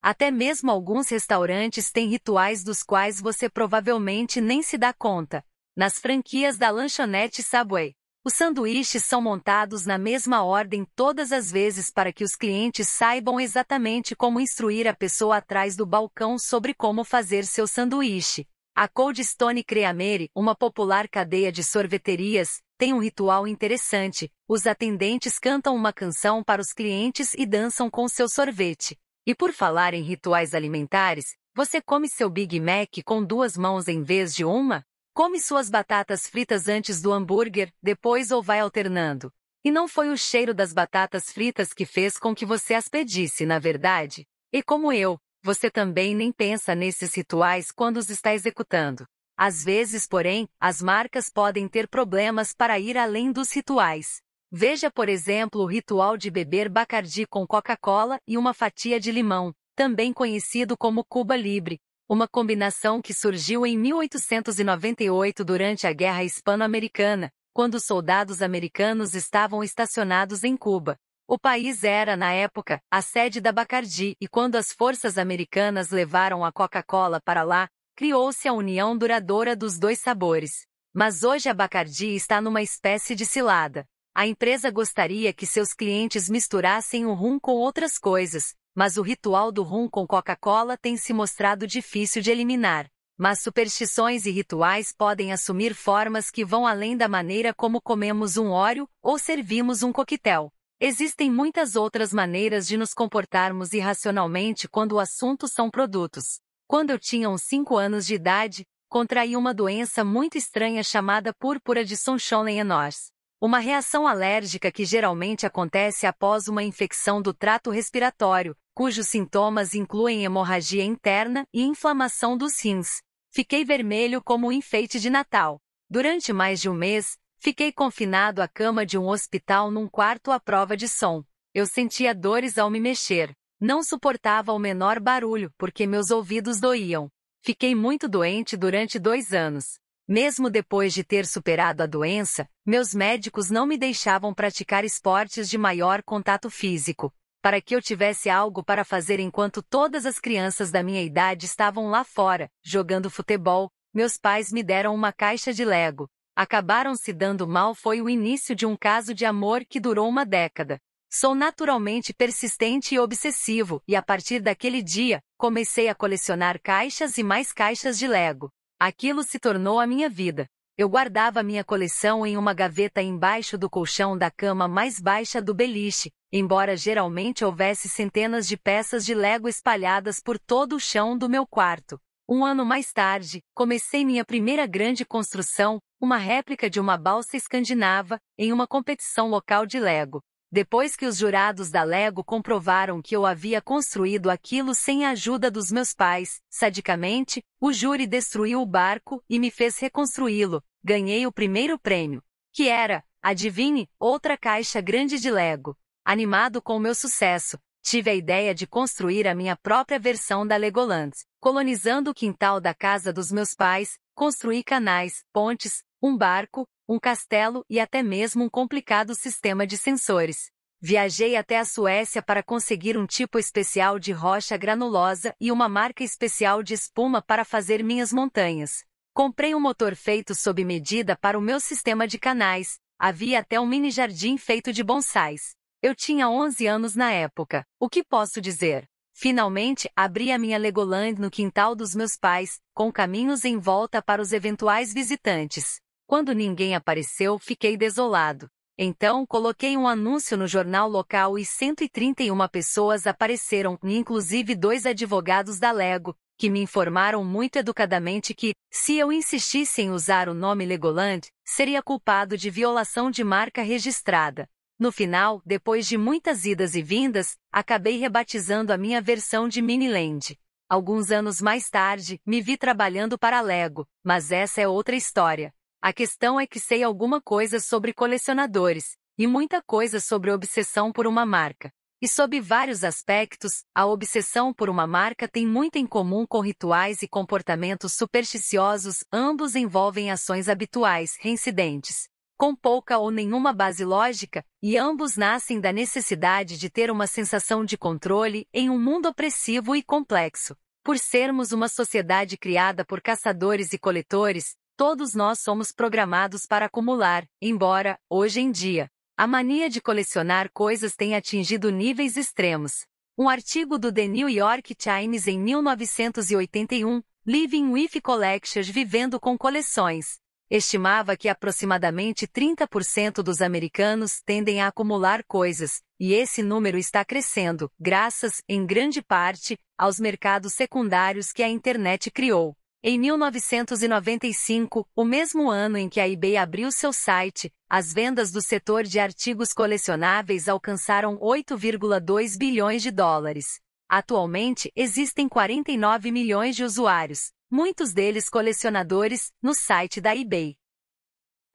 Até mesmo alguns restaurantes têm rituais dos quais você provavelmente nem se dá conta. Nas franquias da lanchonete Subway, os sanduíches são montados na mesma ordem todas as vezes para que os clientes saibam exatamente como instruir a pessoa atrás do balcão sobre como fazer seu sanduíche. A Cold Stone Creamery, uma popular cadeia de sorveterias, tem um ritual interessante. Os atendentes cantam uma canção para os clientes e dançam com seu sorvete. E por falar em rituais alimentares, você come seu Big Mac com duas mãos em vez de uma? Come suas batatas fritas antes do hambúrguer, depois ou vai alternando. E não foi o cheiro das batatas fritas que fez com que você as pedisse, na verdade. E como eu, você também nem pensa nesses rituais quando os está executando. Às vezes, porém, as marcas podem ter problemas para ir além dos rituais. Veja, por exemplo, o ritual de beber Bacardi com Coca-Cola e uma fatia de limão, também conhecido como Cuba Libre, uma combinação que surgiu em 1898 durante a Guerra Hispano-Americana, quando soldados americanos estavam estacionados em Cuba. O país era, na época, a sede da Bacardi e quando as forças americanas levaram a Coca-Cola para lá, criou-se a união duradoura dos dois sabores. Mas hoje a Bacardi está numa espécie de cilada. A empresa gostaria que seus clientes misturassem o rum com outras coisas, mas o ritual do rum com Coca-Cola tem se mostrado difícil de eliminar. Mas superstições e rituais podem assumir formas que vão além da maneira como comemos um óleo ou servimos um coquetel. Existem muitas outras maneiras de nos comportarmos irracionalmente quando o assunto são produtos. Quando eu tinha uns 5 anos de idade, contraí uma doença muito estranha chamada púrpura de Sunshonlen Enors. Uma reação alérgica que geralmente acontece após uma infecção do trato respiratório, cujos sintomas incluem hemorragia interna e inflamação dos rins. Fiquei vermelho como um enfeite de Natal. Durante mais de um mês, fiquei confinado à cama de um hospital num quarto à prova de som. Eu sentia dores ao me mexer. Não suportava o menor barulho, porque meus ouvidos doíam. Fiquei muito doente durante dois anos. Mesmo depois de ter superado a doença, meus médicos não me deixavam praticar esportes de maior contato físico, para que eu tivesse algo para fazer enquanto todas as crianças da minha idade estavam lá fora, jogando futebol. Meus pais me deram uma caixa de Lego. Acabaram se dando mal foi o início de um caso de amor que durou uma década. Sou naturalmente persistente e obsessivo, e a partir daquele dia, comecei a colecionar caixas e mais caixas de Lego. Aquilo se tornou a minha vida. Eu guardava minha coleção em uma gaveta embaixo do colchão da cama mais baixa do beliche, embora geralmente houvesse centenas de peças de Lego espalhadas por todo o chão do meu quarto. Um ano mais tarde, comecei minha primeira grande construção, uma réplica de uma balsa escandinava, em uma competição local de Lego. Depois que os jurados da Lego comprovaram que eu havia construído aquilo sem a ajuda dos meus pais, sadicamente, o júri destruiu o barco e me fez reconstruí-lo. Ganhei o primeiro prêmio, que era, adivinhe, outra caixa grande de Lego. Animado com o meu sucesso, tive a ideia de construir a minha própria versão da Legoland. Colonizando o quintal da casa dos meus pais, construí canais, pontes, um barco, um castelo e até mesmo um complicado sistema de sensores. Viajei até a Suécia para conseguir um tipo especial de rocha granulosa e uma marca especial de espuma para fazer minhas montanhas. Comprei um motor feito sob medida para o meu sistema de canais, havia até um mini jardim feito de bonsais. Eu tinha 11 anos na época, o que posso dizer? Finalmente, abri a minha Legoland no quintal dos meus pais, com caminhos em volta para os eventuais visitantes. Quando ninguém apareceu, fiquei desolado. Então, coloquei um anúncio no jornal local e 131 pessoas apareceram, inclusive dois advogados da Lego, que me informaram muito educadamente que, se eu insistisse em usar o nome Legoland, seria culpado de violação de marca registrada. No final, depois de muitas idas e vindas, acabei rebatizando a minha versão de Miniland. Alguns anos mais tarde, me vi trabalhando para a Lego, mas essa é outra história. A questão é que sei alguma coisa sobre colecionadores, e muita coisa sobre obsessão por uma marca. E sob vários aspectos, a obsessão por uma marca tem muito em comum com rituais e comportamentos supersticiosos, ambos envolvem ações habituais, reincidentes, com pouca ou nenhuma base lógica, e ambos nascem da necessidade de ter uma sensação de controle em um mundo opressivo e complexo. Por sermos uma sociedade criada por caçadores e coletores, Todos nós somos programados para acumular, embora, hoje em dia, a mania de colecionar coisas tenha atingido níveis extremos. Um artigo do The New York Times em 1981, Living with Collections Vivendo com Coleções, estimava que aproximadamente 30% dos americanos tendem a acumular coisas, e esse número está crescendo, graças, em grande parte, aos mercados secundários que a internet criou. Em 1995, o mesmo ano em que a eBay abriu seu site, as vendas do setor de artigos colecionáveis alcançaram 8,2 bilhões de dólares. Atualmente, existem 49 milhões de usuários, muitos deles colecionadores, no site da eBay.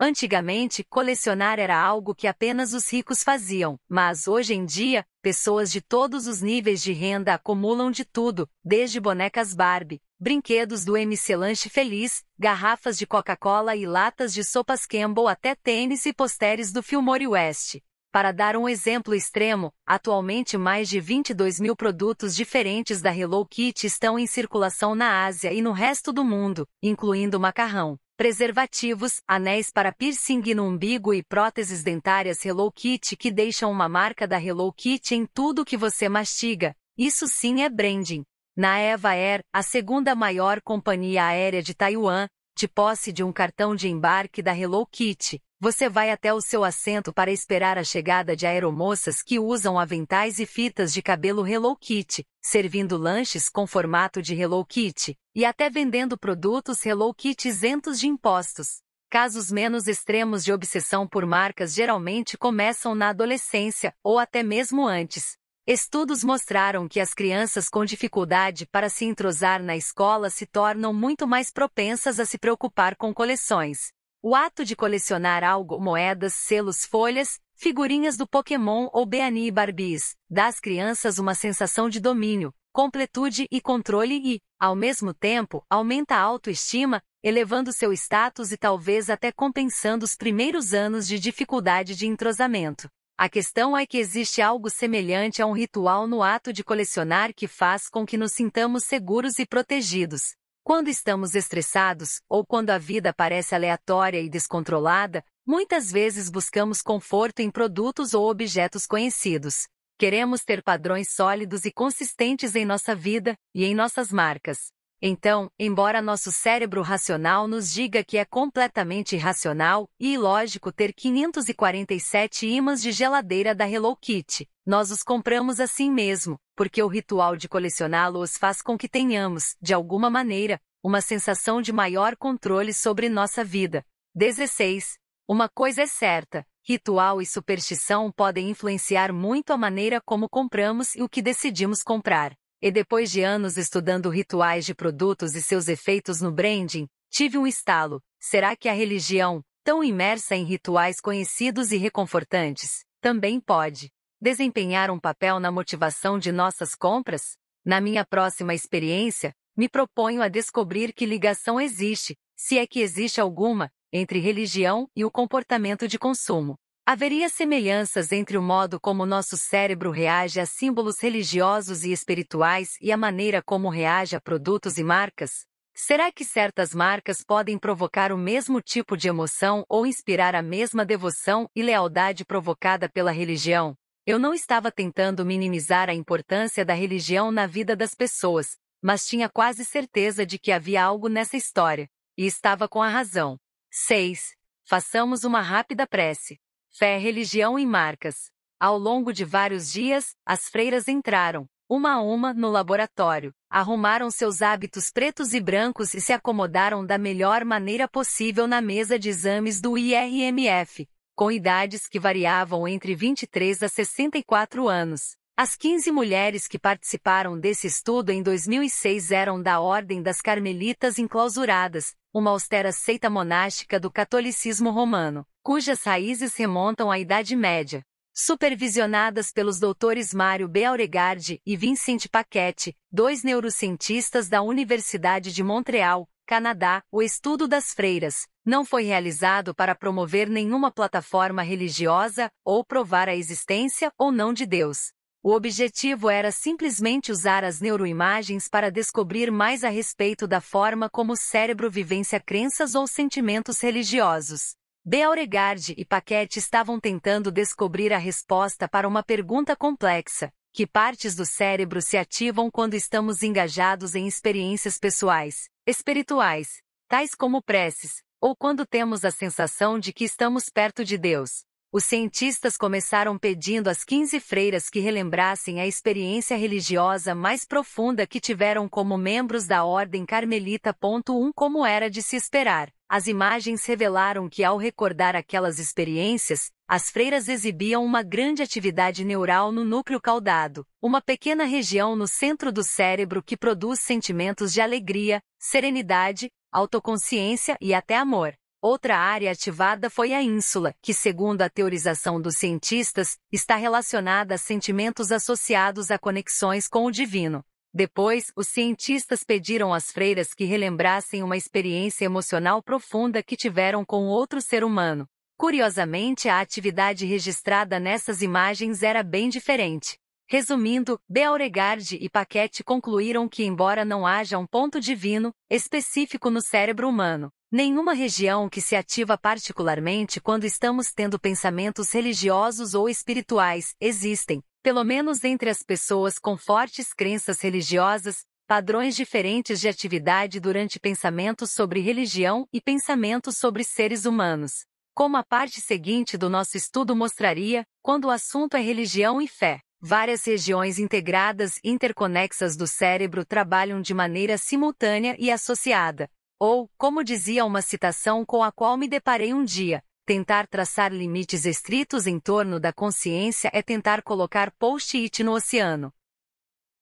Antigamente, colecionar era algo que apenas os ricos faziam, mas hoje em dia, pessoas de todos os níveis de renda acumulam de tudo, desde bonecas Barbie, brinquedos do MC Lanche Feliz, garrafas de Coca-Cola e latas de sopas Campbell até tênis e posteres do Filmore West. Para dar um exemplo extremo, atualmente mais de 22 mil produtos diferentes da Hello Kitty estão em circulação na Ásia e no resto do mundo, incluindo macarrão preservativos, anéis para piercing no umbigo e próteses dentárias Hello Kitty que deixam uma marca da Hello Kitty em tudo que você mastiga. Isso sim é branding. Na Eva Air, a segunda maior companhia aérea de Taiwan, de posse de um cartão de embarque da Hello Kitty, você vai até o seu assento para esperar a chegada de aeromoças que usam aventais e fitas de cabelo Hello Kitty, servindo lanches com formato de Hello Kitty, e até vendendo produtos Hello Kitty isentos de impostos. Casos menos extremos de obsessão por marcas geralmente começam na adolescência ou até mesmo antes, Estudos mostraram que as crianças com dificuldade para se entrosar na escola se tornam muito mais propensas a se preocupar com coleções. O ato de colecionar algo, moedas, selos, folhas, figurinhas do Pokémon ou Beanie e Barbies, dá às crianças uma sensação de domínio, completude e controle e, ao mesmo tempo, aumenta a autoestima, elevando seu status e talvez até compensando os primeiros anos de dificuldade de entrosamento. A questão é que existe algo semelhante a um ritual no ato de colecionar que faz com que nos sintamos seguros e protegidos. Quando estamos estressados, ou quando a vida parece aleatória e descontrolada, muitas vezes buscamos conforto em produtos ou objetos conhecidos. Queremos ter padrões sólidos e consistentes em nossa vida e em nossas marcas. Então, embora nosso cérebro racional nos diga que é completamente irracional e ilógico ter 547 imãs de geladeira da Hello Kitty, nós os compramos assim mesmo, porque o ritual de colecioná-los faz com que tenhamos, de alguma maneira, uma sensação de maior controle sobre nossa vida. 16. Uma coisa é certa: ritual e superstição podem influenciar muito a maneira como compramos e o que decidimos comprar. E depois de anos estudando rituais de produtos e seus efeitos no branding, tive um estalo. Será que a religião, tão imersa em rituais conhecidos e reconfortantes, também pode desempenhar um papel na motivação de nossas compras? Na minha próxima experiência, me proponho a descobrir que ligação existe, se é que existe alguma, entre religião e o comportamento de consumo. Haveria semelhanças entre o modo como nosso cérebro reage a símbolos religiosos e espirituais e a maneira como reage a produtos e marcas? Será que certas marcas podem provocar o mesmo tipo de emoção ou inspirar a mesma devoção e lealdade provocada pela religião? Eu não estava tentando minimizar a importância da religião na vida das pessoas, mas tinha quase certeza de que havia algo nessa história, e estava com a razão. 6. Façamos uma rápida prece fé, religião e marcas. Ao longo de vários dias, as freiras entraram, uma a uma, no laboratório, arrumaram seus hábitos pretos e brancos e se acomodaram da melhor maneira possível na mesa de exames do IRMF, com idades que variavam entre 23 a 64 anos. As 15 mulheres que participaram desse estudo em 2006 eram da Ordem das Carmelitas Enclausuradas, uma austera seita monástica do catolicismo romano, cujas raízes remontam à Idade Média. Supervisionadas pelos doutores Mário B. Auregardi e Vincent Paquette, dois neurocientistas da Universidade de Montreal, Canadá, o estudo das freiras não foi realizado para promover nenhuma plataforma religiosa ou provar a existência ou não de Deus. O objetivo era simplesmente usar as neuroimagens para descobrir mais a respeito da forma como o cérebro vivencia crenças ou sentimentos religiosos. Beauregard e Paquette estavam tentando descobrir a resposta para uma pergunta complexa: que partes do cérebro se ativam quando estamos engajados em experiências pessoais, espirituais, tais como preces, ou quando temos a sensação de que estamos perto de Deus? os cientistas começaram pedindo às 15 freiras que relembrassem a experiência religiosa mais profunda que tiveram como membros da Ordem Carmelita. Um Como era de se esperar, as imagens revelaram que, ao recordar aquelas experiências, as freiras exibiam uma grande atividade neural no núcleo caudado, uma pequena região no centro do cérebro que produz sentimentos de alegria, serenidade, autoconsciência e até amor. Outra área ativada foi a ínsula, que, segundo a teorização dos cientistas, está relacionada a sentimentos associados a conexões com o divino. Depois, os cientistas pediram às freiras que relembrassem uma experiência emocional profunda que tiveram com outro ser humano. Curiosamente, a atividade registrada nessas imagens era bem diferente. Resumindo, Beauregard e Paquette concluíram que, embora não haja um ponto divino específico no cérebro humano, Nenhuma região que se ativa particularmente quando estamos tendo pensamentos religiosos ou espirituais existem, pelo menos entre as pessoas com fortes crenças religiosas, padrões diferentes de atividade durante pensamentos sobre religião e pensamentos sobre seres humanos. Como a parte seguinte do nosso estudo mostraria, quando o assunto é religião e fé, várias regiões integradas e interconexas do cérebro trabalham de maneira simultânea e associada ou, como dizia uma citação com a qual me deparei um dia, tentar traçar limites estritos em torno da consciência é tentar colocar post-it no oceano.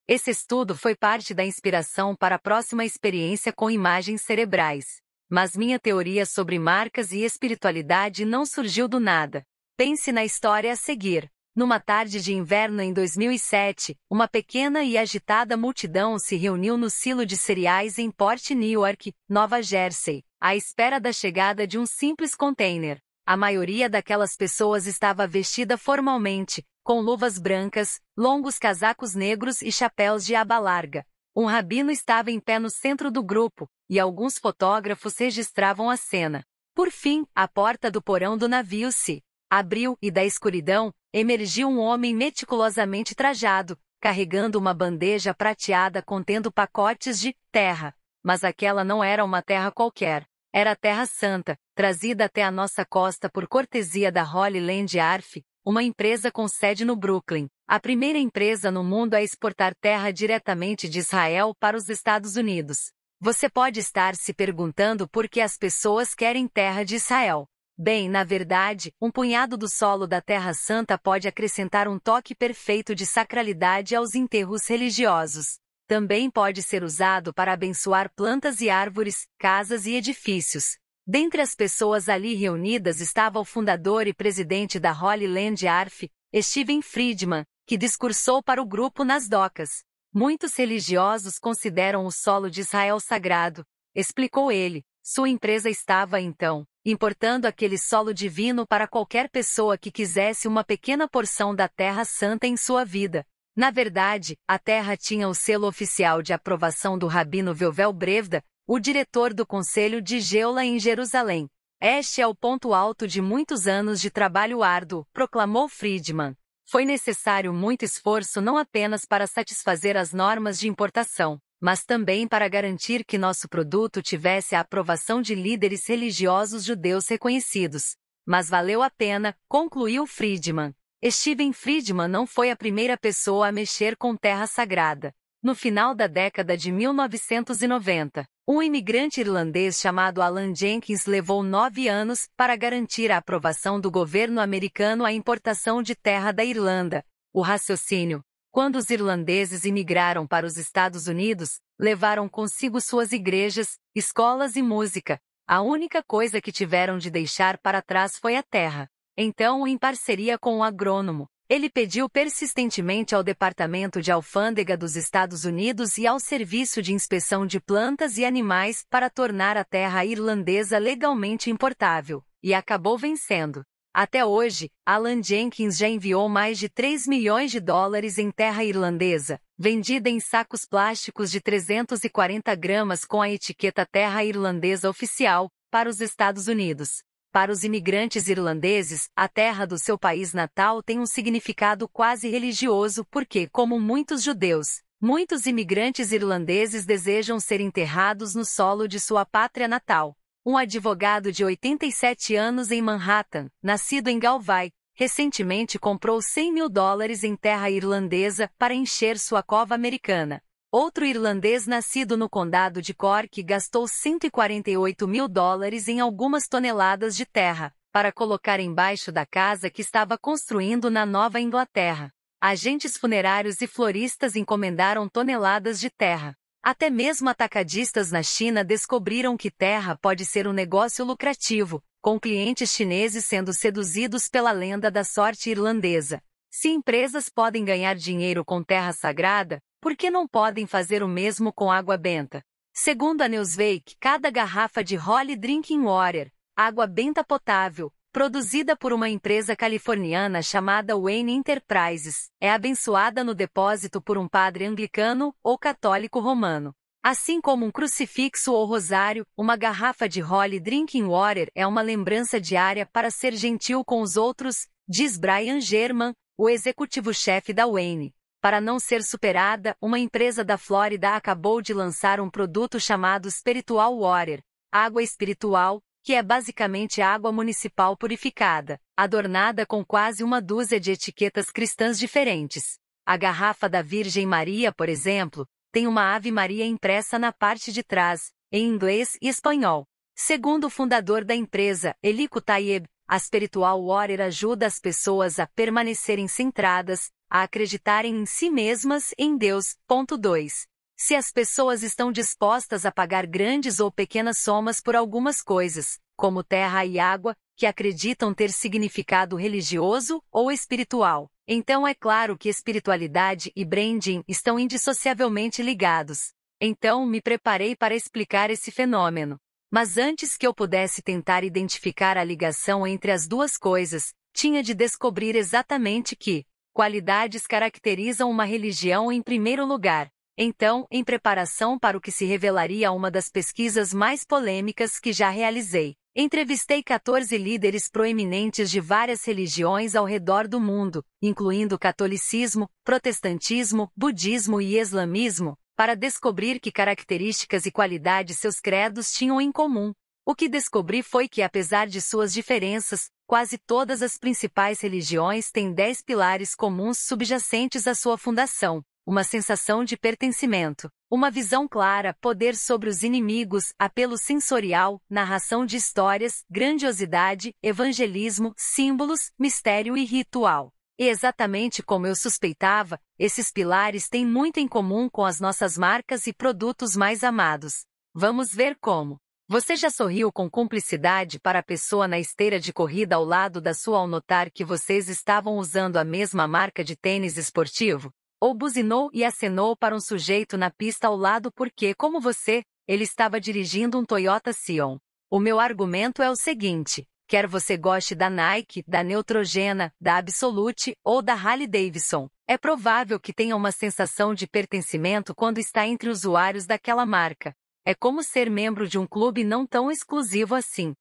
Esse estudo foi parte da inspiração para a próxima experiência com imagens cerebrais. Mas minha teoria sobre marcas e espiritualidade não surgiu do nada. Pense na história a seguir. Numa tarde de inverno em 2007, uma pequena e agitada multidão se reuniu no silo de cereais em Port Newark, Nova Jersey, à espera da chegada de um simples container. A maioria daquelas pessoas estava vestida formalmente, com luvas brancas, longos casacos negros e chapéus de aba larga. Um rabino estava em pé no centro do grupo, e alguns fotógrafos registravam a cena. Por fim, a porta do porão do navio se abriu e da escuridão emergiu um homem meticulosamente trajado, carregando uma bandeja prateada contendo pacotes de terra. Mas aquela não era uma terra qualquer. Era a Terra Santa, trazida até a nossa costa por cortesia da Holy Land Arf, uma empresa com sede no Brooklyn, a primeira empresa no mundo a exportar terra diretamente de Israel para os Estados Unidos. Você pode estar se perguntando por que as pessoas querem terra de Israel. Bem, na verdade, um punhado do solo da Terra Santa pode acrescentar um toque perfeito de sacralidade aos enterros religiosos. Também pode ser usado para abençoar plantas e árvores, casas e edifícios. Dentre as pessoas ali reunidas estava o fundador e presidente da Holy Land ARF, Steven Friedman, que discursou para o grupo nas docas. Muitos religiosos consideram o solo de Israel sagrado, explicou ele. Sua empresa estava então importando aquele solo divino para qualquer pessoa que quisesse uma pequena porção da Terra Santa em sua vida. Na verdade, a terra tinha o selo oficial de aprovação do Rabino Vilvel Brevda, o diretor do Conselho de Geula em Jerusalém. Este é o ponto alto de muitos anos de trabalho árduo, proclamou Friedman. Foi necessário muito esforço não apenas para satisfazer as normas de importação, mas também para garantir que nosso produto tivesse a aprovação de líderes religiosos judeus reconhecidos. Mas valeu a pena, concluiu Friedman. Steven Friedman não foi a primeira pessoa a mexer com terra sagrada. No final da década de 1990, um imigrante irlandês chamado Alan Jenkins levou nove anos para garantir a aprovação do governo americano à importação de terra da Irlanda. O raciocínio, quando os irlandeses imigraram para os Estados Unidos, levaram consigo suas igrejas, escolas e música. A única coisa que tiveram de deixar para trás foi a terra. Então, em parceria com o um agrônomo, ele pediu persistentemente ao Departamento de Alfândega dos Estados Unidos e ao Serviço de Inspeção de Plantas e Animais para tornar a terra irlandesa legalmente importável, e acabou vencendo. Até hoje, Alan Jenkins já enviou mais de 3 milhões de dólares em terra irlandesa, vendida em sacos plásticos de 340 gramas com a etiqueta Terra Irlandesa Oficial, para os Estados Unidos. Para os imigrantes irlandeses, a terra do seu país natal tem um significado quase religioso porque, como muitos judeus, muitos imigrantes irlandeses desejam ser enterrados no solo de sua pátria natal um advogado de 87 anos em Manhattan, nascido em Galway, recentemente comprou 100 mil dólares em terra irlandesa para encher sua cova americana. Outro irlandês nascido no condado de Cork gastou 148 mil dólares em algumas toneladas de terra para colocar embaixo da casa que estava construindo na Nova Inglaterra. Agentes funerários e floristas encomendaram toneladas de terra. Até mesmo atacadistas na China descobriram que terra pode ser um negócio lucrativo, com clientes chineses sendo seduzidos pela lenda da sorte irlandesa. Se empresas podem ganhar dinheiro com terra sagrada, por que não podem fazer o mesmo com água benta? Segundo a Newsweek, cada garrafa de Holly Drinking Water, água benta potável, produzida por uma empresa californiana chamada Wayne Enterprises, é abençoada no depósito por um padre anglicano ou católico romano. Assim como um crucifixo ou rosário, uma garrafa de Holy Drinking Water é uma lembrança diária para ser gentil com os outros, diz Brian German, o executivo-chefe da Wayne. Para não ser superada, uma empresa da Flórida acabou de lançar um produto chamado Spiritual Water, água espiritual, que é basicamente água municipal purificada, adornada com quase uma dúzia de etiquetas cristãs diferentes. A garrafa da Virgem Maria, por exemplo, tem uma Ave Maria impressa na parte de trás, em inglês e espanhol. Segundo o fundador da empresa, Elico Tayeb, a Spiritual Water ajuda as pessoas a permanecerem centradas, a acreditarem em si mesmas, em Deus. Ponto 2. Se as pessoas estão dispostas a pagar grandes ou pequenas somas por algumas coisas, como terra e água, que acreditam ter significado religioso ou espiritual, então é claro que espiritualidade e branding estão indissociavelmente ligados. Então me preparei para explicar esse fenômeno. Mas antes que eu pudesse tentar identificar a ligação entre as duas coisas, tinha de descobrir exatamente que qualidades caracterizam uma religião em primeiro lugar, então, em preparação para o que se revelaria uma das pesquisas mais polêmicas que já realizei. Entrevistei 14 líderes proeminentes de várias religiões ao redor do mundo, incluindo catolicismo, protestantismo, budismo e islamismo, para descobrir que características e qualidades seus credos tinham em comum. O que descobri foi que, apesar de suas diferenças, quase todas as principais religiões têm 10 pilares comuns subjacentes à sua fundação uma sensação de pertencimento, uma visão clara, poder sobre os inimigos, apelo sensorial, narração de histórias, grandiosidade, evangelismo, símbolos, mistério e ritual. E exatamente como eu suspeitava, esses pilares têm muito em comum com as nossas marcas e produtos mais amados. Vamos ver como. Você já sorriu com cumplicidade para a pessoa na esteira de corrida ao lado da sua ao notar que vocês estavam usando a mesma marca de tênis esportivo? Ou buzinou e acenou para um sujeito na pista ao lado porque, como você, ele estava dirigindo um Toyota Sion. O meu argumento é o seguinte: quer você goste da Nike, da Neutrogena, da Absolute ou da Harley Davidson, é provável que tenha uma sensação de pertencimento quando está entre usuários daquela marca. É como ser membro de um clube não tão exclusivo assim.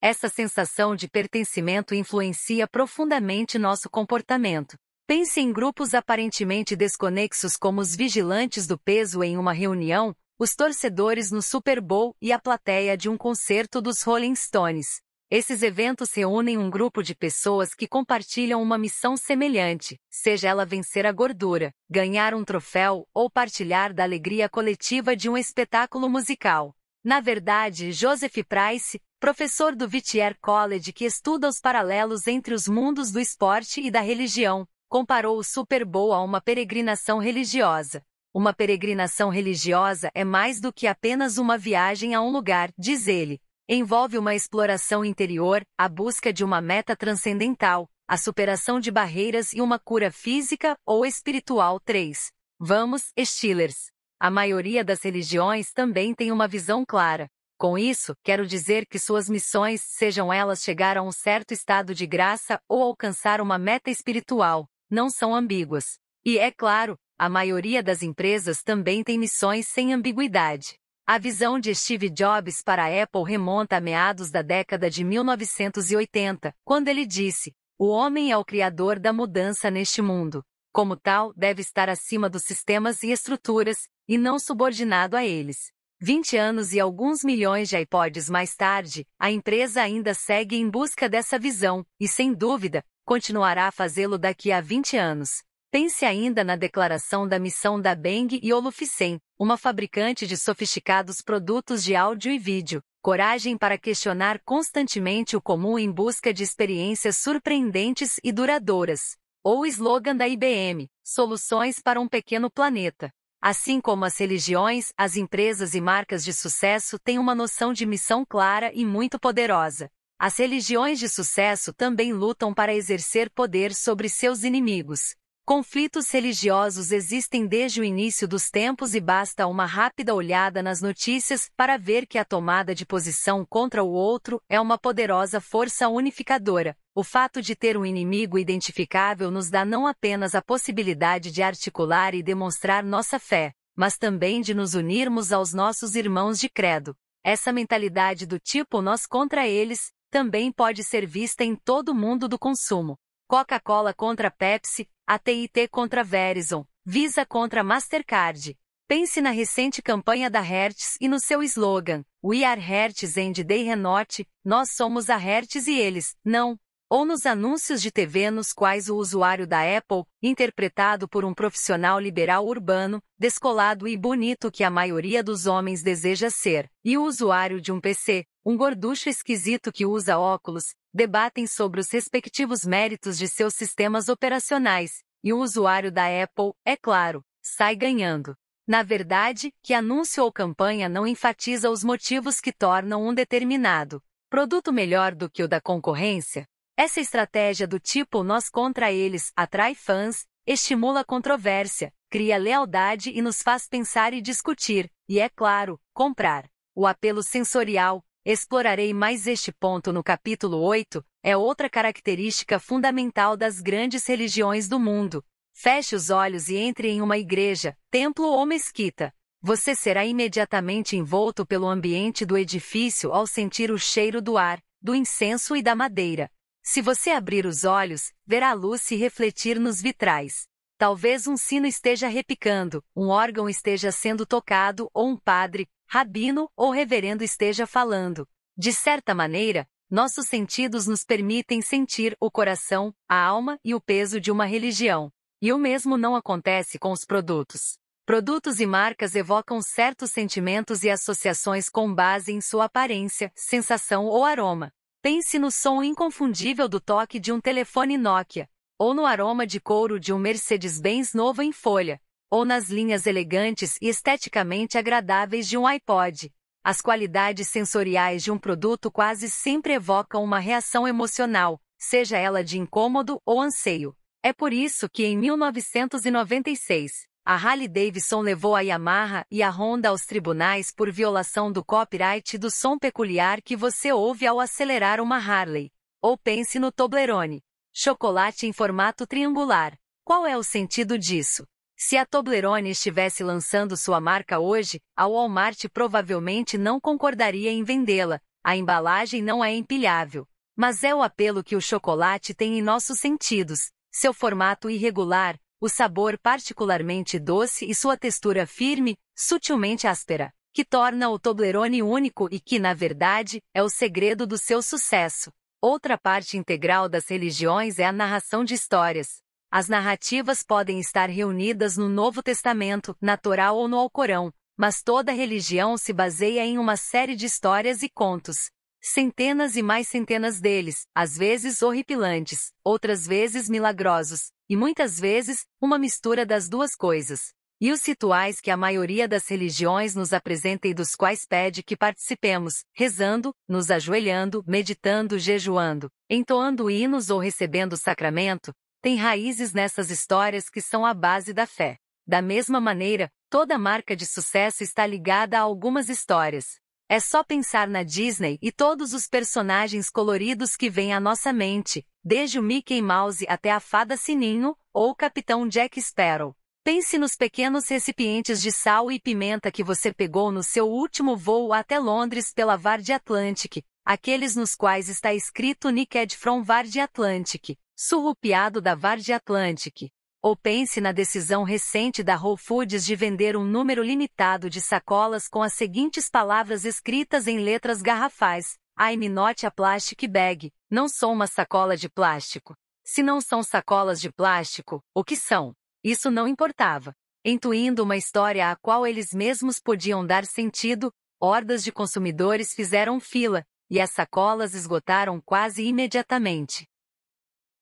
Essa sensação de pertencimento influencia profundamente nosso comportamento. Pense em grupos aparentemente desconexos como os vigilantes do peso em uma reunião, os torcedores no Super Bowl e a plateia de um concerto dos Rolling Stones. Esses eventos reúnem um grupo de pessoas que compartilham uma missão semelhante, seja ela vencer a gordura, ganhar um troféu ou partilhar da alegria coletiva de um espetáculo musical. Na verdade, Joseph Price, professor do Vitier College que estuda os paralelos entre os mundos do esporte e da religião, comparou o Super Bowl a uma peregrinação religiosa. Uma peregrinação religiosa é mais do que apenas uma viagem a um lugar, diz ele. Envolve uma exploração interior, a busca de uma meta transcendental, a superação de barreiras e uma cura física ou espiritual. 3. Vamos, Steelers. A maioria das religiões também tem uma visão clara. Com isso, quero dizer que suas missões, sejam elas chegar a um certo estado de graça ou alcançar uma meta espiritual, não são ambíguas. E é claro, a maioria das empresas também tem missões sem ambiguidade. A visão de Steve Jobs para a Apple remonta a meados da década de 1980, quando ele disse: O homem é o criador da mudança neste mundo. Como tal, deve estar acima dos sistemas e estruturas, e não subordinado a eles. 20 anos e alguns milhões de iPods mais tarde, a empresa ainda segue em busca dessa visão, e sem dúvida, continuará a fazê-lo daqui a 20 anos. Pense ainda na declaração da missão da Bang e Olufsen, uma fabricante de sofisticados produtos de áudio e vídeo. Coragem para questionar constantemente o comum em busca de experiências surpreendentes e duradouras. Ou o slogan da IBM: Soluções para um pequeno planeta. Assim como as religiões, as empresas e marcas de sucesso têm uma noção de missão clara e muito poderosa. As religiões de sucesso também lutam para exercer poder sobre seus inimigos. Conflitos religiosos existem desde o início dos tempos e basta uma rápida olhada nas notícias para ver que a tomada de posição contra o outro é uma poderosa força unificadora. O fato de ter um inimigo identificável nos dá não apenas a possibilidade de articular e demonstrar nossa fé, mas também de nos unirmos aos nossos irmãos de credo essa mentalidade do tipo nós contra eles também pode ser vista em todo o mundo do consumo. Coca-Cola contra Pepsi, AT&T contra Verizon, Visa contra Mastercard. Pense na recente campanha da Hertz e no seu slogan: We are Hertz and they Renote, nós somos a Hertz e eles, não ou nos anúncios de TV nos quais o usuário da Apple, interpretado por um profissional liberal urbano, descolado e bonito que a maioria dos homens deseja ser, e o usuário de um PC, um gorducho esquisito que usa óculos, debatem sobre os respectivos méritos de seus sistemas operacionais, e o usuário da Apple, é claro, sai ganhando. Na verdade, que anúncio ou campanha não enfatiza os motivos que tornam um determinado produto melhor do que o da concorrência, essa estratégia do tipo nós contra eles atrai fãs, estimula controvérsia, cria lealdade e nos faz pensar e discutir, e é claro, comprar. O apelo sensorial, explorarei mais este ponto no capítulo 8, é outra característica fundamental das grandes religiões do mundo. Feche os olhos e entre em uma igreja, templo ou mesquita. Você será imediatamente envolto pelo ambiente do edifício ao sentir o cheiro do ar, do incenso e da madeira. Se você abrir os olhos, verá a luz se refletir nos vitrais. Talvez um sino esteja repicando, um órgão esteja sendo tocado ou um padre, rabino ou reverendo esteja falando. De certa maneira, nossos sentidos nos permitem sentir o coração, a alma e o peso de uma religião. E o mesmo não acontece com os produtos. Produtos e marcas evocam certos sentimentos e associações com base em sua aparência, sensação ou aroma. Pense no som inconfundível do toque de um telefone Nokia, ou no aroma de couro de um Mercedes-Benz novo em folha, ou nas linhas elegantes e esteticamente agradáveis de um iPod. As qualidades sensoriais de um produto quase sempre evocam uma reação emocional, seja ela de incômodo ou anseio. É por isso que em 1996, a Harley Davidson levou a Yamaha e a Honda aos tribunais por violação do copyright do som peculiar que você ouve ao acelerar uma Harley. Ou pense no Toblerone. Chocolate em formato triangular. Qual é o sentido disso? Se a Toblerone estivesse lançando sua marca hoje, a Walmart provavelmente não concordaria em vendê-la. A embalagem não é empilhável. Mas é o apelo que o chocolate tem em nossos sentidos. Seu formato irregular, o sabor particularmente doce e sua textura firme, sutilmente áspera, que torna o Toblerone único e que, na verdade, é o segredo do seu sucesso. Outra parte integral das religiões é a narração de histórias. As narrativas podem estar reunidas no Novo Testamento, na Torá ou no Alcorão, mas toda religião se baseia em uma série de histórias e contos. Centenas e mais centenas deles, às vezes horripilantes, outras vezes milagrosos, e muitas vezes, uma mistura das duas coisas. E os rituais que a maioria das religiões nos apresenta e dos quais pede que participemos, rezando, nos ajoelhando, meditando, jejuando, entoando hinos ou recebendo o sacramento, têm raízes nessas histórias que são a base da fé. Da mesma maneira, toda marca de sucesso está ligada a algumas histórias. É só pensar na Disney e todos os personagens coloridos que vêm à nossa mente, desde o Mickey Mouse até a Fada Sininho, ou Capitão Jack Sparrow. Pense nos pequenos recipientes de sal e pimenta que você pegou no seu último voo até Londres pela de Atlantic, aqueles nos quais está escrito Nicked from de Atlantic, surrupiado da de Atlantic. Ou pense na decisão recente da Whole Foods de vender um número limitado de sacolas com as seguintes palavras escritas em letras garrafais: I'm not a plastic bag. Não sou uma sacola de plástico. Se não são sacolas de plástico, o que são? Isso não importava. Intuindo uma história à qual eles mesmos podiam dar sentido, hordas de consumidores fizeram fila, e as sacolas esgotaram quase imediatamente.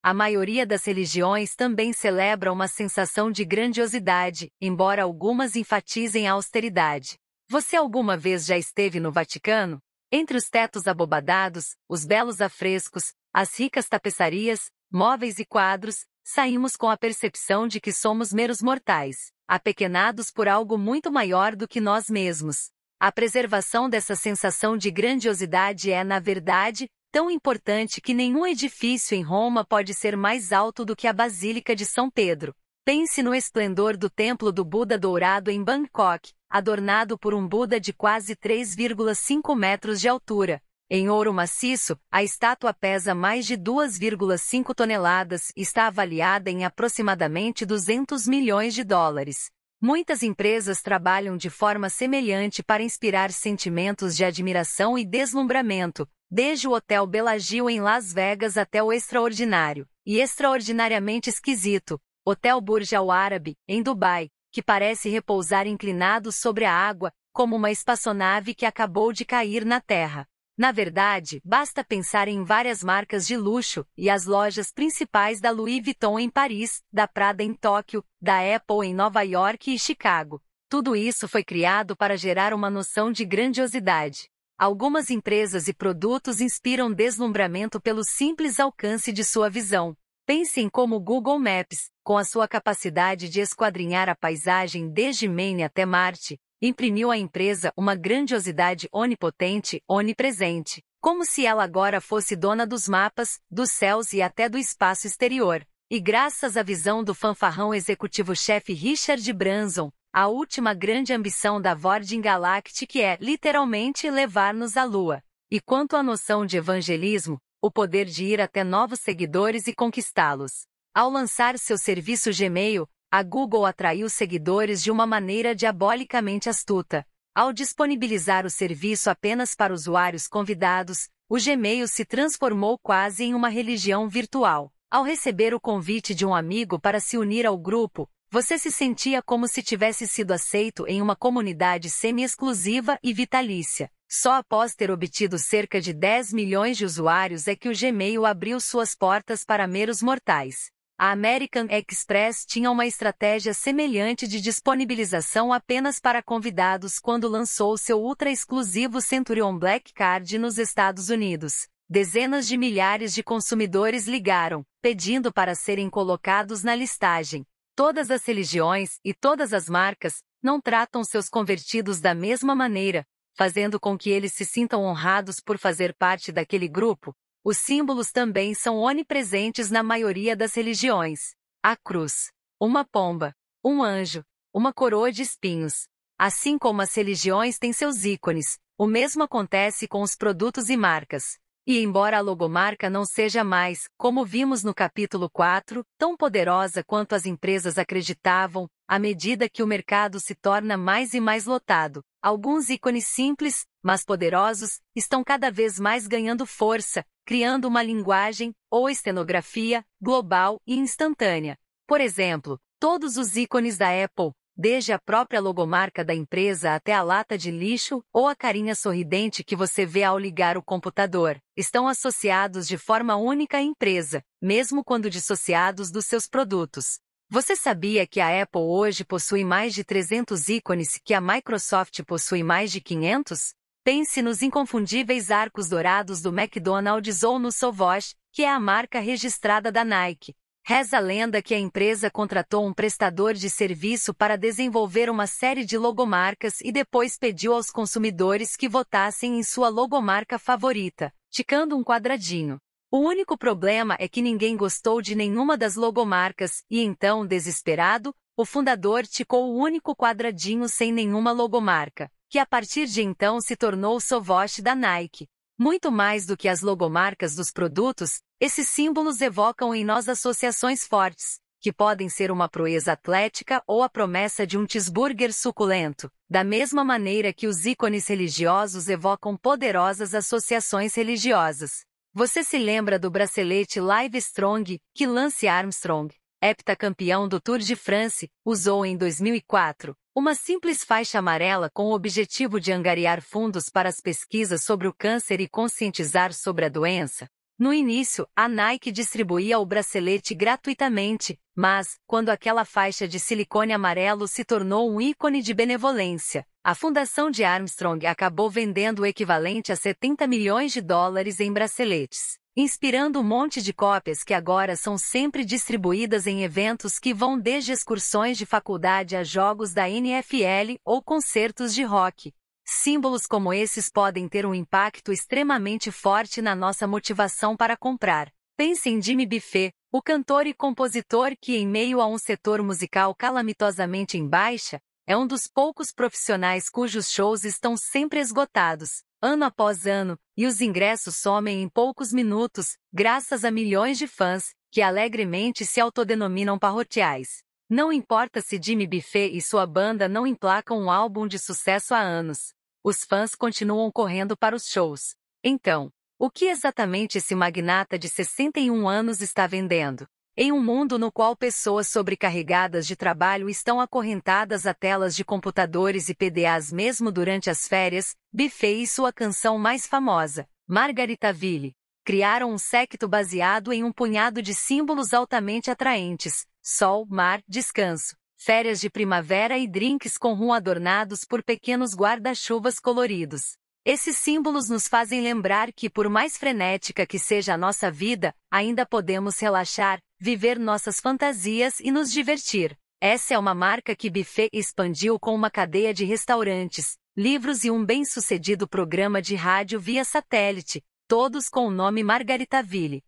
A maioria das religiões também celebra uma sensação de grandiosidade, embora algumas enfatizem a austeridade. Você alguma vez já esteve no Vaticano? Entre os tetos abobadados, os belos afrescos, as ricas tapeçarias, móveis e quadros, saímos com a percepção de que somos meros mortais, apequenados por algo muito maior do que nós mesmos. A preservação dessa sensação de grandiosidade é, na verdade, tão importante que nenhum edifício em Roma pode ser mais alto do que a Basílica de São Pedro. Pense no esplendor do Templo do Buda Dourado em Bangkok, adornado por um Buda de quase 3,5 metros de altura. Em ouro maciço, a estátua pesa mais de 2,5 toneladas e está avaliada em aproximadamente 200 milhões de dólares. Muitas empresas trabalham de forma semelhante para inspirar sentimentos de admiração e deslumbramento, desde o Hotel Bellagio em Las Vegas até o extraordinário e extraordinariamente esquisito Hotel Burj Al Arab, em Dubai, que parece repousar inclinado sobre a água, como uma espaçonave que acabou de cair na terra. Na verdade, basta pensar em várias marcas de luxo e as lojas principais da Louis Vuitton em Paris, da Prada em Tóquio, da Apple em Nova York e Chicago. Tudo isso foi criado para gerar uma noção de grandiosidade. Algumas empresas e produtos inspiram deslumbramento pelo simples alcance de sua visão. Pensem como Google Maps, com a sua capacidade de esquadrinhar a paisagem desde Maine até Marte, imprimiu à empresa uma grandiosidade onipotente, onipresente, como se ela agora fosse dona dos mapas, dos céus e até do espaço exterior. E graças à visão do fanfarrão executivo-chefe Richard Branson, a última grande ambição da Virgin Galactic é, literalmente, levar-nos à Lua. E quanto à noção de evangelismo, o poder de ir até novos seguidores e conquistá-los. Ao lançar seu serviço Gmail, a Google atraiu seguidores de uma maneira diabolicamente astuta. Ao disponibilizar o serviço apenas para usuários convidados, o Gmail se transformou quase em uma religião virtual. Ao receber o convite de um amigo para se unir ao grupo, você se sentia como se tivesse sido aceito em uma comunidade semi-exclusiva e vitalícia. Só após ter obtido cerca de 10 milhões de usuários é que o Gmail abriu suas portas para meros mortais. A American Express tinha uma estratégia semelhante de disponibilização apenas para convidados quando lançou seu ultra exclusivo Centurion Black Card nos Estados Unidos. Dezenas de milhares de consumidores ligaram, pedindo para serem colocados na listagem, Todas as religiões e todas as marcas não tratam seus convertidos da mesma maneira, fazendo com que eles se sintam honrados por fazer parte daquele grupo. Os símbolos também são onipresentes na maioria das religiões. A cruz, uma pomba, um anjo, uma coroa de espinhos. Assim como as religiões têm seus ícones, o mesmo acontece com os produtos e marcas. E embora a logomarca não seja mais, como vimos no capítulo 4, tão poderosa quanto as empresas acreditavam, à medida que o mercado se torna mais e mais lotado, alguns ícones simples, mas poderosos, estão cada vez mais ganhando força, criando uma linguagem, ou estenografia, global e instantânea. Por exemplo, todos os ícones da Apple, desde a própria logomarca da empresa até a lata de lixo ou a carinha sorridente que você vê ao ligar o computador, estão associados de forma única à empresa, mesmo quando dissociados dos seus produtos. Você sabia que a Apple hoje possui mais de 300 ícones que a Microsoft possui mais de 500? Pense nos inconfundíveis arcos dourados do McDonald's ou no Sovosh, que é a marca registrada da Nike, Reza a lenda que a empresa contratou um prestador de serviço para desenvolver uma série de logomarcas e depois pediu aos consumidores que votassem em sua logomarca favorita, ticando um quadradinho. O único problema é que ninguém gostou de nenhuma das logomarcas e então, desesperado, o fundador ticou o único quadradinho sem nenhuma logomarca, que a partir de então se tornou o Sovosh da Nike, muito mais do que as logomarcas dos produtos, esses símbolos evocam em nós associações fortes, que podem ser uma proeza atlética ou a promessa de um cheeseburger suculento, da mesma maneira que os ícones religiosos evocam poderosas associações religiosas. Você se lembra do bracelete Live Strong que Lance Armstrong, heptacampeão do Tour de France, usou em 2004 uma simples faixa amarela com o objetivo de angariar fundos para as pesquisas sobre o câncer e conscientizar sobre a doença. No início, a Nike distribuía o bracelete gratuitamente, mas, quando aquela faixa de silicone amarelo se tornou um ícone de benevolência, a fundação de Armstrong acabou vendendo o equivalente a 70 milhões de dólares em braceletes inspirando um monte de cópias que agora são sempre distribuídas em eventos que vão desde excursões de faculdade a jogos da NFL ou concertos de rock. Símbolos como esses podem ter um impacto extremamente forte na nossa motivação para comprar. Pense em Jimmy Buffet, o cantor e compositor que, em meio a um setor musical calamitosamente em baixa, é um dos poucos profissionais cujos shows estão sempre esgotados, ano após ano, e os ingressos somem em poucos minutos, graças a milhões de fãs, que alegremente se autodenominam parroquiais. Não importa se Jimmy Buffet e sua banda não emplacam um álbum de sucesso há anos. Os fãs continuam correndo para os shows. Então, o que exatamente esse magnata de 61 anos está vendendo? Em um mundo no qual pessoas sobrecarregadas de trabalho estão acorrentadas a telas de computadores e PDAs mesmo durante as férias, Buffet e sua canção mais famosa, Margarita Ville, criaram um séquito baseado em um punhado de símbolos altamente atraentes: sol, mar, descanso, férias de primavera e drinks com rum adornados por pequenos guarda-chuvas coloridos. Esses símbolos nos fazem lembrar que, por mais frenética que seja a nossa vida, ainda podemos relaxar, viver nossas fantasias e nos divertir. Essa é uma marca que Buffet expandiu com uma cadeia de restaurantes, livros e um bem-sucedido programa de rádio via satélite, todos com o nome Margaritaville.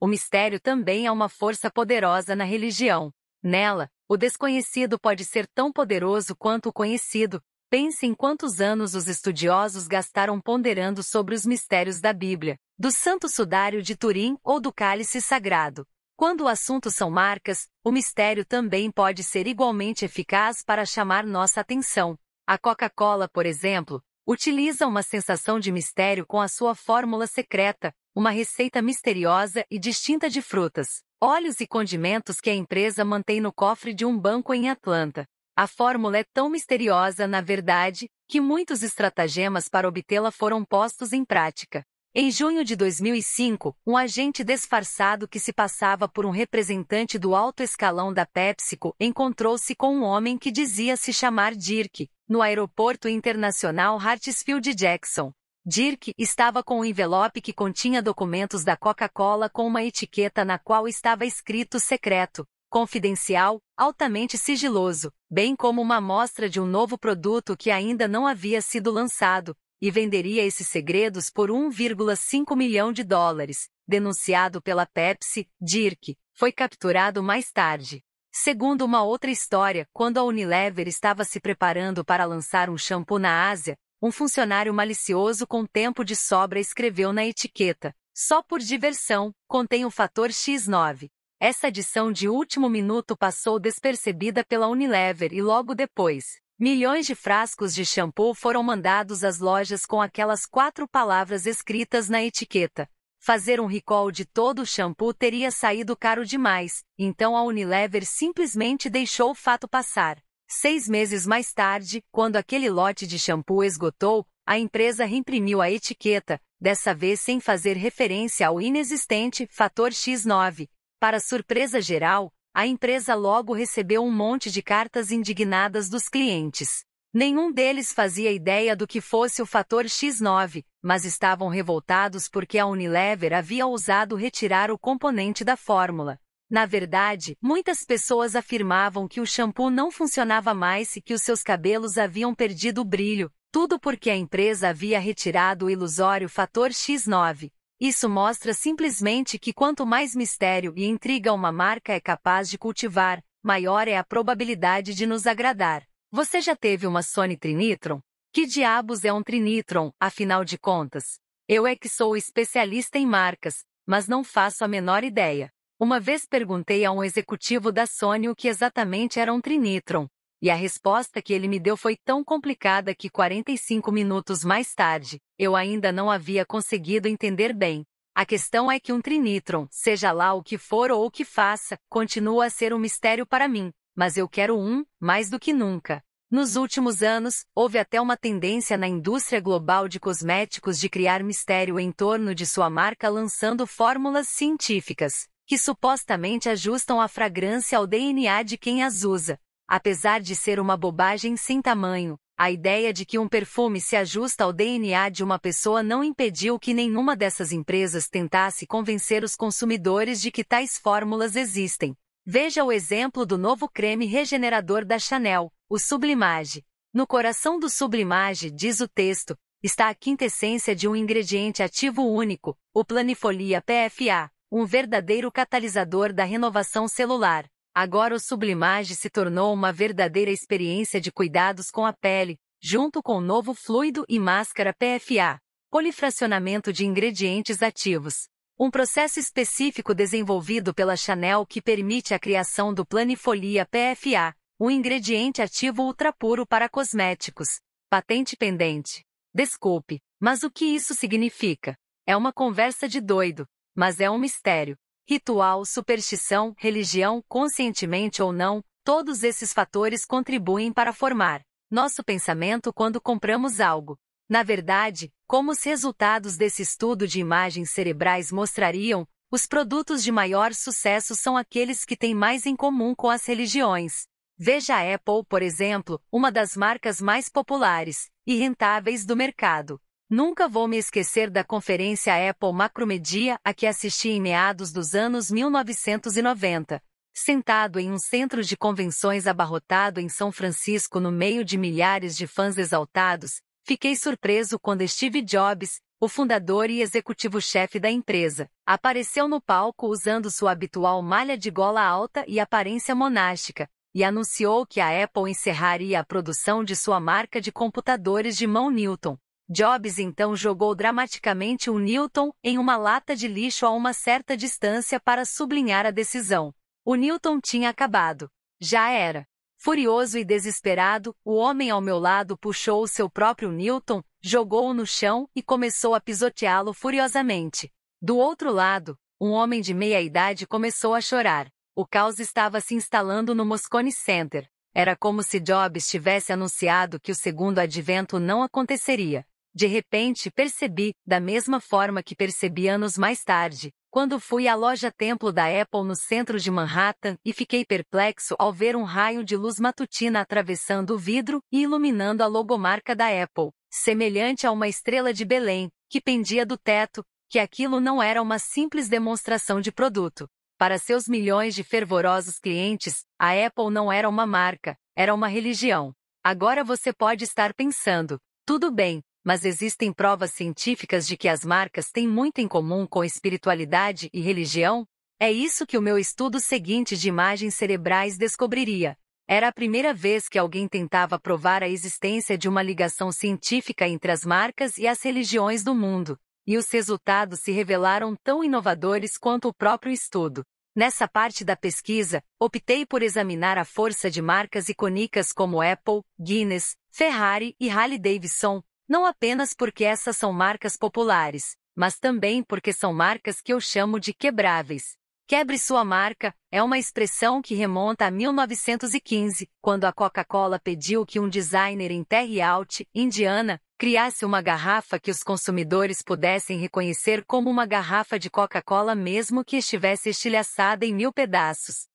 O mistério também é uma força poderosa na religião. Nela, o desconhecido pode ser tão poderoso quanto o conhecido. Pense em quantos anos os estudiosos gastaram ponderando sobre os mistérios da Bíblia, do Santo Sudário de Turim ou do Cálice Sagrado. Quando o assunto são marcas, o mistério também pode ser igualmente eficaz para chamar nossa atenção. A Coca-Cola, por exemplo, utiliza uma sensação de mistério com a sua fórmula secreta, uma receita misteriosa e distinta de frutas, óleos e condimentos que a empresa mantém no cofre de um banco em Atlanta. A fórmula é tão misteriosa, na verdade, que muitos estratagemas para obtê-la foram postos em prática. Em junho de 2005, um agente disfarçado que se passava por um representante do alto escalão da PepsiCo encontrou-se com um homem que dizia se chamar Dirk, no aeroporto internacional Hartsfield Jackson. Dirk estava com um envelope que continha documentos da Coca-Cola com uma etiqueta na qual estava escrito secreto, confidencial, altamente sigiloso, bem como uma amostra de um novo produto que ainda não havia sido lançado, e venderia esses segredos por 1,5 milhão de dólares, denunciado pela Pepsi, Dirk, foi capturado mais tarde. Segundo uma outra história, quando a Unilever estava se preparando para lançar um shampoo na Ásia, um funcionário malicioso com tempo de sobra escreveu na etiqueta: só por diversão, contém o fator X9. Essa adição de último minuto passou despercebida pela Unilever e logo depois, Milhões de frascos de shampoo foram mandados às lojas com aquelas quatro palavras escritas na etiqueta. Fazer um recall de todo o shampoo teria saído caro demais, então a Unilever simplesmente deixou o fato passar. Seis meses mais tarde, quando aquele lote de shampoo esgotou, a empresa reimprimiu a etiqueta, dessa vez sem fazer referência ao inexistente fator X9. Para surpresa geral, a empresa logo recebeu um monte de cartas indignadas dos clientes. Nenhum deles fazia ideia do que fosse o fator X9, mas estavam revoltados porque a Unilever havia ousado retirar o componente da fórmula. Na verdade, muitas pessoas afirmavam que o shampoo não funcionava mais e que os seus cabelos haviam perdido o brilho, tudo porque a empresa havia retirado o ilusório fator X9. Isso mostra simplesmente que quanto mais mistério e intriga uma marca é capaz de cultivar, maior é a probabilidade de nos agradar. Você já teve uma Sony Trinitron? Que diabos é um Trinitron, afinal de contas? Eu é que sou especialista em marcas, mas não faço a menor ideia. Uma vez perguntei a um executivo da Sony o que exatamente era um Trinitron, e a resposta que ele me deu foi tão complicada que 45 minutos mais tarde, eu ainda não havia conseguido entender bem. A questão é que um trinitron, seja lá o que for ou o que faça, continua a ser um mistério para mim, mas eu quero um, mais do que nunca. Nos últimos anos, houve até uma tendência na indústria global de cosméticos de criar mistério em torno de sua marca lançando fórmulas científicas, que supostamente ajustam a fragrância ao DNA de quem as usa, Apesar de ser uma bobagem sem tamanho, a ideia de que um perfume se ajusta ao DNA de uma pessoa não impediu que nenhuma dessas empresas tentasse convencer os consumidores de que tais fórmulas existem. Veja o exemplo do novo creme regenerador da Chanel, o Sublimage. No coração do Sublimage, diz o texto, está a quintessência de um ingrediente ativo único, o planifolia PFA, um verdadeiro catalisador da renovação celular. Agora o Sublimage se tornou uma verdadeira experiência de cuidados com a pele, junto com o novo fluido e máscara PFA, polifracionamento de ingredientes ativos. Um processo específico desenvolvido pela Chanel que permite a criação do planifolia PFA, um ingrediente ativo ultrapuro para cosméticos. Patente pendente. Desculpe, mas o que isso significa? É uma conversa de doido, mas é um mistério. Ritual, superstição, religião, conscientemente ou não, todos esses fatores contribuem para formar nosso pensamento quando compramos algo. Na verdade, como os resultados desse estudo de imagens cerebrais mostrariam, os produtos de maior sucesso são aqueles que têm mais em comum com as religiões. Veja a Apple, por exemplo, uma das marcas mais populares e rentáveis do mercado. Nunca vou me esquecer da conferência Apple Macromedia a que assisti em meados dos anos 1990. Sentado em um centro de convenções abarrotado em São Francisco no meio de milhares de fãs exaltados, fiquei surpreso quando Steve Jobs, o fundador e executivo-chefe da empresa, apareceu no palco usando sua habitual malha de gola alta e aparência monástica, e anunciou que a Apple encerraria a produção de sua marca de computadores de mão Newton. Jobs então jogou dramaticamente o Newton em uma lata de lixo a uma certa distância para sublinhar a decisão. O Newton tinha acabado. Já era. Furioso e desesperado, o homem ao meu lado puxou o seu próprio Newton, jogou-o no chão e começou a pisoteá-lo furiosamente. Do outro lado, um homem de meia idade começou a chorar. O caos estava se instalando no Moscone Center. Era como se Jobs tivesse anunciado que o segundo advento não aconteceria. De repente percebi, da mesma forma que percebi anos mais tarde, quando fui à loja Templo da Apple no centro de Manhattan e fiquei perplexo ao ver um raio de luz matutina atravessando o vidro e iluminando a logomarca da Apple, semelhante a uma estrela de Belém, que pendia do teto, que aquilo não era uma simples demonstração de produto. Para seus milhões de fervorosos clientes, a Apple não era uma marca, era uma religião. Agora você pode estar pensando, tudo bem, mas existem provas científicas de que as marcas têm muito em comum com espiritualidade e religião? É isso que o meu estudo seguinte de imagens cerebrais descobriria. Era a primeira vez que alguém tentava provar a existência de uma ligação científica entre as marcas e as religiões do mundo, e os resultados se revelaram tão inovadores quanto o próprio estudo. Nessa parte da pesquisa, optei por examinar a força de marcas icônicas como Apple, Guinness, Ferrari e Harley Davidson, não apenas porque essas são marcas populares, mas também porque são marcas que eu chamo de quebráveis. Quebre sua marca é uma expressão que remonta a 1915, quando a Coca-Cola pediu que um designer em Terre Haute, Indiana, criasse uma garrafa que os consumidores pudessem reconhecer como uma garrafa de Coca-Cola mesmo que estivesse estilhaçada em mil pedaços.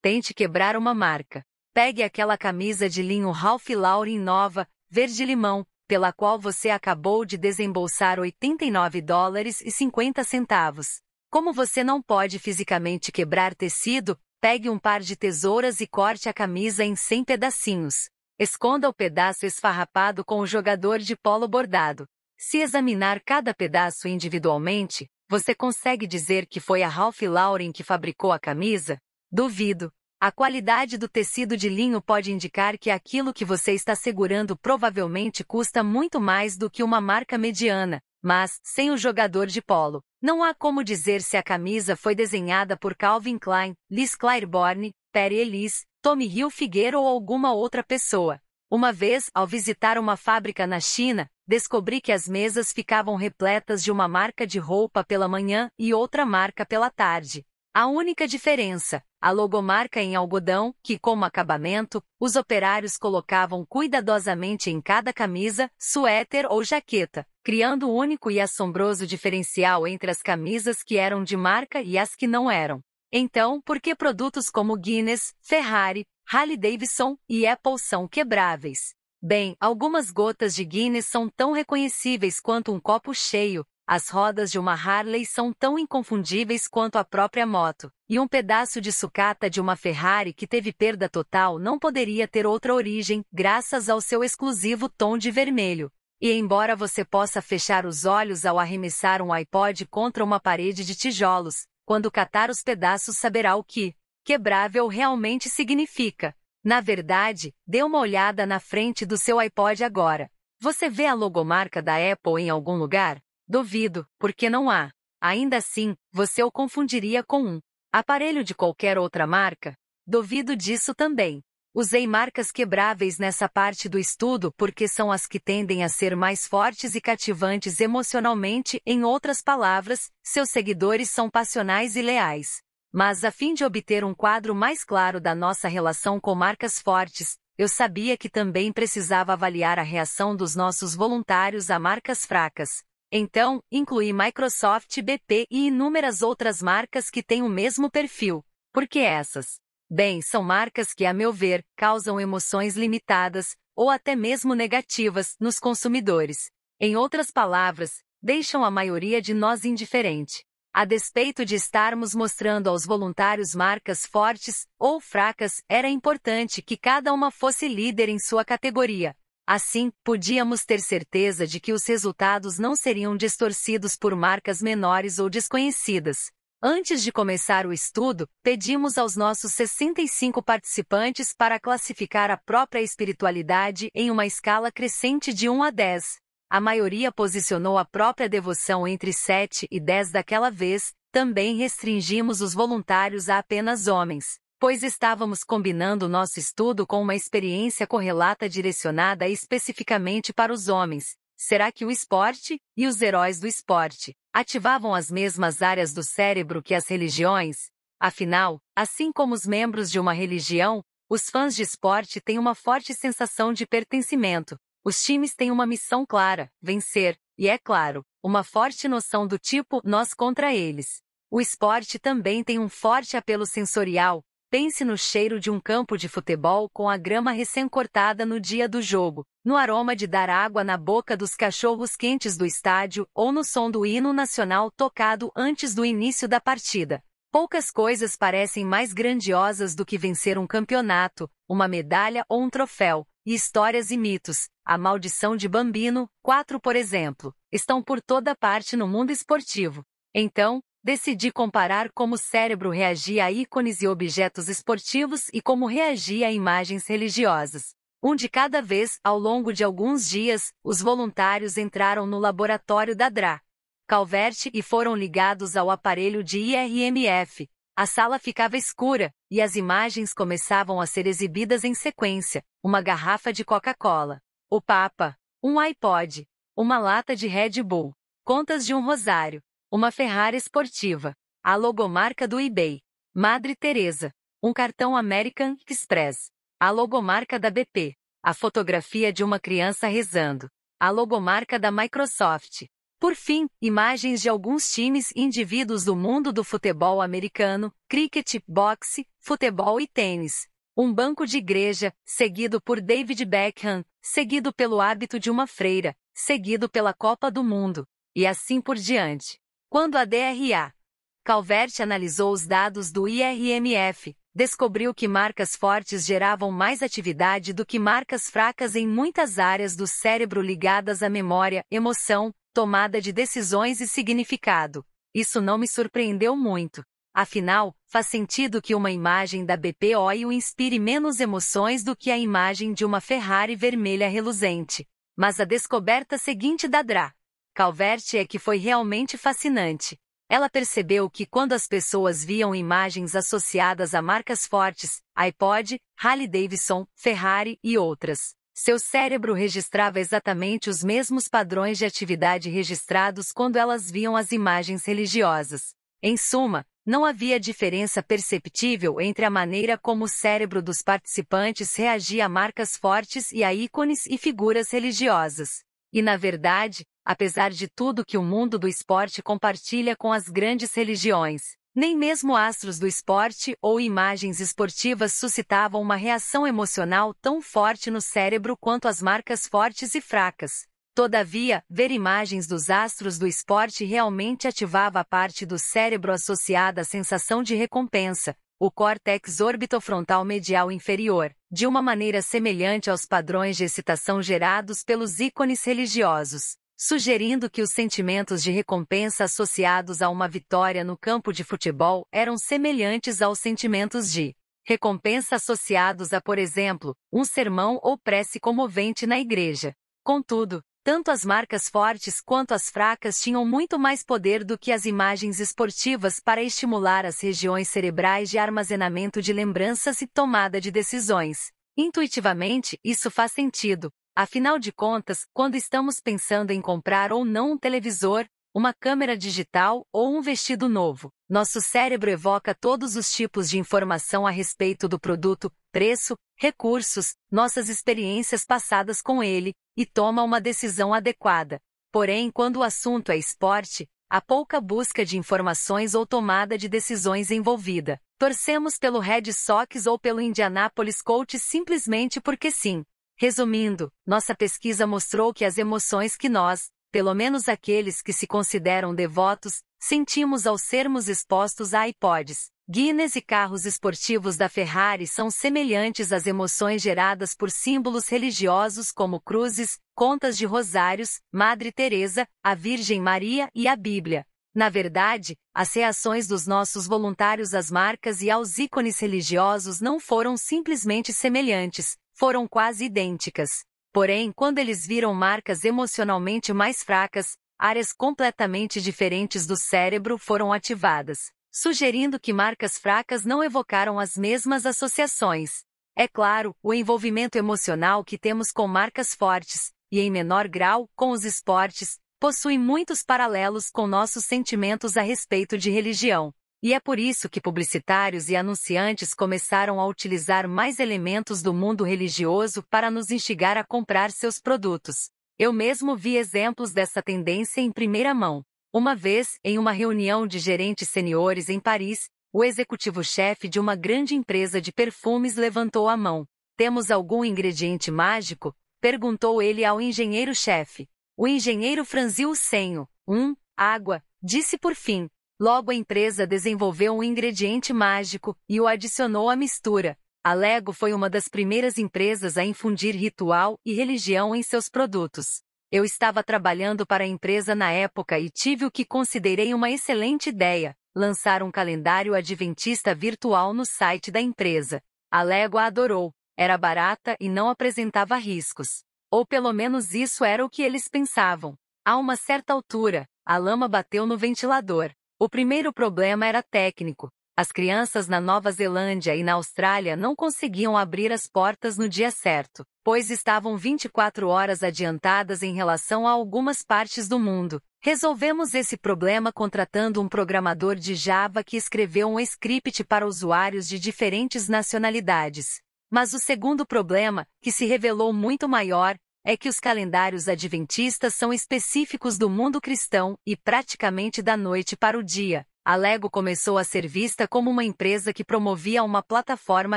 Tente quebrar uma marca. Pegue aquela camisa de linho Ralph Lauren nova, verde-limão, pela qual você acabou de desembolsar 89 dólares e 50 centavos. Como você não pode fisicamente quebrar tecido, pegue um par de tesouras e corte a camisa em 100 pedacinhos. Esconda o pedaço esfarrapado com o jogador de polo bordado. Se examinar cada pedaço individualmente, você consegue dizer que foi a Ralph Lauren que fabricou a camisa? Duvido. A qualidade do tecido de linho pode indicar que aquilo que você está segurando provavelmente custa muito mais do que uma marca mediana, mas, sem o jogador de polo, não há como dizer se a camisa foi desenhada por Calvin Klein, Liz Claiborne, Perry Ellis, Tommy Hilfiger ou alguma outra pessoa. Uma vez, ao visitar uma fábrica na China, descobri que as mesas ficavam repletas de uma marca de roupa pela manhã e outra marca pela tarde. A única diferença, a logomarca em algodão, que como acabamento, os operários colocavam cuidadosamente em cada camisa, suéter ou jaqueta, criando o um único e assombroso diferencial entre as camisas que eram de marca e as que não eram. Então, por que produtos como Guinness, Ferrari, Harley Davidson e Apple são quebráveis? Bem, algumas gotas de Guinness são tão reconhecíveis quanto um copo cheio, as rodas de uma Harley são tão inconfundíveis quanto a própria moto, e um pedaço de sucata de uma Ferrari que teve perda total não poderia ter outra origem, graças ao seu exclusivo tom de vermelho. E embora você possa fechar os olhos ao arremessar um iPod contra uma parede de tijolos, quando catar os pedaços saberá o que quebrável realmente significa. Na verdade, dê uma olhada na frente do seu iPod agora. Você vê a logomarca da Apple em algum lugar? Duvido, porque não há. Ainda assim, você o confundiria com um aparelho de qualquer outra marca? Duvido disso também. Usei marcas quebráveis nessa parte do estudo porque são as que tendem a ser mais fortes e cativantes emocionalmente, em outras palavras, seus seguidores são passionais e leais. Mas a fim de obter um quadro mais claro da nossa relação com marcas fortes, eu sabia que também precisava avaliar a reação dos nossos voluntários a marcas fracas, então, incluí Microsoft, BP e inúmeras outras marcas que têm o mesmo perfil. Por que essas, bem, são marcas que, a meu ver, causam emoções limitadas ou até mesmo negativas nos consumidores. Em outras palavras, deixam a maioria de nós indiferente. A despeito de estarmos mostrando aos voluntários marcas fortes ou fracas, era importante que cada uma fosse líder em sua categoria, Assim, podíamos ter certeza de que os resultados não seriam distorcidos por marcas menores ou desconhecidas. Antes de começar o estudo, pedimos aos nossos 65 participantes para classificar a própria espiritualidade em uma escala crescente de 1 a 10. A maioria posicionou a própria devoção entre 7 e 10 daquela vez, também restringimos os voluntários a apenas homens pois estávamos combinando nosso estudo com uma experiência correlata direcionada especificamente para os homens. Será que o esporte, e os heróis do esporte, ativavam as mesmas áreas do cérebro que as religiões? Afinal, assim como os membros de uma religião, os fãs de esporte têm uma forte sensação de pertencimento. Os times têm uma missão clara: vencer, e é claro, uma forte noção do tipo nós contra eles. O esporte também tem um forte apelo sensorial, Pense no cheiro de um campo de futebol com a grama recém-cortada no dia do jogo, no aroma de dar água na boca dos cachorros quentes do estádio ou no som do hino nacional tocado antes do início da partida. Poucas coisas parecem mais grandiosas do que vencer um campeonato, uma medalha ou um troféu, e histórias e mitos, a maldição de Bambino, 4 por exemplo, estão por toda parte no mundo esportivo. Então, decidi comparar como o cérebro reagia a ícones e objetos esportivos e como reagia a imagens religiosas. Um de cada vez, ao longo de alguns dias, os voluntários entraram no laboratório da DRA. Calvert e foram ligados ao aparelho de IRMF. A sala ficava escura, e as imagens começavam a ser exibidas em sequência: uma garrafa de Coca-Cola, o Papa, um iPod, uma lata de Red Bull, contas de um rosário, uma Ferrari esportiva, a logomarca do eBay, Madre Teresa, um cartão American Express, a logomarca da BP, a fotografia de uma criança rezando, a logomarca da Microsoft. Por fim, imagens de alguns times e indivíduos do mundo do futebol americano, cricket, boxe, futebol e tênis. Um banco de igreja, seguido por David Beckham, seguido pelo hábito de uma freira, seguido pela Copa do Mundo, e assim por diante. Quando a DRA Calvert analisou os dados do IRMF, descobriu que marcas fortes geravam mais atividade do que marcas fracas em muitas áreas do cérebro ligadas à memória, emoção, tomada de decisões e significado. Isso não me surpreendeu muito. Afinal, faz sentido que uma imagem da BP Oil inspire menos emoções do que a imagem de uma Ferrari vermelha reluzente. Mas a descoberta seguinte da DRA Calvert é que foi realmente fascinante. Ela percebeu que quando as pessoas viam imagens associadas a marcas fortes, iPod, Harley Davidson, Ferrari e outras, seu cérebro registrava exatamente os mesmos padrões de atividade registrados quando elas viam as imagens religiosas. Em suma, não havia diferença perceptível entre a maneira como o cérebro dos participantes reagia a marcas fortes e a ícones e figuras religiosas. E na verdade, apesar de tudo que o mundo do esporte compartilha com as grandes religiões. Nem mesmo astros do esporte ou imagens esportivas suscitavam uma reação emocional tão forte no cérebro quanto as marcas fortes e fracas. Todavia, ver imagens dos astros do esporte realmente ativava a parte do cérebro associada à sensação de recompensa, o córtex orbitofrontal medial inferior, de uma maneira semelhante aos padrões de excitação gerados pelos ícones religiosos sugerindo que os sentimentos de recompensa associados a uma vitória no campo de futebol eram semelhantes aos sentimentos de recompensa associados a, por exemplo, um sermão ou prece comovente na igreja. Contudo, tanto as marcas fortes quanto as fracas tinham muito mais poder do que as imagens esportivas para estimular as regiões cerebrais de armazenamento de lembranças e tomada de decisões. Intuitivamente, isso faz sentido, Afinal de contas, quando estamos pensando em comprar ou não um televisor, uma câmera digital ou um vestido novo, nosso cérebro evoca todos os tipos de informação a respeito do produto, preço, recursos, nossas experiências passadas com ele e toma uma decisão adequada. Porém, quando o assunto é esporte, há pouca busca de informações ou tomada de decisões envolvida. Torcemos pelo Red Sox ou pelo Indianapolis Colts simplesmente porque sim. Resumindo, nossa pesquisa mostrou que as emoções que nós, pelo menos aqueles que se consideram devotos, sentimos ao sermos expostos a iPods, Guinness e carros esportivos da Ferrari são semelhantes às emoções geradas por símbolos religiosos como cruzes, contas de rosários, Madre Teresa, a Virgem Maria e a Bíblia. Na verdade, as reações dos nossos voluntários às marcas e aos ícones religiosos não foram simplesmente semelhantes, foram quase idênticas. Porém, quando eles viram marcas emocionalmente mais fracas, áreas completamente diferentes do cérebro foram ativadas, sugerindo que marcas fracas não evocaram as mesmas associações. É claro, o envolvimento emocional que temos com marcas fortes, e em menor grau, com os esportes, possui muitos paralelos com nossos sentimentos a respeito de religião. E é por isso que publicitários e anunciantes começaram a utilizar mais elementos do mundo religioso para nos instigar a comprar seus produtos. Eu mesmo vi exemplos dessa tendência em primeira mão. Uma vez, em uma reunião de gerentes seniores em Paris, o executivo-chefe de uma grande empresa de perfumes levantou a mão. Temos algum ingrediente mágico? perguntou ele ao engenheiro-chefe. O engenheiro franziu o senho. Um, água, disse por fim. Logo a empresa desenvolveu um ingrediente mágico e o adicionou à mistura. A Lego foi uma das primeiras empresas a infundir ritual e religião em seus produtos. Eu estava trabalhando para a empresa na época e tive o que considerei uma excelente ideia: lançar um calendário adventista virtual no site da empresa. A Lego a adorou, era barata e não apresentava riscos. Ou pelo menos isso era o que eles pensavam. A uma certa altura, a lama bateu no ventilador. O primeiro problema era técnico. As crianças na Nova Zelândia e na Austrália não conseguiam abrir as portas no dia certo, pois estavam 24 horas adiantadas em relação a algumas partes do mundo. Resolvemos esse problema contratando um programador de Java que escreveu um script para usuários de diferentes nacionalidades. Mas o segundo problema, que se revelou muito maior, é que os calendários adventistas são específicos do mundo cristão e praticamente da noite para o dia. A Lego começou a ser vista como uma empresa que promovia uma plataforma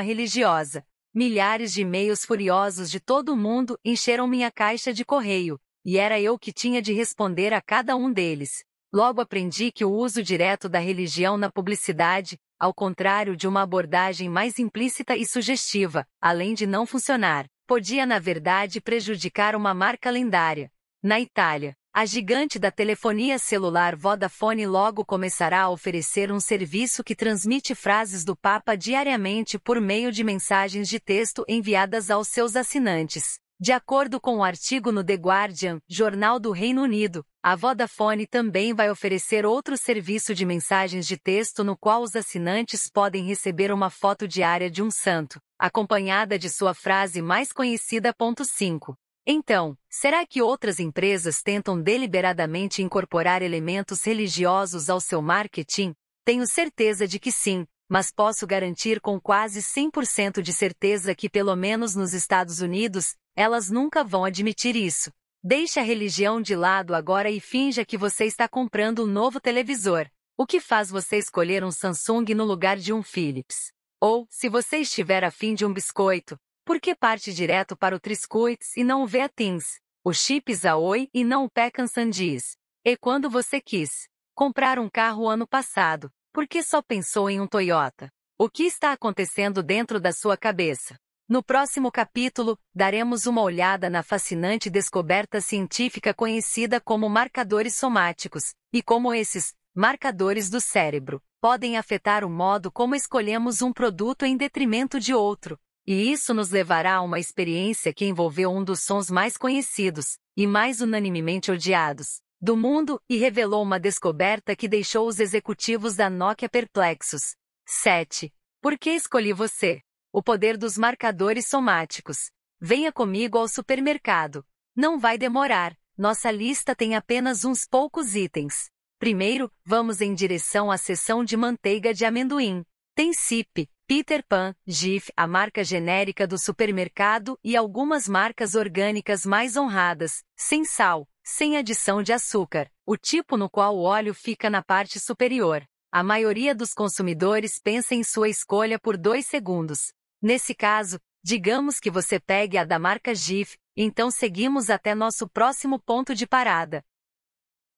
religiosa. Milhares de e-mails furiosos de todo o mundo encheram minha caixa de correio, e era eu que tinha de responder a cada um deles. Logo aprendi que o uso direto da religião na publicidade, ao contrário de uma abordagem mais implícita e sugestiva, além de não funcionar, podia na verdade prejudicar uma marca lendária. Na Itália, a gigante da telefonia celular Vodafone logo começará a oferecer um serviço que transmite frases do Papa diariamente por meio de mensagens de texto enviadas aos seus assinantes. De acordo com o um artigo no The Guardian, jornal do Reino Unido, a Vodafone também vai oferecer outro serviço de mensagens de texto no qual os assinantes podem receber uma foto diária de um santo, acompanhada de sua frase mais conhecida. 5. Então, será que outras empresas tentam deliberadamente incorporar elementos religiosos ao seu marketing? Tenho certeza de que sim, mas posso garantir com quase 100% de certeza que, pelo menos nos Estados Unidos, elas nunca vão admitir isso. Deixe a religião de lado agora e finja que você está comprando um novo televisor, o que faz você escolher um Samsung no lugar de um Philips. Ou, se você estiver afim de um biscoito, por que parte direto para o Triscuits e não o Veatins, o Chips Aoi e não o Pecan Sandies? E quando você quis comprar um carro ano passado, por que só pensou em um Toyota? O que está acontecendo dentro da sua cabeça? No próximo capítulo, daremos uma olhada na fascinante descoberta científica conhecida como marcadores somáticos, e como esses marcadores do cérebro podem afetar o modo como escolhemos um produto em detrimento de outro. E isso nos levará a uma experiência que envolveu um dos sons mais conhecidos e mais unanimemente odiados, do mundo e revelou uma descoberta que deixou os executivos da Nokia perplexos. 7. Por que escolhi você? O poder dos marcadores somáticos. Venha comigo ao supermercado. Não vai demorar, nossa lista tem apenas uns poucos itens. Primeiro, vamos em direção à seção de manteiga de amendoim. Tem CIP, Peter Pan, GIF, a marca genérica do supermercado e algumas marcas orgânicas mais honradas, sem sal, sem adição de açúcar, o tipo no qual o óleo fica na parte superior. A maioria dos consumidores pensa em sua escolha por dois segundos. Nesse caso, digamos que você pegue a da marca GIF, então seguimos até nosso próximo ponto de parada.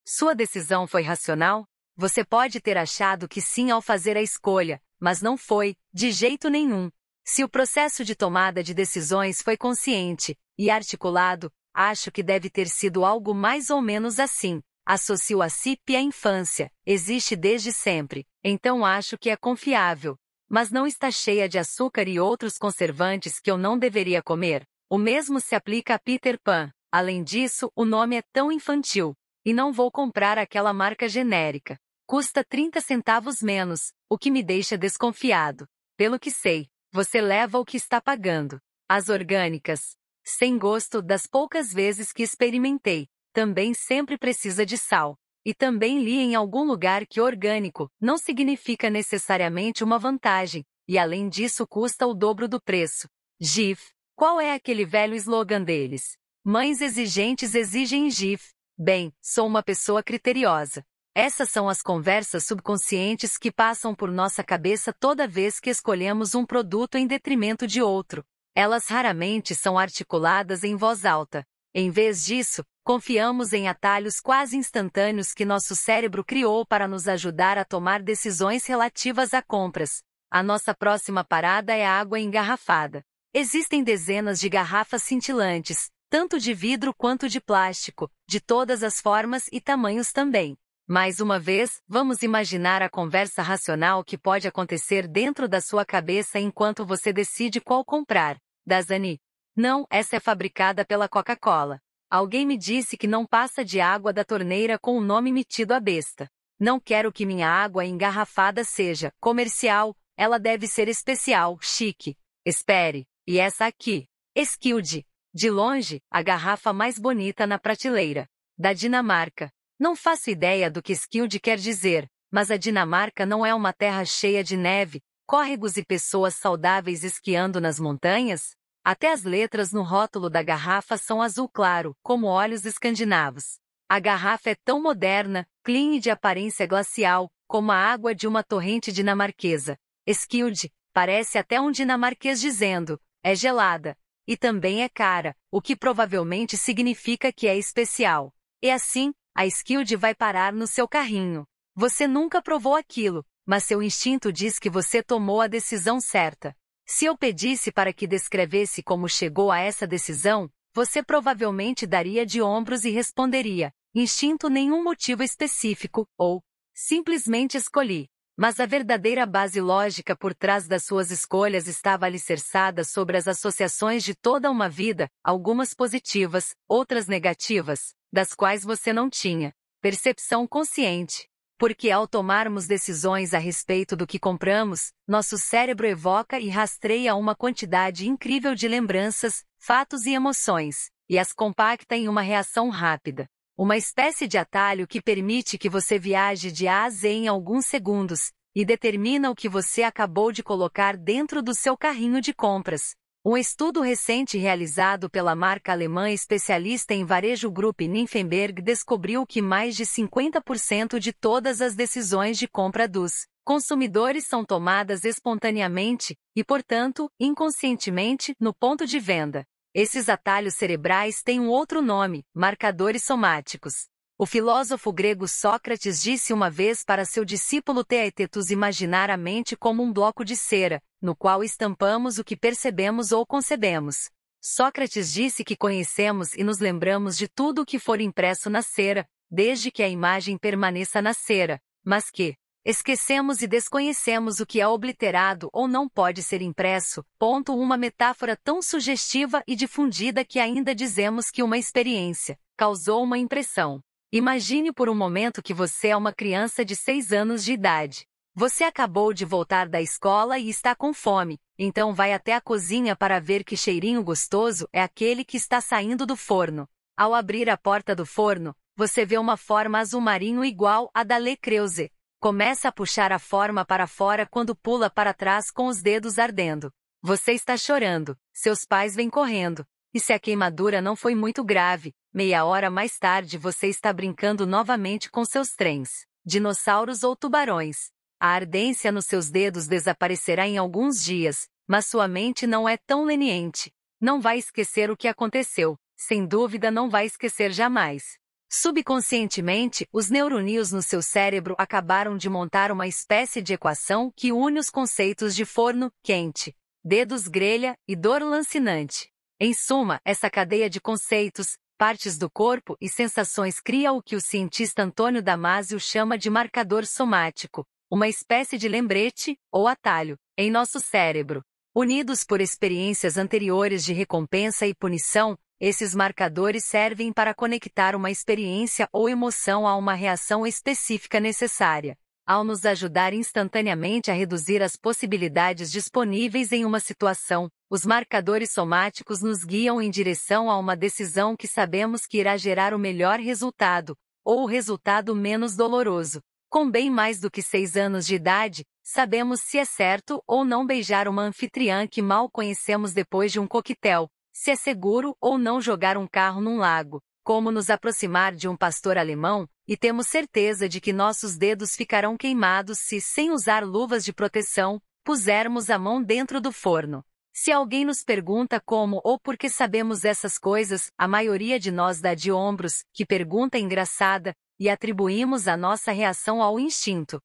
Sua decisão foi racional? Você pode ter achado que sim ao fazer a escolha, mas não foi, de jeito nenhum. Se o processo de tomada de decisões foi consciente e articulado, Acho que deve ter sido algo mais ou menos assim. Associo a CIP à infância, existe desde sempre, então acho que é confiável. Mas não está cheia de açúcar e outros conservantes que eu não deveria comer? O mesmo se aplica a Peter Pan. Além disso, o nome é tão infantil. E não vou comprar aquela marca genérica. Custa 30 centavos menos, o que me deixa desconfiado. Pelo que sei, você leva o que está pagando. As orgânicas, sem gosto das poucas vezes que experimentei, também sempre precisa de sal. E também li em algum lugar que orgânico não significa necessariamente uma vantagem, e além disso custa o dobro do preço. GIF. Qual é aquele velho slogan deles? Mães exigentes exigem GIF. Bem, sou uma pessoa criteriosa. Essas são as conversas subconscientes que passam por nossa cabeça toda vez que escolhemos um produto em detrimento de outro. Elas raramente são articuladas em voz alta. Em vez disso, confiamos em atalhos quase instantâneos que nosso cérebro criou para nos ajudar a tomar decisões relativas a compras. A nossa próxima parada é a água engarrafada. Existem dezenas de garrafas cintilantes, tanto de vidro quanto de plástico, de todas as formas e tamanhos também. Mais uma vez, vamos imaginar a conversa racional que pode acontecer dentro da sua cabeça enquanto você decide qual comprar da Zani. Não, essa é fabricada pela Coca-Cola. Alguém me disse que não passa de água da torneira com o nome metido à besta. Não quero que minha água engarrafada seja comercial, ela deve ser especial, chique. Espere, e essa aqui. Skilde. De longe, a garrafa mais bonita na prateleira. Da Dinamarca. Não faço ideia do que Skilde quer dizer, mas a Dinamarca não é uma terra cheia de neve, córregos e pessoas saudáveis esquiando nas montanhas? Até as letras no rótulo da garrafa são azul claro, como olhos escandinavos. A garrafa é tão moderna, clean e de aparência glacial, como a água de uma torrente dinamarquesa. Skild, parece até um dinamarquês dizendo, é gelada. E também é cara, o que provavelmente significa que é especial. E assim, a Skild vai parar no seu carrinho. Você nunca provou aquilo, mas seu instinto diz que você tomou a decisão certa. Se eu pedisse para que descrevesse como chegou a essa decisão, você provavelmente daria de ombros e responderia: instinto nenhum motivo específico, ou simplesmente escolhi. Mas a verdadeira base lógica por trás das suas escolhas estava alicerçada sobre as associações de toda uma vida, algumas positivas, outras negativas, das quais você não tinha percepção consciente porque ao tomarmos decisões a respeito do que compramos, nosso cérebro evoca e rastreia uma quantidade incrível de lembranças, fatos e emoções, e as compacta em uma reação rápida. Uma espécie de atalho que permite que você viaje de A a Z em alguns segundos e determina o que você acabou de colocar dentro do seu carrinho de compras, um estudo recente realizado pela marca alemã especialista em varejo Group Ninfenberg descobriu que mais de 50% de todas as decisões de compra dos consumidores são tomadas espontaneamente e, portanto, inconscientemente, no ponto de venda. Esses atalhos cerebrais têm um outro nome, marcadores somáticos. O filósofo grego Sócrates disse uma vez para seu discípulo Teetetus imaginar a mente como um bloco de cera, no qual estampamos o que percebemos ou concebemos. Sócrates disse que conhecemos e nos lembramos de tudo o que for impresso na cera, desde que a imagem permaneça na cera, mas que esquecemos e desconhecemos o que é obliterado ou não pode ser impresso. Ponto uma metáfora tão sugestiva e difundida que ainda dizemos que uma experiência causou uma impressão. Imagine por um momento que você é uma criança de 6 anos de idade. Você acabou de voltar da escola e está com fome, então vai até a cozinha para ver que cheirinho gostoso é aquele que está saindo do forno. Ao abrir a porta do forno, você vê uma forma azul marinho igual à da Le Creuset. Começa a puxar a forma para fora quando pula para trás com os dedos ardendo. Você está chorando, seus pais vêm correndo. E se a queimadura não foi muito grave, meia hora mais tarde você está brincando novamente com seus trens, dinossauros ou tubarões. A ardência nos seus dedos desaparecerá em alguns dias, mas sua mente não é tão leniente. Não vai esquecer o que aconteceu, sem dúvida não vai esquecer jamais. Subconscientemente, os neurônios no seu cérebro acabaram de montar uma espécie de equação que une os conceitos de forno, quente, dedos grelha e dor lancinante. Em suma, essa cadeia de conceitos, partes do corpo e sensações cria o que o cientista Antônio Damasio chama de marcador somático, uma espécie de lembrete, ou atalho, em nosso cérebro. Unidos por experiências anteriores de recompensa e punição, esses marcadores servem para conectar uma experiência ou emoção a uma reação específica necessária, ao nos ajudar instantaneamente a reduzir as possibilidades disponíveis em uma situação, os marcadores somáticos nos guiam em direção a uma decisão que sabemos que irá gerar o melhor resultado, ou o resultado menos doloroso. Com bem mais do que seis anos de idade, sabemos se é certo ou não beijar uma anfitriã que mal conhecemos depois de um coquetel, se é seguro ou não jogar um carro num lago, como nos aproximar de um pastor alemão, e temos certeza de que nossos dedos ficarão queimados se, sem usar luvas de proteção, pusermos a mão dentro do forno. Se alguém nos pergunta como ou por que sabemos essas coisas, a maioria de nós dá de ombros, que pergunta engraçada, e atribuímos a nossa reação ao instinto.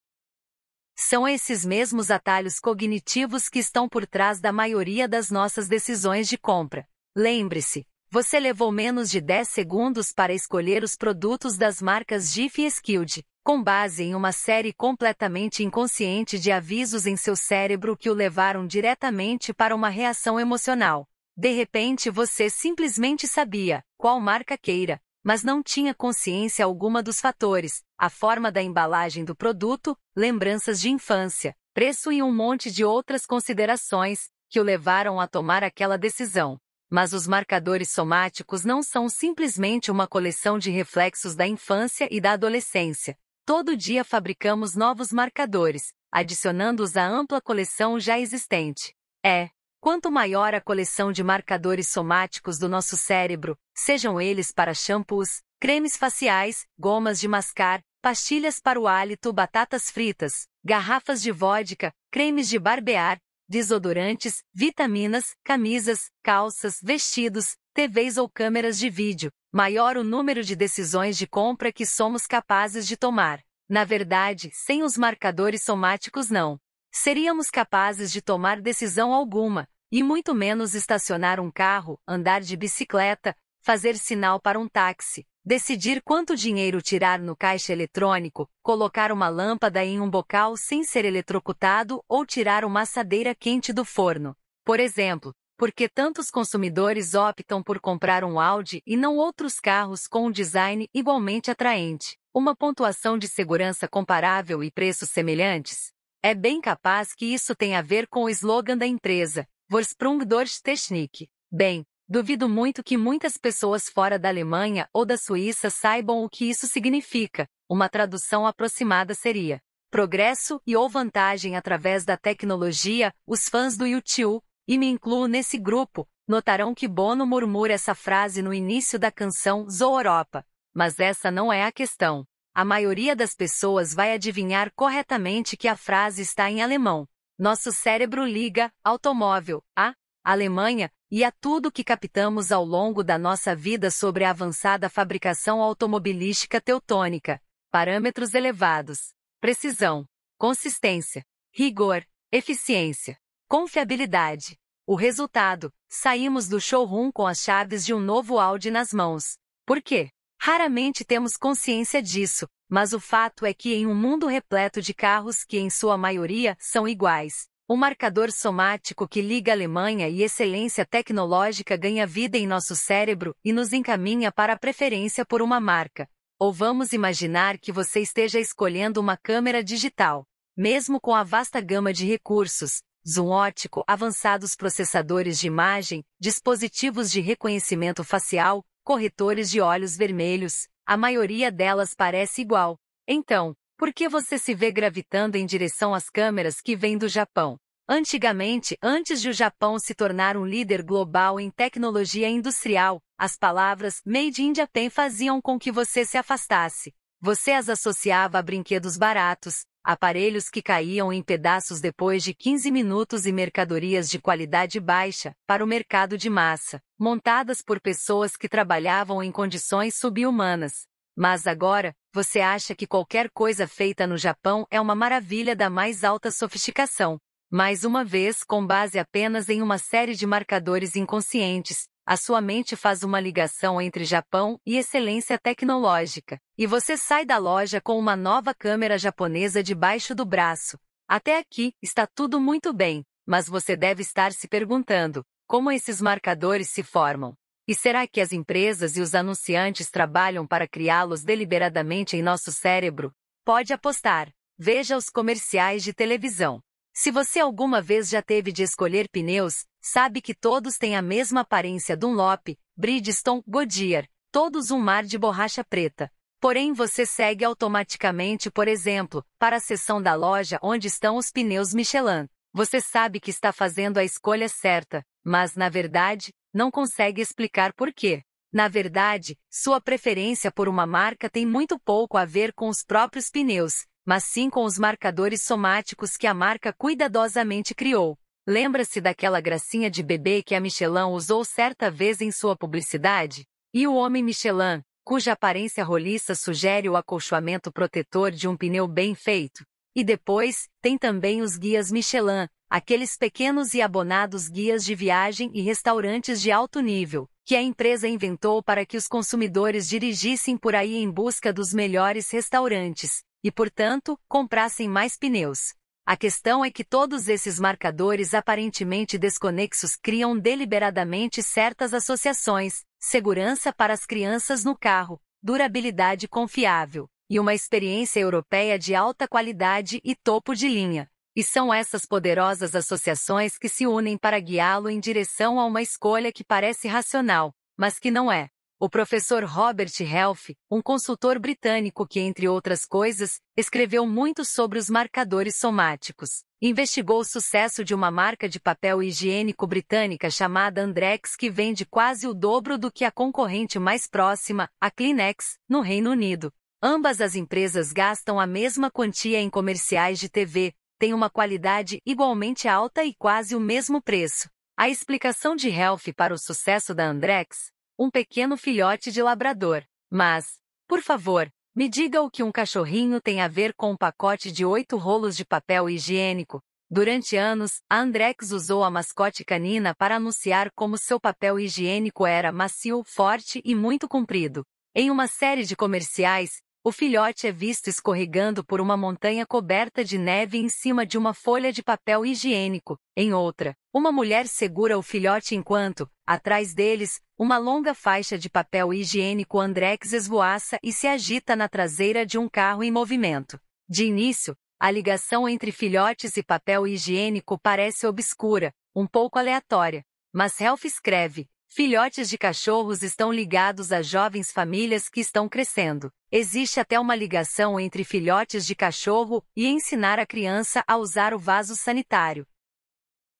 São esses mesmos atalhos cognitivos que estão por trás da maioria das nossas decisões de compra. Lembre-se, você levou menos de 10 segundos para escolher os produtos das marcas GIF e Skilled com base em uma série completamente inconsciente de avisos em seu cérebro que o levaram diretamente para uma reação emocional. De repente você simplesmente sabia qual marca queira, mas não tinha consciência alguma dos fatores, a forma da embalagem do produto, lembranças de infância, preço e um monte de outras considerações que o levaram a tomar aquela decisão. Mas os marcadores somáticos não são simplesmente uma coleção de reflexos da infância e da adolescência. Todo dia fabricamos novos marcadores, adicionando-os à ampla coleção já existente. É, quanto maior a coleção de marcadores somáticos do nosso cérebro, sejam eles para shampoos, cremes faciais, gomas de mascar, pastilhas para o hálito, batatas fritas, garrafas de vodka, cremes de barbear, desodorantes, vitaminas, camisas, calças, vestidos, TVs ou câmeras de vídeo, maior o número de decisões de compra que somos capazes de tomar. Na verdade, sem os marcadores somáticos não seríamos capazes de tomar decisão alguma, e muito menos estacionar um carro, andar de bicicleta, fazer sinal para um táxi, decidir quanto dinheiro tirar no caixa eletrônico, colocar uma lâmpada em um bocal sem ser eletrocutado ou tirar uma assadeira quente do forno. Por exemplo, porque tantos consumidores optam por comprar um Audi e não outros carros com um design igualmente atraente, uma pontuação de segurança comparável e preços semelhantes? É bem capaz que isso tenha a ver com o slogan da empresa, Vorsprung durch Technik. Bem, duvido muito que muitas pessoas fora da Alemanha ou da Suíça saibam o que isso significa. Uma tradução aproximada seria: progresso e ou vantagem através da tecnologia, os fãs do YouTube e me incluo nesse grupo, notarão que Bono murmura essa frase no início da canção Zooropa. Mas essa não é a questão. A maioria das pessoas vai adivinhar corretamente que a frase está em alemão. Nosso cérebro liga automóvel a Alemanha e a tudo que captamos ao longo da nossa vida sobre a avançada fabricação automobilística teutônica. Parâmetros elevados, precisão, consistência, rigor, eficiência, Confiabilidade. O resultado: saímos do showroom com as chaves de um novo Audi nas mãos. Por quê? Raramente temos consciência disso, mas o fato é que em um mundo repleto de carros que em sua maioria são iguais, o marcador somático que liga Alemanha e excelência tecnológica ganha vida em nosso cérebro e nos encaminha para a preferência por uma marca. Ou vamos imaginar que você esteja escolhendo uma câmera digital. Mesmo com a vasta gama de recursos, zoom óptico, avançados processadores de imagem, dispositivos de reconhecimento facial, corretores de olhos vermelhos, a maioria delas parece igual. Então, por que você se vê gravitando em direção às câmeras que vêm do Japão? Antigamente, antes de o Japão se tornar um líder global em tecnologia industrial, as palavras Made in Japan faziam com que você se afastasse. Você as associava a brinquedos baratos, aparelhos que caíam em pedaços depois de 15 minutos e mercadorias de qualidade baixa, para o mercado de massa, montadas por pessoas que trabalhavam em condições subhumanas. Mas agora, você acha que qualquer coisa feita no Japão é uma maravilha da mais alta sofisticação. Mais uma vez, com base apenas em uma série de marcadores inconscientes, a sua mente faz uma ligação entre Japão e excelência tecnológica. E você sai da loja com uma nova câmera japonesa debaixo do braço. Até aqui, está tudo muito bem, mas você deve estar se perguntando: como esses marcadores se formam? E será que as empresas e os anunciantes trabalham para criá-los deliberadamente em nosso cérebro? Pode apostar. Veja os comerciais de televisão. Se você alguma vez já teve de escolher pneus, sabe que todos têm a mesma aparência Dunlop, Bridgestone, Goodyear, todos um mar de borracha preta. Porém, você segue automaticamente, por exemplo, para a seção da loja onde estão os pneus Michelin. Você sabe que está fazendo a escolha certa, mas, na verdade, não consegue explicar por quê. Na verdade, sua preferência por uma marca tem muito pouco a ver com os próprios pneus, mas sim com os marcadores somáticos que a marca cuidadosamente criou. Lembra-se daquela gracinha de bebê que a Michelin usou certa vez em sua publicidade? E o homem Michelin, cuja aparência roliça sugere o acolchoamento protetor de um pneu bem feito. E depois, tem também os guias Michelin, aqueles pequenos e abonados guias de viagem e restaurantes de alto nível, que a empresa inventou para que os consumidores dirigissem por aí em busca dos melhores restaurantes, e, portanto, comprassem mais pneus. A questão é que todos esses marcadores aparentemente desconexos criam deliberadamente certas associações: segurança para as crianças no carro, durabilidade confiável e uma experiência europeia de alta qualidade e topo de linha. E são essas poderosas associações que se unem para guiá-lo em direção a uma escolha que parece racional, mas que não é. O professor Robert Helf, um consultor britânico que, entre outras coisas, escreveu muito sobre os marcadores somáticos, investigou o sucesso de uma marca de papel higiênico britânica chamada Andrex que vende quase o dobro do que a concorrente mais próxima, a Kleenex, no Reino Unido. Ambas as empresas gastam a mesma quantia em comerciais de TV, têm uma qualidade igualmente alta e quase o mesmo preço. A explicação de Helf para o sucesso da Andrex um pequeno filhote de labrador. Mas, por favor, me diga o que um cachorrinho tem a ver com um pacote de oito rolos de papel higiênico. Durante anos, a Andrex usou a mascote canina para anunciar como seu papel higiênico era macio, forte e muito comprido. Em uma série de comerciais, o filhote é visto escorregando por uma montanha coberta de neve em cima de uma folha de papel higiênico. Em outra, uma mulher segura o filhote enquanto, atrás deles, uma longa faixa de papel higiênico Andrex esvoaça e se agita na traseira de um carro em movimento. De início, a ligação entre filhotes e papel higiênico parece obscura, um pouco aleatória. Mas Ralph escreve, Filhotes de cachorros estão ligados a jovens famílias que estão crescendo. Existe até uma ligação entre filhotes de cachorro e ensinar a criança a usar o vaso sanitário.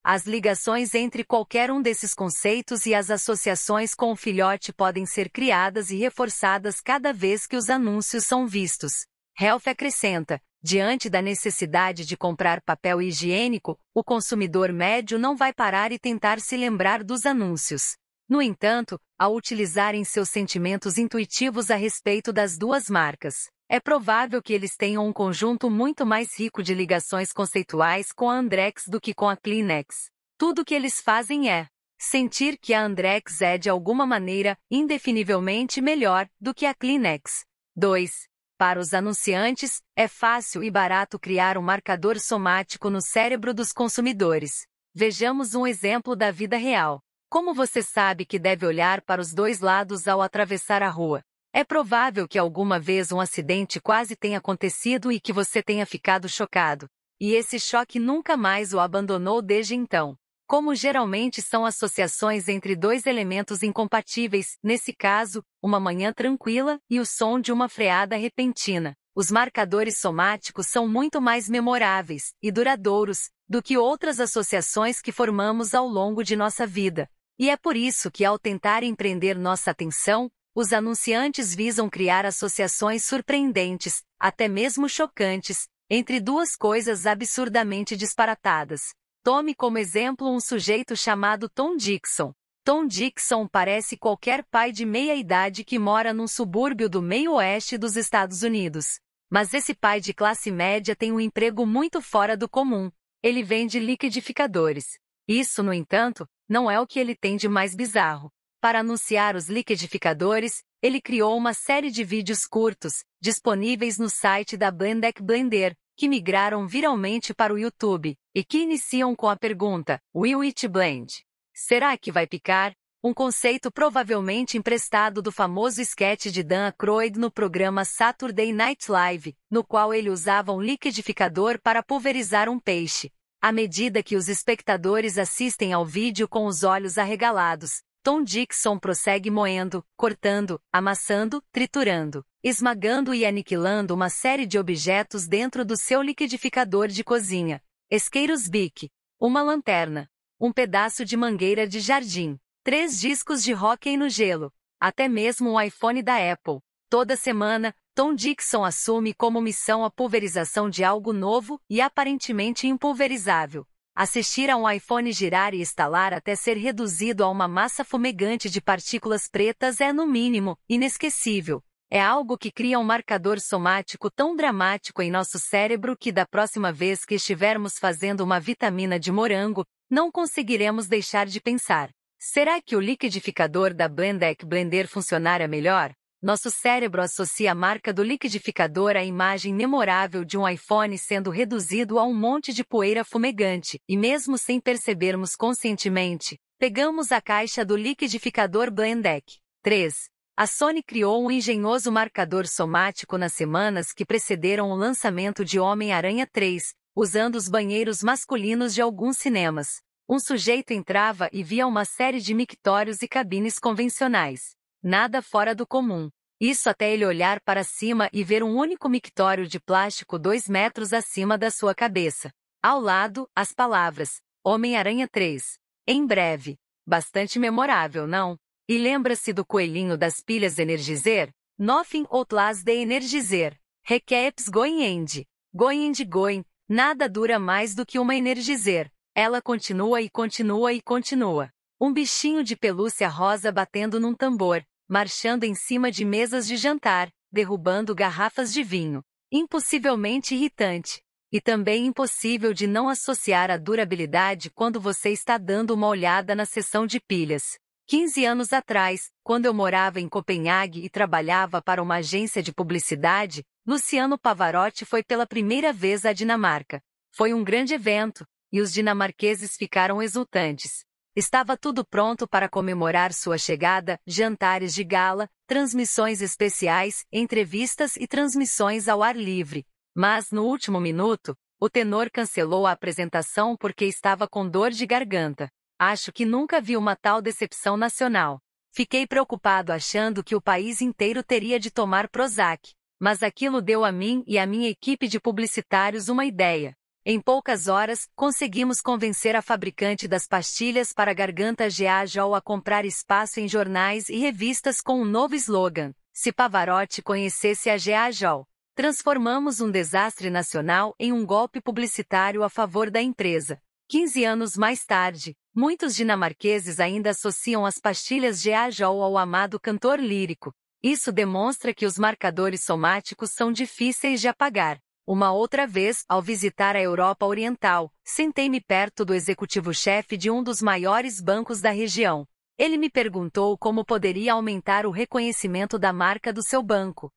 As ligações entre qualquer um desses conceitos e as associações com o filhote podem ser criadas e reforçadas cada vez que os anúncios são vistos. Health acrescenta: diante da necessidade de comprar papel higiênico, o consumidor médio não vai parar e tentar se lembrar dos anúncios. No entanto, ao utilizarem seus sentimentos intuitivos a respeito das duas marcas, é provável que eles tenham um conjunto muito mais rico de ligações conceituais com a Andrex do que com a Kleenex. Tudo o que eles fazem é sentir que a Andrex é de alguma maneira indefinivelmente melhor do que a Kleenex. 2. Para os anunciantes, é fácil e barato criar um marcador somático no cérebro dos consumidores. Vejamos um exemplo da vida real. Como você sabe que deve olhar para os dois lados ao atravessar a rua? É provável que alguma vez um acidente quase tenha acontecido e que você tenha ficado chocado. E esse choque nunca mais o abandonou desde então. Como geralmente são associações entre dois elementos incompatíveis, nesse caso, uma manhã tranquila e o som de uma freada repentina. Os marcadores somáticos são muito mais memoráveis e duradouros do que outras associações que formamos ao longo de nossa vida. E é por isso que, ao tentar empreender nossa atenção, os anunciantes visam criar associações surpreendentes, até mesmo chocantes, entre duas coisas absurdamente disparatadas. Tome como exemplo um sujeito chamado Tom Dixon. Tom Dixon parece qualquer pai de meia idade que mora num subúrbio do meio-oeste dos Estados Unidos. Mas esse pai de classe média tem um emprego muito fora do comum. Ele vende liquidificadores. Isso, no entanto, não é o que ele tem de mais bizarro. Para anunciar os liquidificadores, ele criou uma série de vídeos curtos, disponíveis no site da Blendec Blender, que migraram viralmente para o YouTube, e que iniciam com a pergunta: Will it blend? Será que vai picar? Um conceito provavelmente emprestado do famoso esquete de Dan Aykroyd no programa Saturday Night Live, no qual ele usava um liquidificador para pulverizar um peixe, à medida que os espectadores assistem ao vídeo com os olhos arregalados, Tom Dixon prossegue moendo, cortando, amassando, triturando, esmagando e aniquilando uma série de objetos dentro do seu liquidificador de cozinha. Esqueiros Bic, uma lanterna, um pedaço de mangueira de jardim, três discos de hóquei no gelo, até mesmo um iPhone da Apple. Toda semana, Tom Dixon assume como missão a pulverização de algo novo e aparentemente impulverizável. Assistir a um iPhone girar e estalar até ser reduzido a uma massa fumegante de partículas pretas é, no mínimo, inesquecível. É algo que cria um marcador somático tão dramático em nosso cérebro que, da próxima vez que estivermos fazendo uma vitamina de morango, não conseguiremos deixar de pensar. Será que o liquidificador da Blendec Blender funcionaria melhor? nosso cérebro associa a marca do liquidificador à imagem memorável de um iPhone sendo reduzido a um monte de poeira fumegante, e mesmo sem percebermos conscientemente, pegamos a caixa do liquidificador Blendec. 3. A Sony criou um engenhoso marcador somático nas semanas que precederam o lançamento de Homem-Aranha 3, usando os banheiros masculinos de alguns cinemas. Um sujeito entrava e via uma série de mictórios e cabines convencionais. Nada fora do comum. Isso até ele olhar para cima e ver um único mictório de plástico dois metros acima da sua cabeça. Ao lado, as palavras: Homem-Aranha 3. Em breve. Bastante memorável, não? E lembra-se do coelhinho das pilhas Energizer? Nothing outlasts the Energizer. Requeps going end. Going end going. Nada dura mais do que uma Energizer. Ela continua e continua e continua. Um bichinho de pelúcia rosa batendo num tambor marchando em cima de mesas de jantar, derrubando garrafas de vinho. Impossivelmente irritante. E também impossível de não associar à durabilidade quando você está dando uma olhada na seção de pilhas. 15 anos atrás, quando eu morava em Copenhague e trabalhava para uma agência de publicidade, Luciano Pavarotti foi pela primeira vez à Dinamarca. Foi um grande evento, e os dinamarqueses ficaram exultantes. Estava tudo pronto para comemorar sua chegada, jantares de gala, transmissões especiais, entrevistas e transmissões ao ar livre. Mas, no último minuto, o tenor cancelou a apresentação porque estava com dor de garganta. Acho que nunca vi uma tal decepção nacional. Fiquei preocupado achando que o país inteiro teria de tomar Prozac, mas aquilo deu a mim e à minha equipe de publicitários uma ideia. Em poucas horas, conseguimos convencer a fabricante das pastilhas para garganta Geajol a comprar espaço em jornais e revistas com um novo slogan. Se Pavarotti conhecesse a Geajol, transformamos um desastre nacional em um golpe publicitário a favor da empresa. 15 anos mais tarde, muitos dinamarqueses ainda associam as pastilhas Geajol ao amado cantor lírico. Isso demonstra que os marcadores somáticos são difíceis de apagar. Uma outra vez, ao visitar a Europa Oriental, sentei-me perto do executivo-chefe de um dos maiores bancos da região. Ele me perguntou como poderia aumentar o reconhecimento da marca do seu banco.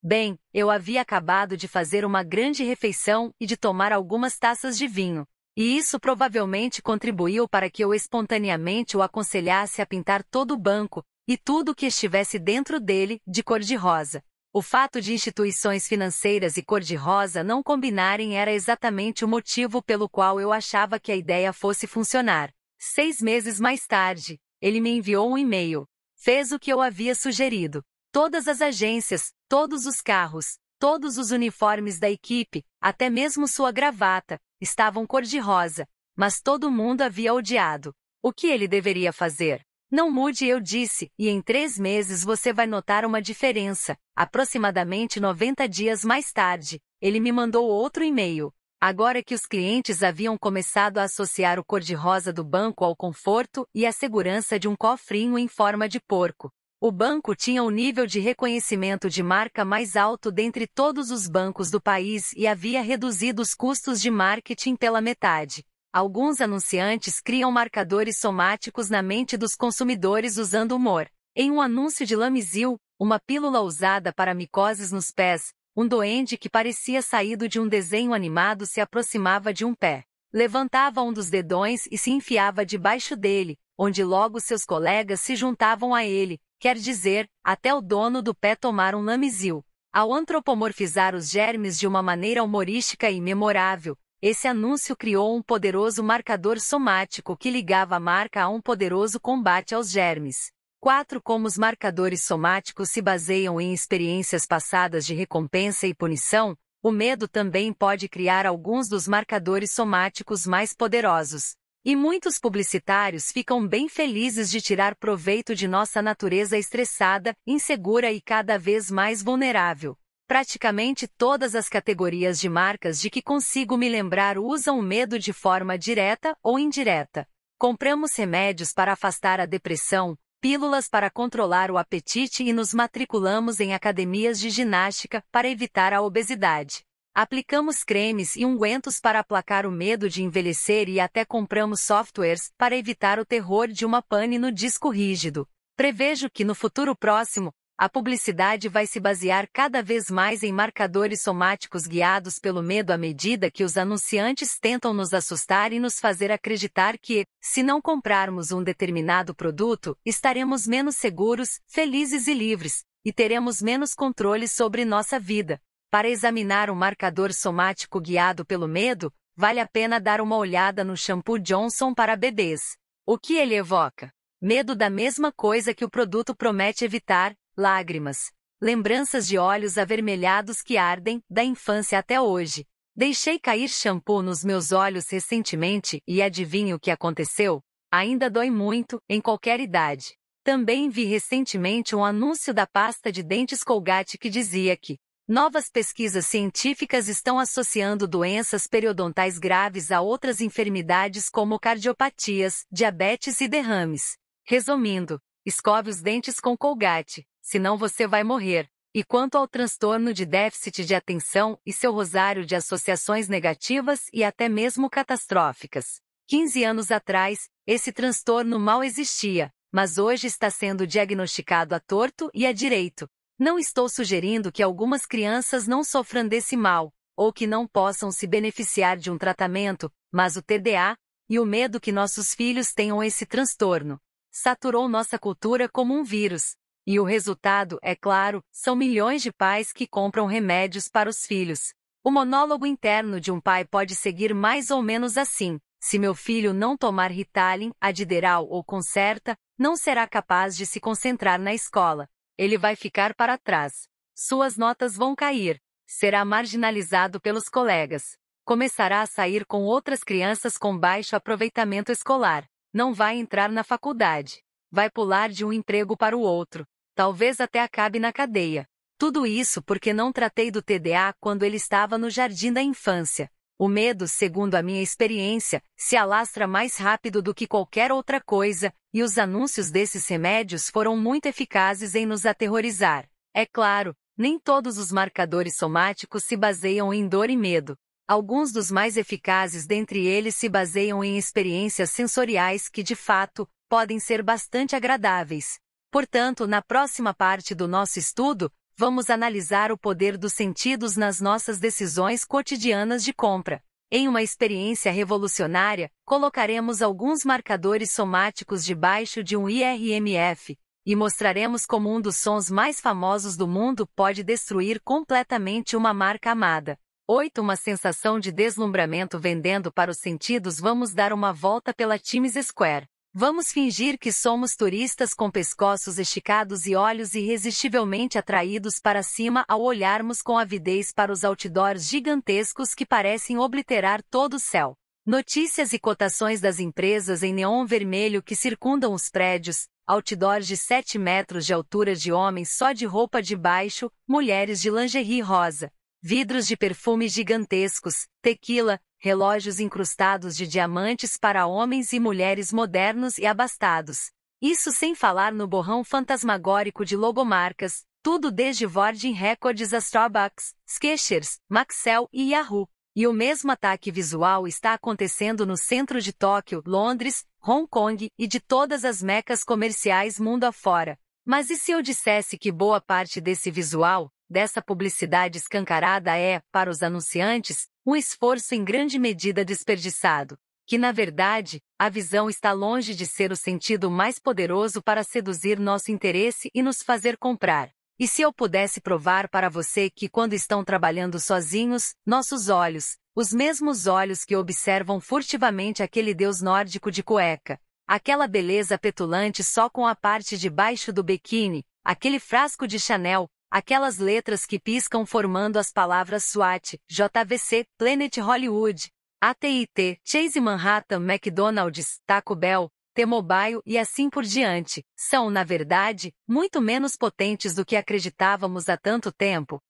Bem, eu havia acabado de fazer uma grande refeição e de tomar algumas taças de vinho, e isso provavelmente contribuiu para que eu espontaneamente o aconselhasse a pintar todo o banco e tudo o que estivesse dentro dele de cor de rosa. O fato de instituições financeiras e cor-de-rosa não combinarem era exatamente o motivo pelo qual eu achava que a ideia fosse funcionar. Seis meses mais tarde, ele me enviou um e-mail. Fez o que eu havia sugerido. Todas as agências, todos os carros, todos os uniformes da equipe, até mesmo sua gravata, estavam cor-de-rosa, mas todo mundo havia odiado. O que ele deveria fazer? Não mude, eu disse, e em três meses você vai notar uma diferença. Aproximadamente 90 dias mais tarde, ele me mandou outro e-mail. Agora que os clientes haviam começado a associar o cor-de-rosa do banco ao conforto e à segurança de um cofrinho em forma de porco, o banco tinha o nível de reconhecimento de marca mais alto dentre todos os bancos do país e havia reduzido os custos de marketing pela metade. Alguns anunciantes criam marcadores somáticos na mente dos consumidores usando humor. Em um anúncio de Lamizil, uma pílula usada para micoses nos pés, um doente que parecia saído de um desenho animado se aproximava de um pé. Levantava um dos dedões e se enfiava debaixo dele, onde logo seus colegas se juntavam a ele, quer dizer, até o dono do pé tomar um Lamizil. Ao antropomorfizar os germes de uma maneira humorística e memorável, esse anúncio criou um poderoso marcador somático que ligava a marca a um poderoso combate aos germes. 4. Como os marcadores somáticos se baseiam em experiências passadas de recompensa e punição, o medo também pode criar alguns dos marcadores somáticos mais poderosos. E muitos publicitários ficam bem felizes de tirar proveito de nossa natureza estressada, insegura e cada vez mais vulnerável. Praticamente todas as categorias de marcas de que consigo me lembrar usam o medo de forma direta ou indireta. Compramos remédios para afastar a depressão, pílulas para controlar o apetite e nos matriculamos em academias de ginástica para evitar a obesidade. Aplicamos cremes e ungüentos para aplacar o medo de envelhecer e até compramos softwares para evitar o terror de uma pane no disco rígido. Prevejo que no futuro próximo, a publicidade vai se basear cada vez mais em marcadores somáticos guiados pelo medo à medida que os anunciantes tentam nos assustar e nos fazer acreditar que, se não comprarmos um determinado produto, estaremos menos seguros, felizes e livres, e teremos menos controle sobre nossa vida. Para examinar um marcador somático guiado pelo medo, vale a pena dar uma olhada no shampoo Johnson para bebês. O que ele evoca? Medo da mesma coisa que o produto promete evitar, lágrimas, lembranças de olhos avermelhados que ardem, da infância até hoje. Deixei cair shampoo nos meus olhos recentemente e adivinho o que aconteceu? Ainda dói muito, em qualquer idade. Também vi recentemente um anúncio da pasta de dentes Colgate que dizia que Novas pesquisas científicas estão associando doenças periodontais graves a outras enfermidades como cardiopatias, diabetes e derrames. Resumindo, escove os dentes com Colgate senão você vai morrer. E quanto ao transtorno de déficit de atenção e seu rosário de associações negativas e até mesmo catastróficas. 15 anos atrás, esse transtorno mal existia, mas hoje está sendo diagnosticado a torto e a direito. Não estou sugerindo que algumas crianças não sofram desse mal, ou que não possam se beneficiar de um tratamento, mas o TDA, e o medo que nossos filhos tenham esse transtorno, saturou nossa cultura como um vírus, e o resultado, é claro, são milhões de pais que compram remédios para os filhos. O monólogo interno de um pai pode seguir mais ou menos assim. Se meu filho não tomar Ritalin, Adderall ou Concerta, não será capaz de se concentrar na escola. Ele vai ficar para trás. Suas notas vão cair. Será marginalizado pelos colegas. Começará a sair com outras crianças com baixo aproveitamento escolar. Não vai entrar na faculdade. Vai pular de um emprego para o outro. Talvez até acabe na cadeia. Tudo isso porque não tratei do TDA quando ele estava no jardim da infância. O medo, segundo a minha experiência, se alastra mais rápido do que qualquer outra coisa, e os anúncios desses remédios foram muito eficazes em nos aterrorizar. É claro, nem todos os marcadores somáticos se baseiam em dor e medo. Alguns dos mais eficazes dentre eles se baseiam em experiências sensoriais que, de fato, podem ser bastante agradáveis. Portanto, na próxima parte do nosso estudo, vamos analisar o poder dos sentidos nas nossas decisões cotidianas de compra. Em uma experiência revolucionária, colocaremos alguns marcadores somáticos debaixo de um IRMF e mostraremos como um dos sons mais famosos do mundo pode destruir completamente uma marca amada. 8. Uma sensação de deslumbramento vendendo para os sentidos. Vamos dar uma volta pela Times Square. Vamos fingir que somos turistas com pescoços esticados e olhos irresistivelmente atraídos para cima ao olharmos com avidez para os outdoors gigantescos que parecem obliterar todo o céu. Notícias e cotações das empresas em neon vermelho que circundam os prédios, outdoors de 7 metros de altura de homens só de roupa de baixo, mulheres de lingerie rosa, vidros de perfumes gigantescos, tequila, relógios incrustados de diamantes para homens e mulheres modernos e abastados. Isso sem falar no borrão fantasmagórico de logomarcas, tudo desde Virgin Records a Starbucks, Skechers, Maxell e Yahoo. E o mesmo ataque visual está acontecendo no centro de Tóquio, Londres, Hong Kong e de todas as mecas comerciais mundo afora. Mas e se eu dissesse que boa parte desse visual, dessa publicidade escancarada é, para os anunciantes, um esforço em grande medida desperdiçado, que na verdade, a visão está longe de ser o sentido mais poderoso para seduzir nosso interesse e nos fazer comprar. E se eu pudesse provar para você que quando estão trabalhando sozinhos, nossos olhos, os mesmos olhos que observam furtivamente aquele deus nórdico de cueca, aquela beleza petulante só com a parte de baixo do biquíni, aquele frasco de Chanel, aquelas letras que piscam formando as palavras SWAT, JVC, Planet Hollywood, AT&T, Chase Manhattan, McDonald's, Taco Bell, T-Mobile e assim por diante, são, na verdade, muito menos potentes do que acreditávamos há tanto tempo.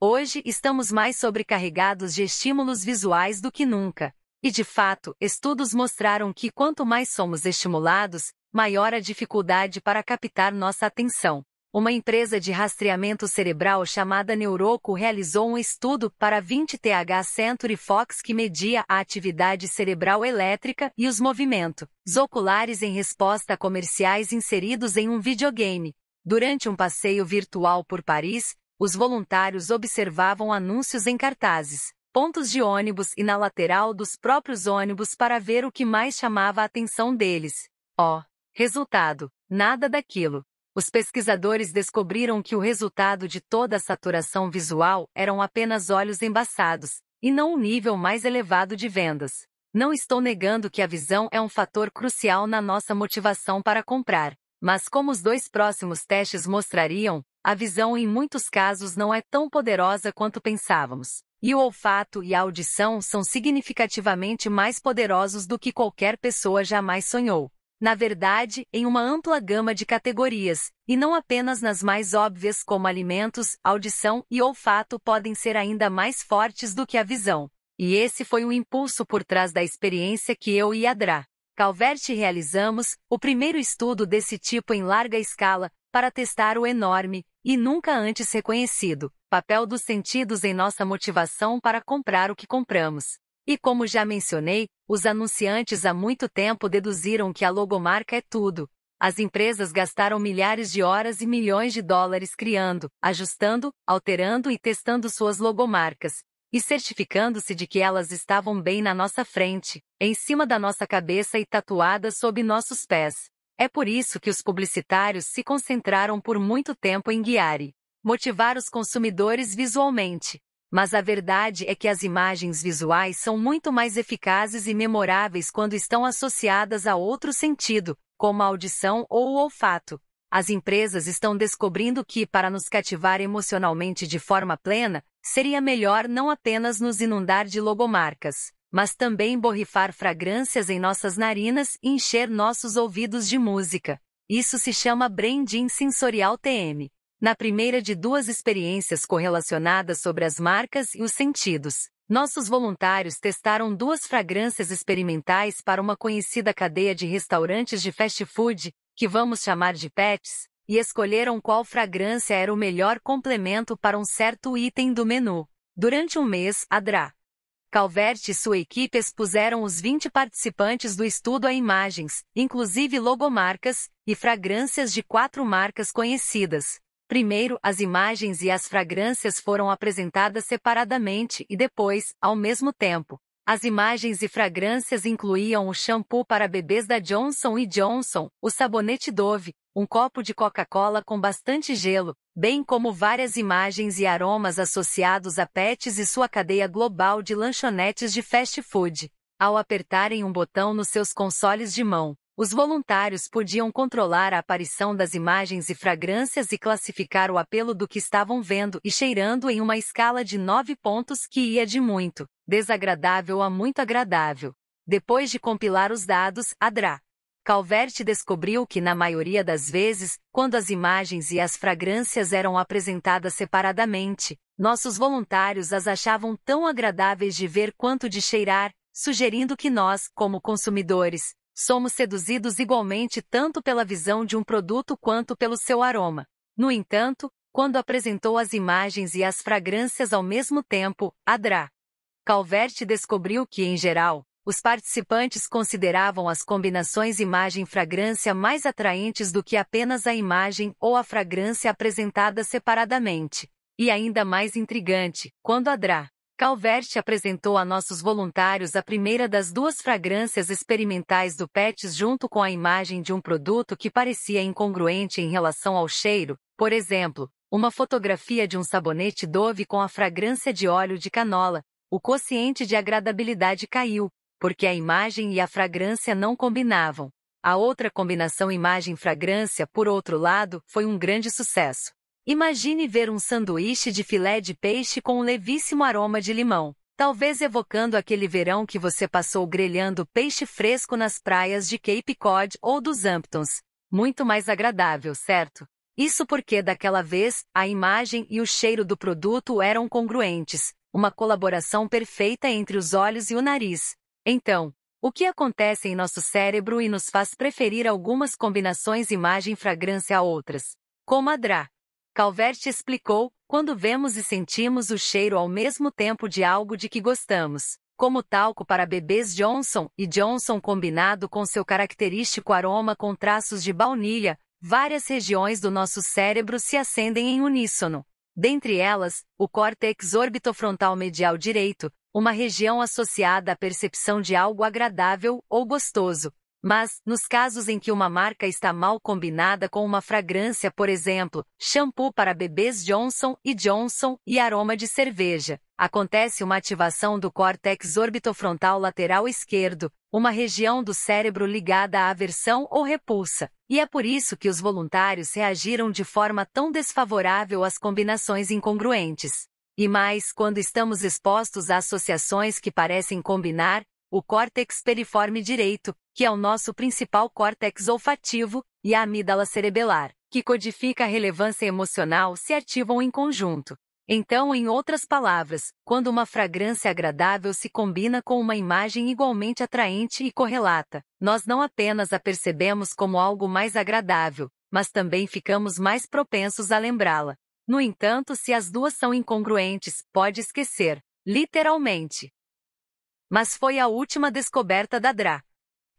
Hoje estamos mais sobrecarregados de estímulos visuais do que nunca. E de fato, estudos mostraram que quanto mais somos estimulados, maior a dificuldade para captar nossa atenção uma empresa de rastreamento cerebral chamada Neuroco realizou um estudo para 20 TH Century Fox que media a atividade cerebral elétrica e os movimentos oculares em resposta a comerciais inseridos em um videogame. Durante um passeio virtual por Paris, os voluntários observavam anúncios em cartazes, pontos de ônibus e na lateral dos próprios ônibus para ver o que mais chamava a atenção deles. Ó, oh, resultado, nada daquilo os pesquisadores descobriram que o resultado de toda a saturação visual eram apenas olhos embaçados, e não um nível mais elevado de vendas. Não estou negando que a visão é um fator crucial na nossa motivação para comprar, mas como os dois próximos testes mostrariam, a visão em muitos casos não é tão poderosa quanto pensávamos. E o olfato e a audição são significativamente mais poderosos do que qualquer pessoa jamais sonhou na verdade, em uma ampla gama de categorias, e não apenas nas mais óbvias como alimentos, audição e olfato podem ser ainda mais fortes do que a visão. E esse foi o impulso por trás da experiência que eu e Adra Calvert realizamos, o primeiro estudo desse tipo em larga escala, para testar o enorme, e nunca antes reconhecido, papel dos sentidos em nossa motivação para comprar o que compramos. E como já mencionei, os anunciantes há muito tempo deduziram que a logomarca é tudo. As empresas gastaram milhares de horas e milhões de dólares criando, ajustando, alterando e testando suas logomarcas, e certificando-se de que elas estavam bem na nossa frente, em cima da nossa cabeça e tatuadas sob nossos pés. É por isso que os publicitários se concentraram por muito tempo em guiar e motivar os consumidores visualmente, mas a verdade é que as imagens visuais são muito mais eficazes e memoráveis quando estão associadas a outro sentido, como a audição ou o olfato. As empresas estão descobrindo que, para nos cativar emocionalmente de forma plena, seria melhor não apenas nos inundar de logomarcas, mas também borrifar fragrâncias em nossas narinas e encher nossos ouvidos de música. Isso se chama branding sensorial TM. Na primeira de duas experiências correlacionadas sobre as marcas e os sentidos, nossos voluntários testaram duas fragrâncias experimentais para uma conhecida cadeia de restaurantes de fast food, que vamos chamar de Pets, e escolheram qual fragrância era o melhor complemento para um certo item do menu. Durante um mês, a Dra. Calvert e sua equipe expuseram os 20 participantes do estudo a imagens, inclusive logomarcas, e fragrâncias de quatro marcas conhecidas, Primeiro, as imagens e as fragrâncias foram apresentadas separadamente e depois, ao mesmo tempo. As imagens e fragrâncias incluíam o shampoo para bebês da Johnson Johnson, o sabonete Dove, um copo de Coca-Cola com bastante gelo, bem como várias imagens e aromas associados a pets e sua cadeia global de lanchonetes de fast food. Ao apertarem um botão nos seus consoles de mão, os voluntários podiam controlar a aparição das imagens e fragrâncias e classificar o apelo do que estavam vendo e cheirando em uma escala de nove pontos que ia de muito desagradável a muito agradável. Depois de compilar os dados, a DRA Calvert descobriu que, na maioria das vezes, quando as imagens e as fragrâncias eram apresentadas separadamente, nossos voluntários as achavam tão agradáveis de ver quanto de cheirar, sugerindo que nós, como consumidores, somos seduzidos igualmente tanto pela visão de um produto quanto pelo seu aroma. No entanto, quando apresentou as imagens e as fragrâncias ao mesmo tempo, Adra Calvert descobriu que, em geral, os participantes consideravam as combinações imagem-fragrância mais atraentes do que apenas a imagem ou a fragrância apresentada separadamente. E ainda mais intrigante, quando Adra Calvert apresentou a nossos voluntários a primeira das duas fragrâncias experimentais do PETS junto com a imagem de um produto que parecia incongruente em relação ao cheiro, por exemplo, uma fotografia de um sabonete Dove com a fragrância de óleo de canola. O quociente de agradabilidade caiu, porque a imagem e a fragrância não combinavam. A outra combinação imagem-fragrância, por outro lado, foi um grande sucesso. Imagine ver um sanduíche de filé de peixe com um levíssimo aroma de limão, talvez evocando aquele verão que você passou grelhando peixe fresco nas praias de Cape Cod ou dos Hamptons. Muito mais agradável, certo? Isso porque daquela vez, a imagem e o cheiro do produto eram congruentes, uma colaboração perfeita entre os olhos e o nariz. Então, o que acontece em nosso cérebro e nos faz preferir algumas combinações imagem-fragrância a outras? Como a DRA. Calvert explicou, quando vemos e sentimos o cheiro ao mesmo tempo de algo de que gostamos, como talco para bebês Johnson e Johnson combinado com seu característico aroma com traços de baunilha, várias regiões do nosso cérebro se acendem em uníssono. Dentre elas, o córtex orbitofrontal medial direito, uma região associada à percepção de algo agradável ou gostoso, mas, nos casos em que uma marca está mal combinada com uma fragrância, por exemplo, shampoo para bebês Johnson e Johnson e aroma de cerveja, acontece uma ativação do córtex orbitofrontal lateral esquerdo, uma região do cérebro ligada à aversão ou repulsa, e é por isso que os voluntários reagiram de forma tão desfavorável às combinações incongruentes. E mais, quando estamos expostos a associações que parecem combinar, o córtex periforme direito, que é o nosso principal córtex olfativo, e a amígdala cerebelar, que codifica a relevância emocional, se ativam em conjunto. Então, em outras palavras, quando uma fragrância agradável se combina com uma imagem igualmente atraente e correlata, nós não apenas a percebemos como algo mais agradável, mas também ficamos mais propensos a lembrá-la. No entanto, se as duas são incongruentes, pode esquecer, literalmente. Mas foi a última descoberta da DRA.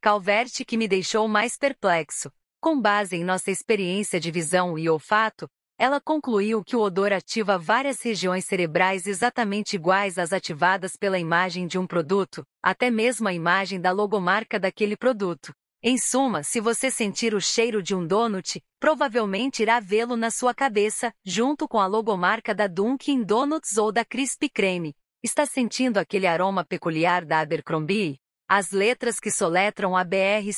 Calvert que me deixou mais perplexo. Com base em nossa experiência de visão e olfato, ela concluiu que o odor ativa várias regiões cerebrais exatamente iguais às ativadas pela imagem de um produto, até mesmo a imagem da logomarca daquele produto. Em suma, se você sentir o cheiro de um donut, provavelmente irá vê-lo na sua cabeça, junto com a logomarca da Dunkin' Donuts ou da Krispy Kreme. Está sentindo aquele aroma peculiar da Abercrombie? As letras que soletram A I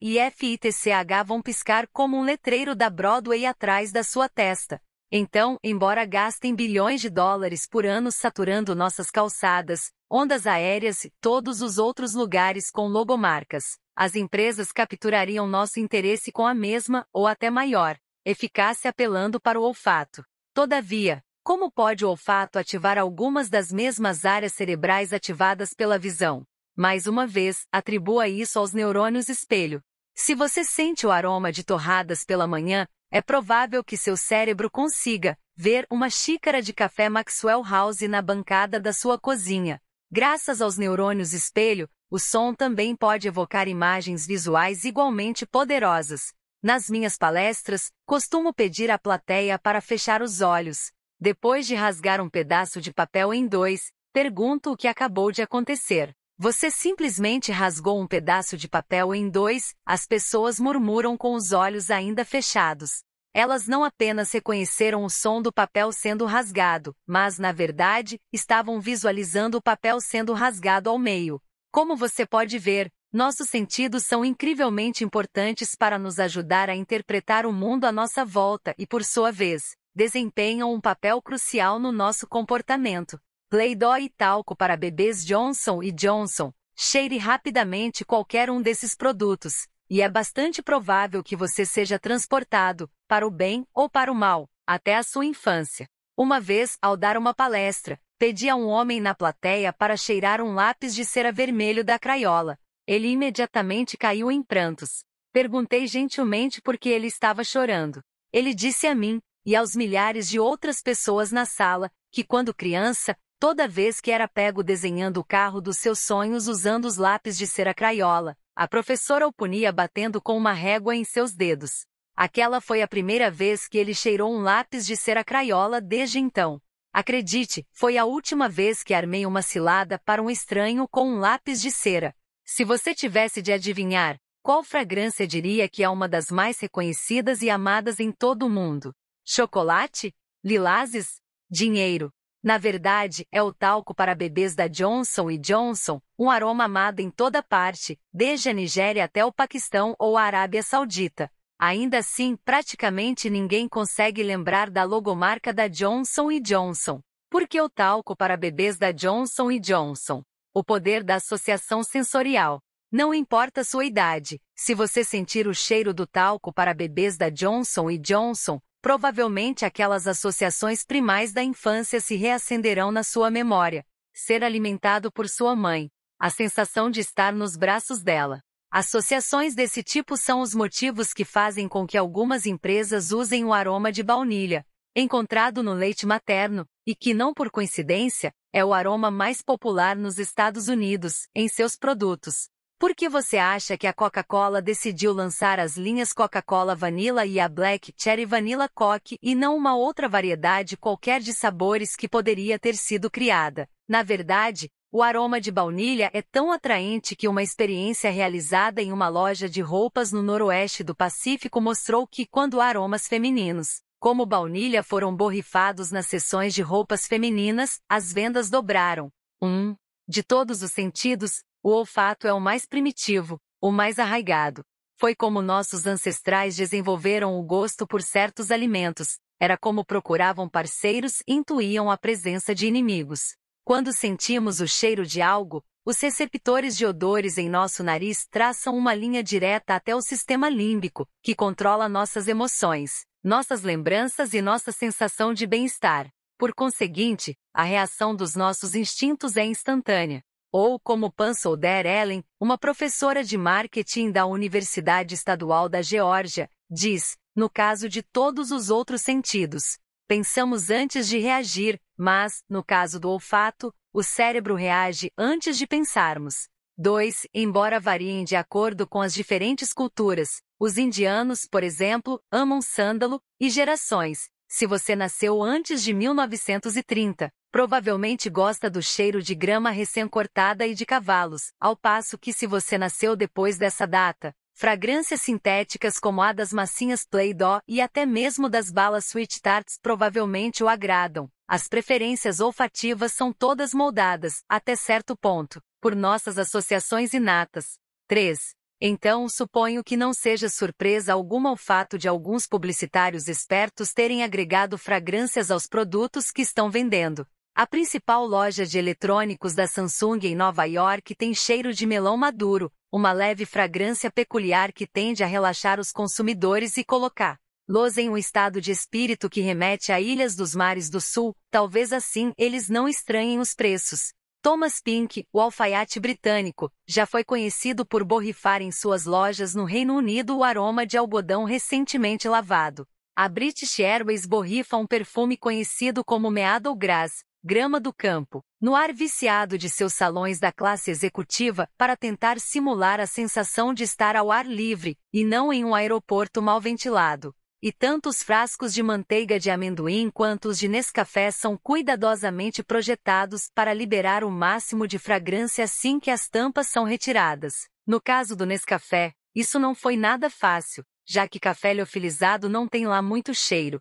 e FITCH vão piscar como um letreiro da Broadway atrás da sua testa. Então, embora gastem bilhões de dólares por ano saturando nossas calçadas, ondas aéreas e todos os outros lugares com logomarcas, as empresas capturariam nosso interesse com a mesma, ou até maior, eficácia apelando para o olfato. Todavia, como pode o olfato ativar algumas das mesmas áreas cerebrais ativadas pela visão? Mais uma vez, atribua isso aos neurônios espelho. Se você sente o aroma de torradas pela manhã, é provável que seu cérebro consiga ver uma xícara de café Maxwell House na bancada da sua cozinha. Graças aos neurônios espelho, o som também pode evocar imagens visuais igualmente poderosas. Nas minhas palestras, costumo pedir à plateia para fechar os olhos, depois de rasgar um pedaço de papel em dois, pergunto o que acabou de acontecer. Você simplesmente rasgou um pedaço de papel em dois, as pessoas murmuram com os olhos ainda fechados. Elas não apenas reconheceram o som do papel sendo rasgado, mas, na verdade, estavam visualizando o papel sendo rasgado ao meio. Como você pode ver, nossos sentidos são incrivelmente importantes para nos ajudar a interpretar o mundo à nossa volta e, por sua vez, desempenham um papel crucial no nosso comportamento. Leidói e talco para bebês Johnson e Johnson. Cheire rapidamente qualquer um desses produtos, e é bastante provável que você seja transportado, para o bem ou para o mal, até a sua infância. Uma vez, ao dar uma palestra, pedi a um homem na plateia para cheirar um lápis de cera vermelho da craiola. Ele imediatamente caiu em prantos. Perguntei gentilmente por que ele estava chorando. Ele disse a mim: e aos milhares de outras pessoas na sala, que quando criança, toda vez que era pego desenhando o carro dos seus sonhos usando os lápis de cera craiola, a professora o punia batendo com uma régua em seus dedos. Aquela foi a primeira vez que ele cheirou um lápis de cera craiola desde então. Acredite, foi a última vez que armei uma cilada para um estranho com um lápis de cera. Se você tivesse de adivinhar, qual fragrância diria que é uma das mais reconhecidas e amadas em todo o mundo? chocolate, lilazes, dinheiro. Na verdade, é o talco para bebês da Johnson Johnson, um aroma amado em toda parte, desde a Nigéria até o Paquistão ou a Arábia Saudita. Ainda assim, praticamente ninguém consegue lembrar da logomarca da Johnson Johnson. Por que o talco para bebês da Johnson Johnson? O poder da associação sensorial. Não importa sua idade, se você sentir o cheiro do talco para bebês da Johnson Johnson, provavelmente aquelas associações primais da infância se reacenderão na sua memória. Ser alimentado por sua mãe, a sensação de estar nos braços dela. Associações desse tipo são os motivos que fazem com que algumas empresas usem o aroma de baunilha, encontrado no leite materno, e que não por coincidência, é o aroma mais popular nos Estados Unidos, em seus produtos. Por que você acha que a Coca-Cola decidiu lançar as linhas Coca-Cola Vanilla e a Black Cherry Vanilla Coke e não uma outra variedade qualquer de sabores que poderia ter sido criada? Na verdade, o aroma de baunilha é tão atraente que uma experiência realizada em uma loja de roupas no noroeste do Pacífico mostrou que quando aromas femininos, como baunilha, foram borrifados nas seções de roupas femininas, as vendas dobraram. Um, de todos os sentidos, o olfato é o mais primitivo, o mais arraigado. Foi como nossos ancestrais desenvolveram o gosto por certos alimentos, era como procuravam parceiros e intuíam a presença de inimigos. Quando sentimos o cheiro de algo, os receptores de odores em nosso nariz traçam uma linha direta até o sistema límbico, que controla nossas emoções, nossas lembranças e nossa sensação de bem-estar. Por conseguinte, a reação dos nossos instintos é instantânea ou como Pansolder Ellen, uma professora de marketing da Universidade Estadual da Geórgia, diz, no caso de todos os outros sentidos. Pensamos antes de reagir, mas, no caso do olfato, o cérebro reage antes de pensarmos. 2. Embora variem de acordo com as diferentes culturas, os indianos, por exemplo, amam sândalo, e gerações, se você nasceu antes de 1930, provavelmente gosta do cheiro de grama recém-cortada e de cavalos, ao passo que se você nasceu depois dessa data, fragrâncias sintéticas como a das massinhas Play-Doh e até mesmo das balas Sweet Tarts provavelmente o agradam. As preferências olfativas são todas moldadas, até certo ponto, por nossas associações inatas. 3. Então, suponho que não seja surpresa alguma o fato de alguns publicitários espertos terem agregado fragrâncias aos produtos que estão vendendo. A principal loja de eletrônicos da Samsung em Nova York tem cheiro de melão maduro, uma leve fragrância peculiar que tende a relaxar os consumidores e colocar los em um estado de espírito que remete a ilhas dos mares do sul, talvez assim eles não estranhem os preços. Thomas Pink, o alfaiate britânico, já foi conhecido por borrifar em suas lojas no Reino Unido o aroma de algodão recentemente lavado. A British Airways borrifa um perfume conhecido como Meadow Grass, grama do campo, no ar viciado de seus salões da classe executiva para tentar simular a sensação de estar ao ar livre e não em um aeroporto mal ventilado. E tantos frascos de manteiga de amendoim quanto os de Nescafé são cuidadosamente projetados para liberar o máximo de fragrância assim que as tampas são retiradas. No caso do Nescafé, isso não foi nada fácil, já que café liofilizado não tem lá muito cheiro,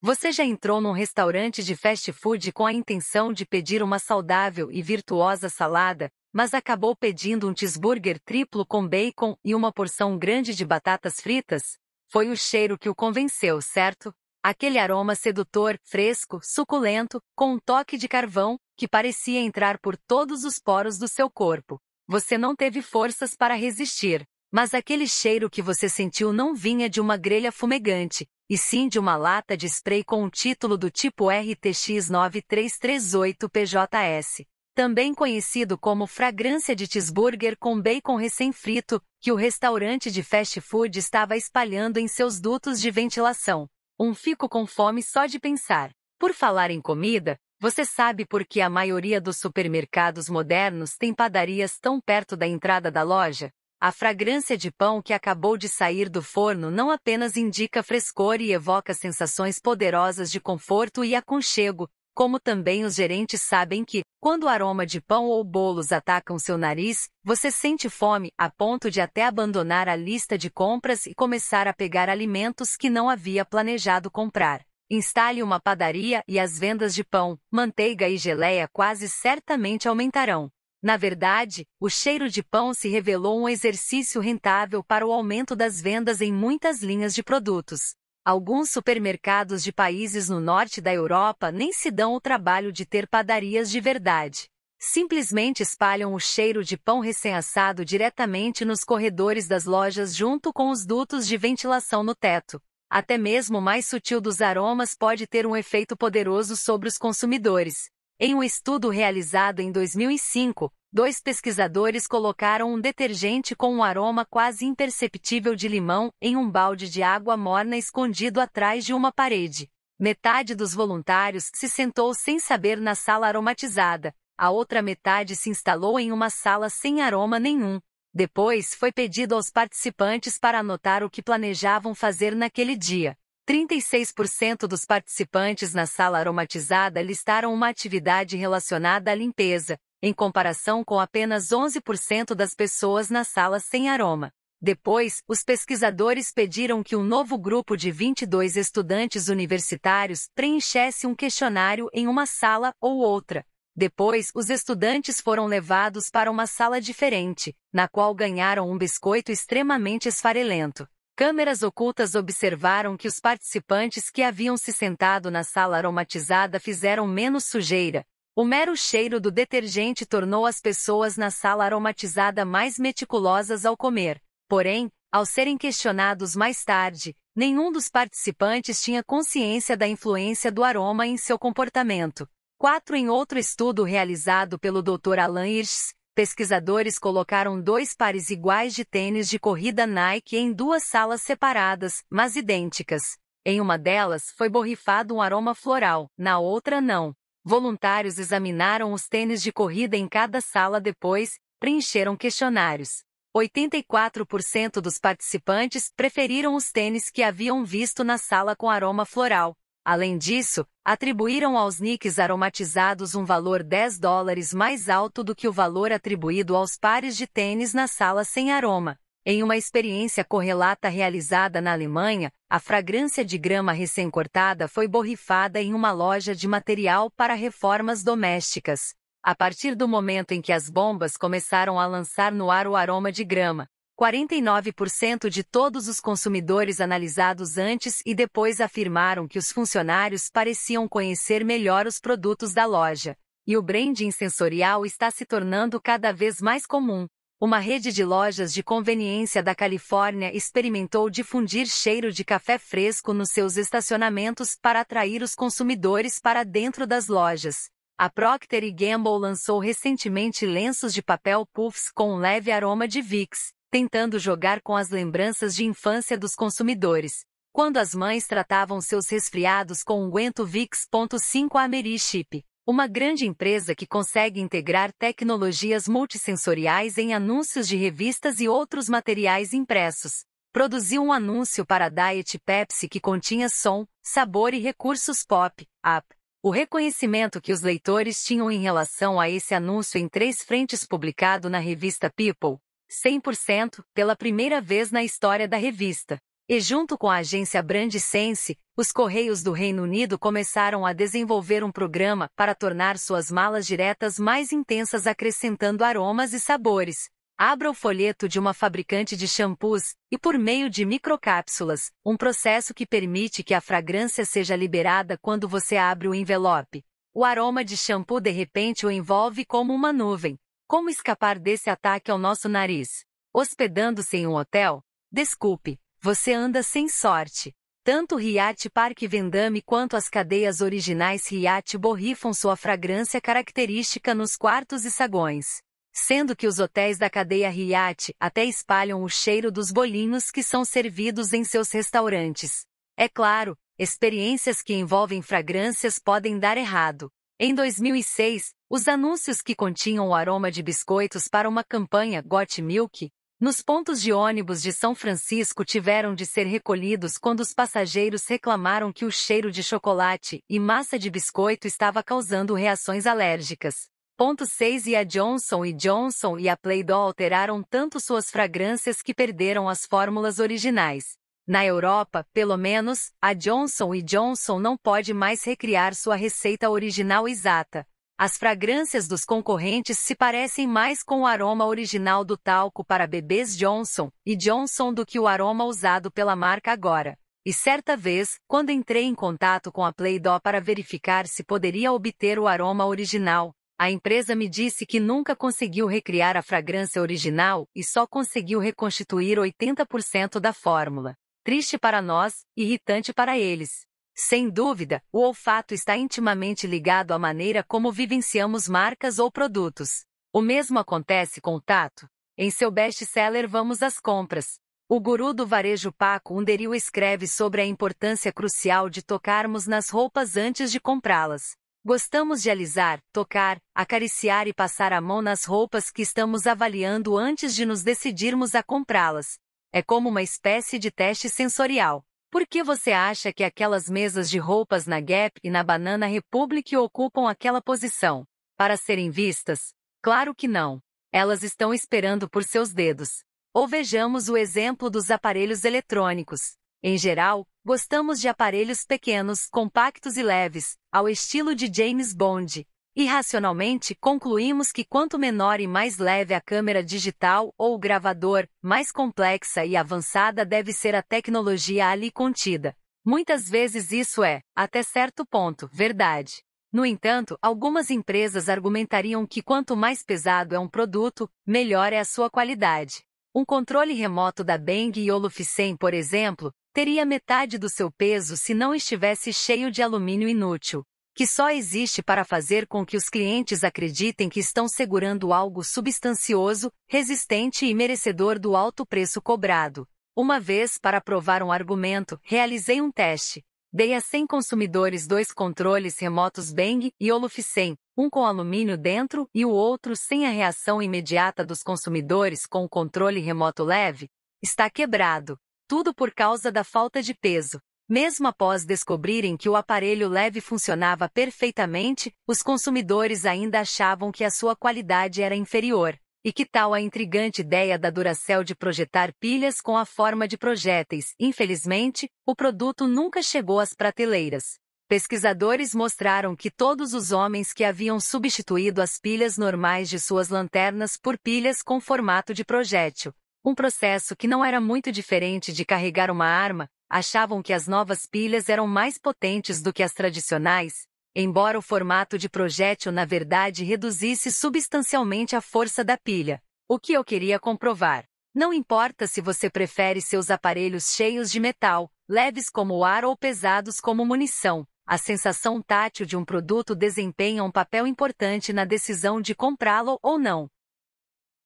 você já entrou num restaurante de fast food com a intenção de pedir uma saudável e virtuosa salada, mas acabou pedindo um cheeseburger triplo com bacon e uma porção grande de batatas fritas? Foi o cheiro que o convenceu, certo? Aquele aroma sedutor, fresco, suculento, com um toque de carvão, que parecia entrar por todos os poros do seu corpo. Você não teve forças para resistir. Mas aquele cheiro que você sentiu não vinha de uma grelha fumegante, e sim de uma lata de spray com o título do tipo RTX 9338PJS, também conhecido como fragrância de cheeseburger com bacon recém-frito, que o restaurante de fast food estava espalhando em seus dutos de ventilação. Um fico com fome só de pensar. Por falar em comida, você sabe por que a maioria dos supermercados modernos tem padarias tão perto da entrada da loja? A fragrância de pão que acabou de sair do forno não apenas indica frescor e evoca sensações poderosas de conforto e aconchego, como também os gerentes sabem que, quando o aroma de pão ou bolos atacam seu nariz, você sente fome a ponto de até abandonar a lista de compras e começar a pegar alimentos que não havia planejado comprar. Instale uma padaria e as vendas de pão, manteiga e geleia quase certamente aumentarão. Na verdade, o cheiro de pão se revelou um exercício rentável para o aumento das vendas em muitas linhas de produtos. Alguns supermercados de países no norte da Europa nem se dão o trabalho de ter padarias de verdade. Simplesmente espalham o cheiro de pão recém-assado diretamente nos corredores das lojas junto com os dutos de ventilação no teto. Até mesmo o mais sutil dos aromas pode ter um efeito poderoso sobre os consumidores. Em um estudo realizado em 2005, dois pesquisadores colocaram um detergente com um aroma quase imperceptível de limão em um balde de água morna escondido atrás de uma parede. Metade dos voluntários se sentou sem saber na sala aromatizada, a outra metade se instalou em uma sala sem aroma nenhum. Depois foi pedido aos participantes para anotar o que planejavam fazer naquele dia. 36% dos participantes na sala aromatizada listaram uma atividade relacionada à limpeza, em comparação com apenas 11% das pessoas na sala sem aroma. Depois, os pesquisadores pediram que um novo grupo de 22 estudantes universitários preenchesse um questionário em uma sala ou outra. Depois, os estudantes foram levados para uma sala diferente, na qual ganharam um biscoito extremamente esfarelento. Câmeras ocultas observaram que os participantes que haviam se sentado na sala aromatizada fizeram menos sujeira. O mero cheiro do detergente tornou as pessoas na sala aromatizada mais meticulosas ao comer. Porém, ao serem questionados mais tarde, nenhum dos participantes tinha consciência da influência do aroma em seu comportamento. 4. Em outro estudo realizado pelo Dr. Alan Hirsch, pesquisadores colocaram dois pares iguais de tênis de corrida Nike em duas salas separadas, mas idênticas. Em uma delas foi borrifado um aroma floral, na outra não. Voluntários examinaram os tênis de corrida em cada sala depois, preencheram questionários. 84% dos participantes preferiram os tênis que haviam visto na sala com aroma floral, Além disso, atribuíram aos nicks aromatizados um valor 10 dólares mais alto do que o valor atribuído aos pares de tênis na sala sem aroma. Em uma experiência correlata realizada na Alemanha, a fragrância de grama recém-cortada foi borrifada em uma loja de material para reformas domésticas. A partir do momento em que as bombas começaram a lançar no ar o aroma de grama, 49% de todos os consumidores analisados antes e depois afirmaram que os funcionários pareciam conhecer melhor os produtos da loja. E o branding sensorial está se tornando cada vez mais comum. Uma rede de lojas de conveniência da Califórnia experimentou difundir cheiro de café fresco nos seus estacionamentos para atrair os consumidores para dentro das lojas. A Procter Gamble lançou recentemente lenços de papel puffs com um leve aroma de Vicks, tentando jogar com as lembranças de infância dos consumidores, quando as mães tratavam seus resfriados com o um VIX.5 Ameri Chip, uma grande empresa que consegue integrar tecnologias multissensoriais em anúncios de revistas e outros materiais impressos. Produziu um anúncio para a Diet Pepsi que continha som, sabor e recursos pop, up. O reconhecimento que os leitores tinham em relação a esse anúncio em três frentes publicado na revista People, 100%, pela primeira vez na história da revista. E junto com a agência Sense, os Correios do Reino Unido começaram a desenvolver um programa para tornar suas malas diretas mais intensas acrescentando aromas e sabores. Abra o folheto de uma fabricante de shampoos e por meio de microcápsulas, um processo que permite que a fragrância seja liberada quando você abre o envelope. O aroma de shampoo de repente o envolve como uma nuvem, como escapar desse ataque ao nosso nariz? Hospedando-se em um hotel? Desculpe, você anda sem sorte. Tanto o Riate Parque Vendame quanto as cadeias originais Riate borrifam sua fragrância característica nos quartos e sagões. Sendo que os hotéis da cadeia Riate até espalham o cheiro dos bolinhos que são servidos em seus restaurantes. É claro, experiências que envolvem fragrâncias podem dar errado. Em 2006, os anúncios que continham o aroma de biscoitos para uma campanha Got Milk nos pontos de ônibus de São Francisco tiveram de ser recolhidos quando os passageiros reclamaram que o cheiro de chocolate e massa de biscoito estava causando reações alérgicas. Ponto 6 e a Johnson e Johnson e a Play-Doh alteraram tanto suas fragrâncias que perderam as fórmulas originais. Na Europa, pelo menos, a Johnson Johnson não pode mais recriar sua receita original exata, as fragrâncias dos concorrentes se parecem mais com o aroma original do talco para bebês Johnson e Johnson do que o aroma usado pela marca agora. E certa vez, quando entrei em contato com a Playdó para verificar se poderia obter o aroma original, a empresa me disse que nunca conseguiu recriar a fragrância original e só conseguiu reconstituir 80% da fórmula. Triste para nós, irritante para eles. Sem dúvida, o olfato está intimamente ligado à maneira como vivenciamos marcas ou produtos. O mesmo acontece com o tato. Em seu best-seller Vamos às Compras, o guru do varejo Paco Underil escreve sobre a importância crucial de tocarmos nas roupas antes de comprá-las. Gostamos de alisar, tocar, acariciar e passar a mão nas roupas que estamos avaliando antes de nos decidirmos a comprá-las. É como uma espécie de teste sensorial. Por que você acha que aquelas mesas de roupas na Gap e na Banana Republic ocupam aquela posição? Para serem vistas? Claro que não. Elas estão esperando por seus dedos. Ou vejamos o exemplo dos aparelhos eletrônicos. Em geral, gostamos de aparelhos pequenos, compactos e leves, ao estilo de James Bond, Irracionalmente, concluímos que quanto menor e mais leve a câmera digital ou o gravador, mais complexa e avançada deve ser a tecnologia ali contida. Muitas vezes isso é, até certo ponto, verdade. No entanto, algumas empresas argumentariam que quanto mais pesado é um produto, melhor é a sua qualidade. Um controle remoto da Bang Olufsen, por exemplo, teria metade do seu peso se não estivesse cheio de alumínio inútil que só existe para fazer com que os clientes acreditem que estão segurando algo substancioso, resistente e merecedor do alto preço cobrado. Uma vez, para provar um argumento, realizei um teste. Dei a 100 consumidores dois controles remotos Bang e Olufsen, um com alumínio dentro e o outro sem a reação imediata dos consumidores com o controle remoto leve. Está quebrado. Tudo por causa da falta de peso. Mesmo após descobrirem que o aparelho leve funcionava perfeitamente, os consumidores ainda achavam que a sua qualidade era inferior. E que tal a intrigante ideia da Duracell de projetar pilhas com a forma de projéteis? Infelizmente, o produto nunca chegou às prateleiras. Pesquisadores mostraram que todos os homens que haviam substituído as pilhas normais de suas lanternas por pilhas com formato de projétil, um processo que não era muito diferente de carregar uma arma, achavam que as novas pilhas eram mais potentes do que as tradicionais, embora o formato de projétil na verdade reduzisse substancialmente a força da pilha, o que eu queria comprovar. Não importa se você prefere seus aparelhos cheios de metal, leves como o ar ou pesados como munição, a sensação tátil de um produto desempenha um papel importante na decisão de comprá-lo ou não.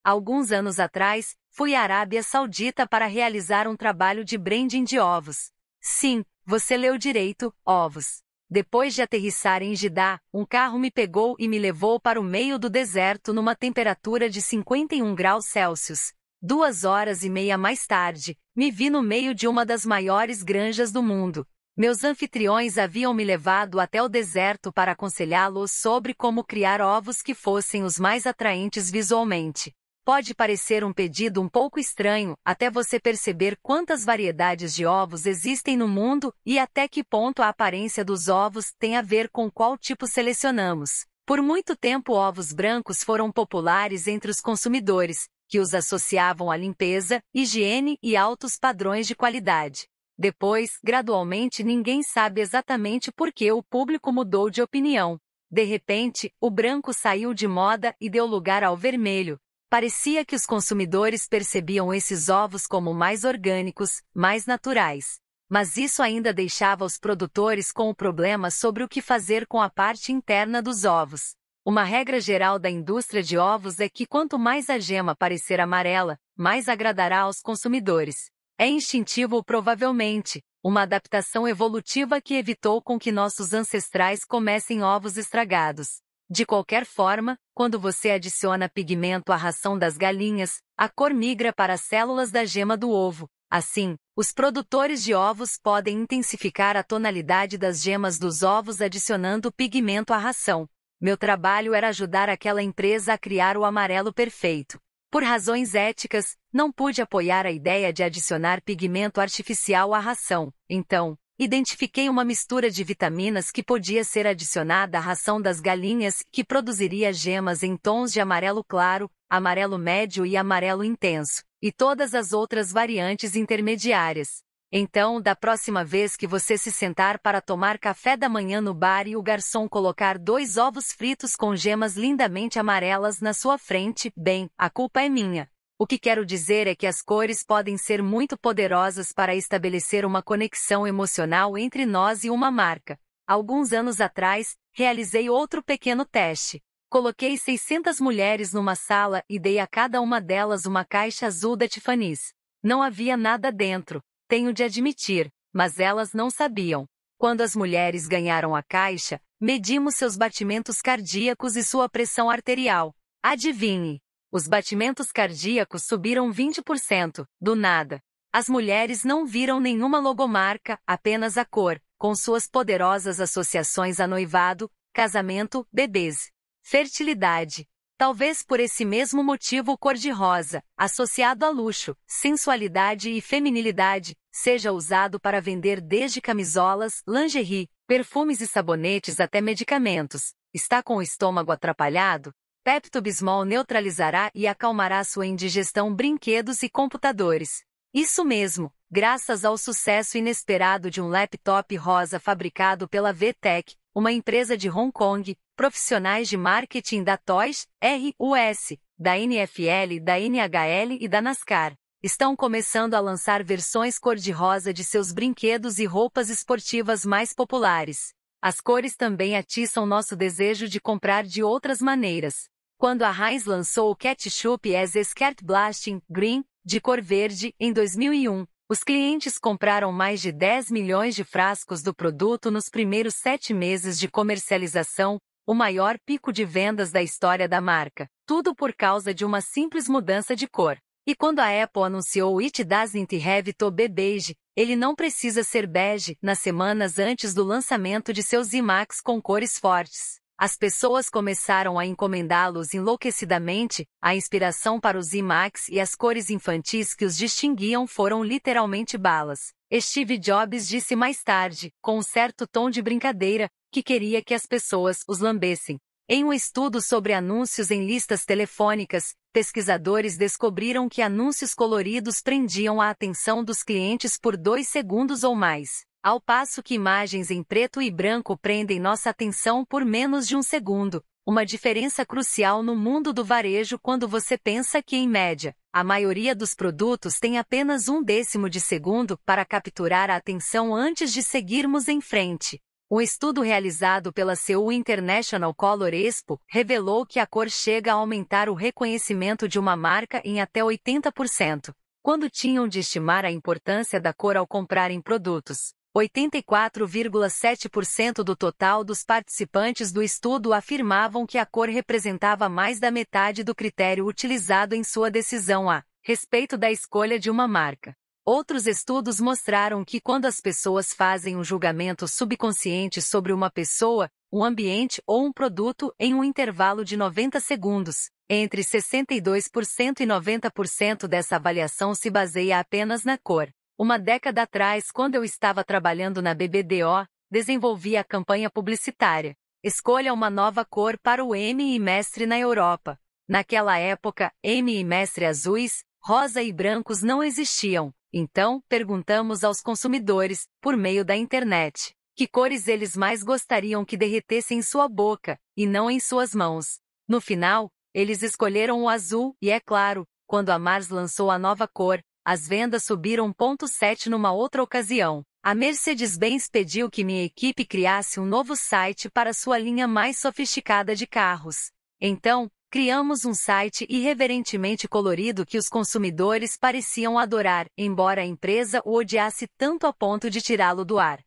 Alguns anos atrás, Fui à Arábia Saudita para realizar um trabalho de branding de ovos. Sim, você leu direito, ovos. Depois de aterrissar em Jidá, um carro me pegou e me levou para o meio do deserto numa temperatura de 51 graus Celsius. Duas horas e meia mais tarde, me vi no meio de uma das maiores granjas do mundo. Meus anfitriões haviam me levado até o deserto para aconselhá-los sobre como criar ovos que fossem os mais atraentes visualmente. Pode parecer um pedido um pouco estranho, até você perceber quantas variedades de ovos existem no mundo e até que ponto a aparência dos ovos tem a ver com qual tipo selecionamos. Por muito tempo, ovos brancos foram populares entre os consumidores, que os associavam à limpeza, higiene e altos padrões de qualidade. Depois, gradualmente, ninguém sabe exatamente por que o público mudou de opinião. De repente, o branco saiu de moda e deu lugar ao vermelho, Parecia que os consumidores percebiam esses ovos como mais orgânicos, mais naturais. Mas isso ainda deixava os produtores com o problema sobre o que fazer com a parte interna dos ovos. Uma regra geral da indústria de ovos é que quanto mais a gema parecer amarela, mais agradará aos consumidores. É instintivo provavelmente, uma adaptação evolutiva que evitou com que nossos ancestrais comessem ovos estragados. De qualquer forma, quando você adiciona pigmento à ração das galinhas, a cor migra para as células da gema do ovo. Assim, os produtores de ovos podem intensificar a tonalidade das gemas dos ovos adicionando pigmento à ração. Meu trabalho era ajudar aquela empresa a criar o amarelo perfeito. Por razões éticas, não pude apoiar a ideia de adicionar pigmento artificial à ração, então, identifiquei uma mistura de vitaminas que podia ser adicionada à ração das galinhas, que produziria gemas em tons de amarelo claro, amarelo médio e amarelo intenso, e todas as outras variantes intermediárias. Então, da próxima vez que você se sentar para tomar café da manhã no bar e o garçom colocar dois ovos fritos com gemas lindamente amarelas na sua frente, bem, a culpa é minha. O que quero dizer é que as cores podem ser muito poderosas para estabelecer uma conexão emocional entre nós e uma marca. Alguns anos atrás, realizei outro pequeno teste. Coloquei 600 mulheres numa sala e dei a cada uma delas uma caixa azul da Tiffany's. Não havia nada dentro, tenho de admitir, mas elas não sabiam. Quando as mulheres ganharam a caixa, medimos seus batimentos cardíacos e sua pressão arterial. Adivinhe, os batimentos cardíacos subiram 20%, do nada. As mulheres não viram nenhuma logomarca, apenas a cor, com suas poderosas associações a noivado, casamento, bebês, fertilidade. Talvez por esse mesmo motivo o cor-de-rosa, associado a luxo, sensualidade e feminilidade, seja usado para vender desde camisolas, lingerie, perfumes e sabonetes até medicamentos. Está com o estômago atrapalhado? Pepto-Bismol neutralizará e acalmará sua indigestão brinquedos e computadores. Isso mesmo, graças ao sucesso inesperado de um laptop rosa fabricado pela VTech, uma empresa de Hong Kong, profissionais de marketing da Toys, RUS, da NFL, da NHL e da NASCAR, estão começando a lançar versões cor-de-rosa de seus brinquedos e roupas esportivas mais populares. As cores também atiçam nosso desejo de comprar de outras maneiras. Quando a Heinz lançou o ketchup as Skirt Blasting Green, de cor verde, em 2001, os clientes compraram mais de 10 milhões de frascos do produto nos primeiros sete meses de comercialização, o maior pico de vendas da história da marca, tudo por causa de uma simples mudança de cor. E quando a Apple anunciou It Doesn't Have to Be Beige, ele não precisa ser bege nas semanas antes do lançamento de seus IMAX com cores fortes. As pessoas começaram a encomendá-los enlouquecidamente, a inspiração para os IMAX e as cores infantis que os distinguiam foram literalmente balas. Steve Jobs disse mais tarde, com um certo tom de brincadeira, que queria que as pessoas os lambessem. Em um estudo sobre anúncios em listas telefônicas, pesquisadores descobriram que anúncios coloridos prendiam a atenção dos clientes por dois segundos ou mais, ao passo que imagens em preto e branco prendem nossa atenção por menos de um segundo, uma diferença crucial no mundo do varejo quando você pensa que, em média, a maioria dos produtos tem apenas um décimo de segundo para capturar a atenção antes de seguirmos em frente. Um estudo realizado pela Seoul International Color Expo revelou que a cor chega a aumentar o reconhecimento de uma marca em até 80%. Quando tinham de estimar a importância da cor ao comprarem produtos, 84,7% do total dos participantes do estudo afirmavam que a cor representava mais da metade do critério utilizado em sua decisão a respeito da escolha de uma marca. Outros estudos mostraram que quando as pessoas fazem um julgamento subconsciente sobre uma pessoa, um ambiente ou um produto em um intervalo de 90 segundos, entre 62% e 90% dessa avaliação se baseia apenas na cor. Uma década atrás, quando eu estava trabalhando na BBDO, desenvolvi a campanha publicitária. Escolha uma nova cor para o M e Mestre na Europa. Naquela época, M e Mestre azuis, rosa e brancos não existiam. Então, perguntamos aos consumidores, por meio da internet, que cores eles mais gostariam que derretessem em sua boca, e não em suas mãos. No final, eles escolheram o azul, e é claro, quando a Mars lançou a nova cor, as vendas subiram 0,7 numa outra ocasião. A Mercedes-Benz pediu que minha equipe criasse um novo site para sua linha mais sofisticada de carros. Então, Criamos um site irreverentemente colorido que os consumidores pareciam adorar, embora a empresa o odiasse tanto a ponto de tirá-lo do ar.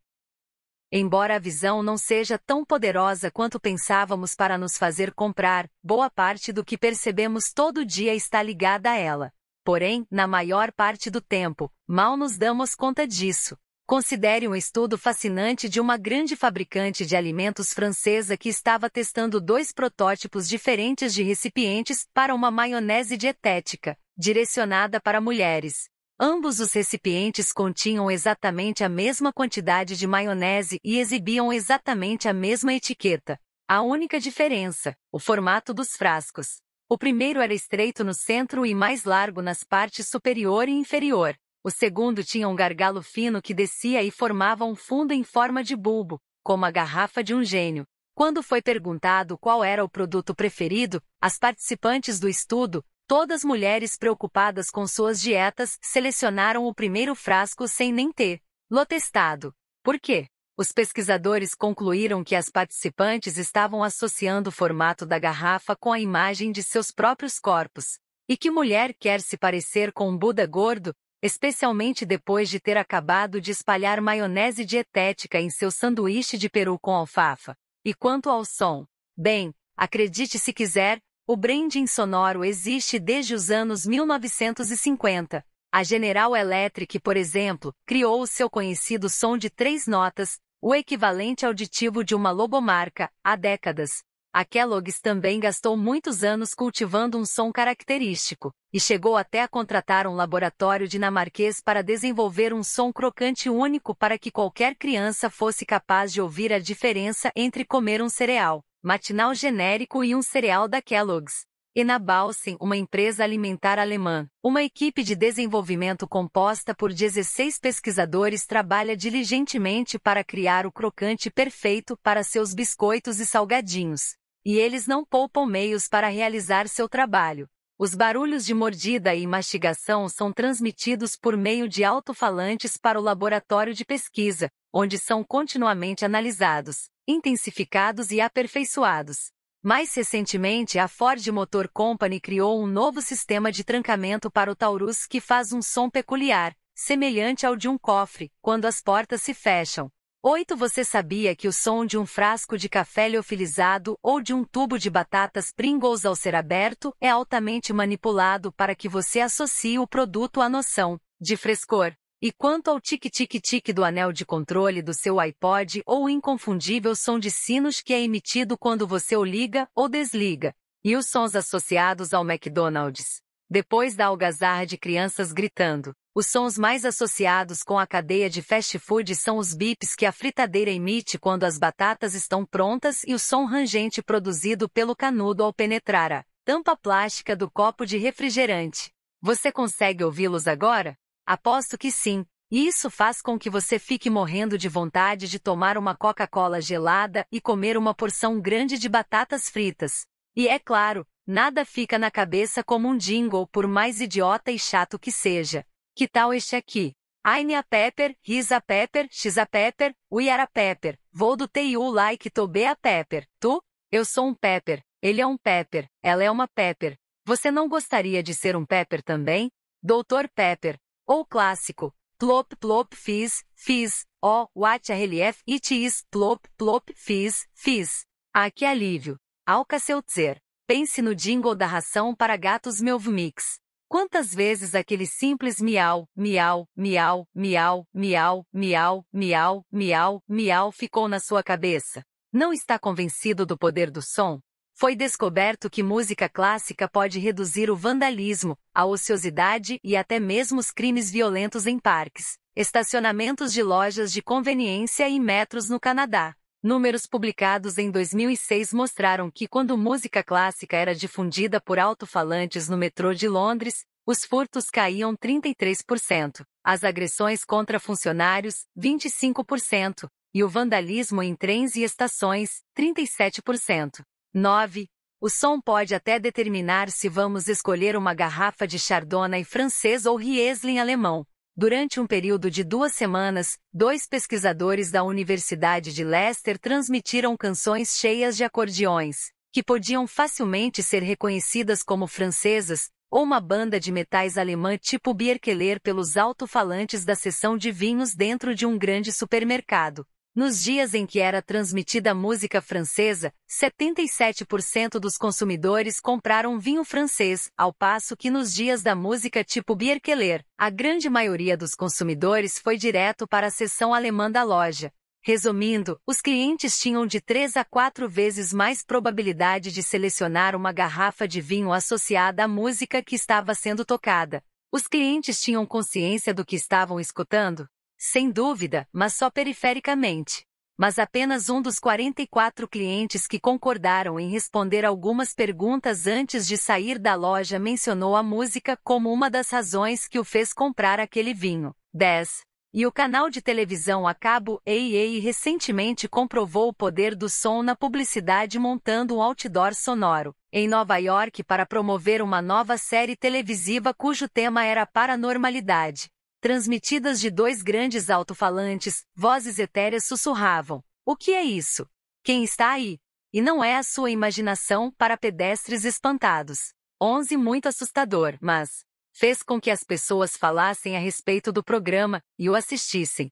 Embora a visão não seja tão poderosa quanto pensávamos para nos fazer comprar, boa parte do que percebemos todo dia está ligada a ela. Porém, na maior parte do tempo, mal nos damos conta disso. Considere um estudo fascinante de uma grande fabricante de alimentos francesa que estava testando dois protótipos diferentes de recipientes para uma maionese dietética, direcionada para mulheres. Ambos os recipientes continham exatamente a mesma quantidade de maionese e exibiam exatamente a mesma etiqueta. A única diferença, o formato dos frascos. O primeiro era estreito no centro e mais largo nas partes superior e inferior. O segundo tinha um gargalo fino que descia e formava um fundo em forma de bulbo, como a garrafa de um gênio. Quando foi perguntado qual era o produto preferido, as participantes do estudo, todas mulheres preocupadas com suas dietas, selecionaram o primeiro frasco sem nem ter lotestado. testado. Por quê? Os pesquisadores concluíram que as participantes estavam associando o formato da garrafa com a imagem de seus próprios corpos. E que mulher quer se parecer com um Buda gordo, especialmente depois de ter acabado de espalhar maionese dietética em seu sanduíche de peru com alfafa. E quanto ao som? Bem, acredite se quiser, o branding sonoro existe desde os anos 1950. A General Electric, por exemplo, criou o seu conhecido som de três notas, o equivalente auditivo de uma lobomarca, há décadas. A Kellogg's também gastou muitos anos cultivando um som característico, e chegou até a contratar um laboratório dinamarquês para desenvolver um som crocante único para que qualquer criança fosse capaz de ouvir a diferença entre comer um cereal matinal genérico e um cereal da Kellogg's. E na Balsen, uma empresa alimentar alemã. Uma equipe de desenvolvimento composta por 16 pesquisadores trabalha diligentemente para criar o crocante perfeito para seus biscoitos e salgadinhos. E eles não poupam meios para realizar seu trabalho. Os barulhos de mordida e mastigação são transmitidos por meio de alto-falantes para o laboratório de pesquisa, onde são continuamente analisados, intensificados e aperfeiçoados. Mais recentemente, a Ford Motor Company criou um novo sistema de trancamento para o Taurus que faz um som peculiar, semelhante ao de um cofre, quando as portas se fecham. 8. Você sabia que o som de um frasco de café liofilizado ou de um tubo de batatas Pringles ao ser aberto é altamente manipulado para que você associe o produto à noção de frescor? E quanto ao tic-tic-tic do anel de controle do seu iPod ou o inconfundível som de sinos que é emitido quando você o liga ou desliga, e os sons associados ao McDonald's, depois da algazarra de crianças gritando, os sons mais associados com a cadeia de fast food são os bips que a fritadeira emite quando as batatas estão prontas e o som rangente produzido pelo canudo ao penetrar a tampa plástica do copo de refrigerante. Você consegue ouvi-los agora? Aposto que sim. E isso faz com que você fique morrendo de vontade de tomar uma Coca-Cola gelada e comer uma porção grande de batatas fritas. E é claro, nada fica na cabeça como um jingle, por mais idiota e chato que seja. Que tal este aqui? Aine a Pepper, Risa Pepper, Xa Pepper, Uiara Pepper, vou do TIU like a Pepper, tu? Eu sou um Pepper, ele é um Pepper, ela é uma Pepper. Você não gostaria de ser um Pepper também? Doutor Pepper. Ou clássico. Plop plop fiz, fiz, oh, what a relief it is, plop plop fiz, fiz. Ah, que alívio. Alcaceltzer. Pense no jingle da ração para gatos Melvmix. Quantas vezes aquele simples miau, miau, miau, miau, miau, miau, miau, miau, miau ficou na sua cabeça? Não está convencido do poder do som? Foi descoberto que música clássica pode reduzir o vandalismo, a ociosidade e até mesmo os crimes violentos em parques, estacionamentos de lojas de conveniência e metros no Canadá. Números publicados em 2006 mostraram que quando música clássica era difundida por alto-falantes no metrô de Londres, os furtos caíam 33%, as agressões contra funcionários, 25%, e o vandalismo em trens e estações, 37%. 9. O som pode até determinar se vamos escolher uma garrafa de chardonnay francês ou riesling alemão. Durante um período de duas semanas, dois pesquisadores da Universidade de Leicester transmitiram canções cheias de acordeões, que podiam facilmente ser reconhecidas como francesas, ou uma banda de metais alemã tipo Bierkeller pelos alto-falantes da seção de vinhos dentro de um grande supermercado. Nos dias em que era transmitida música francesa, 77% dos consumidores compraram vinho francês, ao passo que nos dias da música tipo Bierkeller, a grande maioria dos consumidores foi direto para a seção alemã da loja. Resumindo, os clientes tinham de 3 a 4 vezes mais probabilidade de selecionar uma garrafa de vinho associada à música que estava sendo tocada. Os clientes tinham consciência do que estavam escutando? sem dúvida, mas só perifericamente. Mas apenas um dos 44 clientes que concordaram em responder algumas perguntas antes de sair da loja mencionou a música como uma das razões que o fez comprar aquele vinho. 10. E o canal de televisão a cabo AA recentemente comprovou o poder do som na publicidade montando um outdoor sonoro, em Nova York para promover uma nova série televisiva cujo tema era paranormalidade transmitidas de dois grandes alto-falantes, vozes etéreas sussurravam: O que é isso? Quem está aí? E não é a sua imaginação para pedestres espantados. 11 Muito assustador, mas fez com que as pessoas falassem a respeito do programa e o assistissem.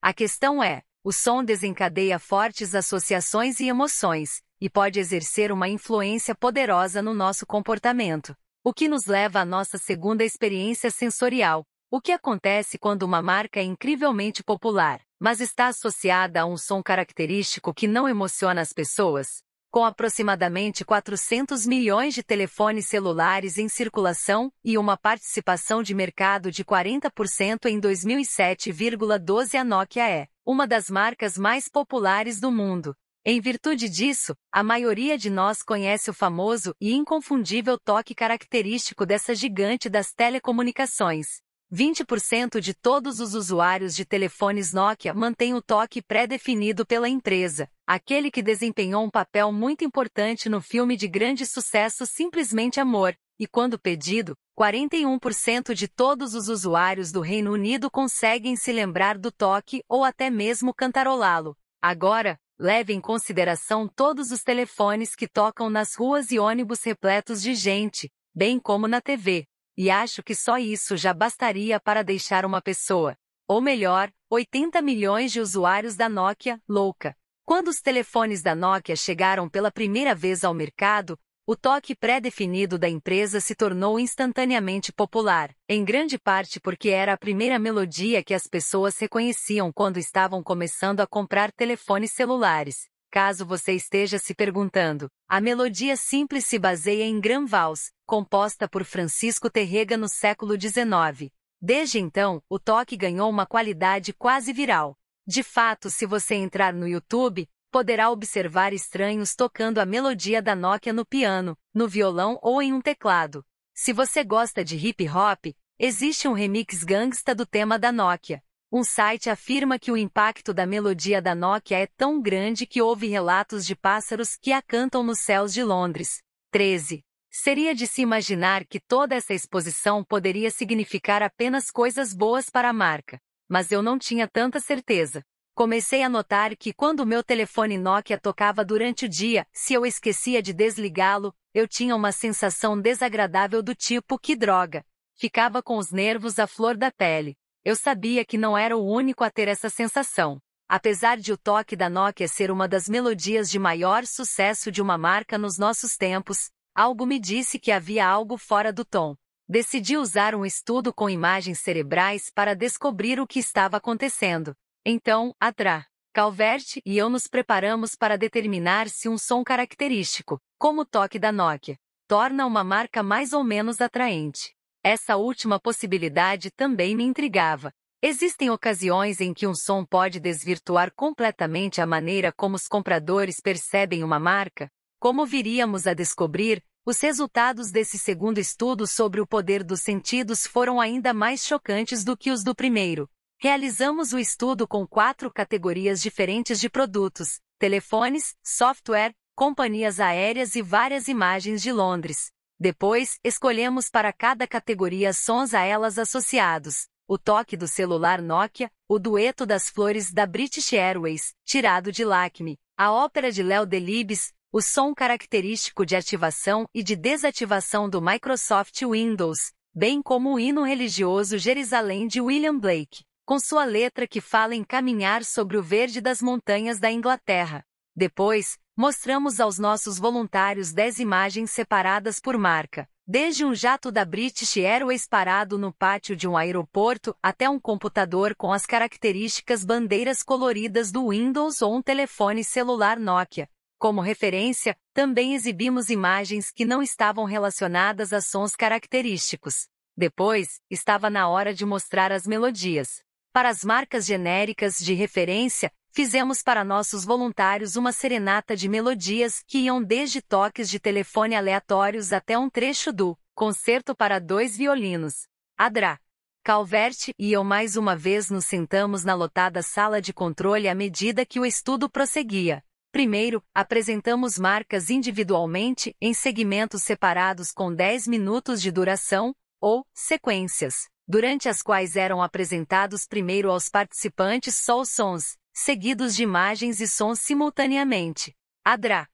A questão é: o som desencadeia fortes associações e emoções, e pode exercer uma influência poderosa no nosso comportamento. O que nos leva à nossa segunda experiência sensorial, o que acontece quando uma marca é incrivelmente popular, mas está associada a um som característico que não emociona as pessoas? Com aproximadamente 400 milhões de telefones celulares em circulação e uma participação de mercado de 40% em 2007,12, a Nokia é uma das marcas mais populares do mundo. Em virtude disso, a maioria de nós conhece o famoso e inconfundível toque característico dessa gigante das telecomunicações. 20% de todos os usuários de telefones Nokia mantém o toque pré-definido pela empresa, aquele que desempenhou um papel muito importante no filme de grande sucesso Simplesmente Amor, e quando pedido, 41% de todos os usuários do Reino Unido conseguem se lembrar do toque ou até mesmo cantarolá-lo. Agora, leve em consideração todos os telefones que tocam nas ruas e ônibus repletos de gente, bem como na TV e acho que só isso já bastaria para deixar uma pessoa, ou melhor, 80 milhões de usuários da Nokia, louca. Quando os telefones da Nokia chegaram pela primeira vez ao mercado, o toque pré-definido da empresa se tornou instantaneamente popular, em grande parte porque era a primeira melodia que as pessoas reconheciam quando estavam começando a comprar telefones celulares. Caso você esteja se perguntando, a melodia simples se baseia em Grand Vals, composta por Francisco Terrega no século XIX. Desde então, o toque ganhou uma qualidade quase viral. De fato, se você entrar no YouTube, poderá observar estranhos tocando a melodia da Nokia no piano, no violão ou em um teclado. Se você gosta de hip hop, existe um remix gangsta do tema da Nokia. Um site afirma que o impacto da melodia da Nokia é tão grande que houve relatos de pássaros que a cantam nos céus de Londres. 13. Seria de se imaginar que toda essa exposição poderia significar apenas coisas boas para a marca, mas eu não tinha tanta certeza. Comecei a notar que quando meu telefone Nokia tocava durante o dia, se eu esquecia de desligá-lo, eu tinha uma sensação desagradável do tipo que droga. Ficava com os nervos à flor da pele. Eu sabia que não era o único a ter essa sensação. Apesar de o toque da Nokia ser uma das melodias de maior sucesso de uma marca nos nossos tempos, algo me disse que havia algo fora do tom. Decidi usar um estudo com imagens cerebrais para descobrir o que estava acontecendo. Então, Adra, Calvert e eu nos preparamos para determinar se um som característico, como o toque da Nokia, torna uma marca mais ou menos atraente. Essa última possibilidade também me intrigava. Existem ocasiões em que um som pode desvirtuar completamente a maneira como os compradores percebem uma marca? Como viríamos a descobrir, os resultados desse segundo estudo sobre o poder dos sentidos foram ainda mais chocantes do que os do primeiro. Realizamos o estudo com quatro categorias diferentes de produtos: telefones, software, companhias aéreas e várias imagens de Londres. Depois, escolhemos para cada categoria sons a elas associados. O toque do celular Nokia, o dueto das flores da British Airways, tirado de Lacme, a ópera de Léo Delibes, o som característico de ativação e de desativação do Microsoft Windows, bem como o hino religioso Jerusalém de William Blake, com sua letra que fala em caminhar sobre o verde das montanhas da Inglaterra. Depois, mostramos aos nossos voluntários 10 imagens separadas por marca, desde um jato da British Airways parado no pátio de um aeroporto até um computador com as características bandeiras coloridas do Windows ou um telefone celular Nokia. Como referência, também exibimos imagens que não estavam relacionadas a sons característicos. Depois, estava na hora de mostrar as melodias. Para as marcas genéricas de referência, fizemos para nossos voluntários uma serenata de melodias que iam desde toques de telefone aleatórios até um trecho do Concerto para dois violinos. Adra. Calverte e eu mais uma vez nos sentamos na lotada sala de controle à medida que o estudo prosseguia. Primeiro, apresentamos marcas individualmente, em segmentos separados com 10 minutos de duração, ou sequências, durante as quais eram apresentados primeiro aos participantes só os sons, seguidos de imagens e sons simultaneamente. Adra.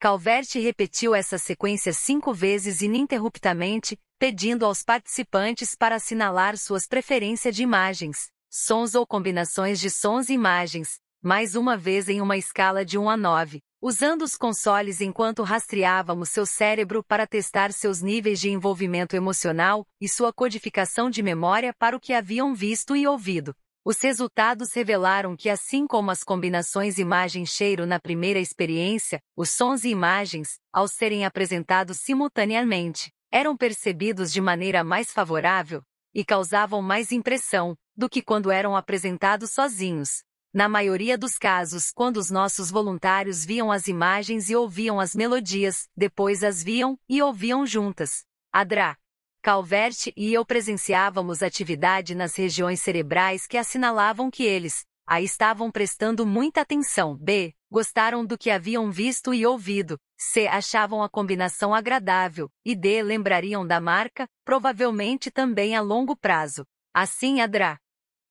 Calvert repetiu essa sequência cinco vezes ininterruptamente, pedindo aos participantes para assinalar suas preferências de imagens, sons ou combinações de sons e imagens, mais uma vez em uma escala de 1 a 9, usando os consoles enquanto rastreávamos seu cérebro para testar seus níveis de envolvimento emocional e sua codificação de memória para o que haviam visto e ouvido. Os resultados revelaram que, assim como as combinações imagem-cheiro na primeira experiência, os sons e imagens, ao serem apresentados simultaneamente, eram percebidos de maneira mais favorável e causavam mais impressão do que quando eram apresentados sozinhos. Na maioria dos casos, quando os nossos voluntários viam as imagens e ouviam as melodias, depois as viam e ouviam juntas. Adra, Calvert e eu presenciávamos atividade nas regiões cerebrais que assinalavam que eles, a estavam prestando muita atenção. B. Gostaram do que haviam visto e ouvido. C. Achavam a combinação agradável. E D. Lembrariam da marca, provavelmente também a longo prazo. Assim, a DRA.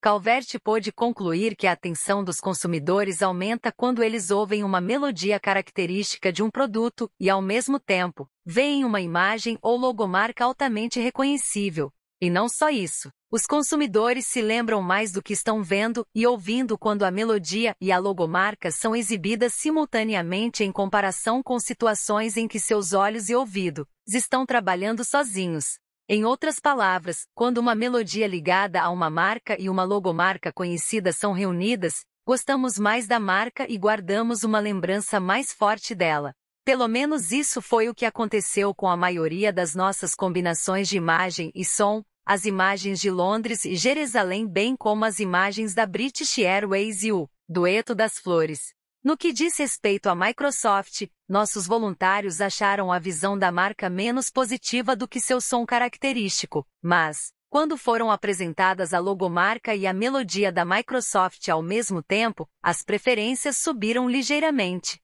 Calvert pôde concluir que a atenção dos consumidores aumenta quando eles ouvem uma melodia característica de um produto e, ao mesmo tempo, veem uma imagem ou logomarca altamente reconhecível. E não só isso. Os consumidores se lembram mais do que estão vendo e ouvindo quando a melodia e a logomarca são exibidas simultaneamente em comparação com situações em que seus olhos e ouvidos estão trabalhando sozinhos. Em outras palavras, quando uma melodia ligada a uma marca e uma logomarca conhecida são reunidas, gostamos mais da marca e guardamos uma lembrança mais forte dela. Pelo menos isso foi o que aconteceu com a maioria das nossas combinações de imagem e som, as imagens de Londres e Jerusalém bem como as imagens da British Airways e o Dueto das Flores. No que diz respeito à Microsoft, nossos voluntários acharam a visão da marca menos positiva do que seu som característico, mas, quando foram apresentadas a logomarca e a melodia da Microsoft ao mesmo tempo, as preferências subiram ligeiramente.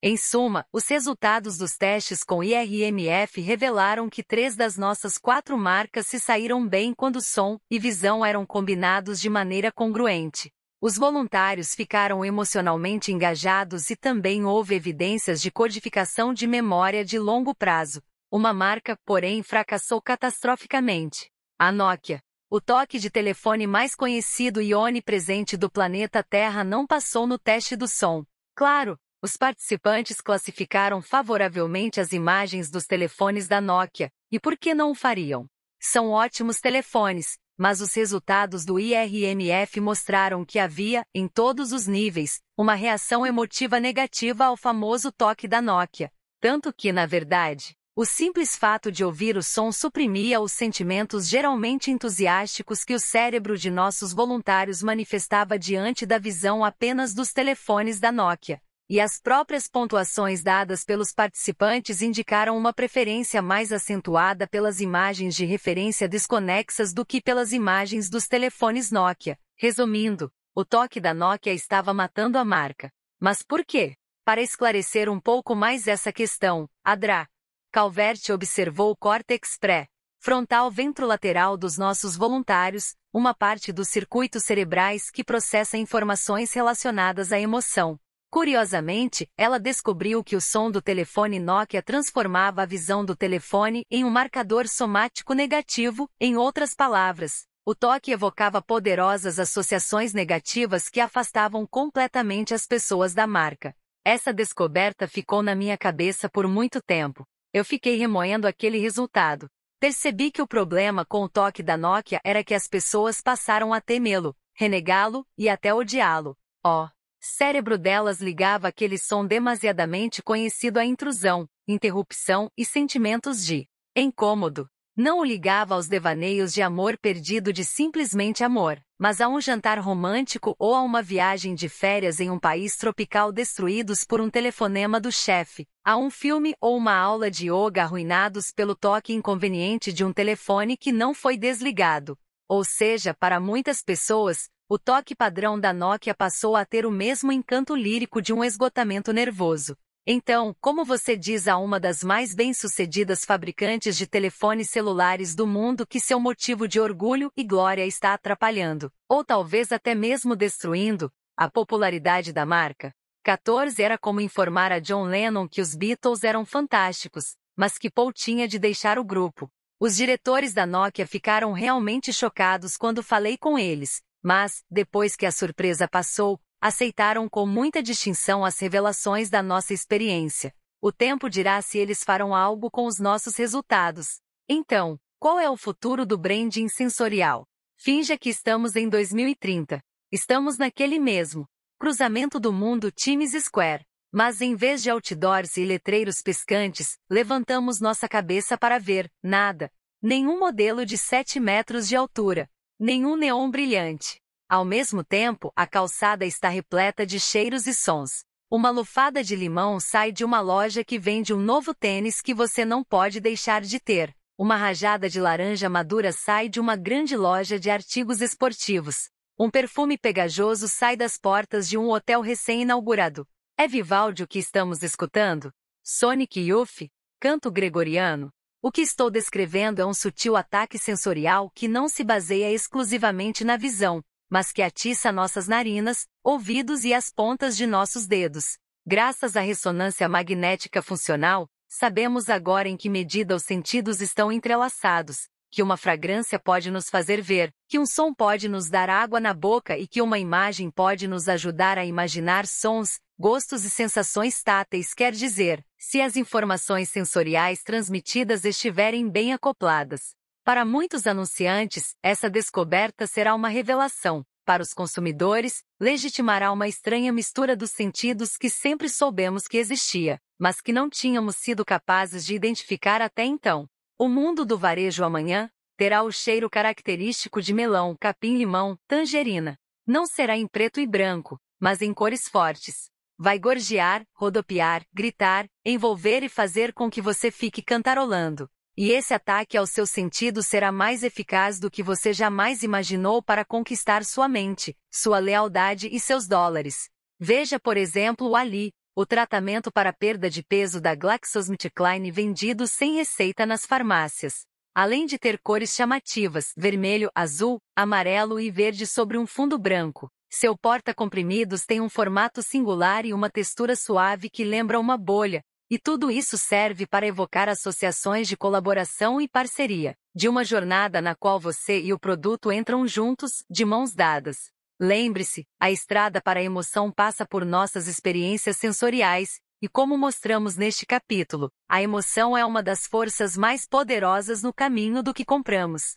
Em suma, os resultados dos testes com IRMF revelaram que três das nossas quatro marcas se saíram bem quando som e visão eram combinados de maneira congruente. Os voluntários ficaram emocionalmente engajados e também houve evidências de codificação de memória de longo prazo. Uma marca, porém, fracassou catastroficamente. A Nokia. O toque de telefone mais conhecido e onipresente do planeta Terra não passou no teste do som. Claro, os participantes classificaram favoravelmente as imagens dos telefones da Nokia, e por que não o fariam? São ótimos telefones, mas os resultados do IRMF mostraram que havia, em todos os níveis, uma reação emotiva negativa ao famoso toque da Nokia. Tanto que, na verdade, o simples fato de ouvir o som suprimia os sentimentos geralmente entusiásticos que o cérebro de nossos voluntários manifestava diante da visão apenas dos telefones da Nokia e as próprias pontuações dadas pelos participantes indicaram uma preferência mais acentuada pelas imagens de referência desconexas do que pelas imagens dos telefones Nokia. Resumindo, o toque da Nokia estava matando a marca. Mas por quê? Para esclarecer um pouco mais essa questão, Adra Calvert observou o córtex pré frontal ventrolateral dos nossos voluntários, uma parte dos circuitos cerebrais que processa informações relacionadas à emoção. Curiosamente, ela descobriu que o som do telefone Nokia transformava a visão do telefone em um marcador somático negativo, em outras palavras, o toque evocava poderosas associações negativas que afastavam completamente as pessoas da marca. Essa descoberta ficou na minha cabeça por muito tempo. Eu fiquei remoendo aquele resultado. Percebi que o problema com o toque da Nokia era que as pessoas passaram a temê-lo, renegá-lo e até odiá-lo. Oh, Cérebro delas ligava aquele som demasiadamente conhecido à intrusão, interrupção e sentimentos de incômodo. Não o ligava aos devaneios de amor perdido de simplesmente amor, mas a um jantar romântico ou a uma viagem de férias em um país tropical destruídos por um telefonema do chefe, a um filme ou uma aula de yoga arruinados pelo toque inconveniente de um telefone que não foi desligado. Ou seja, para muitas pessoas, o toque padrão da Nokia passou a ter o mesmo encanto lírico de um esgotamento nervoso. Então, como você diz a uma das mais bem-sucedidas fabricantes de telefones celulares do mundo que seu motivo de orgulho e glória está atrapalhando, ou talvez até mesmo destruindo, a popularidade da marca? 14 era como informar a John Lennon que os Beatles eram fantásticos, mas que Paul tinha de deixar o grupo. Os diretores da Nokia ficaram realmente chocados quando falei com eles, mas, depois que a surpresa passou, aceitaram com muita distinção as revelações da nossa experiência. O tempo dirá se eles farão algo com os nossos resultados. Então, qual é o futuro do branding sensorial? Finja que estamos em 2030. Estamos naquele mesmo. Cruzamento do mundo Times Square. Mas em vez de outdoors e letreiros piscantes, levantamos nossa cabeça para ver, nada. Nenhum modelo de 7 metros de altura nenhum neon brilhante. Ao mesmo tempo, a calçada está repleta de cheiros e sons. Uma lufada de limão sai de uma loja que vende um novo tênis que você não pode deixar de ter. Uma rajada de laranja madura sai de uma grande loja de artigos esportivos. Um perfume pegajoso sai das portas de um hotel recém-inaugurado. É Vivaldi o que estamos escutando? Sonic Youth? Canto gregoriano? O que estou descrevendo é um sutil ataque sensorial que não se baseia exclusivamente na visão, mas que atiça nossas narinas, ouvidos e as pontas de nossos dedos. Graças à ressonância magnética funcional, sabemos agora em que medida os sentidos estão entrelaçados, que uma fragrância pode nos fazer ver, que um som pode nos dar água na boca e que uma imagem pode nos ajudar a imaginar sons, gostos e sensações táteis, quer dizer, se as informações sensoriais transmitidas estiverem bem acopladas. Para muitos anunciantes, essa descoberta será uma revelação. Para os consumidores, legitimará uma estranha mistura dos sentidos que sempre soubemos que existia, mas que não tínhamos sido capazes de identificar até então. O mundo do varejo amanhã terá o cheiro característico de melão, capim-limão, tangerina. Não será em preto e branco, mas em cores fortes. Vai gorjear, rodopiar, gritar, envolver e fazer com que você fique cantarolando. E esse ataque ao seu sentido será mais eficaz do que você jamais imaginou para conquistar sua mente, sua lealdade e seus dólares. Veja, por exemplo, o Ali, o tratamento para perda de peso da GlaxoSmithKline vendido sem receita nas farmácias. Além de ter cores chamativas, vermelho, azul, amarelo e verde sobre um fundo branco, seu porta-comprimidos tem um formato singular e uma textura suave que lembra uma bolha, e tudo isso serve para evocar associações de colaboração e parceria, de uma jornada na qual você e o produto entram juntos, de mãos dadas. Lembre-se, a estrada para a emoção passa por nossas experiências sensoriais, e como mostramos neste capítulo, a emoção é uma das forças mais poderosas no caminho do que compramos.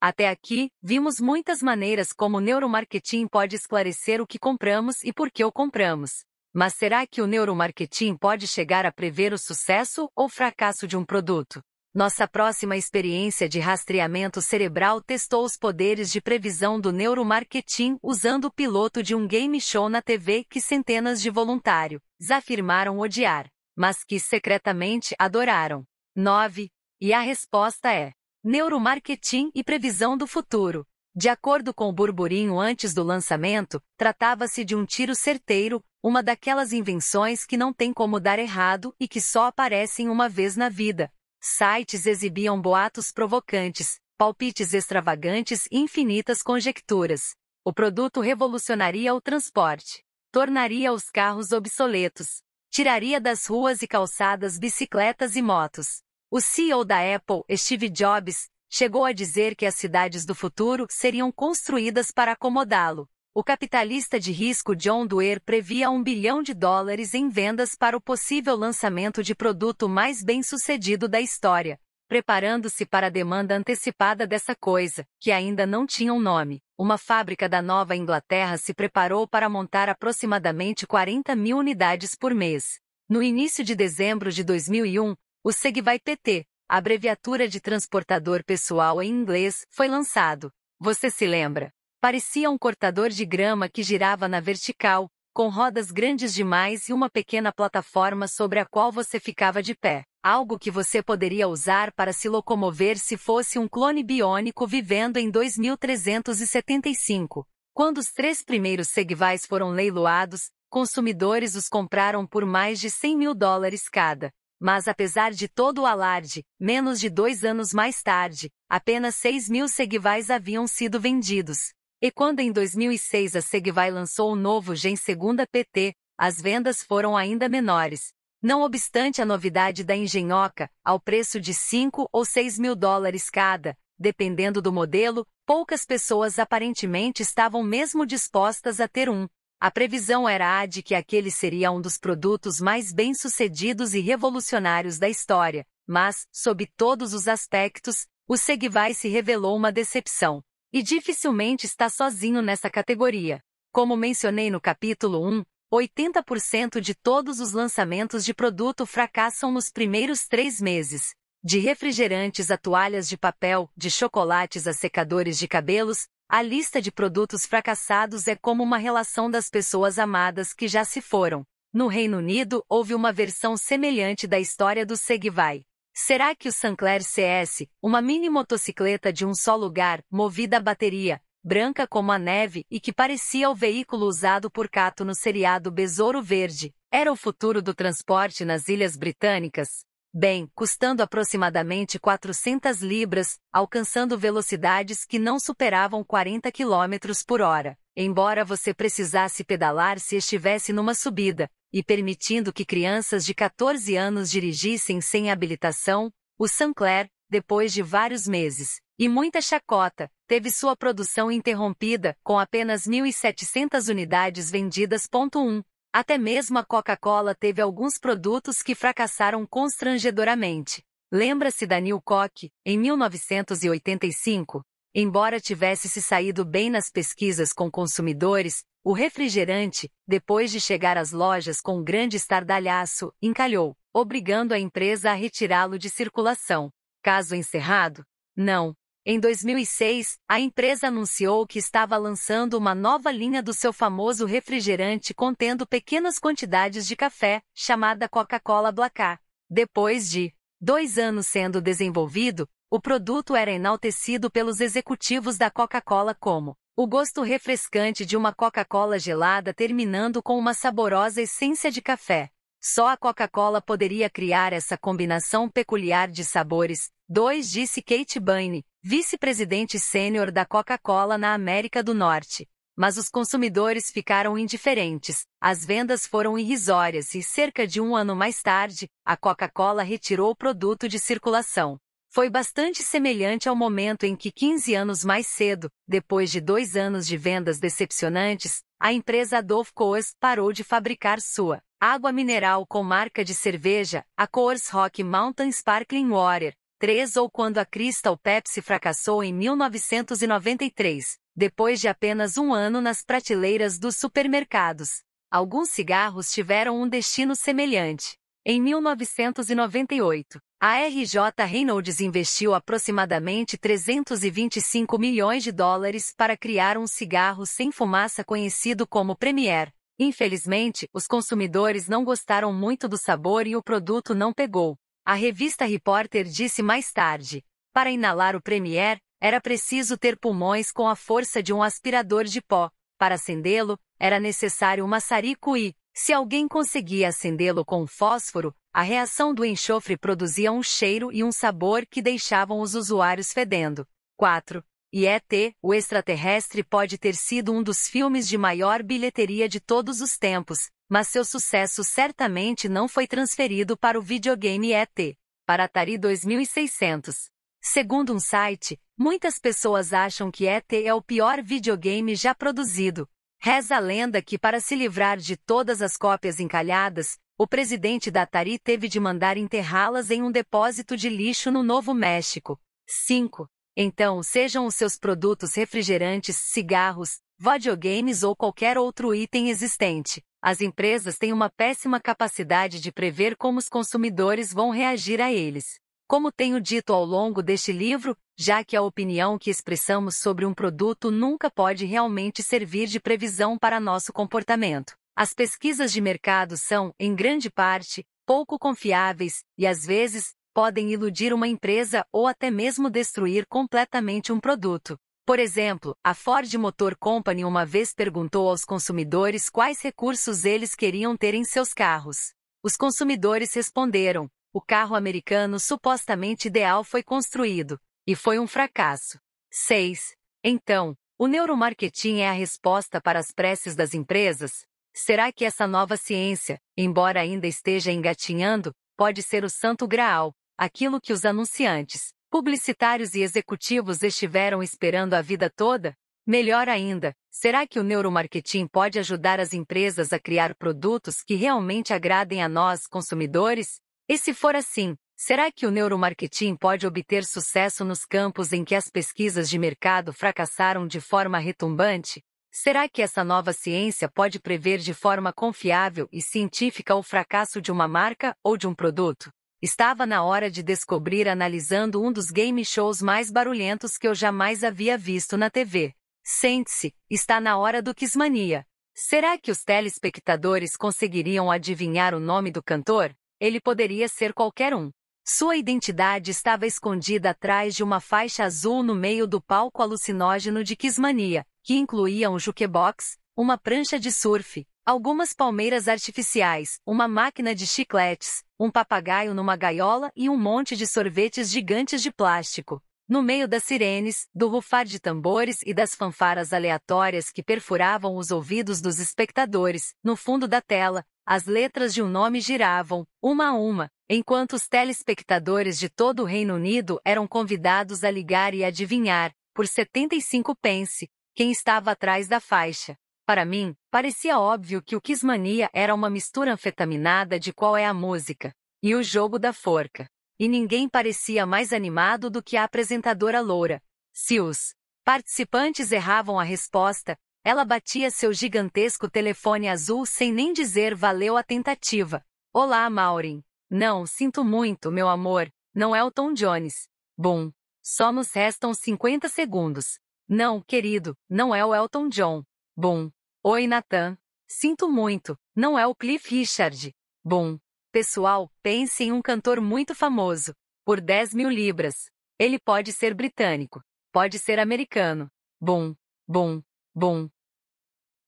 Até aqui, vimos muitas maneiras como o neuromarketing pode esclarecer o que compramos e por que o compramos. Mas será que o neuromarketing pode chegar a prever o sucesso ou fracasso de um produto? Nossa próxima experiência de rastreamento cerebral testou os poderes de previsão do neuromarketing usando o piloto de um game show na TV que centenas de voluntários afirmaram odiar, mas que secretamente adoraram. 9. E a resposta é: Neuromarketing e previsão do futuro. De acordo com o burburinho antes do lançamento, tratava-se de um tiro certeiro, uma daquelas invenções que não tem como dar errado e que só aparecem uma vez na vida, Sites exibiam boatos provocantes, palpites extravagantes e infinitas conjecturas. O produto revolucionaria o transporte, tornaria os carros obsoletos, tiraria das ruas e calçadas bicicletas e motos. O CEO da Apple, Steve Jobs, chegou a dizer que as cidades do futuro seriam construídas para acomodá-lo, o capitalista de risco John Doerr previa um bilhão de dólares em vendas para o possível lançamento de produto mais bem-sucedido da história, preparando-se para a demanda antecipada dessa coisa, que ainda não tinha um nome. Uma fábrica da Nova Inglaterra se preparou para montar aproximadamente 40 mil unidades por mês. No início de dezembro de 2001, o Segway PT, abreviatura de transportador pessoal em inglês, foi lançado. Você se lembra? Parecia um cortador de grama que girava na vertical, com rodas grandes demais e uma pequena plataforma sobre a qual você ficava de pé. Algo que você poderia usar para se locomover se fosse um clone biônico vivendo em 2375. Quando os três primeiros Segvais foram leiloados, consumidores os compraram por mais de 100 mil dólares cada. Mas apesar de todo o alarde, menos de dois anos mais tarde, apenas 6 mil Segvais haviam sido vendidos. E quando em 2006 a Segway lançou o novo Gen 2 PT, as vendas foram ainda menores. Não obstante a novidade da engenhoca, ao preço de 5 ou 6 mil dólares cada, dependendo do modelo, poucas pessoas aparentemente estavam mesmo dispostas a ter um. A previsão era a de que aquele seria um dos produtos mais bem-sucedidos e revolucionários da história, mas, sob todos os aspectos, o Segway se revelou uma decepção. E dificilmente está sozinho nessa categoria. Como mencionei no capítulo 1, 80% de todos os lançamentos de produto fracassam nos primeiros três meses. De refrigerantes a toalhas de papel, de chocolates a secadores de cabelos, a lista de produtos fracassados é como uma relação das pessoas amadas que já se foram. No Reino Unido, houve uma versão semelhante da história do Segway. Será que o Sinclair CS, uma mini motocicleta de um só lugar, movida a bateria, branca como a neve e que parecia o veículo usado por Cato no seriado Besouro Verde, era o futuro do transporte nas Ilhas Britânicas? Bem, custando aproximadamente 400 libras, alcançando velocidades que não superavam 40 km por hora embora você precisasse pedalar se estivesse numa subida, e permitindo que crianças de 14 anos dirigissem sem habilitação, o Sinclair, depois de vários meses e muita chacota, teve sua produção interrompida com apenas 1.700 unidades vendidas. 1. Até mesmo a Coca-Cola teve alguns produtos que fracassaram constrangedoramente. Lembra-se da New Coke, em 1985, Embora tivesse se saído bem nas pesquisas com consumidores, o refrigerante, depois de chegar às lojas com um grande estardalhaço, encalhou, obrigando a empresa a retirá-lo de circulação. Caso encerrado? Não. Em 2006, a empresa anunciou que estava lançando uma nova linha do seu famoso refrigerante contendo pequenas quantidades de café, chamada Coca-Cola Blacá. Depois de dois anos sendo desenvolvido, o produto era enaltecido pelos executivos da Coca-Cola como o gosto refrescante de uma Coca-Cola gelada terminando com uma saborosa essência de café. Só a Coca-Cola poderia criar essa combinação peculiar de sabores, 2 disse Kate Baine, vice-presidente sênior da Coca-Cola na América do Norte. Mas os consumidores ficaram indiferentes, as vendas foram irrisórias e cerca de um ano mais tarde, a Coca-Cola retirou o produto de circulação foi bastante semelhante ao momento em que 15 anos mais cedo, depois de dois anos de vendas decepcionantes, a empresa Dove Coors parou de fabricar sua água mineral com marca de cerveja, a Coors Rock Mountain Sparkling Water, 3 ou quando a Crystal Pepsi fracassou em 1993, depois de apenas um ano nas prateleiras dos supermercados. Alguns cigarros tiveram um destino semelhante. Em 1998, a RJ Reynolds investiu aproximadamente 325 milhões de dólares para criar um cigarro sem fumaça conhecido como Premier. Infelizmente, os consumidores não gostaram muito do sabor e o produto não pegou. A revista Reporter disse mais tarde: para inalar o Premier, era preciso ter pulmões com a força de um aspirador de pó. Para acendê-lo, era necessário um maçarico e, se alguém conseguia acendê-lo com um fósforo, a reação do enxofre produzia um cheiro e um sabor que deixavam os usuários fedendo. 4. E ET, o extraterrestre pode ter sido um dos filmes de maior bilheteria de todos os tempos, mas seu sucesso certamente não foi transferido para o videogame ET, para Atari 2600. Segundo um site, muitas pessoas acham que ET é o pior videogame já produzido, Reza a lenda que, para se livrar de todas as cópias encalhadas, o presidente da Atari teve de mandar enterrá-las em um depósito de lixo no Novo México. 5. Então, sejam os seus produtos refrigerantes, cigarros, videogames ou qualquer outro item existente, as empresas têm uma péssima capacidade de prever como os consumidores vão reagir a eles. Como tenho dito ao longo deste livro, já que a opinião que expressamos sobre um produto nunca pode realmente servir de previsão para nosso comportamento. As pesquisas de mercado são, em grande parte, pouco confiáveis e, às vezes, podem iludir uma empresa ou até mesmo destruir completamente um produto. Por exemplo, a Ford Motor Company uma vez perguntou aos consumidores quais recursos eles queriam ter em seus carros. Os consumidores responderam: o carro americano supostamente ideal foi construído, e foi um fracasso. 6. Então, o neuromarketing é a resposta para as preces das empresas? Será que essa nova ciência, embora ainda esteja engatinhando, pode ser o santo graal, aquilo que os anunciantes, publicitários e executivos estiveram esperando a vida toda? Melhor ainda, será que o neuromarketing pode ajudar as empresas a criar produtos que realmente agradem a nós, consumidores? E se for assim, será que o neuromarketing pode obter sucesso nos campos em que as pesquisas de mercado fracassaram de forma retumbante? Será que essa nova ciência pode prever de forma confiável e científica o fracasso de uma marca ou de um produto? Estava na hora de descobrir analisando um dos game shows mais barulhentos que eu jamais havia visto na TV. Sente-se, está na hora do Kismania. Será que os telespectadores conseguiriam adivinhar o nome do cantor? Ele poderia ser qualquer um. Sua identidade estava escondida atrás de uma faixa azul no meio do palco alucinógeno de Kismania, que incluía um jukebox, uma prancha de surf, algumas palmeiras artificiais, uma máquina de chicletes, um papagaio numa gaiola e um monte de sorvetes gigantes de plástico. No meio das sirenes, do rufar de tambores e das fanfaras aleatórias que perfuravam os ouvidos dos espectadores, no fundo da tela, as letras de um nome giravam, uma a uma, enquanto os telespectadores de todo o Reino Unido eram convidados a ligar e adivinhar, por 75 pence, quem estava atrás da faixa. Para mim, parecia óbvio que o Kismania era uma mistura anfetaminada de qual é a música e o jogo da forca. E ninguém parecia mais animado do que a apresentadora loura. Se os participantes erravam a resposta, ela batia seu gigantesco telefone azul sem nem dizer valeu a tentativa. Olá, Maureen. Não, sinto muito, meu amor. Não é o Tom Jones. Bom, só nos restam 50 segundos. Não, querido, não é o Elton John. Bom. Oi, Nathan. Sinto muito, não é o Cliff Richard. Bom. Pessoal, pense em um cantor muito famoso. Por 10 mil libras. Ele pode ser britânico. Pode ser americano. Bom. Bom. Bom.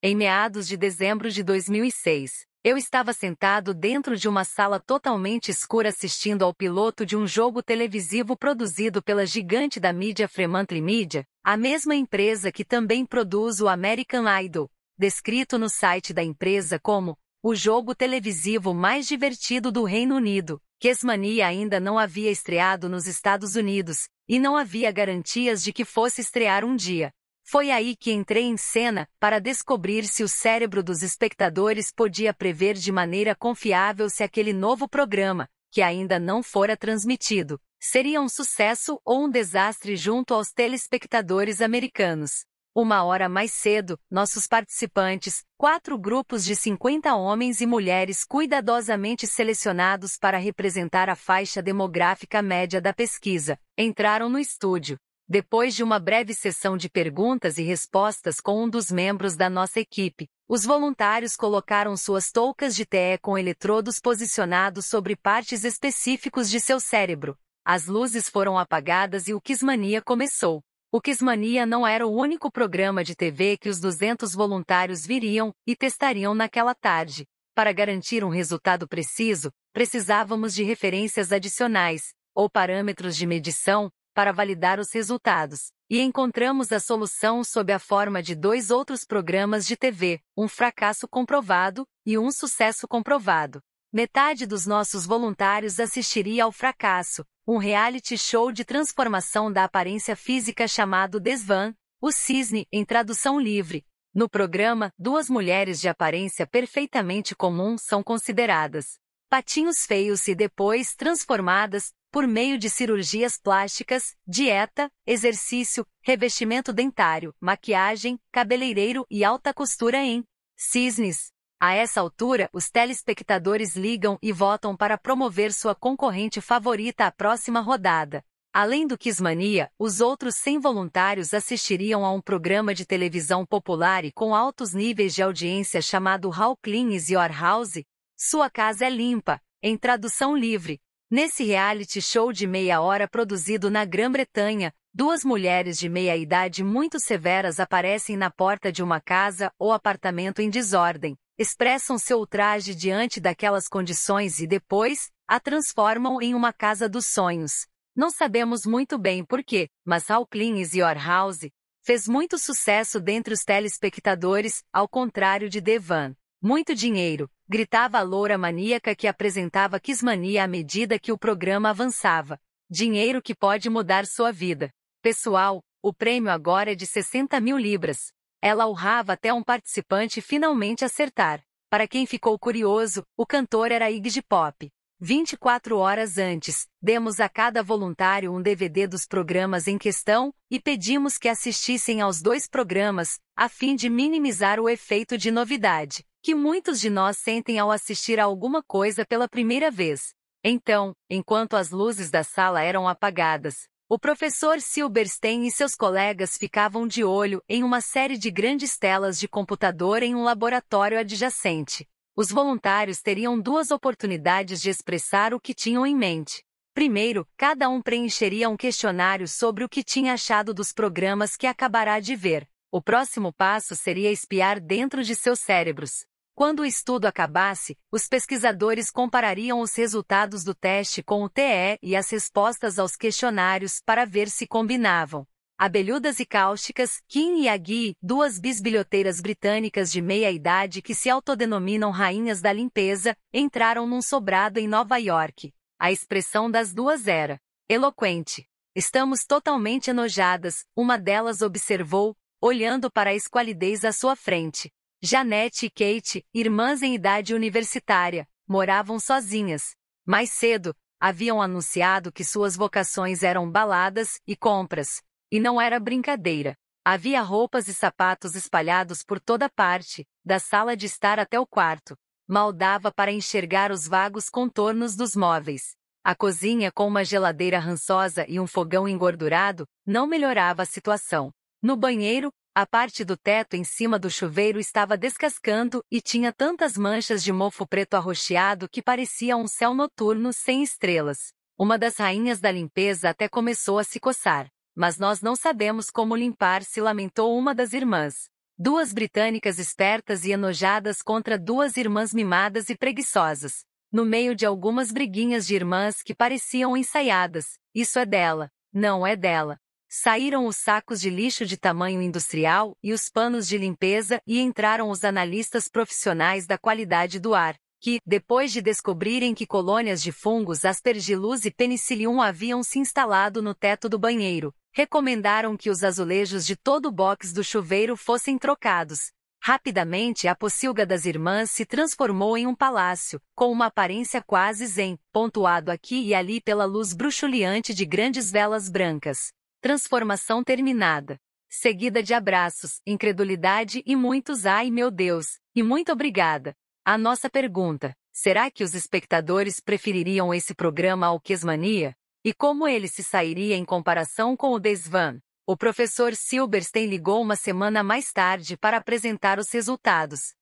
Em meados de dezembro de 2006, eu estava sentado dentro de uma sala totalmente escura assistindo ao piloto de um jogo televisivo produzido pela gigante da mídia Fremantle Media, a mesma empresa que também produz o American Idol, descrito no site da empresa como o jogo televisivo mais divertido do Reino Unido. Kesmania ainda não havia estreado nos Estados Unidos e não havia garantias de que fosse estrear um dia. Foi aí que entrei em cena para descobrir se o cérebro dos espectadores podia prever de maneira confiável se aquele novo programa, que ainda não fora transmitido, seria um sucesso ou um desastre junto aos telespectadores americanos. Uma hora mais cedo, nossos participantes, quatro grupos de 50 homens e mulheres cuidadosamente selecionados para representar a faixa demográfica média da pesquisa, entraram no estúdio. Depois de uma breve sessão de perguntas e respostas com um dos membros da nossa equipe, os voluntários colocaram suas toucas de TE com eletrodos posicionados sobre partes específicas de seu cérebro. As luzes foram apagadas e o Kismania começou. O Kismania não era o único programa de TV que os 200 voluntários viriam e testariam naquela tarde. Para garantir um resultado preciso, precisávamos de referências adicionais, ou parâmetros de medição, para validar os resultados, e encontramos a solução sob a forma de dois outros programas de TV, um fracasso comprovado e um sucesso comprovado. Metade dos nossos voluntários assistiria ao fracasso, um reality show de transformação da aparência física chamado Desvan, o Cisne, em tradução livre. No programa, duas mulheres de aparência perfeitamente comum são consideradas patinhos feios e depois transformadas por meio de cirurgias plásticas, dieta, exercício, revestimento dentário, maquiagem, cabeleireiro e alta costura em Cisnes. A essa altura, os telespectadores ligam e votam para promover sua concorrente favorita à próxima rodada. Além do Kismania, os outros 100 voluntários assistiriam a um programa de televisão popular e com altos níveis de audiência chamado How Clean Is Your House? Sua casa é limpa, em tradução livre, Nesse reality show de meia hora produzido na Grã-Bretanha, duas mulheres de meia idade muito severas aparecem na porta de uma casa ou apartamento em desordem, expressam seu ultraje diante daquelas condições e depois a transformam em uma casa dos sonhos. Não sabemos muito bem porquê, mas How Clean Is Your House fez muito sucesso dentre os telespectadores, ao contrário de Devan. Muito dinheiro, gritava a loura maníaca que apresentava Kismania à medida que o programa avançava. Dinheiro que pode mudar sua vida. Pessoal, o prêmio agora é de 60 mil libras. Ela urrava até um participante finalmente acertar. Para quem ficou curioso, o cantor era Iggy Pop. 24 horas antes, demos a cada voluntário um DVD dos programas em questão e pedimos que assistissem aos dois programas, a fim de minimizar o efeito de novidade que muitos de nós sentem ao assistir a alguma coisa pela primeira vez. Então, enquanto as luzes da sala eram apagadas, o professor Silberstein e seus colegas ficavam de olho em uma série de grandes telas de computador em um laboratório adjacente. Os voluntários teriam duas oportunidades de expressar o que tinham em mente. Primeiro, cada um preencheria um questionário sobre o que tinha achado dos programas que acabará de ver. O próximo passo seria espiar dentro de seus cérebros. Quando o estudo acabasse, os pesquisadores comparariam os resultados do teste com o TE e as respostas aos questionários para ver se combinavam. Abelhudas e cáusticas, Kim e Agui, duas bisbilhoteiras britânicas de meia-idade que se autodenominam rainhas da limpeza, entraram num sobrado em Nova York. A expressão das duas era eloquente. Estamos totalmente enojadas, uma delas observou, olhando para a esqualidez à sua frente. Janete e Kate, irmãs em idade universitária, moravam sozinhas. Mais cedo, haviam anunciado que suas vocações eram baladas e compras, e não era brincadeira. Havia roupas e sapatos espalhados por toda parte, da sala de estar até o quarto. Mal dava para enxergar os vagos contornos dos móveis. A cozinha, com uma geladeira rançosa e um fogão engordurado, não melhorava a situação. No banheiro, a parte do teto em cima do chuveiro estava descascando e tinha tantas manchas de mofo preto arroxeado que parecia um céu noturno sem estrelas. Uma das rainhas da limpeza até começou a se coçar. Mas nós não sabemos como limpar, se lamentou uma das irmãs. Duas britânicas espertas e enojadas contra duas irmãs mimadas e preguiçosas. No meio de algumas briguinhas de irmãs que pareciam ensaiadas. Isso é dela. Não é dela. Saíram os sacos de lixo de tamanho industrial e os panos de limpeza e entraram os analistas profissionais da qualidade do ar, que, depois de descobrirem que colônias de fungos aspergillus e penicillium haviam se instalado no teto do banheiro, recomendaram que os azulejos de todo o box do chuveiro fossem trocados. Rapidamente a pocilga das irmãs se transformou em um palácio, com uma aparência quase zen, pontuado aqui e ali pela luz bruxuleante de grandes velas brancas transformação terminada. Seguida de abraços, incredulidade e muitos ai meu Deus, e muito obrigada. A nossa pergunta: será que os espectadores prefeririam esse programa ao Kesmania E como ele se sairia em comparação com o Desvan? O professor Silberstein ligou uma semana mais tarde para apresentar os resultados.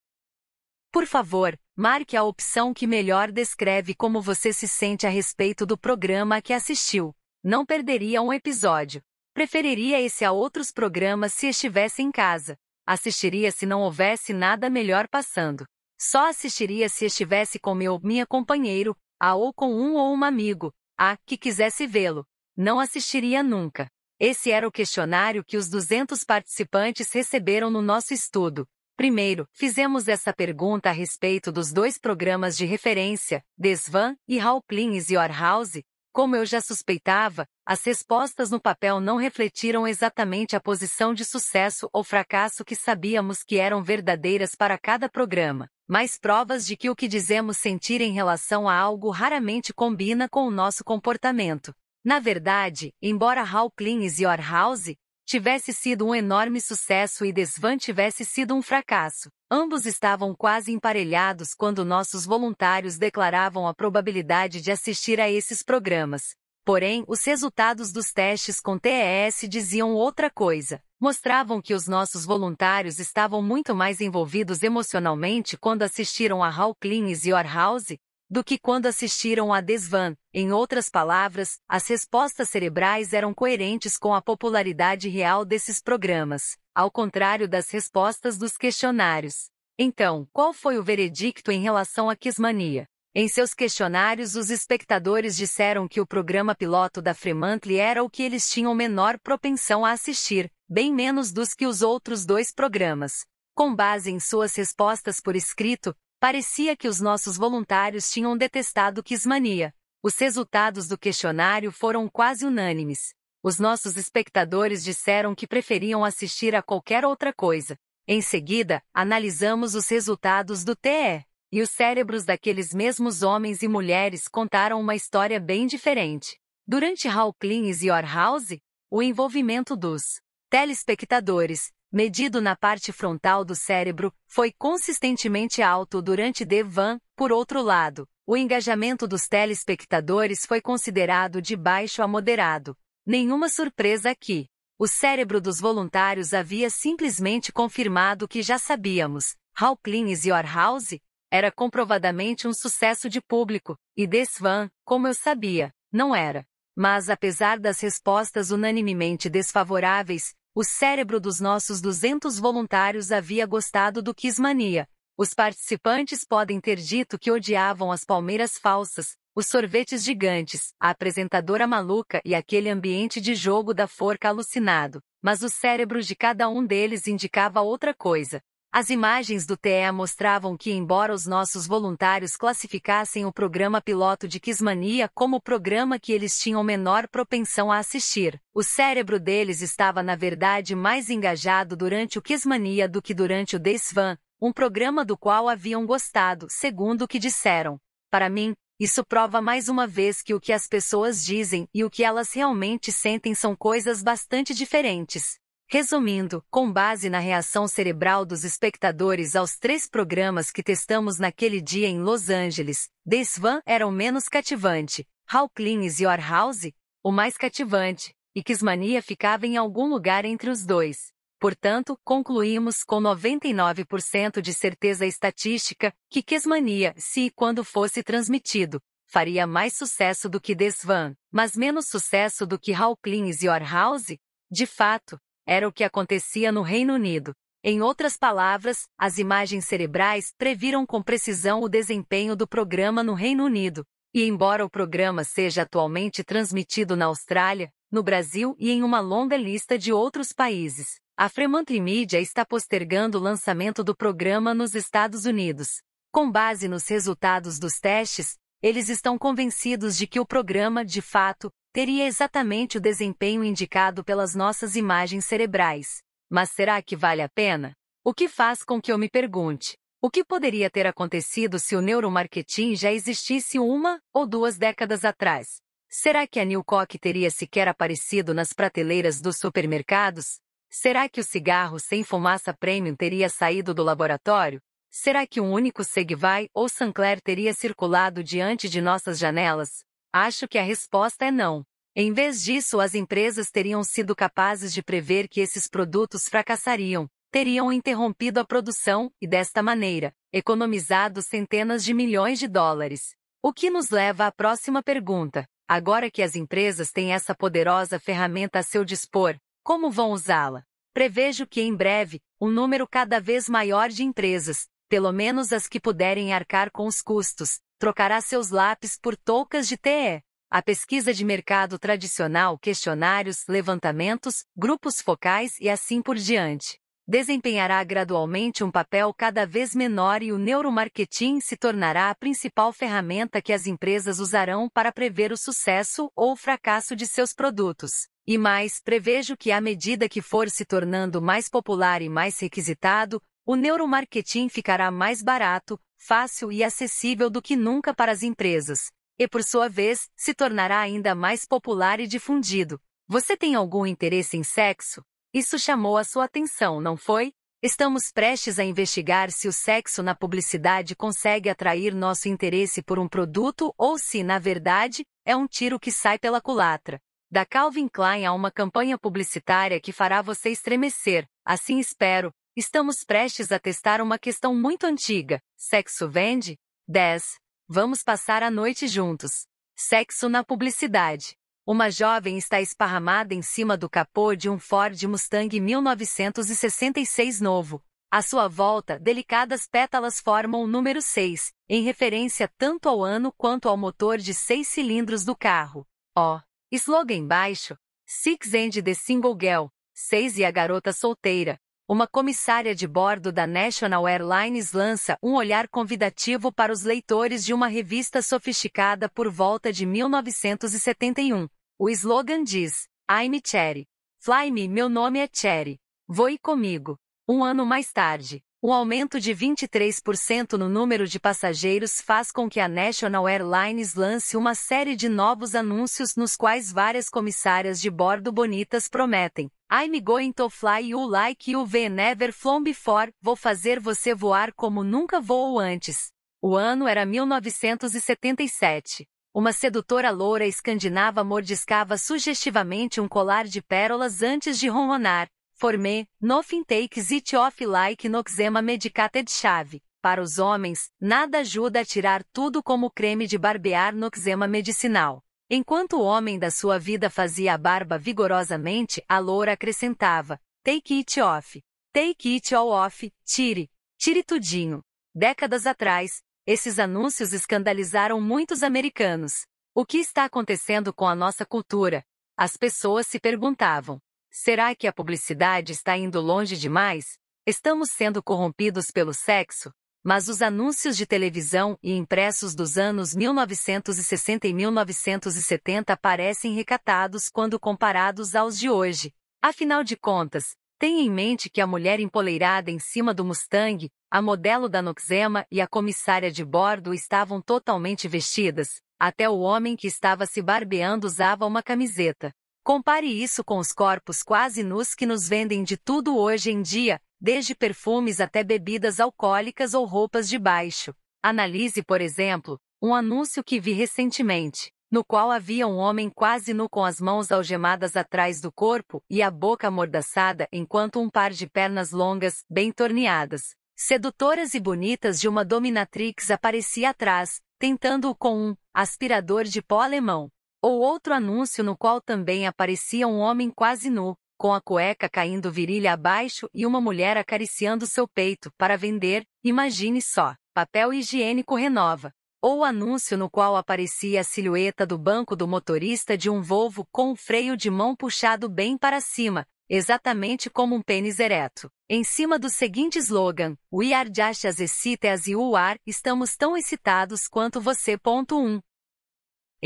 Por favor, marque a opção que melhor descreve como você se sente a respeito do programa que assistiu. Não perderia um episódio. Preferiria esse a outros programas se estivesse em casa. Assistiria se não houvesse nada melhor passando. Só assistiria se estivesse com meu ou minha companheiro, a ou com um ou um amigo, a que quisesse vê-lo. Não assistiria nunca. Esse era o questionário que os 200 participantes receberam no nosso estudo. Primeiro, fizemos essa pergunta a respeito dos dois programas de referência, Desvan e How Your House, como eu já suspeitava, as respostas no papel não refletiram exatamente a posição de sucesso ou fracasso que sabíamos que eram verdadeiras para cada programa, mas provas de que o que dizemos sentir em relação a algo raramente combina com o nosso comportamento. Na verdade, embora How e Is Your House tivesse sido um enorme sucesso e Desvan tivesse sido um fracasso. Ambos estavam quase emparelhados quando nossos voluntários declaravam a probabilidade de assistir a esses programas. Porém, os resultados dos testes com TES diziam outra coisa. Mostravam que os nossos voluntários estavam muito mais envolvidos emocionalmente quando assistiram a How Clean e Your House do que quando assistiram a Desvan. Em outras palavras, as respostas cerebrais eram coerentes com a popularidade real desses programas, ao contrário das respostas dos questionários. Então, qual foi o veredicto em relação à Kismania? Em seus questionários, os espectadores disseram que o programa piloto da Fremantle era o que eles tinham menor propensão a assistir, bem menos dos que os outros dois programas. Com base em suas respostas por escrito, Parecia que os nossos voluntários tinham detestado Kismania. Os resultados do questionário foram quase unânimes. Os nossos espectadores disseram que preferiam assistir a qualquer outra coisa. Em seguida, analisamos os resultados do TE. E os cérebros daqueles mesmos homens e mulheres contaram uma história bem diferente. Durante Hall e Your House, o envolvimento dos telespectadores medido na parte frontal do cérebro, foi consistentemente alto durante The Van, por outro lado, o engajamento dos telespectadores foi considerado de baixo a moderado. Nenhuma surpresa aqui. O cérebro dos voluntários havia simplesmente confirmado o que já sabíamos. How Clean Is Your House? Era comprovadamente um sucesso de público, e This Van, como eu sabia, não era. Mas apesar das respostas unanimemente desfavoráveis, o cérebro dos nossos 200 voluntários havia gostado do Kismania. Os participantes podem ter dito que odiavam as palmeiras falsas, os sorvetes gigantes, a apresentadora maluca e aquele ambiente de jogo da forca alucinado, mas o cérebro de cada um deles indicava outra coisa. As imagens do TEA mostravam que, embora os nossos voluntários classificassem o programa piloto de Kismania como o programa que eles tinham menor propensão a assistir, o cérebro deles estava, na verdade, mais engajado durante o Kismania do que durante o Desvan, um programa do qual haviam gostado, segundo o que disseram. Para mim, isso prova mais uma vez que o que as pessoas dizem e o que elas realmente sentem são coisas bastante diferentes. Resumindo, com base na reação cerebral dos espectadores aos três programas que testamos naquele dia em Los Angeles, This Van era o menos cativante, How Clean Is Your House? o mais cativante, e Kismania ficava em algum lugar entre os dois. Portanto, concluímos com 99% de certeza estatística que Kismania, se e quando fosse transmitido, faria mais sucesso do que Desvan, mas menos sucesso do que How Clean Is Your House? De fato, era o que acontecia no Reino Unido. Em outras palavras, as imagens cerebrais previram com precisão o desempenho do programa no Reino Unido. E embora o programa seja atualmente transmitido na Austrália, no Brasil e em uma longa lista de outros países, a Fremantle Media está postergando o lançamento do programa nos Estados Unidos. Com base nos resultados dos testes, eles estão convencidos de que o programa, de fato, teria exatamente o desempenho indicado pelas nossas imagens cerebrais. Mas será que vale a pena? O que faz com que eu me pergunte: o que poderia ter acontecido se o neuromarketing já existisse uma ou duas décadas atrás? Será que a Newcock teria sequer aparecido nas prateleiras dos supermercados? Será que o cigarro sem fumaça premium teria saído do laboratório? Será que um único Segway ou Sinclair teria circulado diante de nossas janelas? Acho que a resposta é não. Em vez disso, as empresas teriam sido capazes de prever que esses produtos fracassariam, teriam interrompido a produção e, desta maneira, economizado centenas de milhões de dólares. O que nos leva à próxima pergunta. Agora que as empresas têm essa poderosa ferramenta a seu dispor, como vão usá-la? Prevejo que em breve, um número cada vez maior de empresas, pelo menos as que puderem arcar com os custos, trocará seus lápis por toucas de TE. A pesquisa de mercado tradicional, questionários, levantamentos, grupos focais e assim por diante. Desempenhará gradualmente um papel cada vez menor e o neuromarketing se tornará a principal ferramenta que as empresas usarão para prever o sucesso ou o fracasso de seus produtos. E mais, prevejo que à medida que for se tornando mais popular e mais requisitado, o neuromarketing ficará mais barato, fácil e acessível do que nunca para as empresas, e por sua vez, se tornará ainda mais popular e difundido. Você tem algum interesse em sexo? Isso chamou a sua atenção, não foi? Estamos prestes a investigar se o sexo na publicidade consegue atrair nosso interesse por um produto ou se, na verdade, é um tiro que sai pela culatra. Da Calvin Klein a uma campanha publicitária que fará você estremecer, assim espero, Estamos prestes a testar uma questão muito antiga. Sexo vende? 10. Vamos passar a noite juntos. Sexo na publicidade. Uma jovem está esparramada em cima do capô de um Ford Mustang 1966 novo. À sua volta, delicadas pétalas formam o número 6, em referência tanto ao ano quanto ao motor de seis cilindros do carro. Ó, oh, slogan embaixo: Six and the Single Girl, 6 e a garota solteira, uma comissária de bordo da National Airlines lança um olhar convidativo para os leitores de uma revista sofisticada por volta de 1971. O slogan diz: I'm Cherry. Fly me, meu nome é Cherry. Voe comigo. Um ano mais tarde, um aumento de 23% no número de passageiros faz com que a National Airlines lance uma série de novos anúncios nos quais várias comissárias de bordo bonitas prometem I'm going to fly you like you've never flown before, vou fazer você voar como nunca voou antes. O ano era 1977. Uma sedutora loura escandinava mordiscava sugestivamente um colar de pérolas antes de ronronar. Formé, no fintake it off like noxema medicated chave. Para os homens, nada ajuda a tirar tudo como creme de barbear noxema medicinal. Enquanto o homem da sua vida fazia a barba vigorosamente, a loura acrescentava: Take it off. Take it all off, tire. Tire tudinho. Décadas atrás, esses anúncios escandalizaram muitos americanos. O que está acontecendo com a nossa cultura? As pessoas se perguntavam. Será que a publicidade está indo longe demais? Estamos sendo corrompidos pelo sexo? Mas os anúncios de televisão e impressos dos anos 1960 e 1970 parecem recatados quando comparados aos de hoje. Afinal de contas, tenha em mente que a mulher empoleirada em cima do Mustang, a modelo da Noxema e a comissária de bordo estavam totalmente vestidas, até o homem que estava se barbeando usava uma camiseta. Compare isso com os corpos quase nus que nos vendem de tudo hoje em dia, desde perfumes até bebidas alcoólicas ou roupas de baixo. Analise, por exemplo, um anúncio que vi recentemente, no qual havia um homem quase nu com as mãos algemadas atrás do corpo e a boca amordaçada enquanto um par de pernas longas, bem torneadas, sedutoras e bonitas de uma dominatrix aparecia atrás, tentando-o com um aspirador de pó alemão. Ou outro anúncio no qual também aparecia um homem quase nu, com a cueca caindo virilha abaixo e uma mulher acariciando seu peito para vender, imagine só, papel higiênico renova. Ou anúncio no qual aparecia a silhueta do banco do motorista de um Volvo com o freio de mão puxado bem para cima, exatamente como um pênis ereto. Em cima do seguinte slogan, We are just as excited as you are, estamos tão excitados quanto você. 1.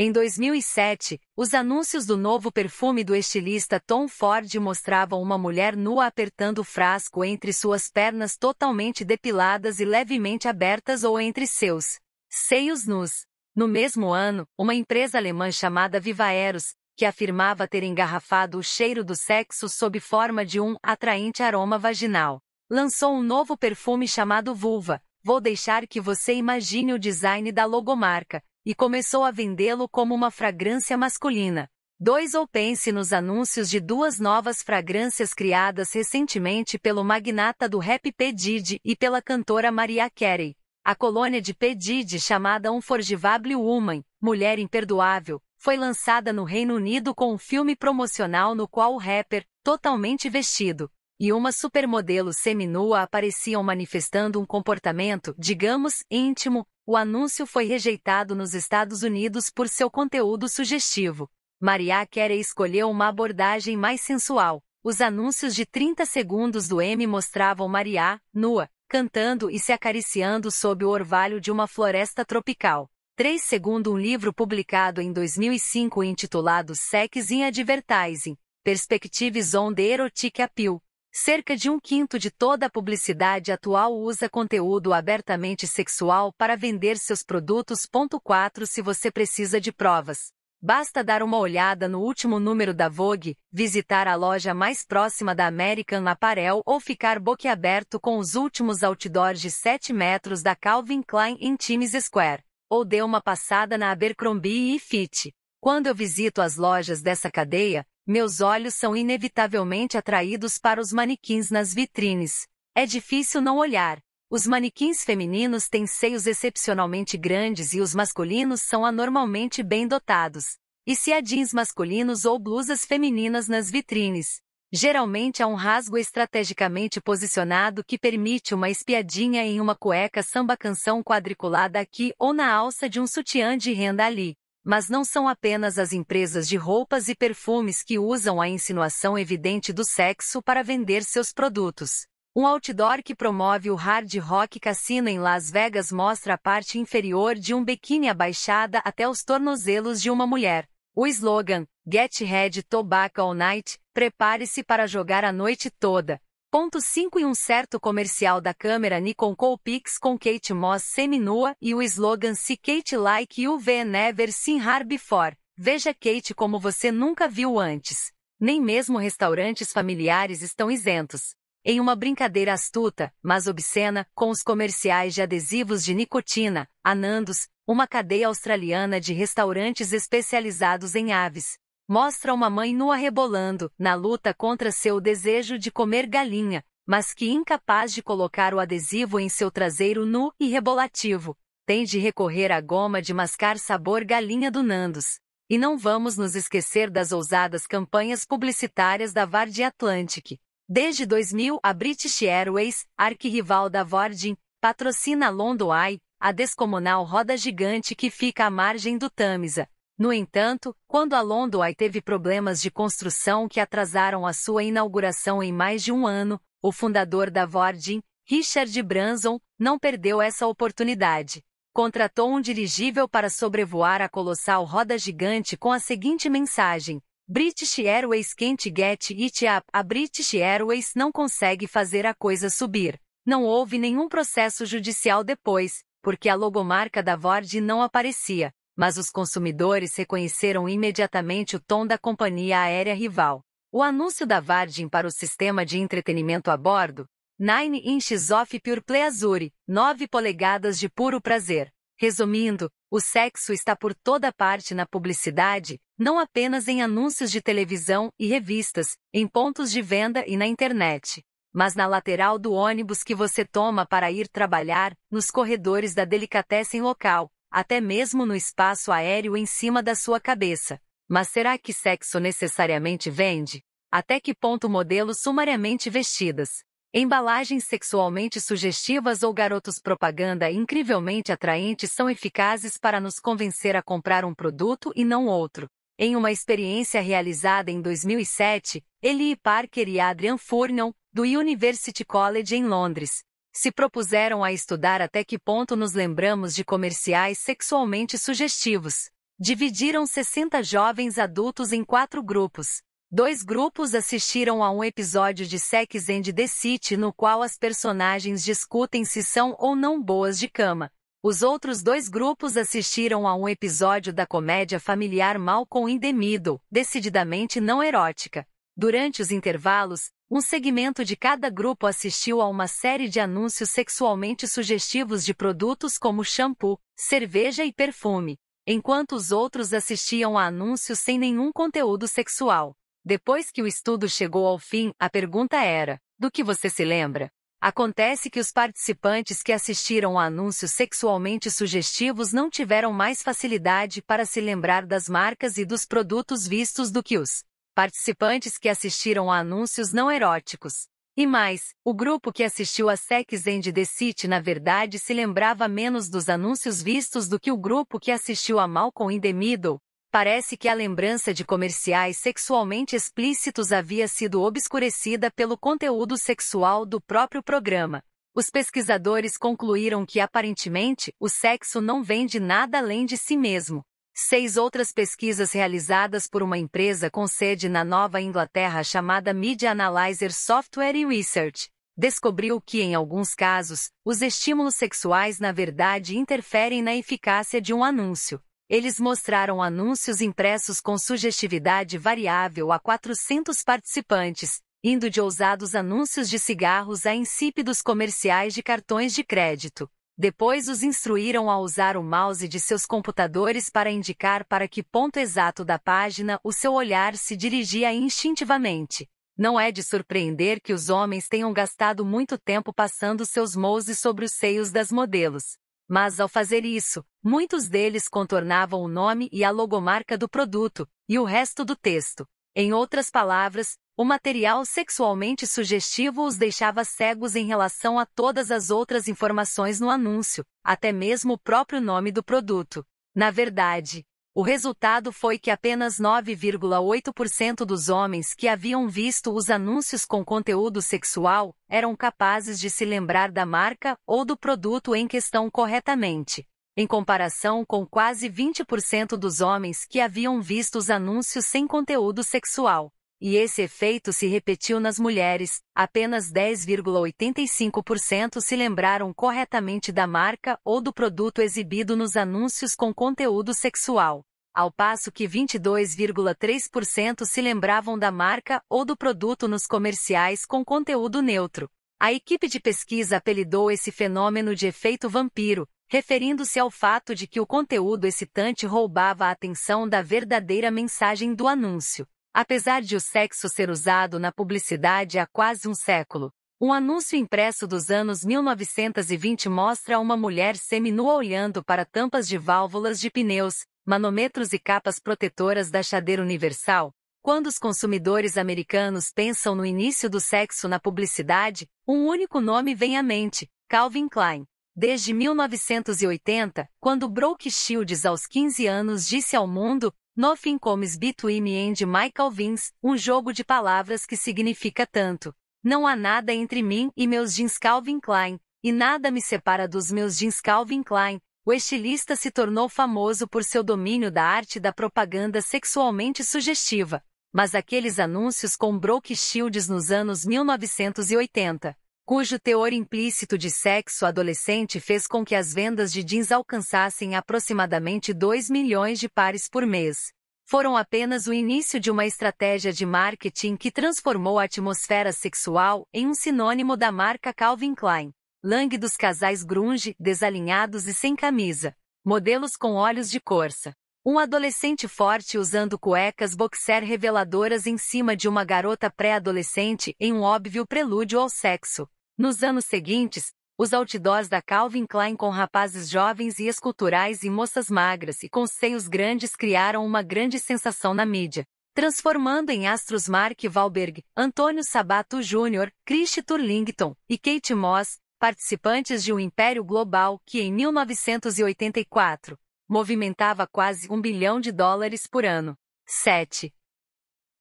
Em 2007, os anúncios do novo perfume do estilista Tom Ford mostravam uma mulher nua apertando o frasco entre suas pernas totalmente depiladas e levemente abertas ou entre seus seios nus. No mesmo ano, uma empresa alemã chamada Vivaeros, que afirmava ter engarrafado o cheiro do sexo sob forma de um atraente aroma vaginal, lançou um novo perfume chamado Vulva. Vou deixar que você imagine o design da logomarca, e começou a vendê-lo como uma fragrância masculina. Dois Ou pense nos anúncios de duas novas fragrâncias criadas recentemente pelo magnata do rap P. Diddy e pela cantora Maria Carey. A colônia de P. Diddy chamada Unforgivable Woman, Mulher Imperdoável, foi lançada no Reino Unido com um filme promocional no qual o rapper, totalmente vestido, e uma supermodelo seminua apareciam manifestando um comportamento, digamos, íntimo, o anúncio foi rejeitado nos Estados Unidos por seu conteúdo sugestivo. Maria Carey escolheu uma abordagem mais sensual. Os anúncios de 30 segundos do M mostravam Maria, nua, cantando e se acariciando sob o orvalho de uma floresta tropical. 3 segundo um livro publicado em 2005 intitulado Sex in Advertising, Perspectives on the Erotic Appeal, Cerca de um quinto de toda a publicidade atual usa conteúdo abertamente sexual para vender seus produtos. 4 Se você precisa de provas, basta dar uma olhada no último número da Vogue, visitar a loja mais próxima da American Apparel ou ficar boquiaberto com os últimos outdoors de 7 metros da Calvin Klein em Times Square, ou dê uma passada na Abercrombie e Fitch. Quando eu visito as lojas dessa cadeia, meus olhos são inevitavelmente atraídos para os manequins nas vitrines. É difícil não olhar. Os manequins femininos têm seios excepcionalmente grandes e os masculinos são anormalmente bem dotados. E se há jeans masculinos ou blusas femininas nas vitrines? Geralmente há um rasgo estrategicamente posicionado que permite uma espiadinha em uma cueca samba canção quadriculada aqui ou na alça de um sutiã de renda ali. Mas não são apenas as empresas de roupas e perfumes que usam a insinuação evidente do sexo para vender seus produtos. Um outdoor que promove o Hard Rock cassino em Las Vegas mostra a parte inferior de um biquíni abaixada até os tornozelos de uma mulher. O slogan, Get Red Tobacco All Night, prepare-se para jogar a noite toda, Ponto 5 e um certo comercial da câmera Nikon Coolpix com Kate Moss seminua e o slogan Se Kate Like You Ve Never Seen Her Before. Veja Kate como você nunca viu antes. Nem mesmo restaurantes familiares estão isentos. Em uma brincadeira astuta, mas obscena, com os comerciais de adesivos de nicotina, a Nandos, uma cadeia australiana de restaurantes especializados em aves, mostra uma mãe nua rebolando, na luta contra seu desejo de comer galinha, mas que incapaz de colocar o adesivo em seu traseiro nu e rebolativo, tem de recorrer à goma de mascar sabor galinha do Nandos. E não vamos nos esquecer das ousadas campanhas publicitárias da Vard Atlantic. Desde 2000, a British Airways, arquirrival da Virgin, patrocina a London Eye, a descomunal roda gigante que fica à margem do Tamisa, no entanto, quando a Londonai teve problemas de construção que atrasaram a sua inauguração em mais de um ano, o fundador da Virgin, Richard Branson, não perdeu essa oportunidade. Contratou um dirigível para sobrevoar a colossal roda gigante com a seguinte mensagem: British Airways can't get it up. A British Airways não consegue fazer a coisa subir. Não houve nenhum processo judicial depois, porque a logomarca da Vord não aparecia mas os consumidores reconheceram imediatamente o tom da companhia aérea rival. O anúncio da Vargin para o sistema de entretenimento a bordo, 9 inches off pure play azure, 9 polegadas de puro prazer. Resumindo, o sexo está por toda parte na publicidade, não apenas em anúncios de televisão e revistas, em pontos de venda e na internet, mas na lateral do ônibus que você toma para ir trabalhar, nos corredores da delicatessen local, até mesmo no espaço aéreo em cima da sua cabeça. Mas será que sexo necessariamente vende? Até que ponto modelos sumariamente vestidas, embalagens sexualmente sugestivas ou garotos propaganda incrivelmente atraentes são eficazes para nos convencer a comprar um produto e não outro? Em uma experiência realizada em 2007, Eli Parker e Adrian Furnham, do University College em Londres, se propuseram a estudar até que ponto nos lembramos de comerciais sexualmente sugestivos. Dividiram 60 jovens adultos em quatro grupos. Dois grupos assistiram a um episódio de Sex and the City no qual as personagens discutem se são ou não boas de cama. Os outros dois grupos assistiram a um episódio da comédia familiar Malcolm in the Middle, decididamente não erótica. Durante os intervalos, um segmento de cada grupo assistiu a uma série de anúncios sexualmente sugestivos de produtos como shampoo, cerveja e perfume, enquanto os outros assistiam a anúncios sem nenhum conteúdo sexual. Depois que o estudo chegou ao fim, a pergunta era: do que você se lembra? Acontece que os participantes que assistiram a anúncios sexualmente sugestivos não tiveram mais facilidade para se lembrar das marcas e dos produtos vistos do que os participantes que assistiram a anúncios não eróticos. E mais, o grupo que assistiu a Sex and the City na verdade se lembrava menos dos anúncios vistos do que o grupo que assistiu a Malcolm in the Middle. Parece que a lembrança de comerciais sexualmente explícitos havia sido obscurecida pelo conteúdo sexual do próprio programa. Os pesquisadores concluíram que aparentemente o sexo não vende nada além de si mesmo. Seis outras pesquisas realizadas por uma empresa com sede na Nova Inglaterra chamada Media Analyzer Software e Research descobriu que, em alguns casos, os estímulos sexuais na verdade interferem na eficácia de um anúncio. Eles mostraram anúncios impressos com sugestividade variável a 400 participantes, indo de ousados anúncios de cigarros a insípidos comerciais de cartões de crédito. Depois os instruíram a usar o mouse de seus computadores para indicar para que ponto exato da página o seu olhar se dirigia instintivamente. Não é de surpreender que os homens tenham gastado muito tempo passando seus mouses sobre os seios das modelos. Mas ao fazer isso, muitos deles contornavam o nome e a logomarca do produto, e o resto do texto. Em outras palavras, o material sexualmente sugestivo os deixava cegos em relação a todas as outras informações no anúncio, até mesmo o próprio nome do produto. Na verdade, o resultado foi que apenas 9,8% dos homens que haviam visto os anúncios com conteúdo sexual eram capazes de se lembrar da marca ou do produto em questão corretamente, em comparação com quase 20% dos homens que haviam visto os anúncios sem conteúdo sexual. E esse efeito se repetiu nas mulheres, apenas 10,85% se lembraram corretamente da marca ou do produto exibido nos anúncios com conteúdo sexual, ao passo que 22,3% se lembravam da marca ou do produto nos comerciais com conteúdo neutro. A equipe de pesquisa apelidou esse fenômeno de efeito vampiro, referindo-se ao fato de que o conteúdo excitante roubava a atenção da verdadeira mensagem do anúncio. Apesar de o sexo ser usado na publicidade há quase um século, um anúncio impresso dos anos 1920 mostra uma mulher seminua olhando para tampas de válvulas de pneus, manômetros e capas protetoras da chadeira universal. Quando os consumidores americanos pensam no início do sexo na publicidade, um único nome vem à mente: Calvin Klein. Desde 1980, quando Brooke Shields aos 15 anos disse ao mundo Nothing Comes Between Me and Michael Vince, um jogo de palavras que significa tanto. Não há nada entre mim e meus jeans Calvin Klein, e nada me separa dos meus jeans Calvin Klein. O estilista se tornou famoso por seu domínio da arte da propaganda sexualmente sugestiva, mas aqueles anúncios com Brooke Shields nos anos 1980 cujo teor implícito de sexo adolescente fez com que as vendas de jeans alcançassem aproximadamente 2 milhões de pares por mês, foram apenas o início de uma estratégia de marketing que transformou a atmosfera sexual em um sinônimo da marca Calvin Klein. Langue dos casais grunge, desalinhados e sem camisa. Modelos com olhos de corça. Um adolescente forte usando cuecas boxer reveladoras em cima de uma garota pré-adolescente em um óbvio prelúdio ao sexo. Nos anos seguintes, os outdoors da Calvin Klein com rapazes jovens e esculturais e moças magras e com seios grandes criaram uma grande sensação na mídia, transformando em astros Mark Wahlberg, Antônio Sabato Jr., Christy Turlington e Kate Moss, participantes de um império global que em 1984 movimentava quase um bilhão de dólares por ano. 7.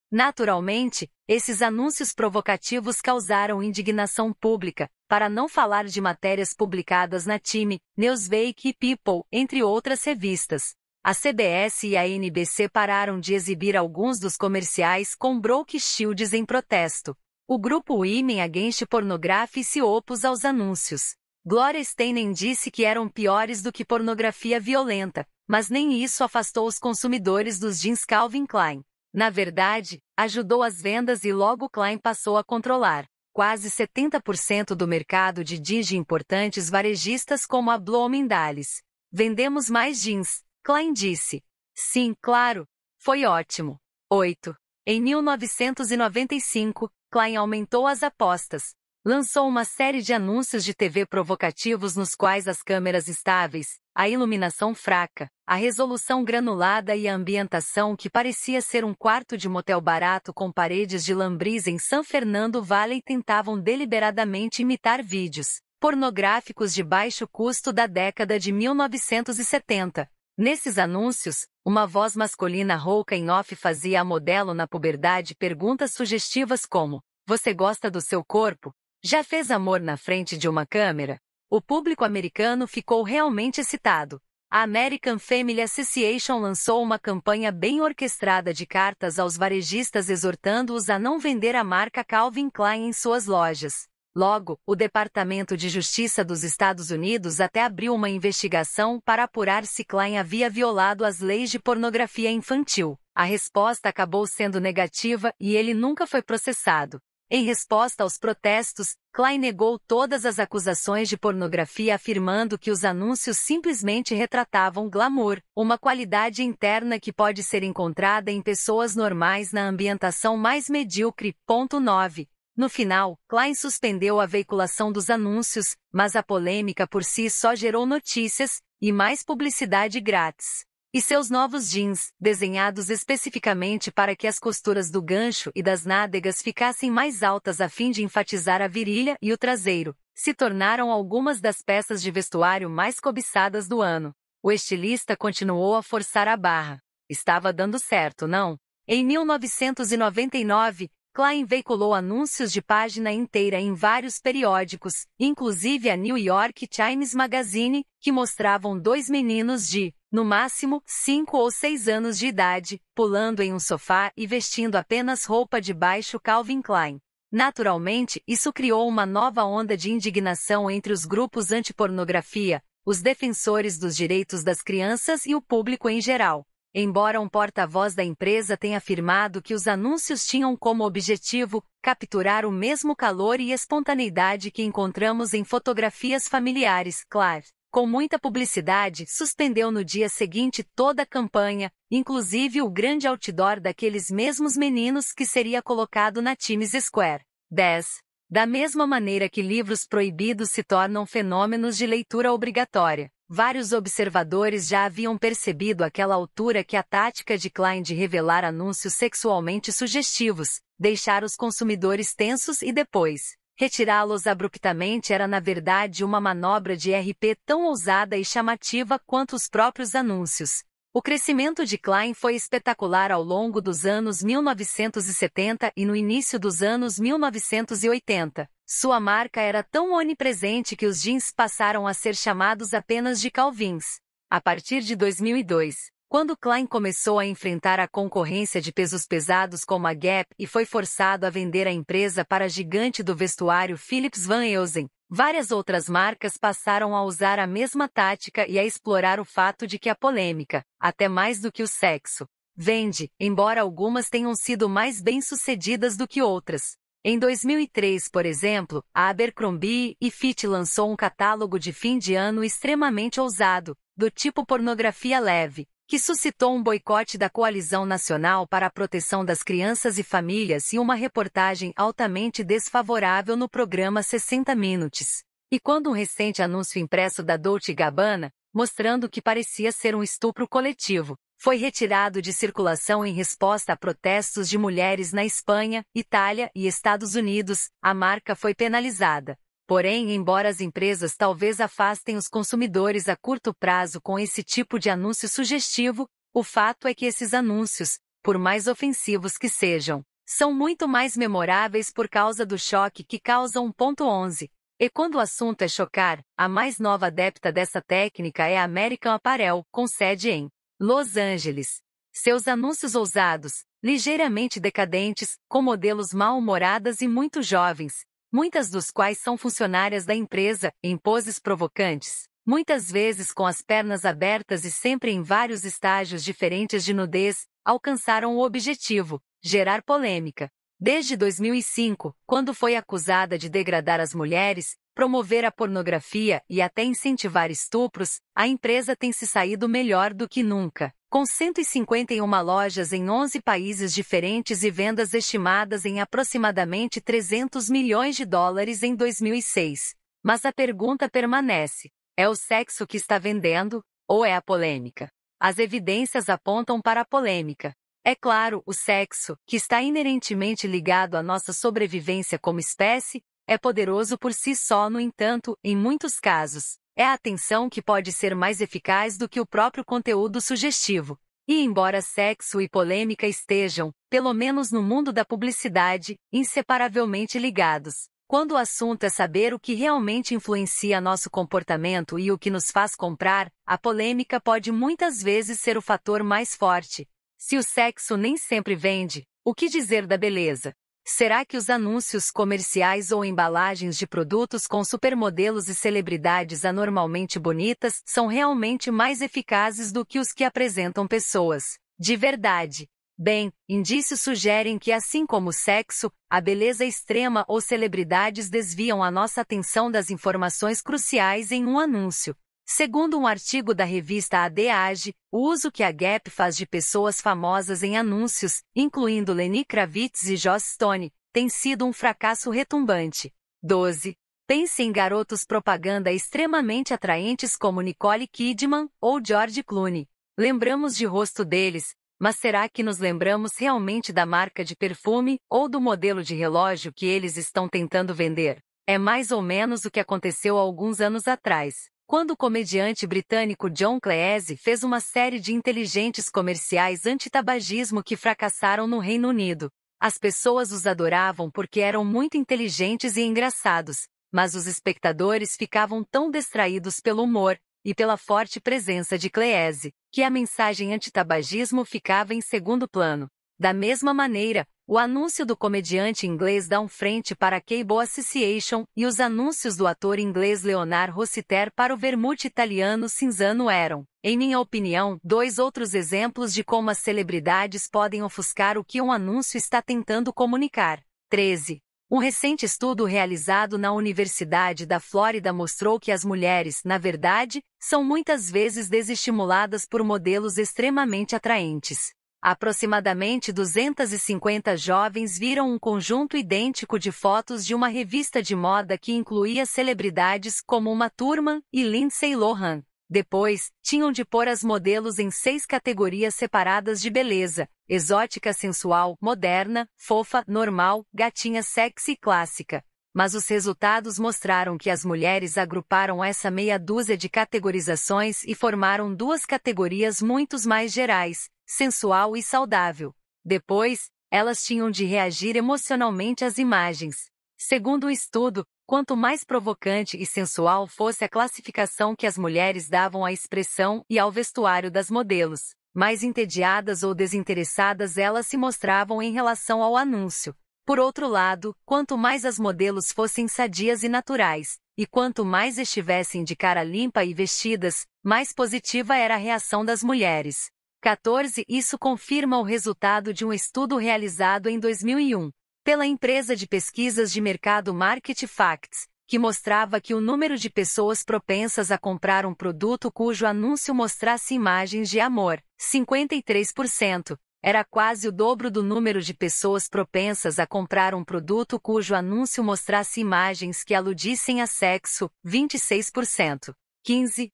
Naturalmente, esses anúncios provocativos causaram indignação pública, para não falar de matérias publicadas na Time, Newsweek e People, entre outras revistas. A CBS e a NBC pararam de exibir alguns dos comerciais com Broke Shields em protesto. O grupo Women Against Pornography se opôs aos anúncios. Gloria Steinem disse que eram piores do que pornografia violenta, mas nem isso afastou os consumidores dos jeans Calvin Klein. Na verdade, ajudou as vendas e logo Klein passou a controlar quase 70% do mercado de jeans de importantes varejistas como a Bloomingdale's. Vendemos mais jeans, Klein disse. Sim, claro, foi ótimo. 8. Em 1995, Klein aumentou as apostas. Lançou uma série de anúncios de TV provocativos nos quais as câmeras estáveis, a iluminação fraca, a resolução granulada e a ambientação que parecia ser um quarto de motel barato com paredes de lambriz em San Fernando Valley tentavam deliberadamente imitar vídeos pornográficos de baixo custo da década de 1970. Nesses anúncios, uma voz masculina rouca em off fazia a modelo na puberdade perguntas sugestivas como: Você gosta do seu corpo? Já fez amor na frente de uma câmera? O público americano ficou realmente excitado. A American Family Association lançou uma campanha bem orquestrada de cartas aos varejistas exortando-os a não vender a marca Calvin Klein em suas lojas. Logo, o Departamento de Justiça dos Estados Unidos até abriu uma investigação para apurar se Klein havia violado as leis de pornografia infantil. A resposta acabou sendo negativa e ele nunca foi processado. Em resposta aos protestos, Klein negou todas as acusações de pornografia afirmando que os anúncios simplesmente retratavam glamour, uma qualidade interna que pode ser encontrada em pessoas normais na ambientação mais medíocre. Ponto 9. No final, Klein suspendeu a veiculação dos anúncios, mas a polêmica por si só gerou notícias e mais publicidade grátis. E seus novos jeans, desenhados especificamente para que as costuras do gancho e das nádegas ficassem mais altas a fim de enfatizar a virilha e o traseiro, se tornaram algumas das peças de vestuário mais cobiçadas do ano. O estilista continuou a forçar a barra. Estava dando certo, não? Em 1999, Klein veiculou anúncios de página inteira em vários periódicos, inclusive a New York Times Magazine, que mostravam dois meninos de, no máximo, cinco ou seis anos de idade, pulando em um sofá e vestindo apenas roupa de baixo Calvin Klein. Naturalmente, isso criou uma nova onda de indignação entre os grupos anti-pornografia, os defensores dos direitos das crianças e o público em geral. Embora um porta-voz da empresa tenha afirmado que os anúncios tinham como objetivo capturar o mesmo calor e espontaneidade que encontramos em fotografias familiares, claro, com muita publicidade, suspendeu no dia seguinte toda a campanha, inclusive o grande outdoor daqueles mesmos meninos que seria colocado na Times Square. 10. Da mesma maneira que livros proibidos se tornam fenômenos de leitura obrigatória, Vários observadores já haviam percebido àquela altura que a tática de Klein de revelar anúncios sexualmente sugestivos, deixar os consumidores tensos e depois retirá-los abruptamente era na verdade uma manobra de RP tão ousada e chamativa quanto os próprios anúncios. O crescimento de Klein foi espetacular ao longo dos anos 1970 e no início dos anos 1980. Sua marca era tão onipresente que os jeans passaram a ser chamados apenas de Calvins. A partir de 2002, quando Klein começou a enfrentar a concorrência de pesos pesados como a Gap e foi forçado a vender a empresa para a gigante do vestuário Philips Van Eusen, Várias outras marcas passaram a usar a mesma tática e a explorar o fato de que a polêmica, até mais do que o sexo, vende, embora algumas tenham sido mais bem-sucedidas do que outras. Em 2003, por exemplo, a Abercrombie e Fitch lançou um catálogo de fim de ano extremamente ousado, do tipo pornografia leve, que suscitou um boicote da Coalizão Nacional para a Proteção das Crianças e Famílias e uma reportagem altamente desfavorável no programa 60 Minutes. E quando um recente anúncio impresso da Dolce Gabbana, mostrando que parecia ser um estupro coletivo, foi retirado de circulação em resposta a protestos de mulheres na Espanha, Itália e Estados Unidos, a marca foi penalizada. Porém, embora as empresas talvez afastem os consumidores a curto prazo com esse tipo de anúncio sugestivo, o fato é que esses anúncios, por mais ofensivos que sejam, são muito mais memoráveis por causa do choque que causam. 1.11. E quando o assunto é chocar, a mais nova adepta dessa técnica é a American Apparel, com sede em Los Angeles. Seus anúncios ousados, ligeiramente decadentes, com modelos mal-humoradas e muito jovens, muitas dos quais são funcionárias da empresa, em poses provocantes, muitas vezes com as pernas abertas e sempre em vários estágios diferentes de nudez, alcançaram o objetivo: gerar polêmica. Desde 2005, quando foi acusada de degradar as mulheres, promover a pornografia e até incentivar estupros, a empresa tem se saído melhor do que nunca. Com 151 lojas em 11 países diferentes e vendas estimadas em aproximadamente 300 milhões de dólares em 2006. Mas a pergunta permanece: é o sexo que está vendendo ou é a polêmica? As evidências apontam para a polêmica. É claro, o sexo, que está inerentemente ligado à nossa sobrevivência como espécie, é poderoso por si só, no entanto, em muitos casos, é a atenção que pode ser mais eficaz do que o próprio conteúdo sugestivo. E embora sexo e polêmica estejam, pelo menos no mundo da publicidade, inseparavelmente ligados, quando o assunto é saber o que realmente influencia nosso comportamento e o que nos faz comprar, a polêmica pode muitas vezes ser o fator mais forte. Se o sexo nem sempre vende, o que dizer da beleza? Será que os anúncios comerciais ou embalagens de produtos com supermodelos e celebridades anormalmente bonitas são realmente mais eficazes do que os que apresentam pessoas? De verdade. Bem, indícios sugerem que, assim como o sexo, a beleza extrema ou celebridades desviam a nossa atenção das informações cruciais em um anúncio, Segundo um artigo da revista ADAGE, o uso que a Gap faz de pessoas famosas em anúncios, incluindo Lenny Kravitz e Joss Stone, tem sido um fracasso retumbante. 12. Pense em garotos propaganda extremamente atraentes como Nicole Kidman ou George Clooney. Lembramos de rosto deles, mas será que nos lembramos realmente da marca de perfume ou do modelo de relógio que eles estão tentando vender? É mais ou menos o que aconteceu alguns anos atrás quando o comediante britânico John Cleese fez uma série de inteligentes comerciais anti-tabagismo que fracassaram no Reino Unido. As pessoas os adoravam porque eram muito inteligentes e engraçados, mas os espectadores ficavam tão distraídos pelo humor e pela forte presença de Cleese, que a mensagem anti-tabagismo ficava em segundo plano. Da mesma maneira, o anúncio do comediante inglês dá um frente para a Cable Association e os anúncios do ator inglês Leonard Rossiter para o vermute italiano Cinzano eram, em minha opinião, dois outros exemplos de como as celebridades podem ofuscar o que um anúncio está tentando comunicar. 13. Um recente estudo realizado na Universidade da Flórida mostrou que as mulheres, na verdade, são muitas vezes desestimuladas por modelos extremamente atraentes. Aproximadamente 250 jovens viram um conjunto idêntico de fotos de uma revista de moda que incluía celebridades como uma Thurman e Lindsay Lohan. Depois, tinham de pôr as modelos em seis categorias separadas de beleza: exótica sensual, moderna, fofa, normal, gatinha sexy e clássica. Mas os resultados mostraram que as mulheres agruparam essa meia dúzia de categorizações e formaram duas categorias muito mais gerais: sensual e saudável. Depois, elas tinham de reagir emocionalmente às imagens. Segundo o estudo, quanto mais provocante e sensual fosse a classificação que as mulheres davam à expressão e ao vestuário das modelos, mais entediadas ou desinteressadas elas se mostravam em relação ao anúncio. Por outro lado, quanto mais as modelos fossem sadias e naturais, e quanto mais estivessem de cara limpa e vestidas, mais positiva era a reação das mulheres. 14. Isso confirma o resultado de um estudo realizado em 2001 pela empresa de pesquisas de mercado Market Facts, que mostrava que o número de pessoas propensas a comprar um produto cujo anúncio mostrasse imagens de amor, 53%, era quase o dobro do número de pessoas propensas a comprar um produto cujo anúncio mostrasse imagens que aludissem a sexo, 26%. 15.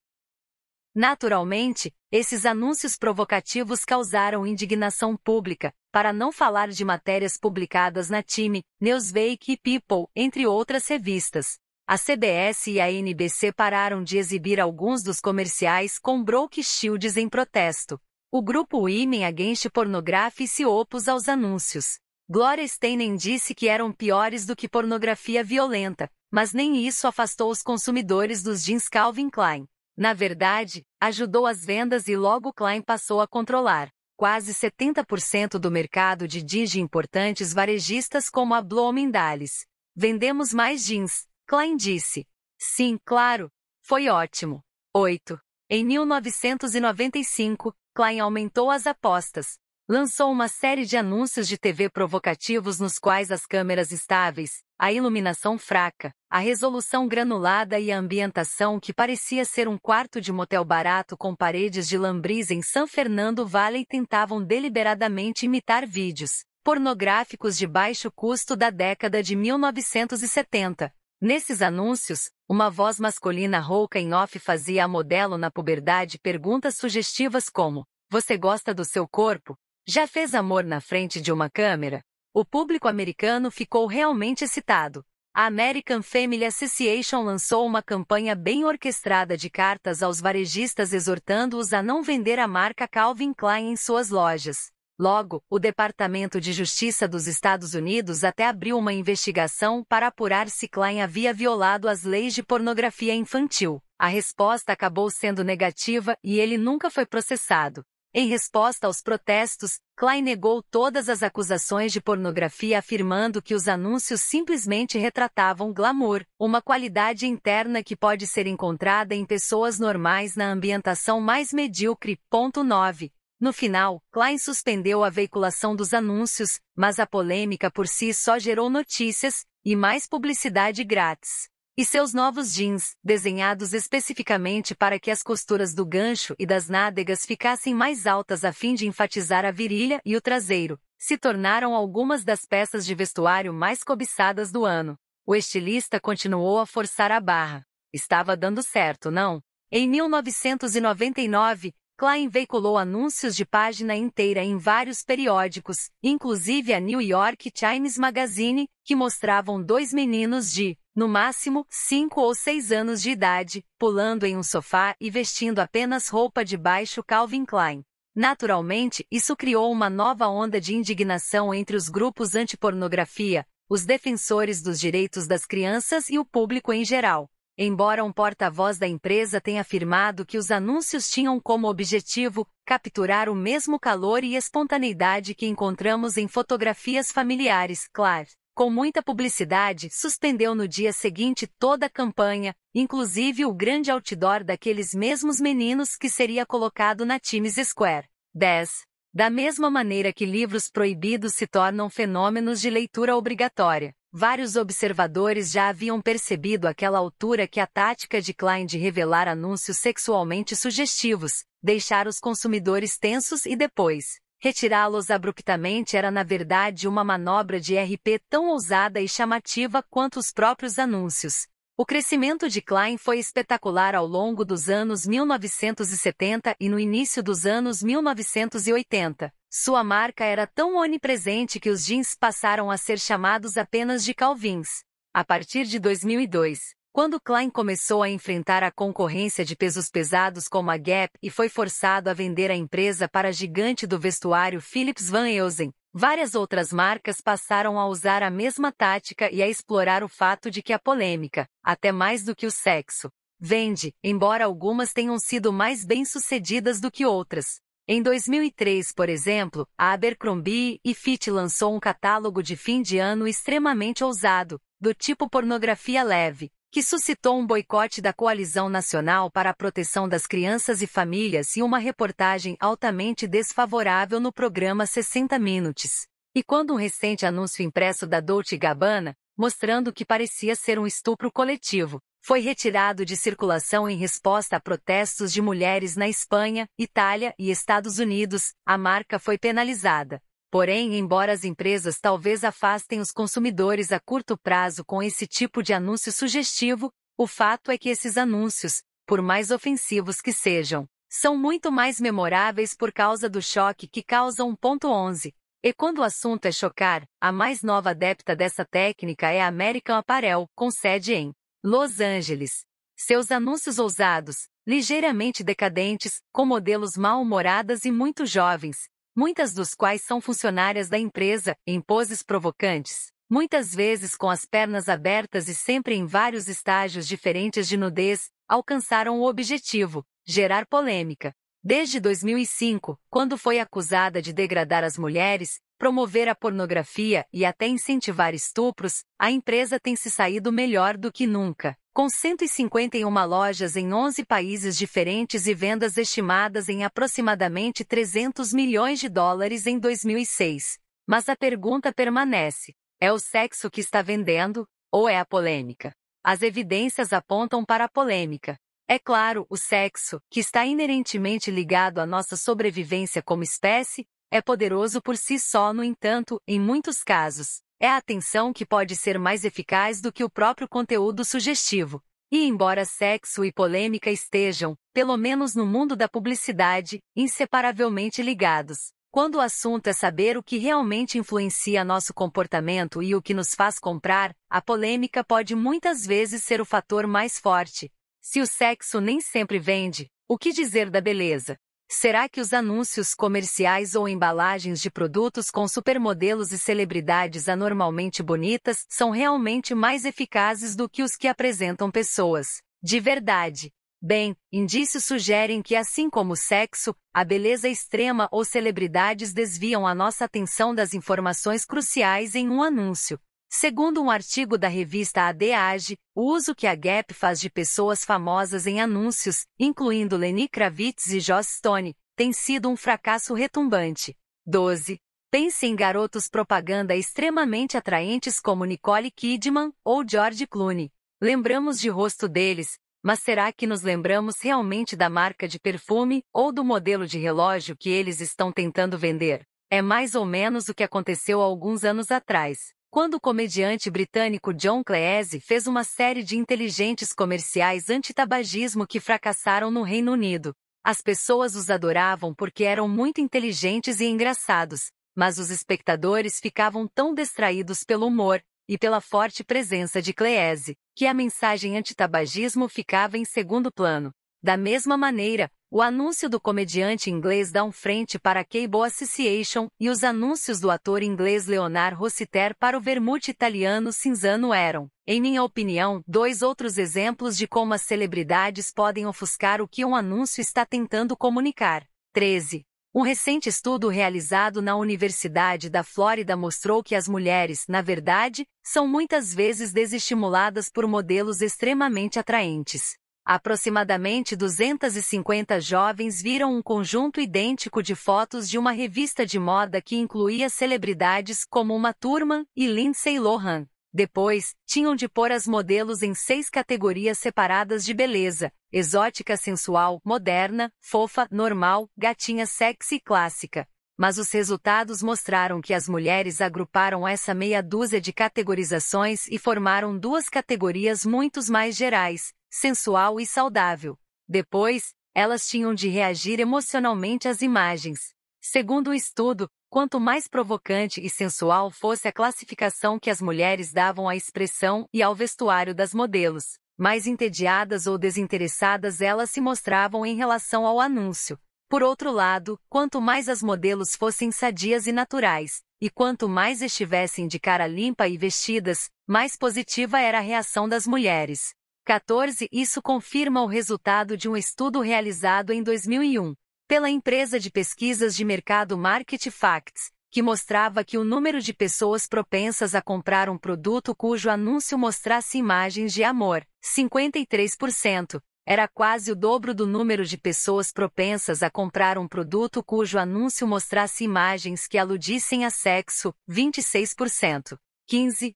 Naturalmente, esses anúncios provocativos causaram indignação pública, para não falar de matérias publicadas na Time, Newsweek e People, entre outras revistas. A CBS e a NBC pararam de exibir alguns dos comerciais com Broke Shields em protesto. O grupo Women Against Pornography se opôs aos anúncios. Gloria Steinem disse que eram piores do que pornografia violenta, mas nem isso afastou os consumidores dos jeans Calvin Klein. Na verdade, ajudou as vendas e logo Klein passou a controlar quase 70% do mercado de jeans de importantes varejistas como a Bloomingdale's. Vendemos mais jeans, Klein disse. Sim, claro, foi ótimo. 8. Em 1995, Klein aumentou as apostas, lançou uma série de anúncios de TV provocativos nos quais as câmeras estáveis, a iluminação fraca, a resolução granulada e a ambientação que parecia ser um quarto de motel barato com paredes de lambris em San Fernando Valley tentavam deliberadamente imitar vídeos pornográficos de baixo custo da década de 1970. Nesses anúncios, uma voz masculina rouca em off fazia a modelo na puberdade perguntas sugestivas como: Você gosta do seu corpo? Já fez amor na frente de uma câmera? O público americano ficou realmente excitado. A American Family Association lançou uma campanha bem orquestrada de cartas aos varejistas exortando-os a não vender a marca Calvin Klein em suas lojas. Logo, o Departamento de Justiça dos Estados Unidos até abriu uma investigação para apurar se Klein havia violado as leis de pornografia infantil. A resposta acabou sendo negativa e ele nunca foi processado. Em resposta aos protestos, Klein negou todas as acusações de pornografia afirmando que os anúncios simplesmente retratavam glamour, uma qualidade interna que pode ser encontrada em pessoas normais na ambientação mais medíocre. Ponto 9. No final, Klein suspendeu a veiculação dos anúncios, mas a polêmica por si só gerou notícias e mais publicidade grátis. E seus novos jeans, desenhados especificamente para que as costuras do gancho e das nádegas ficassem mais altas a fim de enfatizar a virilha e o traseiro, se tornaram algumas das peças de vestuário mais cobiçadas do ano. O estilista continuou a forçar a barra. Estava dando certo, não? Em 1999, Klein veiculou anúncios de página inteira em vários periódicos, inclusive a New York Times Magazine, que mostravam dois meninos de no máximo, 5 ou 6 anos de idade, pulando em um sofá e vestindo apenas roupa de baixo Calvin Klein. Naturalmente, isso criou uma nova onda de indignação entre os grupos anti-pornografia, os defensores dos direitos das crianças e o público em geral. Embora um porta-voz da empresa tenha afirmado que os anúncios tinham como objetivo capturar o mesmo calor e espontaneidade que encontramos em fotografias familiares, claro com muita publicidade, suspendeu no dia seguinte toda a campanha, inclusive o grande outdoor daqueles mesmos meninos que seria colocado na Times Square. 10. Da mesma maneira que livros proibidos se tornam fenômenos de leitura obrigatória. Vários observadores já haviam percebido àquela altura que a tática de Klein de revelar anúncios sexualmente sugestivos, deixar os consumidores tensos e depois Retirá-los abruptamente era na verdade uma manobra de RP tão ousada e chamativa quanto os próprios anúncios. O crescimento de Klein foi espetacular ao longo dos anos 1970 e no início dos anos 1980. Sua marca era tão onipresente que os jeans passaram a ser chamados apenas de Calvins. A partir de 2002, quando Klein começou a enfrentar a concorrência de pesos pesados como a Gap e foi forçado a vender a empresa para a gigante do vestuário Philips Van Eusen, várias outras marcas passaram a usar a mesma tática e a explorar o fato de que a polêmica, até mais do que o sexo, vende, embora algumas tenham sido mais bem-sucedidas do que outras. Em 2003, por exemplo, a Abercrombie e Fitch lançou um catálogo de fim de ano extremamente ousado, do tipo pornografia leve, que suscitou um boicote da Coalizão Nacional para a Proteção das Crianças e Famílias e uma reportagem altamente desfavorável no programa 60 Minutes. E quando um recente anúncio impresso da Dolce Gabbana, mostrando que parecia ser um estupro coletivo, foi retirado de circulação em resposta a protestos de mulheres na Espanha, Itália e Estados Unidos, a marca foi penalizada. Porém, embora as empresas talvez afastem os consumidores a curto prazo com esse tipo de anúncio sugestivo, o fato é que esses anúncios, por mais ofensivos que sejam, são muito mais memoráveis por causa do choque que causam. 1.11. E quando o assunto é chocar, a mais nova adepta dessa técnica é a American Apparel, com sede em Los Angeles. Seus anúncios ousados, ligeiramente decadentes, com modelos mal-humoradas e muito jovens, muitas dos quais são funcionárias da empresa, em poses provocantes, muitas vezes com as pernas abertas e sempre em vários estágios diferentes de nudez, alcançaram o objetivo: gerar polêmica. Desde 2005, quando foi acusada de degradar as mulheres, promover a pornografia e até incentivar estupros, a empresa tem se saído melhor do que nunca com 151 lojas em 11 países diferentes e vendas estimadas em aproximadamente 300 milhões de dólares em 2006. Mas a pergunta permanece: é o sexo que está vendendo ou é a polêmica? As evidências apontam para a polêmica. É claro, o sexo, que está inerentemente ligado à nossa sobrevivência como espécie, é poderoso por si só, no entanto, em muitos casos, é a atenção que pode ser mais eficaz do que o próprio conteúdo sugestivo. E embora sexo e polêmica estejam, pelo menos no mundo da publicidade, inseparavelmente ligados, quando o assunto é saber o que realmente influencia nosso comportamento e o que nos faz comprar, a polêmica pode muitas vezes ser o fator mais forte. Se o sexo nem sempre vende, o que dizer da beleza? Será que os anúncios comerciais ou embalagens de produtos com supermodelos e celebridades anormalmente bonitas são realmente mais eficazes do que os que apresentam pessoas? De verdade. Bem, indícios sugerem que, assim como o sexo, a beleza extrema ou celebridades desviam a nossa atenção das informações cruciais em um anúncio, Segundo um artigo da revista ADAGE, o uso que a Gap faz de pessoas famosas em anúncios, incluindo Lenny Kravitz e Joss Stone, tem sido um fracasso retumbante. 12. Pense em garotos propaganda extremamente atraentes como Nicole Kidman ou George Clooney. Lembramos de rosto deles, mas será que nos lembramos realmente da marca de perfume ou do modelo de relógio que eles estão tentando vender? É mais ou menos o que aconteceu alguns anos atrás quando o comediante britânico John Cleese fez uma série de inteligentes comerciais anti-tabagismo que fracassaram no Reino Unido. As pessoas os adoravam porque eram muito inteligentes e engraçados, mas os espectadores ficavam tão distraídos pelo humor e pela forte presença de Cleese, que a mensagem anti-tabagismo ficava em segundo plano. Da mesma maneira, o anúncio do comediante inglês dá um frente para a Cable Association e os anúncios do ator inglês Leonard Rossiter para o vermute italiano Cinzano eram, em minha opinião, dois outros exemplos de como as celebridades podem ofuscar o que um anúncio está tentando comunicar. 13. Um recente estudo realizado na Universidade da Flórida mostrou que as mulheres, na verdade, são muitas vezes desestimuladas por modelos extremamente atraentes. Aproximadamente 250 jovens viram um conjunto idêntico de fotos de uma revista de moda que incluía celebridades como uma Thurman e Lindsay Lohan. Depois, tinham de pôr as modelos em seis categorias separadas de beleza: exótica sensual, moderna, fofa, normal, gatinha sexy e clássica. Mas os resultados mostraram que as mulheres agruparam essa meia dúzia de categorizações e formaram duas categorias muito mais gerais: sensual e saudável. Depois, elas tinham de reagir emocionalmente às imagens. Segundo o estudo, quanto mais provocante e sensual fosse a classificação que as mulheres davam à expressão e ao vestuário das modelos, mais entediadas ou desinteressadas elas se mostravam em relação ao anúncio. Por outro lado, quanto mais as modelos fossem sadias e naturais, e quanto mais estivessem de cara limpa e vestidas, mais positiva era a reação das mulheres. 14 Isso confirma o resultado de um estudo realizado em 2001 pela empresa de pesquisas de mercado Market Facts, que mostrava que o número de pessoas propensas a comprar um produto cujo anúncio mostrasse imagens de amor, 53%, era quase o dobro do número de pessoas propensas a comprar um produto cujo anúncio mostrasse imagens que aludissem a sexo, 26%. 15.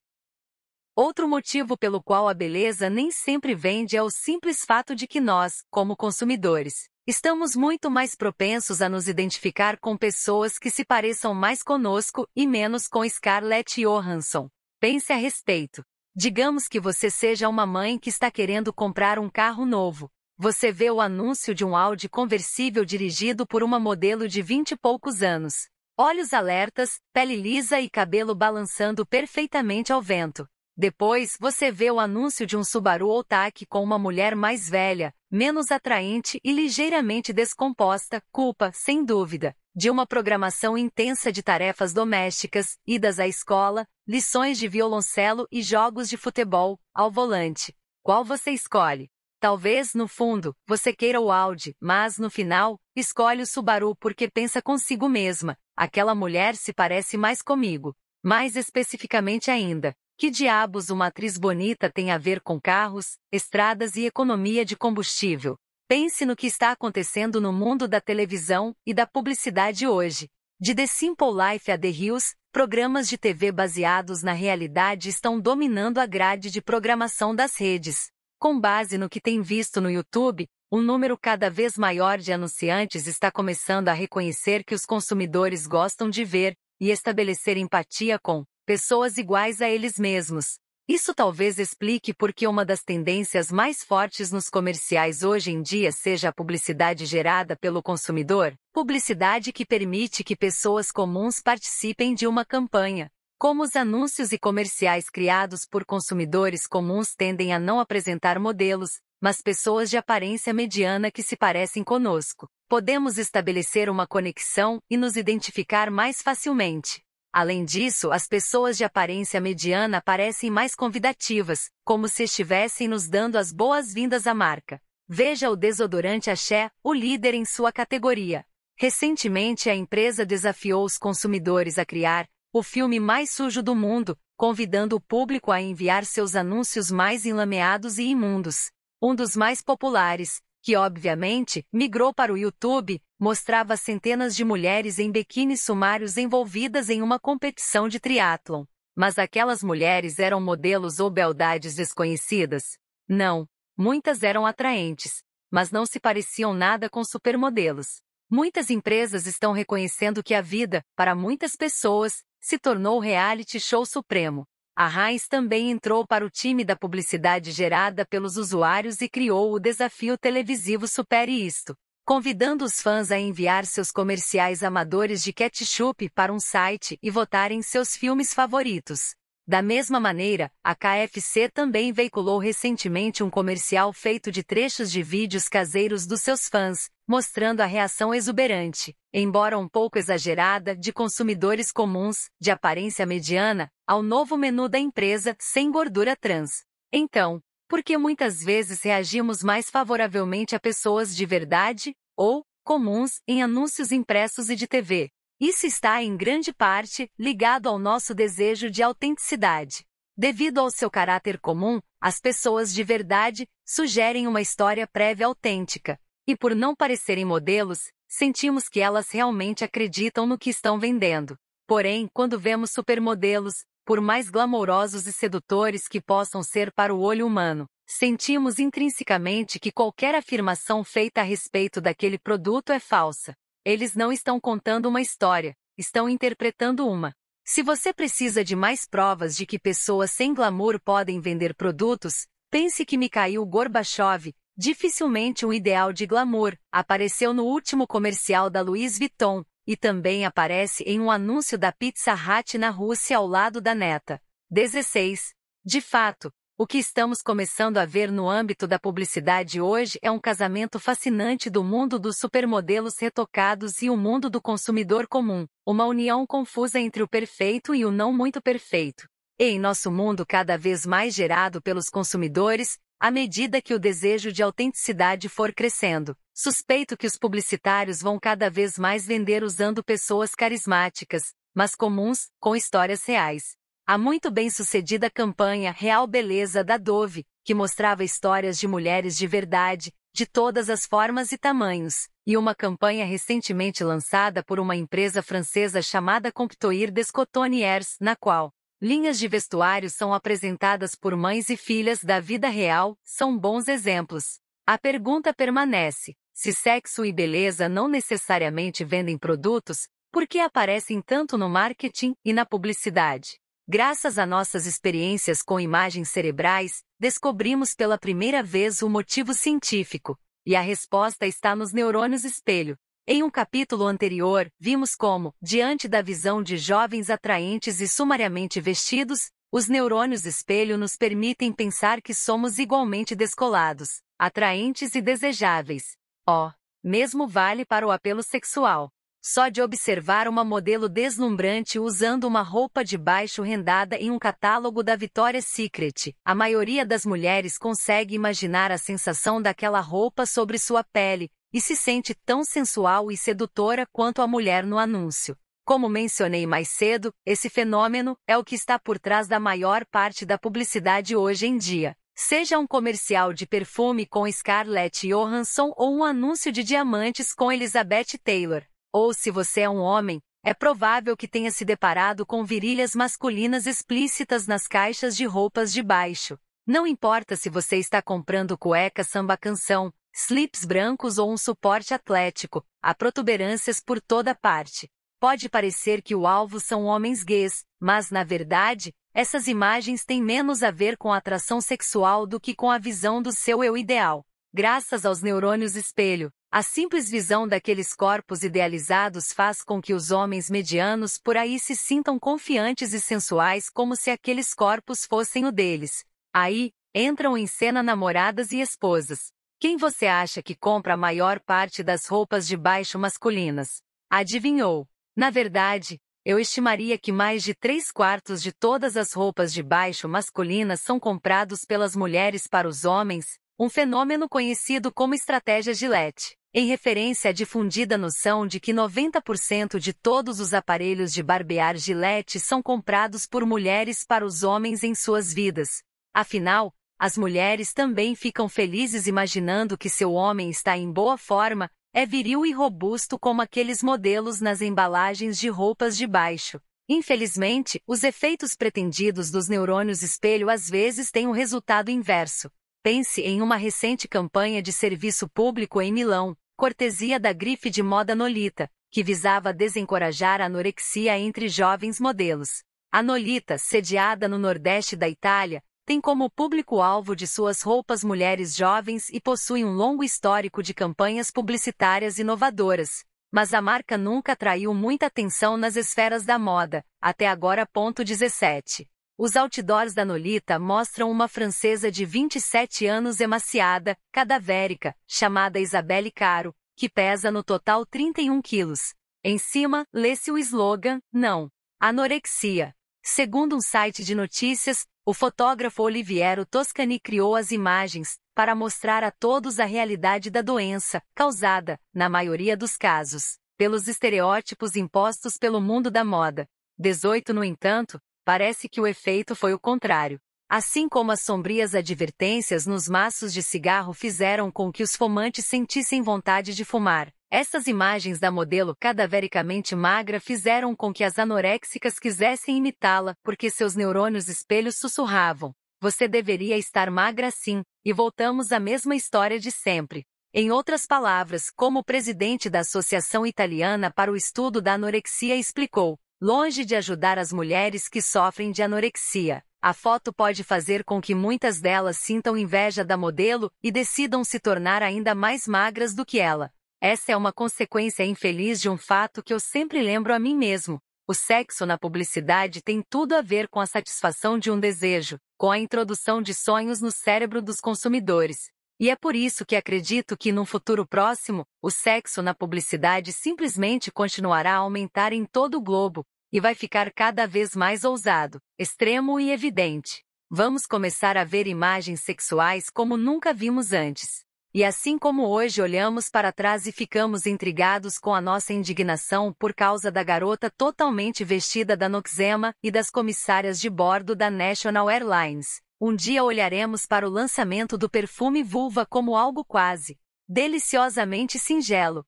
Outro motivo pelo qual a beleza nem sempre vende é o simples fato de que nós, como consumidores, estamos muito mais propensos a nos identificar com pessoas que se pareçam mais conosco e menos com Scarlett Johansson. Pense a respeito. Digamos que você seja uma mãe que está querendo comprar um carro novo. Você vê o anúncio de um Audi conversível dirigido por uma modelo de vinte e poucos anos. Olhos alertas, pele lisa e cabelo balançando perfeitamente ao vento. Depois você vê o anúncio de um Subaru Outback com uma mulher mais velha, menos atraente e ligeiramente descomposta, culpa, sem dúvida, de uma programação intensa de tarefas domésticas, idas à escola, lições de violoncelo e jogos de futebol, ao volante. Qual você escolhe? Talvez, no fundo, você queira o Audi, mas, no final, escolhe o Subaru porque pensa consigo mesma. Aquela mulher se parece mais comigo. Mais especificamente ainda, que diabos uma atriz bonita tem a ver com carros, estradas e economia de combustível? Pense no que está acontecendo no mundo da televisão e da publicidade hoje. De The Simple Life a The Hills, programas de TV baseados na realidade estão dominando a grade de programação das redes. Com base no que tem visto no YouTube, um número cada vez maior de anunciantes está começando a reconhecer que os consumidores gostam de ver e estabelecer empatia com pessoas iguais a eles mesmos. Isso talvez explique por que uma das tendências mais fortes nos comerciais hoje em dia seja a publicidade gerada pelo consumidor, publicidade que permite que pessoas comuns participem de uma campanha. Como os anúncios e comerciais criados por consumidores comuns tendem a não apresentar modelos, mas pessoas de aparência mediana que se parecem conosco, podemos estabelecer uma conexão e nos identificar mais facilmente. Além disso, as pessoas de aparência mediana parecem mais convidativas, como se estivessem nos dando as boas-vindas à marca. Veja o desodorante Axé, o líder em sua categoria. Recentemente, a empresa desafiou os consumidores a criar o filme mais sujo do mundo, convidando o público a enviar seus anúncios mais enlameados e imundos. Um dos mais populares, que obviamente migrou para o YouTube, mostrava centenas de mulheres em biquíni sumários envolvidas em uma competição de triatlon. Mas aquelas mulheres eram modelos ou beldades desconhecidas? Não. Muitas eram atraentes, mas não se pareciam nada com supermodelos. Muitas empresas estão reconhecendo que a vida, para muitas pessoas, se tornou o reality show supremo. A Raiz também entrou para o time da publicidade gerada pelos usuários e criou o desafio televisivo Supere Isto, convidando os fãs a enviar seus comerciais amadores de ketchup para um site e votarem seus filmes favoritos. Da mesma maneira, a KFC também veiculou recentemente um comercial feito de trechos de vídeos caseiros dos seus fãs, mostrando a reação exuberante, embora um pouco exagerada, de consumidores comuns, de aparência mediana, ao novo menu da empresa sem gordura trans. Então, por que muitas vezes reagimos mais favoravelmente a pessoas de verdade, ou comuns, em anúncios impressos e de TV? Isso está, em grande parte, ligado ao nosso desejo de autenticidade. Devido ao seu caráter comum, as pessoas de verdade sugerem uma história prévia autêntica, e por não parecerem modelos, sentimos que elas realmente acreditam no que estão vendendo. Porém, quando vemos supermodelos, por mais glamourosos e sedutores que possam ser para o olho humano, sentimos intrinsecamente que qualquer afirmação feita a respeito daquele produto é falsa. Eles não estão contando uma história, estão interpretando uma. Se você precisa de mais provas de que pessoas sem glamour podem vender produtos, pense que Mikhail Gorbachev, Dificilmente um ideal de glamour apareceu no último comercial da Louis Vuitton e também aparece em um anúncio da Pizza Hut na Rússia ao lado da neta. 16. De fato, o que estamos começando a ver no âmbito da publicidade hoje é um casamento fascinante do mundo dos supermodelos retocados e o mundo do consumidor comum, uma união confusa entre o perfeito e o não muito perfeito. E em nosso mundo cada vez mais gerado pelos consumidores, à medida que o desejo de autenticidade for crescendo. Suspeito que os publicitários vão cada vez mais vender usando pessoas carismáticas, mas comuns, com histórias reais. A muito bem sucedida campanha Real Beleza da Dove, que mostrava histórias de mulheres de verdade, de todas as formas e tamanhos, e uma campanha recentemente lançada por uma empresa francesa chamada Comptoir Descotonniers, na qual Linhas de vestuário são apresentadas por mães e filhas da vida real, são bons exemplos. A pergunta permanece: se sexo e beleza não necessariamente vendem produtos, por que aparecem tanto no marketing e na publicidade? Graças a nossas experiências com imagens cerebrais, descobrimos pela primeira vez o motivo científico, e a resposta está nos neurônios espelho, em um capítulo anterior, vimos como, diante da visão de jovens atraentes e sumariamente vestidos, os neurônios espelho nos permitem pensar que somos igualmente descolados, atraentes e desejáveis. Ó, oh, mesmo vale para o apelo sexual. Só de observar uma modelo deslumbrante usando uma roupa de baixo rendada em um catálogo da Victoria's Secret, a maioria das mulheres consegue imaginar a sensação daquela roupa sobre sua pele, e se sente tão sensual e sedutora quanto a mulher no anúncio. Como mencionei mais cedo, esse fenômeno é o que está por trás da maior parte da publicidade hoje em dia. Seja um comercial de perfume com Scarlett Johansson ou um anúncio de diamantes com Elizabeth Taylor. Ou se você é um homem, é provável que tenha se deparado com virilhas masculinas explícitas nas caixas de roupas de baixo. Não importa se você está comprando cueca samba canção, slips brancos ou um suporte atlético, há protuberâncias por toda parte. Pode parecer que o alvo são homens gays, mas na verdade, essas imagens têm menos a ver com a atração sexual do que com a visão do seu eu ideal. Graças aos neurônios espelho, a simples visão daqueles corpos idealizados faz com que os homens medianos por aí se sintam confiantes e sensuais como se aqueles corpos fossem o deles. Aí, entram em cena namoradas e esposas. Quem você acha que compra a maior parte das roupas de baixo masculinas? Adivinhou. Na verdade, eu estimaria que mais de três quartos de todas as roupas de baixo masculinas são comprados pelas mulheres para os homens, um fenômeno conhecido como estratégia Gillette, em referência à difundida noção de que 90% de todos os aparelhos de barbear Gillette são comprados por mulheres para os homens em suas vidas. Afinal, as mulheres também ficam felizes imaginando que seu homem está em boa forma, é viril e robusto como aqueles modelos nas embalagens de roupas de baixo. Infelizmente, os efeitos pretendidos dos neurônios espelho às vezes têm o um resultado inverso. Pense em uma recente campanha de serviço público em Milão, cortesia da grife de moda Nolita, que visava desencorajar a anorexia entre jovens modelos. A Nolita, sediada no nordeste da Itália, tem como público-alvo de suas roupas mulheres jovens e possui um longo histórico de campanhas publicitárias inovadoras. Mas a marca nunca atraiu muita atenção nas esferas da moda, até agora. Ponto 17. Os outdoors da Nolita mostram uma francesa de 27 anos emaciada, cadavérica, chamada Isabelle Caro, que pesa no total 31 quilos. Em cima, lê-se o slogan, não. Anorexia. Segundo um site de notícias, o fotógrafo Oliviero Toscani criou as imagens para mostrar a todos a realidade da doença, causada, na maioria dos casos, pelos estereótipos impostos pelo mundo da moda. 18, no entanto, parece que o efeito foi o contrário assim como as sombrias advertências nos maços de cigarro fizeram com que os fumantes sentissem vontade de fumar. Essas imagens da modelo cadavericamente magra fizeram com que as anoréxicas quisessem imitá-la, porque seus neurônios espelhos sussurravam: Você deveria estar magra assim, e voltamos à mesma história de sempre. Em outras palavras, como o presidente da Associação Italiana para o Estudo da Anorexia explicou, longe de ajudar as mulheres que sofrem de anorexia, a foto pode fazer com que muitas delas sintam inveja da modelo e decidam se tornar ainda mais magras do que ela. Essa é uma consequência infeliz de um fato que eu sempre lembro a mim mesmo. O sexo na publicidade tem tudo a ver com a satisfação de um desejo, com a introdução de sonhos no cérebro dos consumidores. E é por isso que acredito que num futuro próximo, o sexo na publicidade simplesmente continuará a aumentar em todo o globo, e vai ficar cada vez mais ousado, extremo e evidente. Vamos começar a ver imagens sexuais como nunca vimos antes. E assim como hoje olhamos para trás e ficamos intrigados com a nossa indignação por causa da garota totalmente vestida da Noxema e das comissárias de bordo da National Airlines, um dia olharemos para o lançamento do perfume Vulva como algo quase deliciosamente singelo.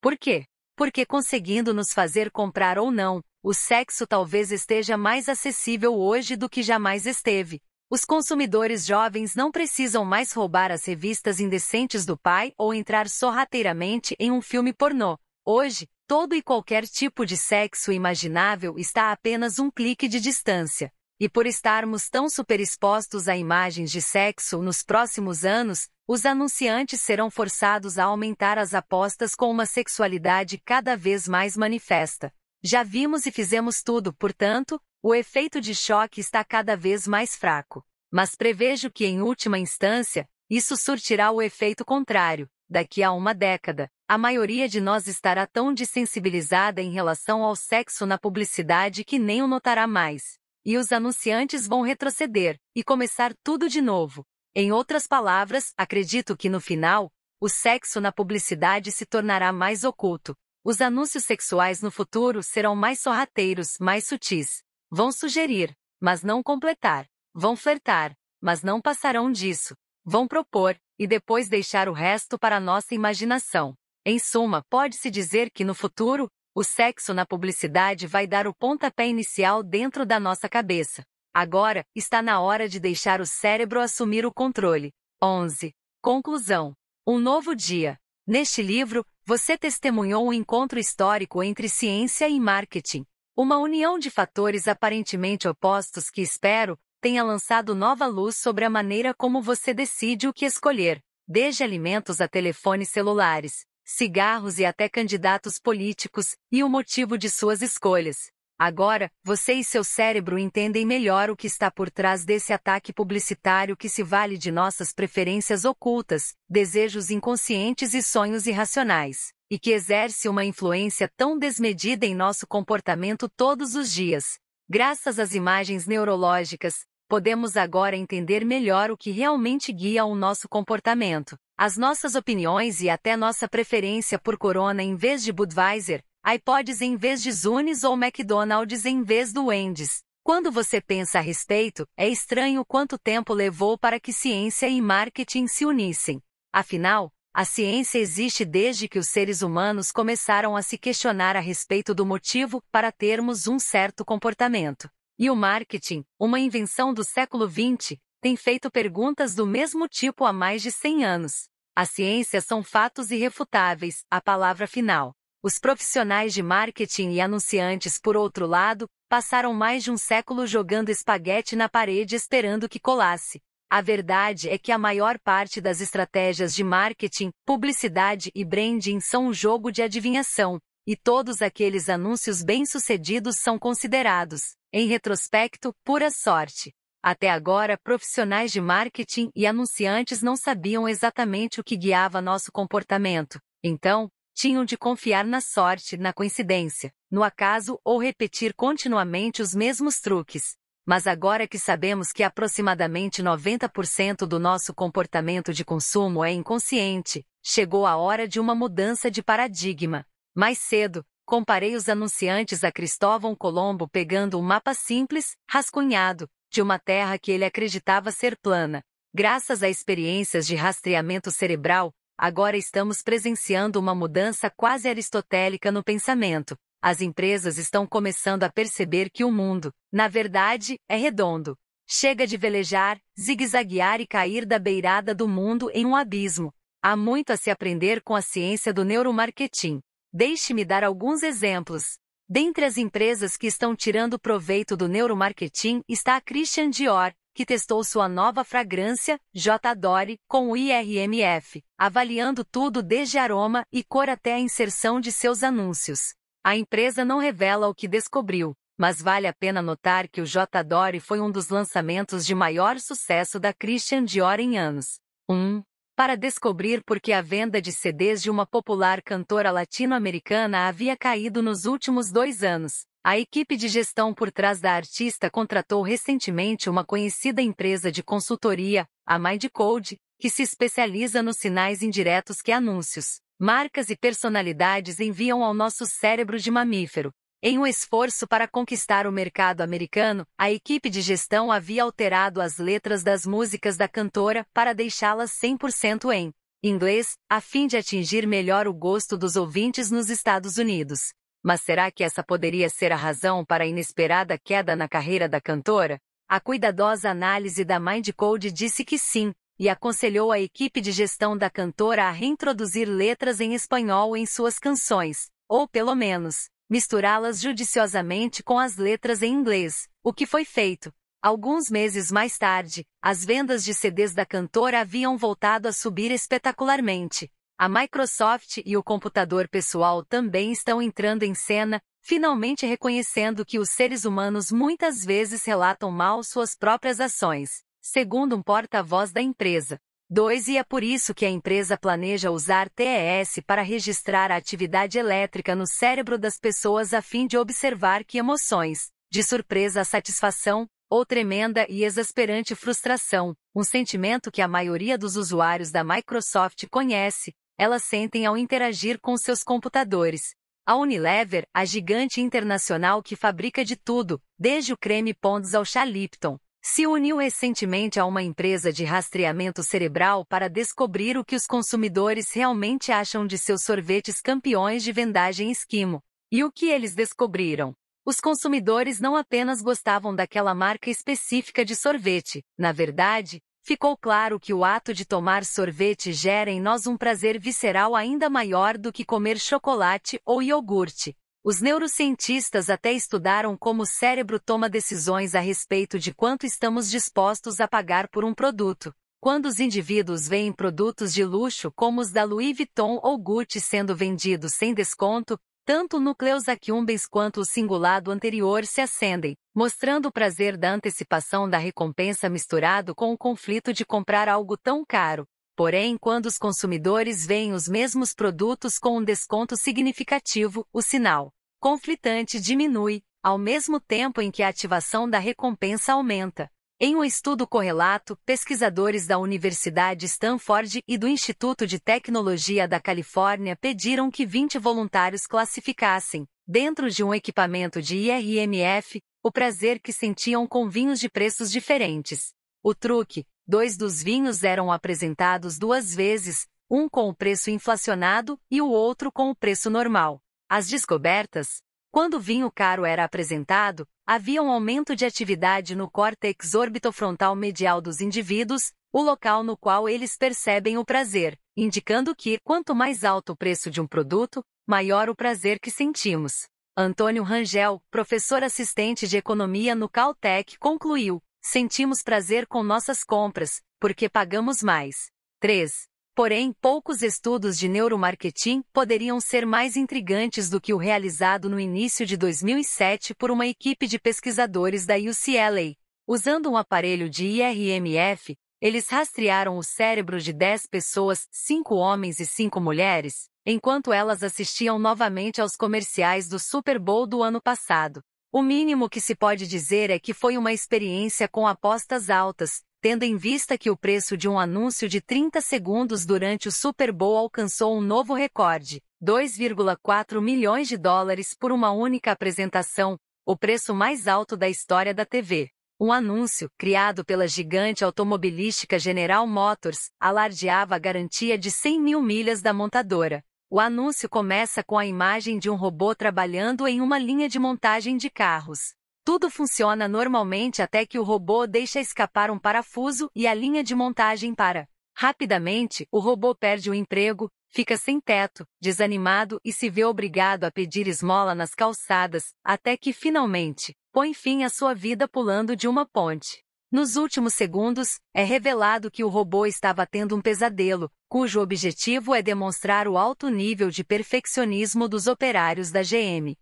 Por quê? porque conseguindo nos fazer comprar ou não, o sexo talvez esteja mais acessível hoje do que jamais esteve. Os consumidores jovens não precisam mais roubar as revistas indecentes do pai ou entrar sorrateiramente em um filme pornô. Hoje, todo e qualquer tipo de sexo imaginável está a apenas um clique de distância. E por estarmos tão superexpostos a imagens de sexo nos próximos anos, os anunciantes serão forçados a aumentar as apostas com uma sexualidade cada vez mais manifesta. Já vimos e fizemos tudo, portanto, o efeito de choque está cada vez mais fraco. Mas prevejo que, em última instância, isso surtirá o efeito contrário. Daqui a uma década, a maioria de nós estará tão desensibilizada em relação ao sexo na publicidade que nem o notará mais e os anunciantes vão retroceder e começar tudo de novo. Em outras palavras, acredito que no final, o sexo na publicidade se tornará mais oculto. Os anúncios sexuais no futuro serão mais sorrateiros, mais sutis. Vão sugerir, mas não completar. Vão flertar, mas não passarão disso. Vão propor e depois deixar o resto para nossa imaginação. Em suma, pode-se dizer que no futuro, o sexo na publicidade vai dar o pontapé inicial dentro da nossa cabeça. Agora, está na hora de deixar o cérebro assumir o controle. 11. Conclusão. Um novo dia. Neste livro, você testemunhou um encontro histórico entre ciência e marketing. Uma união de fatores aparentemente opostos que espero tenha lançado nova luz sobre a maneira como você decide o que escolher, desde alimentos a telefones celulares cigarros e até candidatos políticos, e o motivo de suas escolhas. Agora, você e seu cérebro entendem melhor o que está por trás desse ataque publicitário que se vale de nossas preferências ocultas, desejos inconscientes e sonhos irracionais, e que exerce uma influência tão desmedida em nosso comportamento todos os dias. Graças às imagens neurológicas, podemos agora entender melhor o que realmente guia o nosso comportamento. As nossas opiniões e até nossa preferência por Corona em vez de Budweiser, iPods em vez de Zunes ou McDonald's em vez do Wendy's. Quando você pensa a respeito, é estranho quanto tempo levou para que ciência e marketing se unissem. Afinal, a ciência existe desde que os seres humanos começaram a se questionar a respeito do motivo para termos um certo comportamento. E o marketing, uma invenção do século XX, tem feito perguntas do mesmo tipo há mais de 100 anos. A ciência são fatos irrefutáveis, a palavra final. Os profissionais de marketing e anunciantes, por outro lado, passaram mais de um século jogando espaguete na parede esperando que colasse. A verdade é que a maior parte das estratégias de marketing, publicidade e branding são um jogo de adivinhação, e todos aqueles anúncios bem-sucedidos são considerados em retrospecto, pura sorte. Até agora, profissionais de marketing e anunciantes não sabiam exatamente o que guiava nosso comportamento. Então, tinham de confiar na sorte, na coincidência, no acaso ou repetir continuamente os mesmos truques. Mas agora que sabemos que aproximadamente 90% do nosso comportamento de consumo é inconsciente, chegou a hora de uma mudança de paradigma. Mais cedo, comparei os anunciantes a Cristóvão Colombo pegando um mapa simples, rascunhado, de uma terra que ele acreditava ser plana. Graças a experiências de rastreamento cerebral, agora estamos presenciando uma mudança quase aristotélica no pensamento. As empresas estão começando a perceber que o mundo, na verdade, é redondo. Chega de velejar, zigue-zaguear e cair da beirada do mundo em um abismo. Há muito a se aprender com a ciência do neuromarketing. Deixe-me dar alguns exemplos. Dentre as empresas que estão tirando proveito do neuromarketing está a Christian Dior, que testou sua nova fragrância, J. Dory, com o IRMF, avaliando tudo desde aroma e cor até a inserção de seus anúncios. A empresa não revela o que descobriu, mas vale a pena notar que o J. Dory foi um dos lançamentos de maior sucesso da Christian Dior em anos. 1. Um, para descobrir por que a venda de CDs de uma popular cantora latino-americana havia caído nos últimos dois anos. A equipe de gestão por trás da artista contratou recentemente uma conhecida empresa de consultoria, a Mindcode, que se especializa nos sinais indiretos que anúncios, marcas e personalidades enviam ao nosso cérebro de mamífero, em um esforço para conquistar o mercado americano, a equipe de gestão havia alterado as letras das músicas da cantora para deixá-las 100% em inglês, a fim de atingir melhor o gosto dos ouvintes nos Estados Unidos. Mas será que essa poderia ser a razão para a inesperada queda na carreira da cantora? A cuidadosa análise da Mindcode disse que sim, e aconselhou a equipe de gestão da cantora a reintroduzir letras em espanhol em suas canções, ou pelo menos, misturá-las judiciosamente com as letras em inglês, o que foi feito. Alguns meses mais tarde, as vendas de CDs da cantora haviam voltado a subir espetacularmente. A Microsoft e o computador pessoal também estão entrando em cena, finalmente reconhecendo que os seres humanos muitas vezes relatam mal suas próprias ações, segundo um porta-voz da empresa. 2. E é por isso que a empresa planeja usar TES para registrar a atividade elétrica no cérebro das pessoas a fim de observar que emoções, de surpresa à satisfação, ou tremenda e exasperante frustração, um sentimento que a maioria dos usuários da Microsoft conhece, elas sentem ao interagir com seus computadores. A Unilever, a gigante internacional que fabrica de tudo, desde o creme Pond's ao chá Lipton, se uniu recentemente a uma empresa de rastreamento cerebral para descobrir o que os consumidores realmente acham de seus sorvetes campeões de vendagem esquimo. E o que eles descobriram? Os consumidores não apenas gostavam daquela marca específica de sorvete, na verdade, ficou claro que o ato de tomar sorvete gera em nós um prazer visceral ainda maior do que comer chocolate ou iogurte. Os neurocientistas até estudaram como o cérebro toma decisões a respeito de quanto estamos dispostos a pagar por um produto. Quando os indivíduos veem produtos de luxo como os da Louis Vuitton ou Gucci sendo vendidos sem desconto, tanto o nucleus accumbens quanto o singulado anterior se acendem, mostrando o prazer da antecipação da recompensa misturado com o conflito de comprar algo tão caro, Porém, quando os consumidores veem os mesmos produtos com um desconto significativo, o sinal conflitante diminui, ao mesmo tempo em que a ativação da recompensa aumenta. Em um estudo correlato, pesquisadores da Universidade Stanford e do Instituto de Tecnologia da Califórnia pediram que 20 voluntários classificassem, dentro de um equipamento de IRMF, o prazer que sentiam com vinhos de preços diferentes. O truque dois dos vinhos eram apresentados duas vezes, um com o preço inflacionado e o outro com o preço normal. As descobertas, quando o vinho caro era apresentado, havia um aumento de atividade no córtex orbitofrontal medial dos indivíduos, o local no qual eles percebem o prazer, indicando que, quanto mais alto o preço de um produto, maior o prazer que sentimos. Antônio Rangel, professor assistente de economia no Caltech, concluiu: Sentimos prazer com nossas compras, porque pagamos mais. 3. Porém, poucos estudos de neuromarketing poderiam ser mais intrigantes do que o realizado no início de 2007 por uma equipe de pesquisadores da UCLA. Usando um aparelho de IRMF, eles rastrearam o cérebro de 10 pessoas, 5 homens e 5 mulheres, enquanto elas assistiam novamente aos comerciais do Super Bowl do ano passado. O mínimo que se pode dizer é que foi uma experiência com apostas altas, tendo em vista que o preço de um anúncio de 30 segundos durante o Super Bowl alcançou um novo recorde, 2,4 milhões de dólares por uma única apresentação, o preço mais alto da história da TV. Um anúncio, criado pela gigante automobilística General Motors, alardeava a garantia de 100 mil milhas da montadora, o anúncio começa com a imagem de um robô trabalhando em uma linha de montagem de carros. Tudo funciona normalmente até que o robô deixa escapar um parafuso e a linha de montagem para. Rapidamente, o robô perde o emprego, fica sem teto, desanimado e se vê obrigado a pedir esmola nas calçadas, até que finalmente põe fim à sua vida pulando de uma ponte. Nos últimos segundos, é revelado que o robô estava tendo um pesadelo, cujo objetivo é demonstrar o alto nível de perfeccionismo dos operários da GM.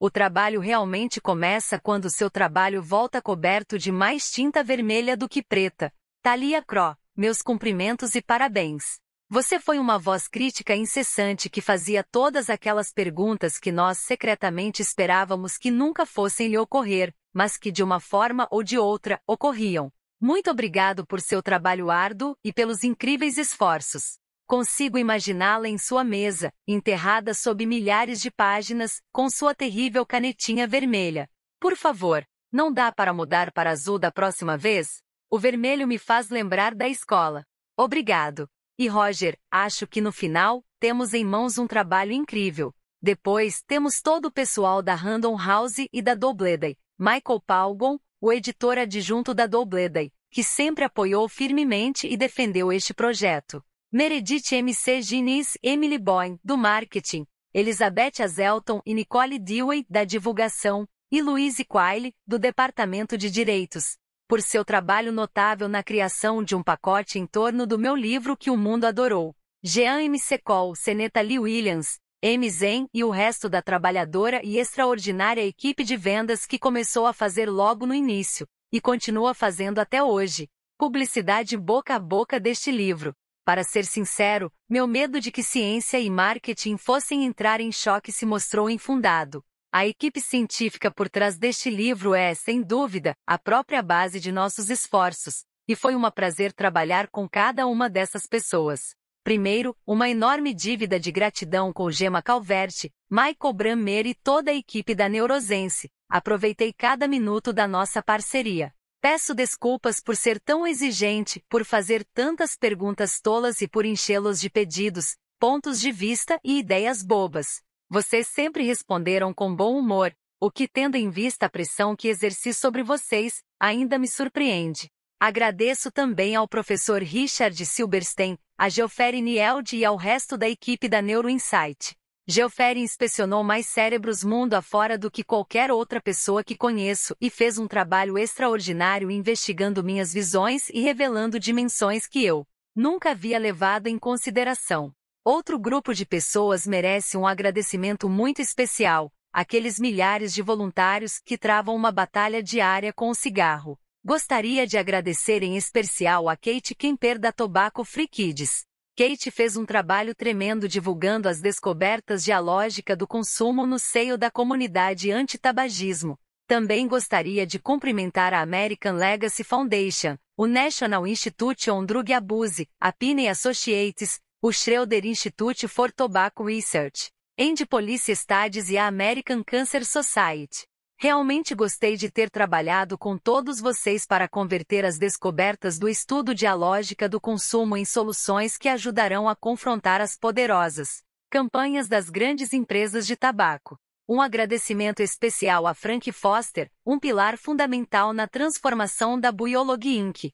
O trabalho realmente começa quando seu trabalho volta coberto de mais tinta vermelha do que preta. Thalia Cro, meus cumprimentos e parabéns. Você foi uma voz crítica incessante que fazia todas aquelas perguntas que nós secretamente esperávamos que nunca fossem lhe ocorrer, mas que de uma forma ou de outra ocorriam. Muito obrigado por seu trabalho árduo e pelos incríveis esforços. Consigo imaginá-la em sua mesa, enterrada sob milhares de páginas, com sua terrível canetinha vermelha. Por favor, não dá para mudar para azul da próxima vez? O vermelho me faz lembrar da escola. Obrigado. E Roger, acho que no final, temos em mãos um trabalho incrível. Depois, temos todo o pessoal da Random House e da Doubleday, Michael Palgon, o editor adjunto da Doubleday, que sempre apoiou firmemente e defendeu este projeto. Meredith M.C. Ginis, Emily Boyne, do marketing, Elizabeth Azelton e Nicole Dewey, da divulgação, e Louise Quayle, do departamento de direitos, por seu trabalho notável na criação de um pacote em torno do meu livro que o mundo adorou. Jean M. Secol, Seneta Lee Williams, MZEN e o resto da trabalhadora e extraordinária equipe de vendas que começou a fazer logo no início, e continua fazendo até hoje, publicidade boca a boca deste livro. Para ser sincero, meu medo de que ciência e marketing fossem entrar em choque se mostrou infundado. A equipe científica por trás deste livro é, sem dúvida, a própria base de nossos esforços, e foi um prazer trabalhar com cada uma dessas pessoas. Primeiro, uma enorme dívida de gratidão com Gema Calverte, Michael Brammer e toda a equipe da Neurosense. Aproveitei cada minuto da nossa parceria. Peço desculpas por ser tão exigente, por fazer tantas perguntas tolas e por enchê-los de pedidos, pontos de vista e ideias bobas. Vocês sempre responderam com bom humor, o que, tendo em vista a pressão que exerci sobre vocês, ainda me surpreende. Agradeço também ao professor Richard Silberstein, a Geofere Nielde e ao resto da equipe da Neuroinsight. Geofere inspecionou mais cérebros mundo afora do que qualquer outra pessoa que conheço e fez um trabalho extraordinário investigando minhas visões e revelando dimensões que eu nunca havia levado em consideração. Outro grupo de pessoas merece um agradecimento muito especial, aqueles milhares de voluntários que travam uma batalha diária com o cigarro. Gostaria de agradecer em especial a Kate Kemper da Tobacco Free Kids. Kate fez um trabalho tremendo divulgando as descobertas de a lógica do consumo no seio da comunidade anti-tabagismo. Também gostaria de cumprimentar a American Legacy Foundation, o National Institute on Drug Abuse, a Pine Associates, o Schroeder Institute for Tobacco Research, End Police Studies e a American Cancer Society. Realmente gostei de ter trabalhado com todos vocês para converter as descobertas do estudo dialógica do consumo em soluções que ajudarão a confrontar as poderosas campanhas das grandes empresas de tabaco. Um agradecimento especial a Frank Foster, um pilar fundamental na transformação da Biolog Inc.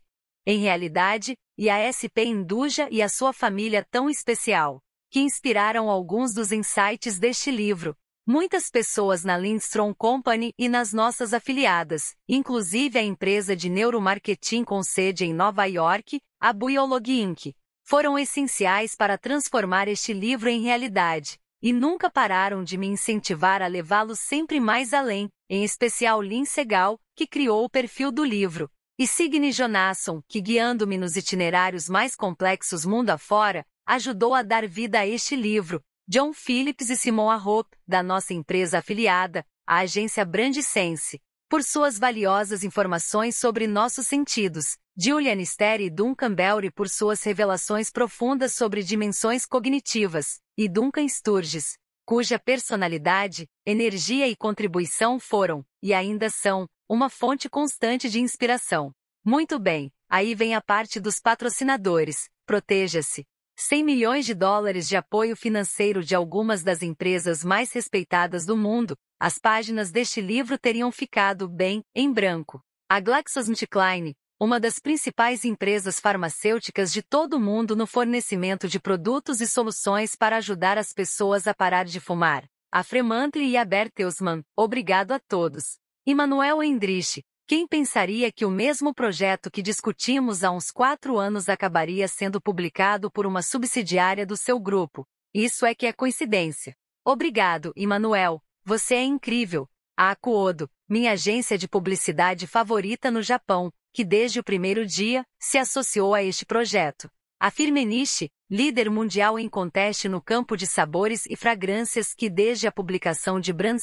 Em realidade, e a SP Induja e a sua família tão especial, que inspiraram alguns dos insights deste livro Muitas pessoas na Lindstrom Company e nas nossas afiliadas, inclusive a empresa de neuromarketing com sede em Nova York, a Biolog Inc., foram essenciais para transformar este livro em realidade, e nunca pararam de me incentivar a levá-lo sempre mais além, em especial Lin Segal, que criou o perfil do livro, e Signe Jonasson, que guiando-me nos itinerários mais complexos mundo afora, ajudou a dar vida a este livro, John Phillips e Simon Hope, da nossa empresa afiliada, a agência Brandicense, por suas valiosas informações sobre nossos sentidos, Julian Stere e Duncan Belry por suas revelações profundas sobre dimensões cognitivas, e Duncan Sturges, cuja personalidade, energia e contribuição foram, e ainda são, uma fonte constante de inspiração. Muito bem, aí vem a parte dos patrocinadores. Proteja-se, 100 milhões de dólares de apoio financeiro de algumas das empresas mais respeitadas do mundo, as páginas deste livro teriam ficado bem em branco. A GlaxoSmithKline, uma das principais empresas farmacêuticas de todo o mundo no fornecimento de produtos e soluções para ajudar as pessoas a parar de fumar. A Fremantle e a Bertelsmann, obrigado a todos. Emanuel Endrich, quem pensaria que o mesmo projeto que discutimos há uns quatro anos acabaria sendo publicado por uma subsidiária do seu grupo? Isso é que é coincidência. Obrigado, Emanuel. Você é incrível. A ah, Akuodo, minha agência de publicidade favorita no Japão, que desde o primeiro dia se associou a este projeto. A Firmenichi, líder mundial em conteste no campo de sabores e fragrâncias que desde a publicação de Brand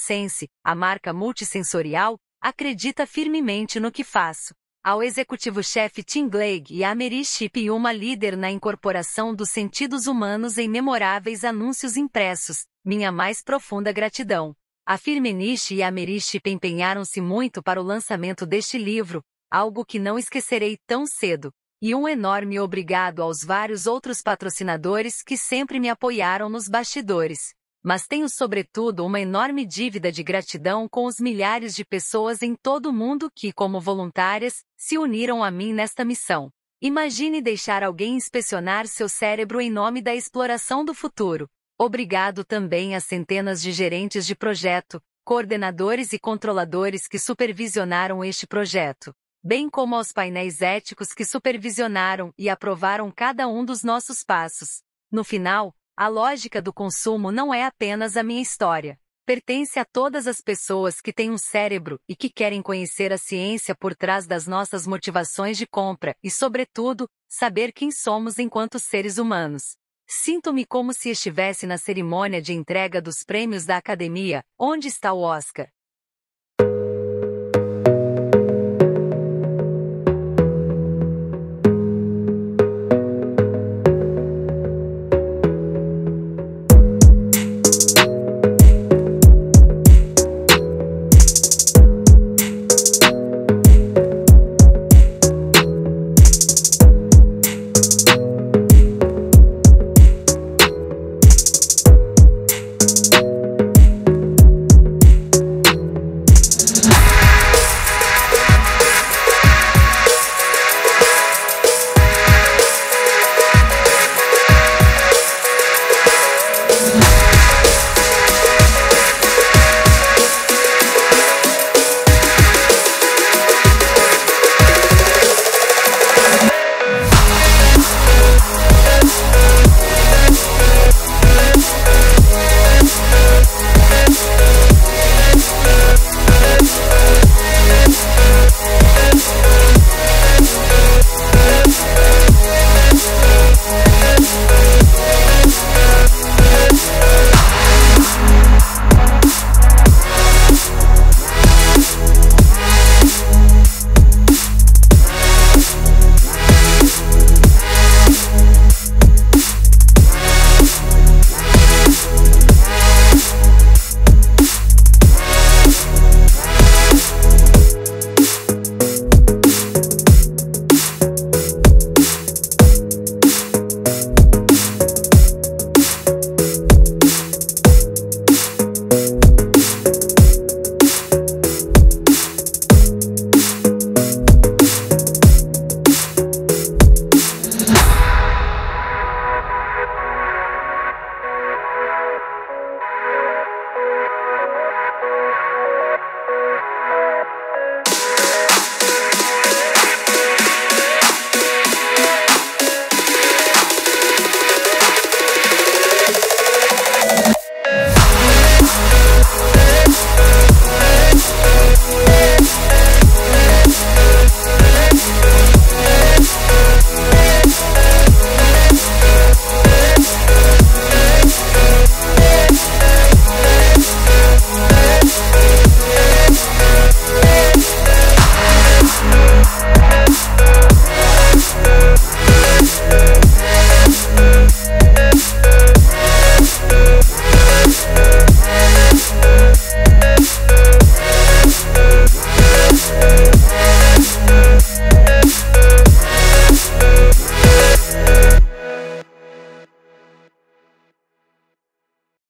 a marca multissensorial, acredita firmemente no que faço. Ao executivo-chefe Tim Glegg e a Mary Shipp uma líder na incorporação dos sentidos humanos em memoráveis anúncios impressos, minha mais profunda gratidão. A Firmenich e a Mary Shipp empenharam-se muito para o lançamento deste livro, algo que não esquecerei tão cedo. E um enorme obrigado aos vários outros patrocinadores que sempre me apoiaram nos bastidores mas tenho sobretudo uma enorme dívida de gratidão com os milhares de pessoas em todo o mundo que, como voluntárias, se uniram a mim nesta missão. Imagine deixar alguém inspecionar seu cérebro em nome da exploração do futuro. Obrigado também às centenas de gerentes de projeto, coordenadores e controladores que supervisionaram este projeto, bem como aos painéis éticos que supervisionaram e aprovaram cada um dos nossos passos. No final, a lógica do consumo não é apenas a minha história. Pertence a todas as pessoas que têm um cérebro e que querem conhecer a ciência por trás das nossas motivações de compra e, sobretudo, saber quem somos enquanto seres humanos. Sinto-me como se estivesse na cerimônia de entrega dos prêmios da academia, onde está o Oscar.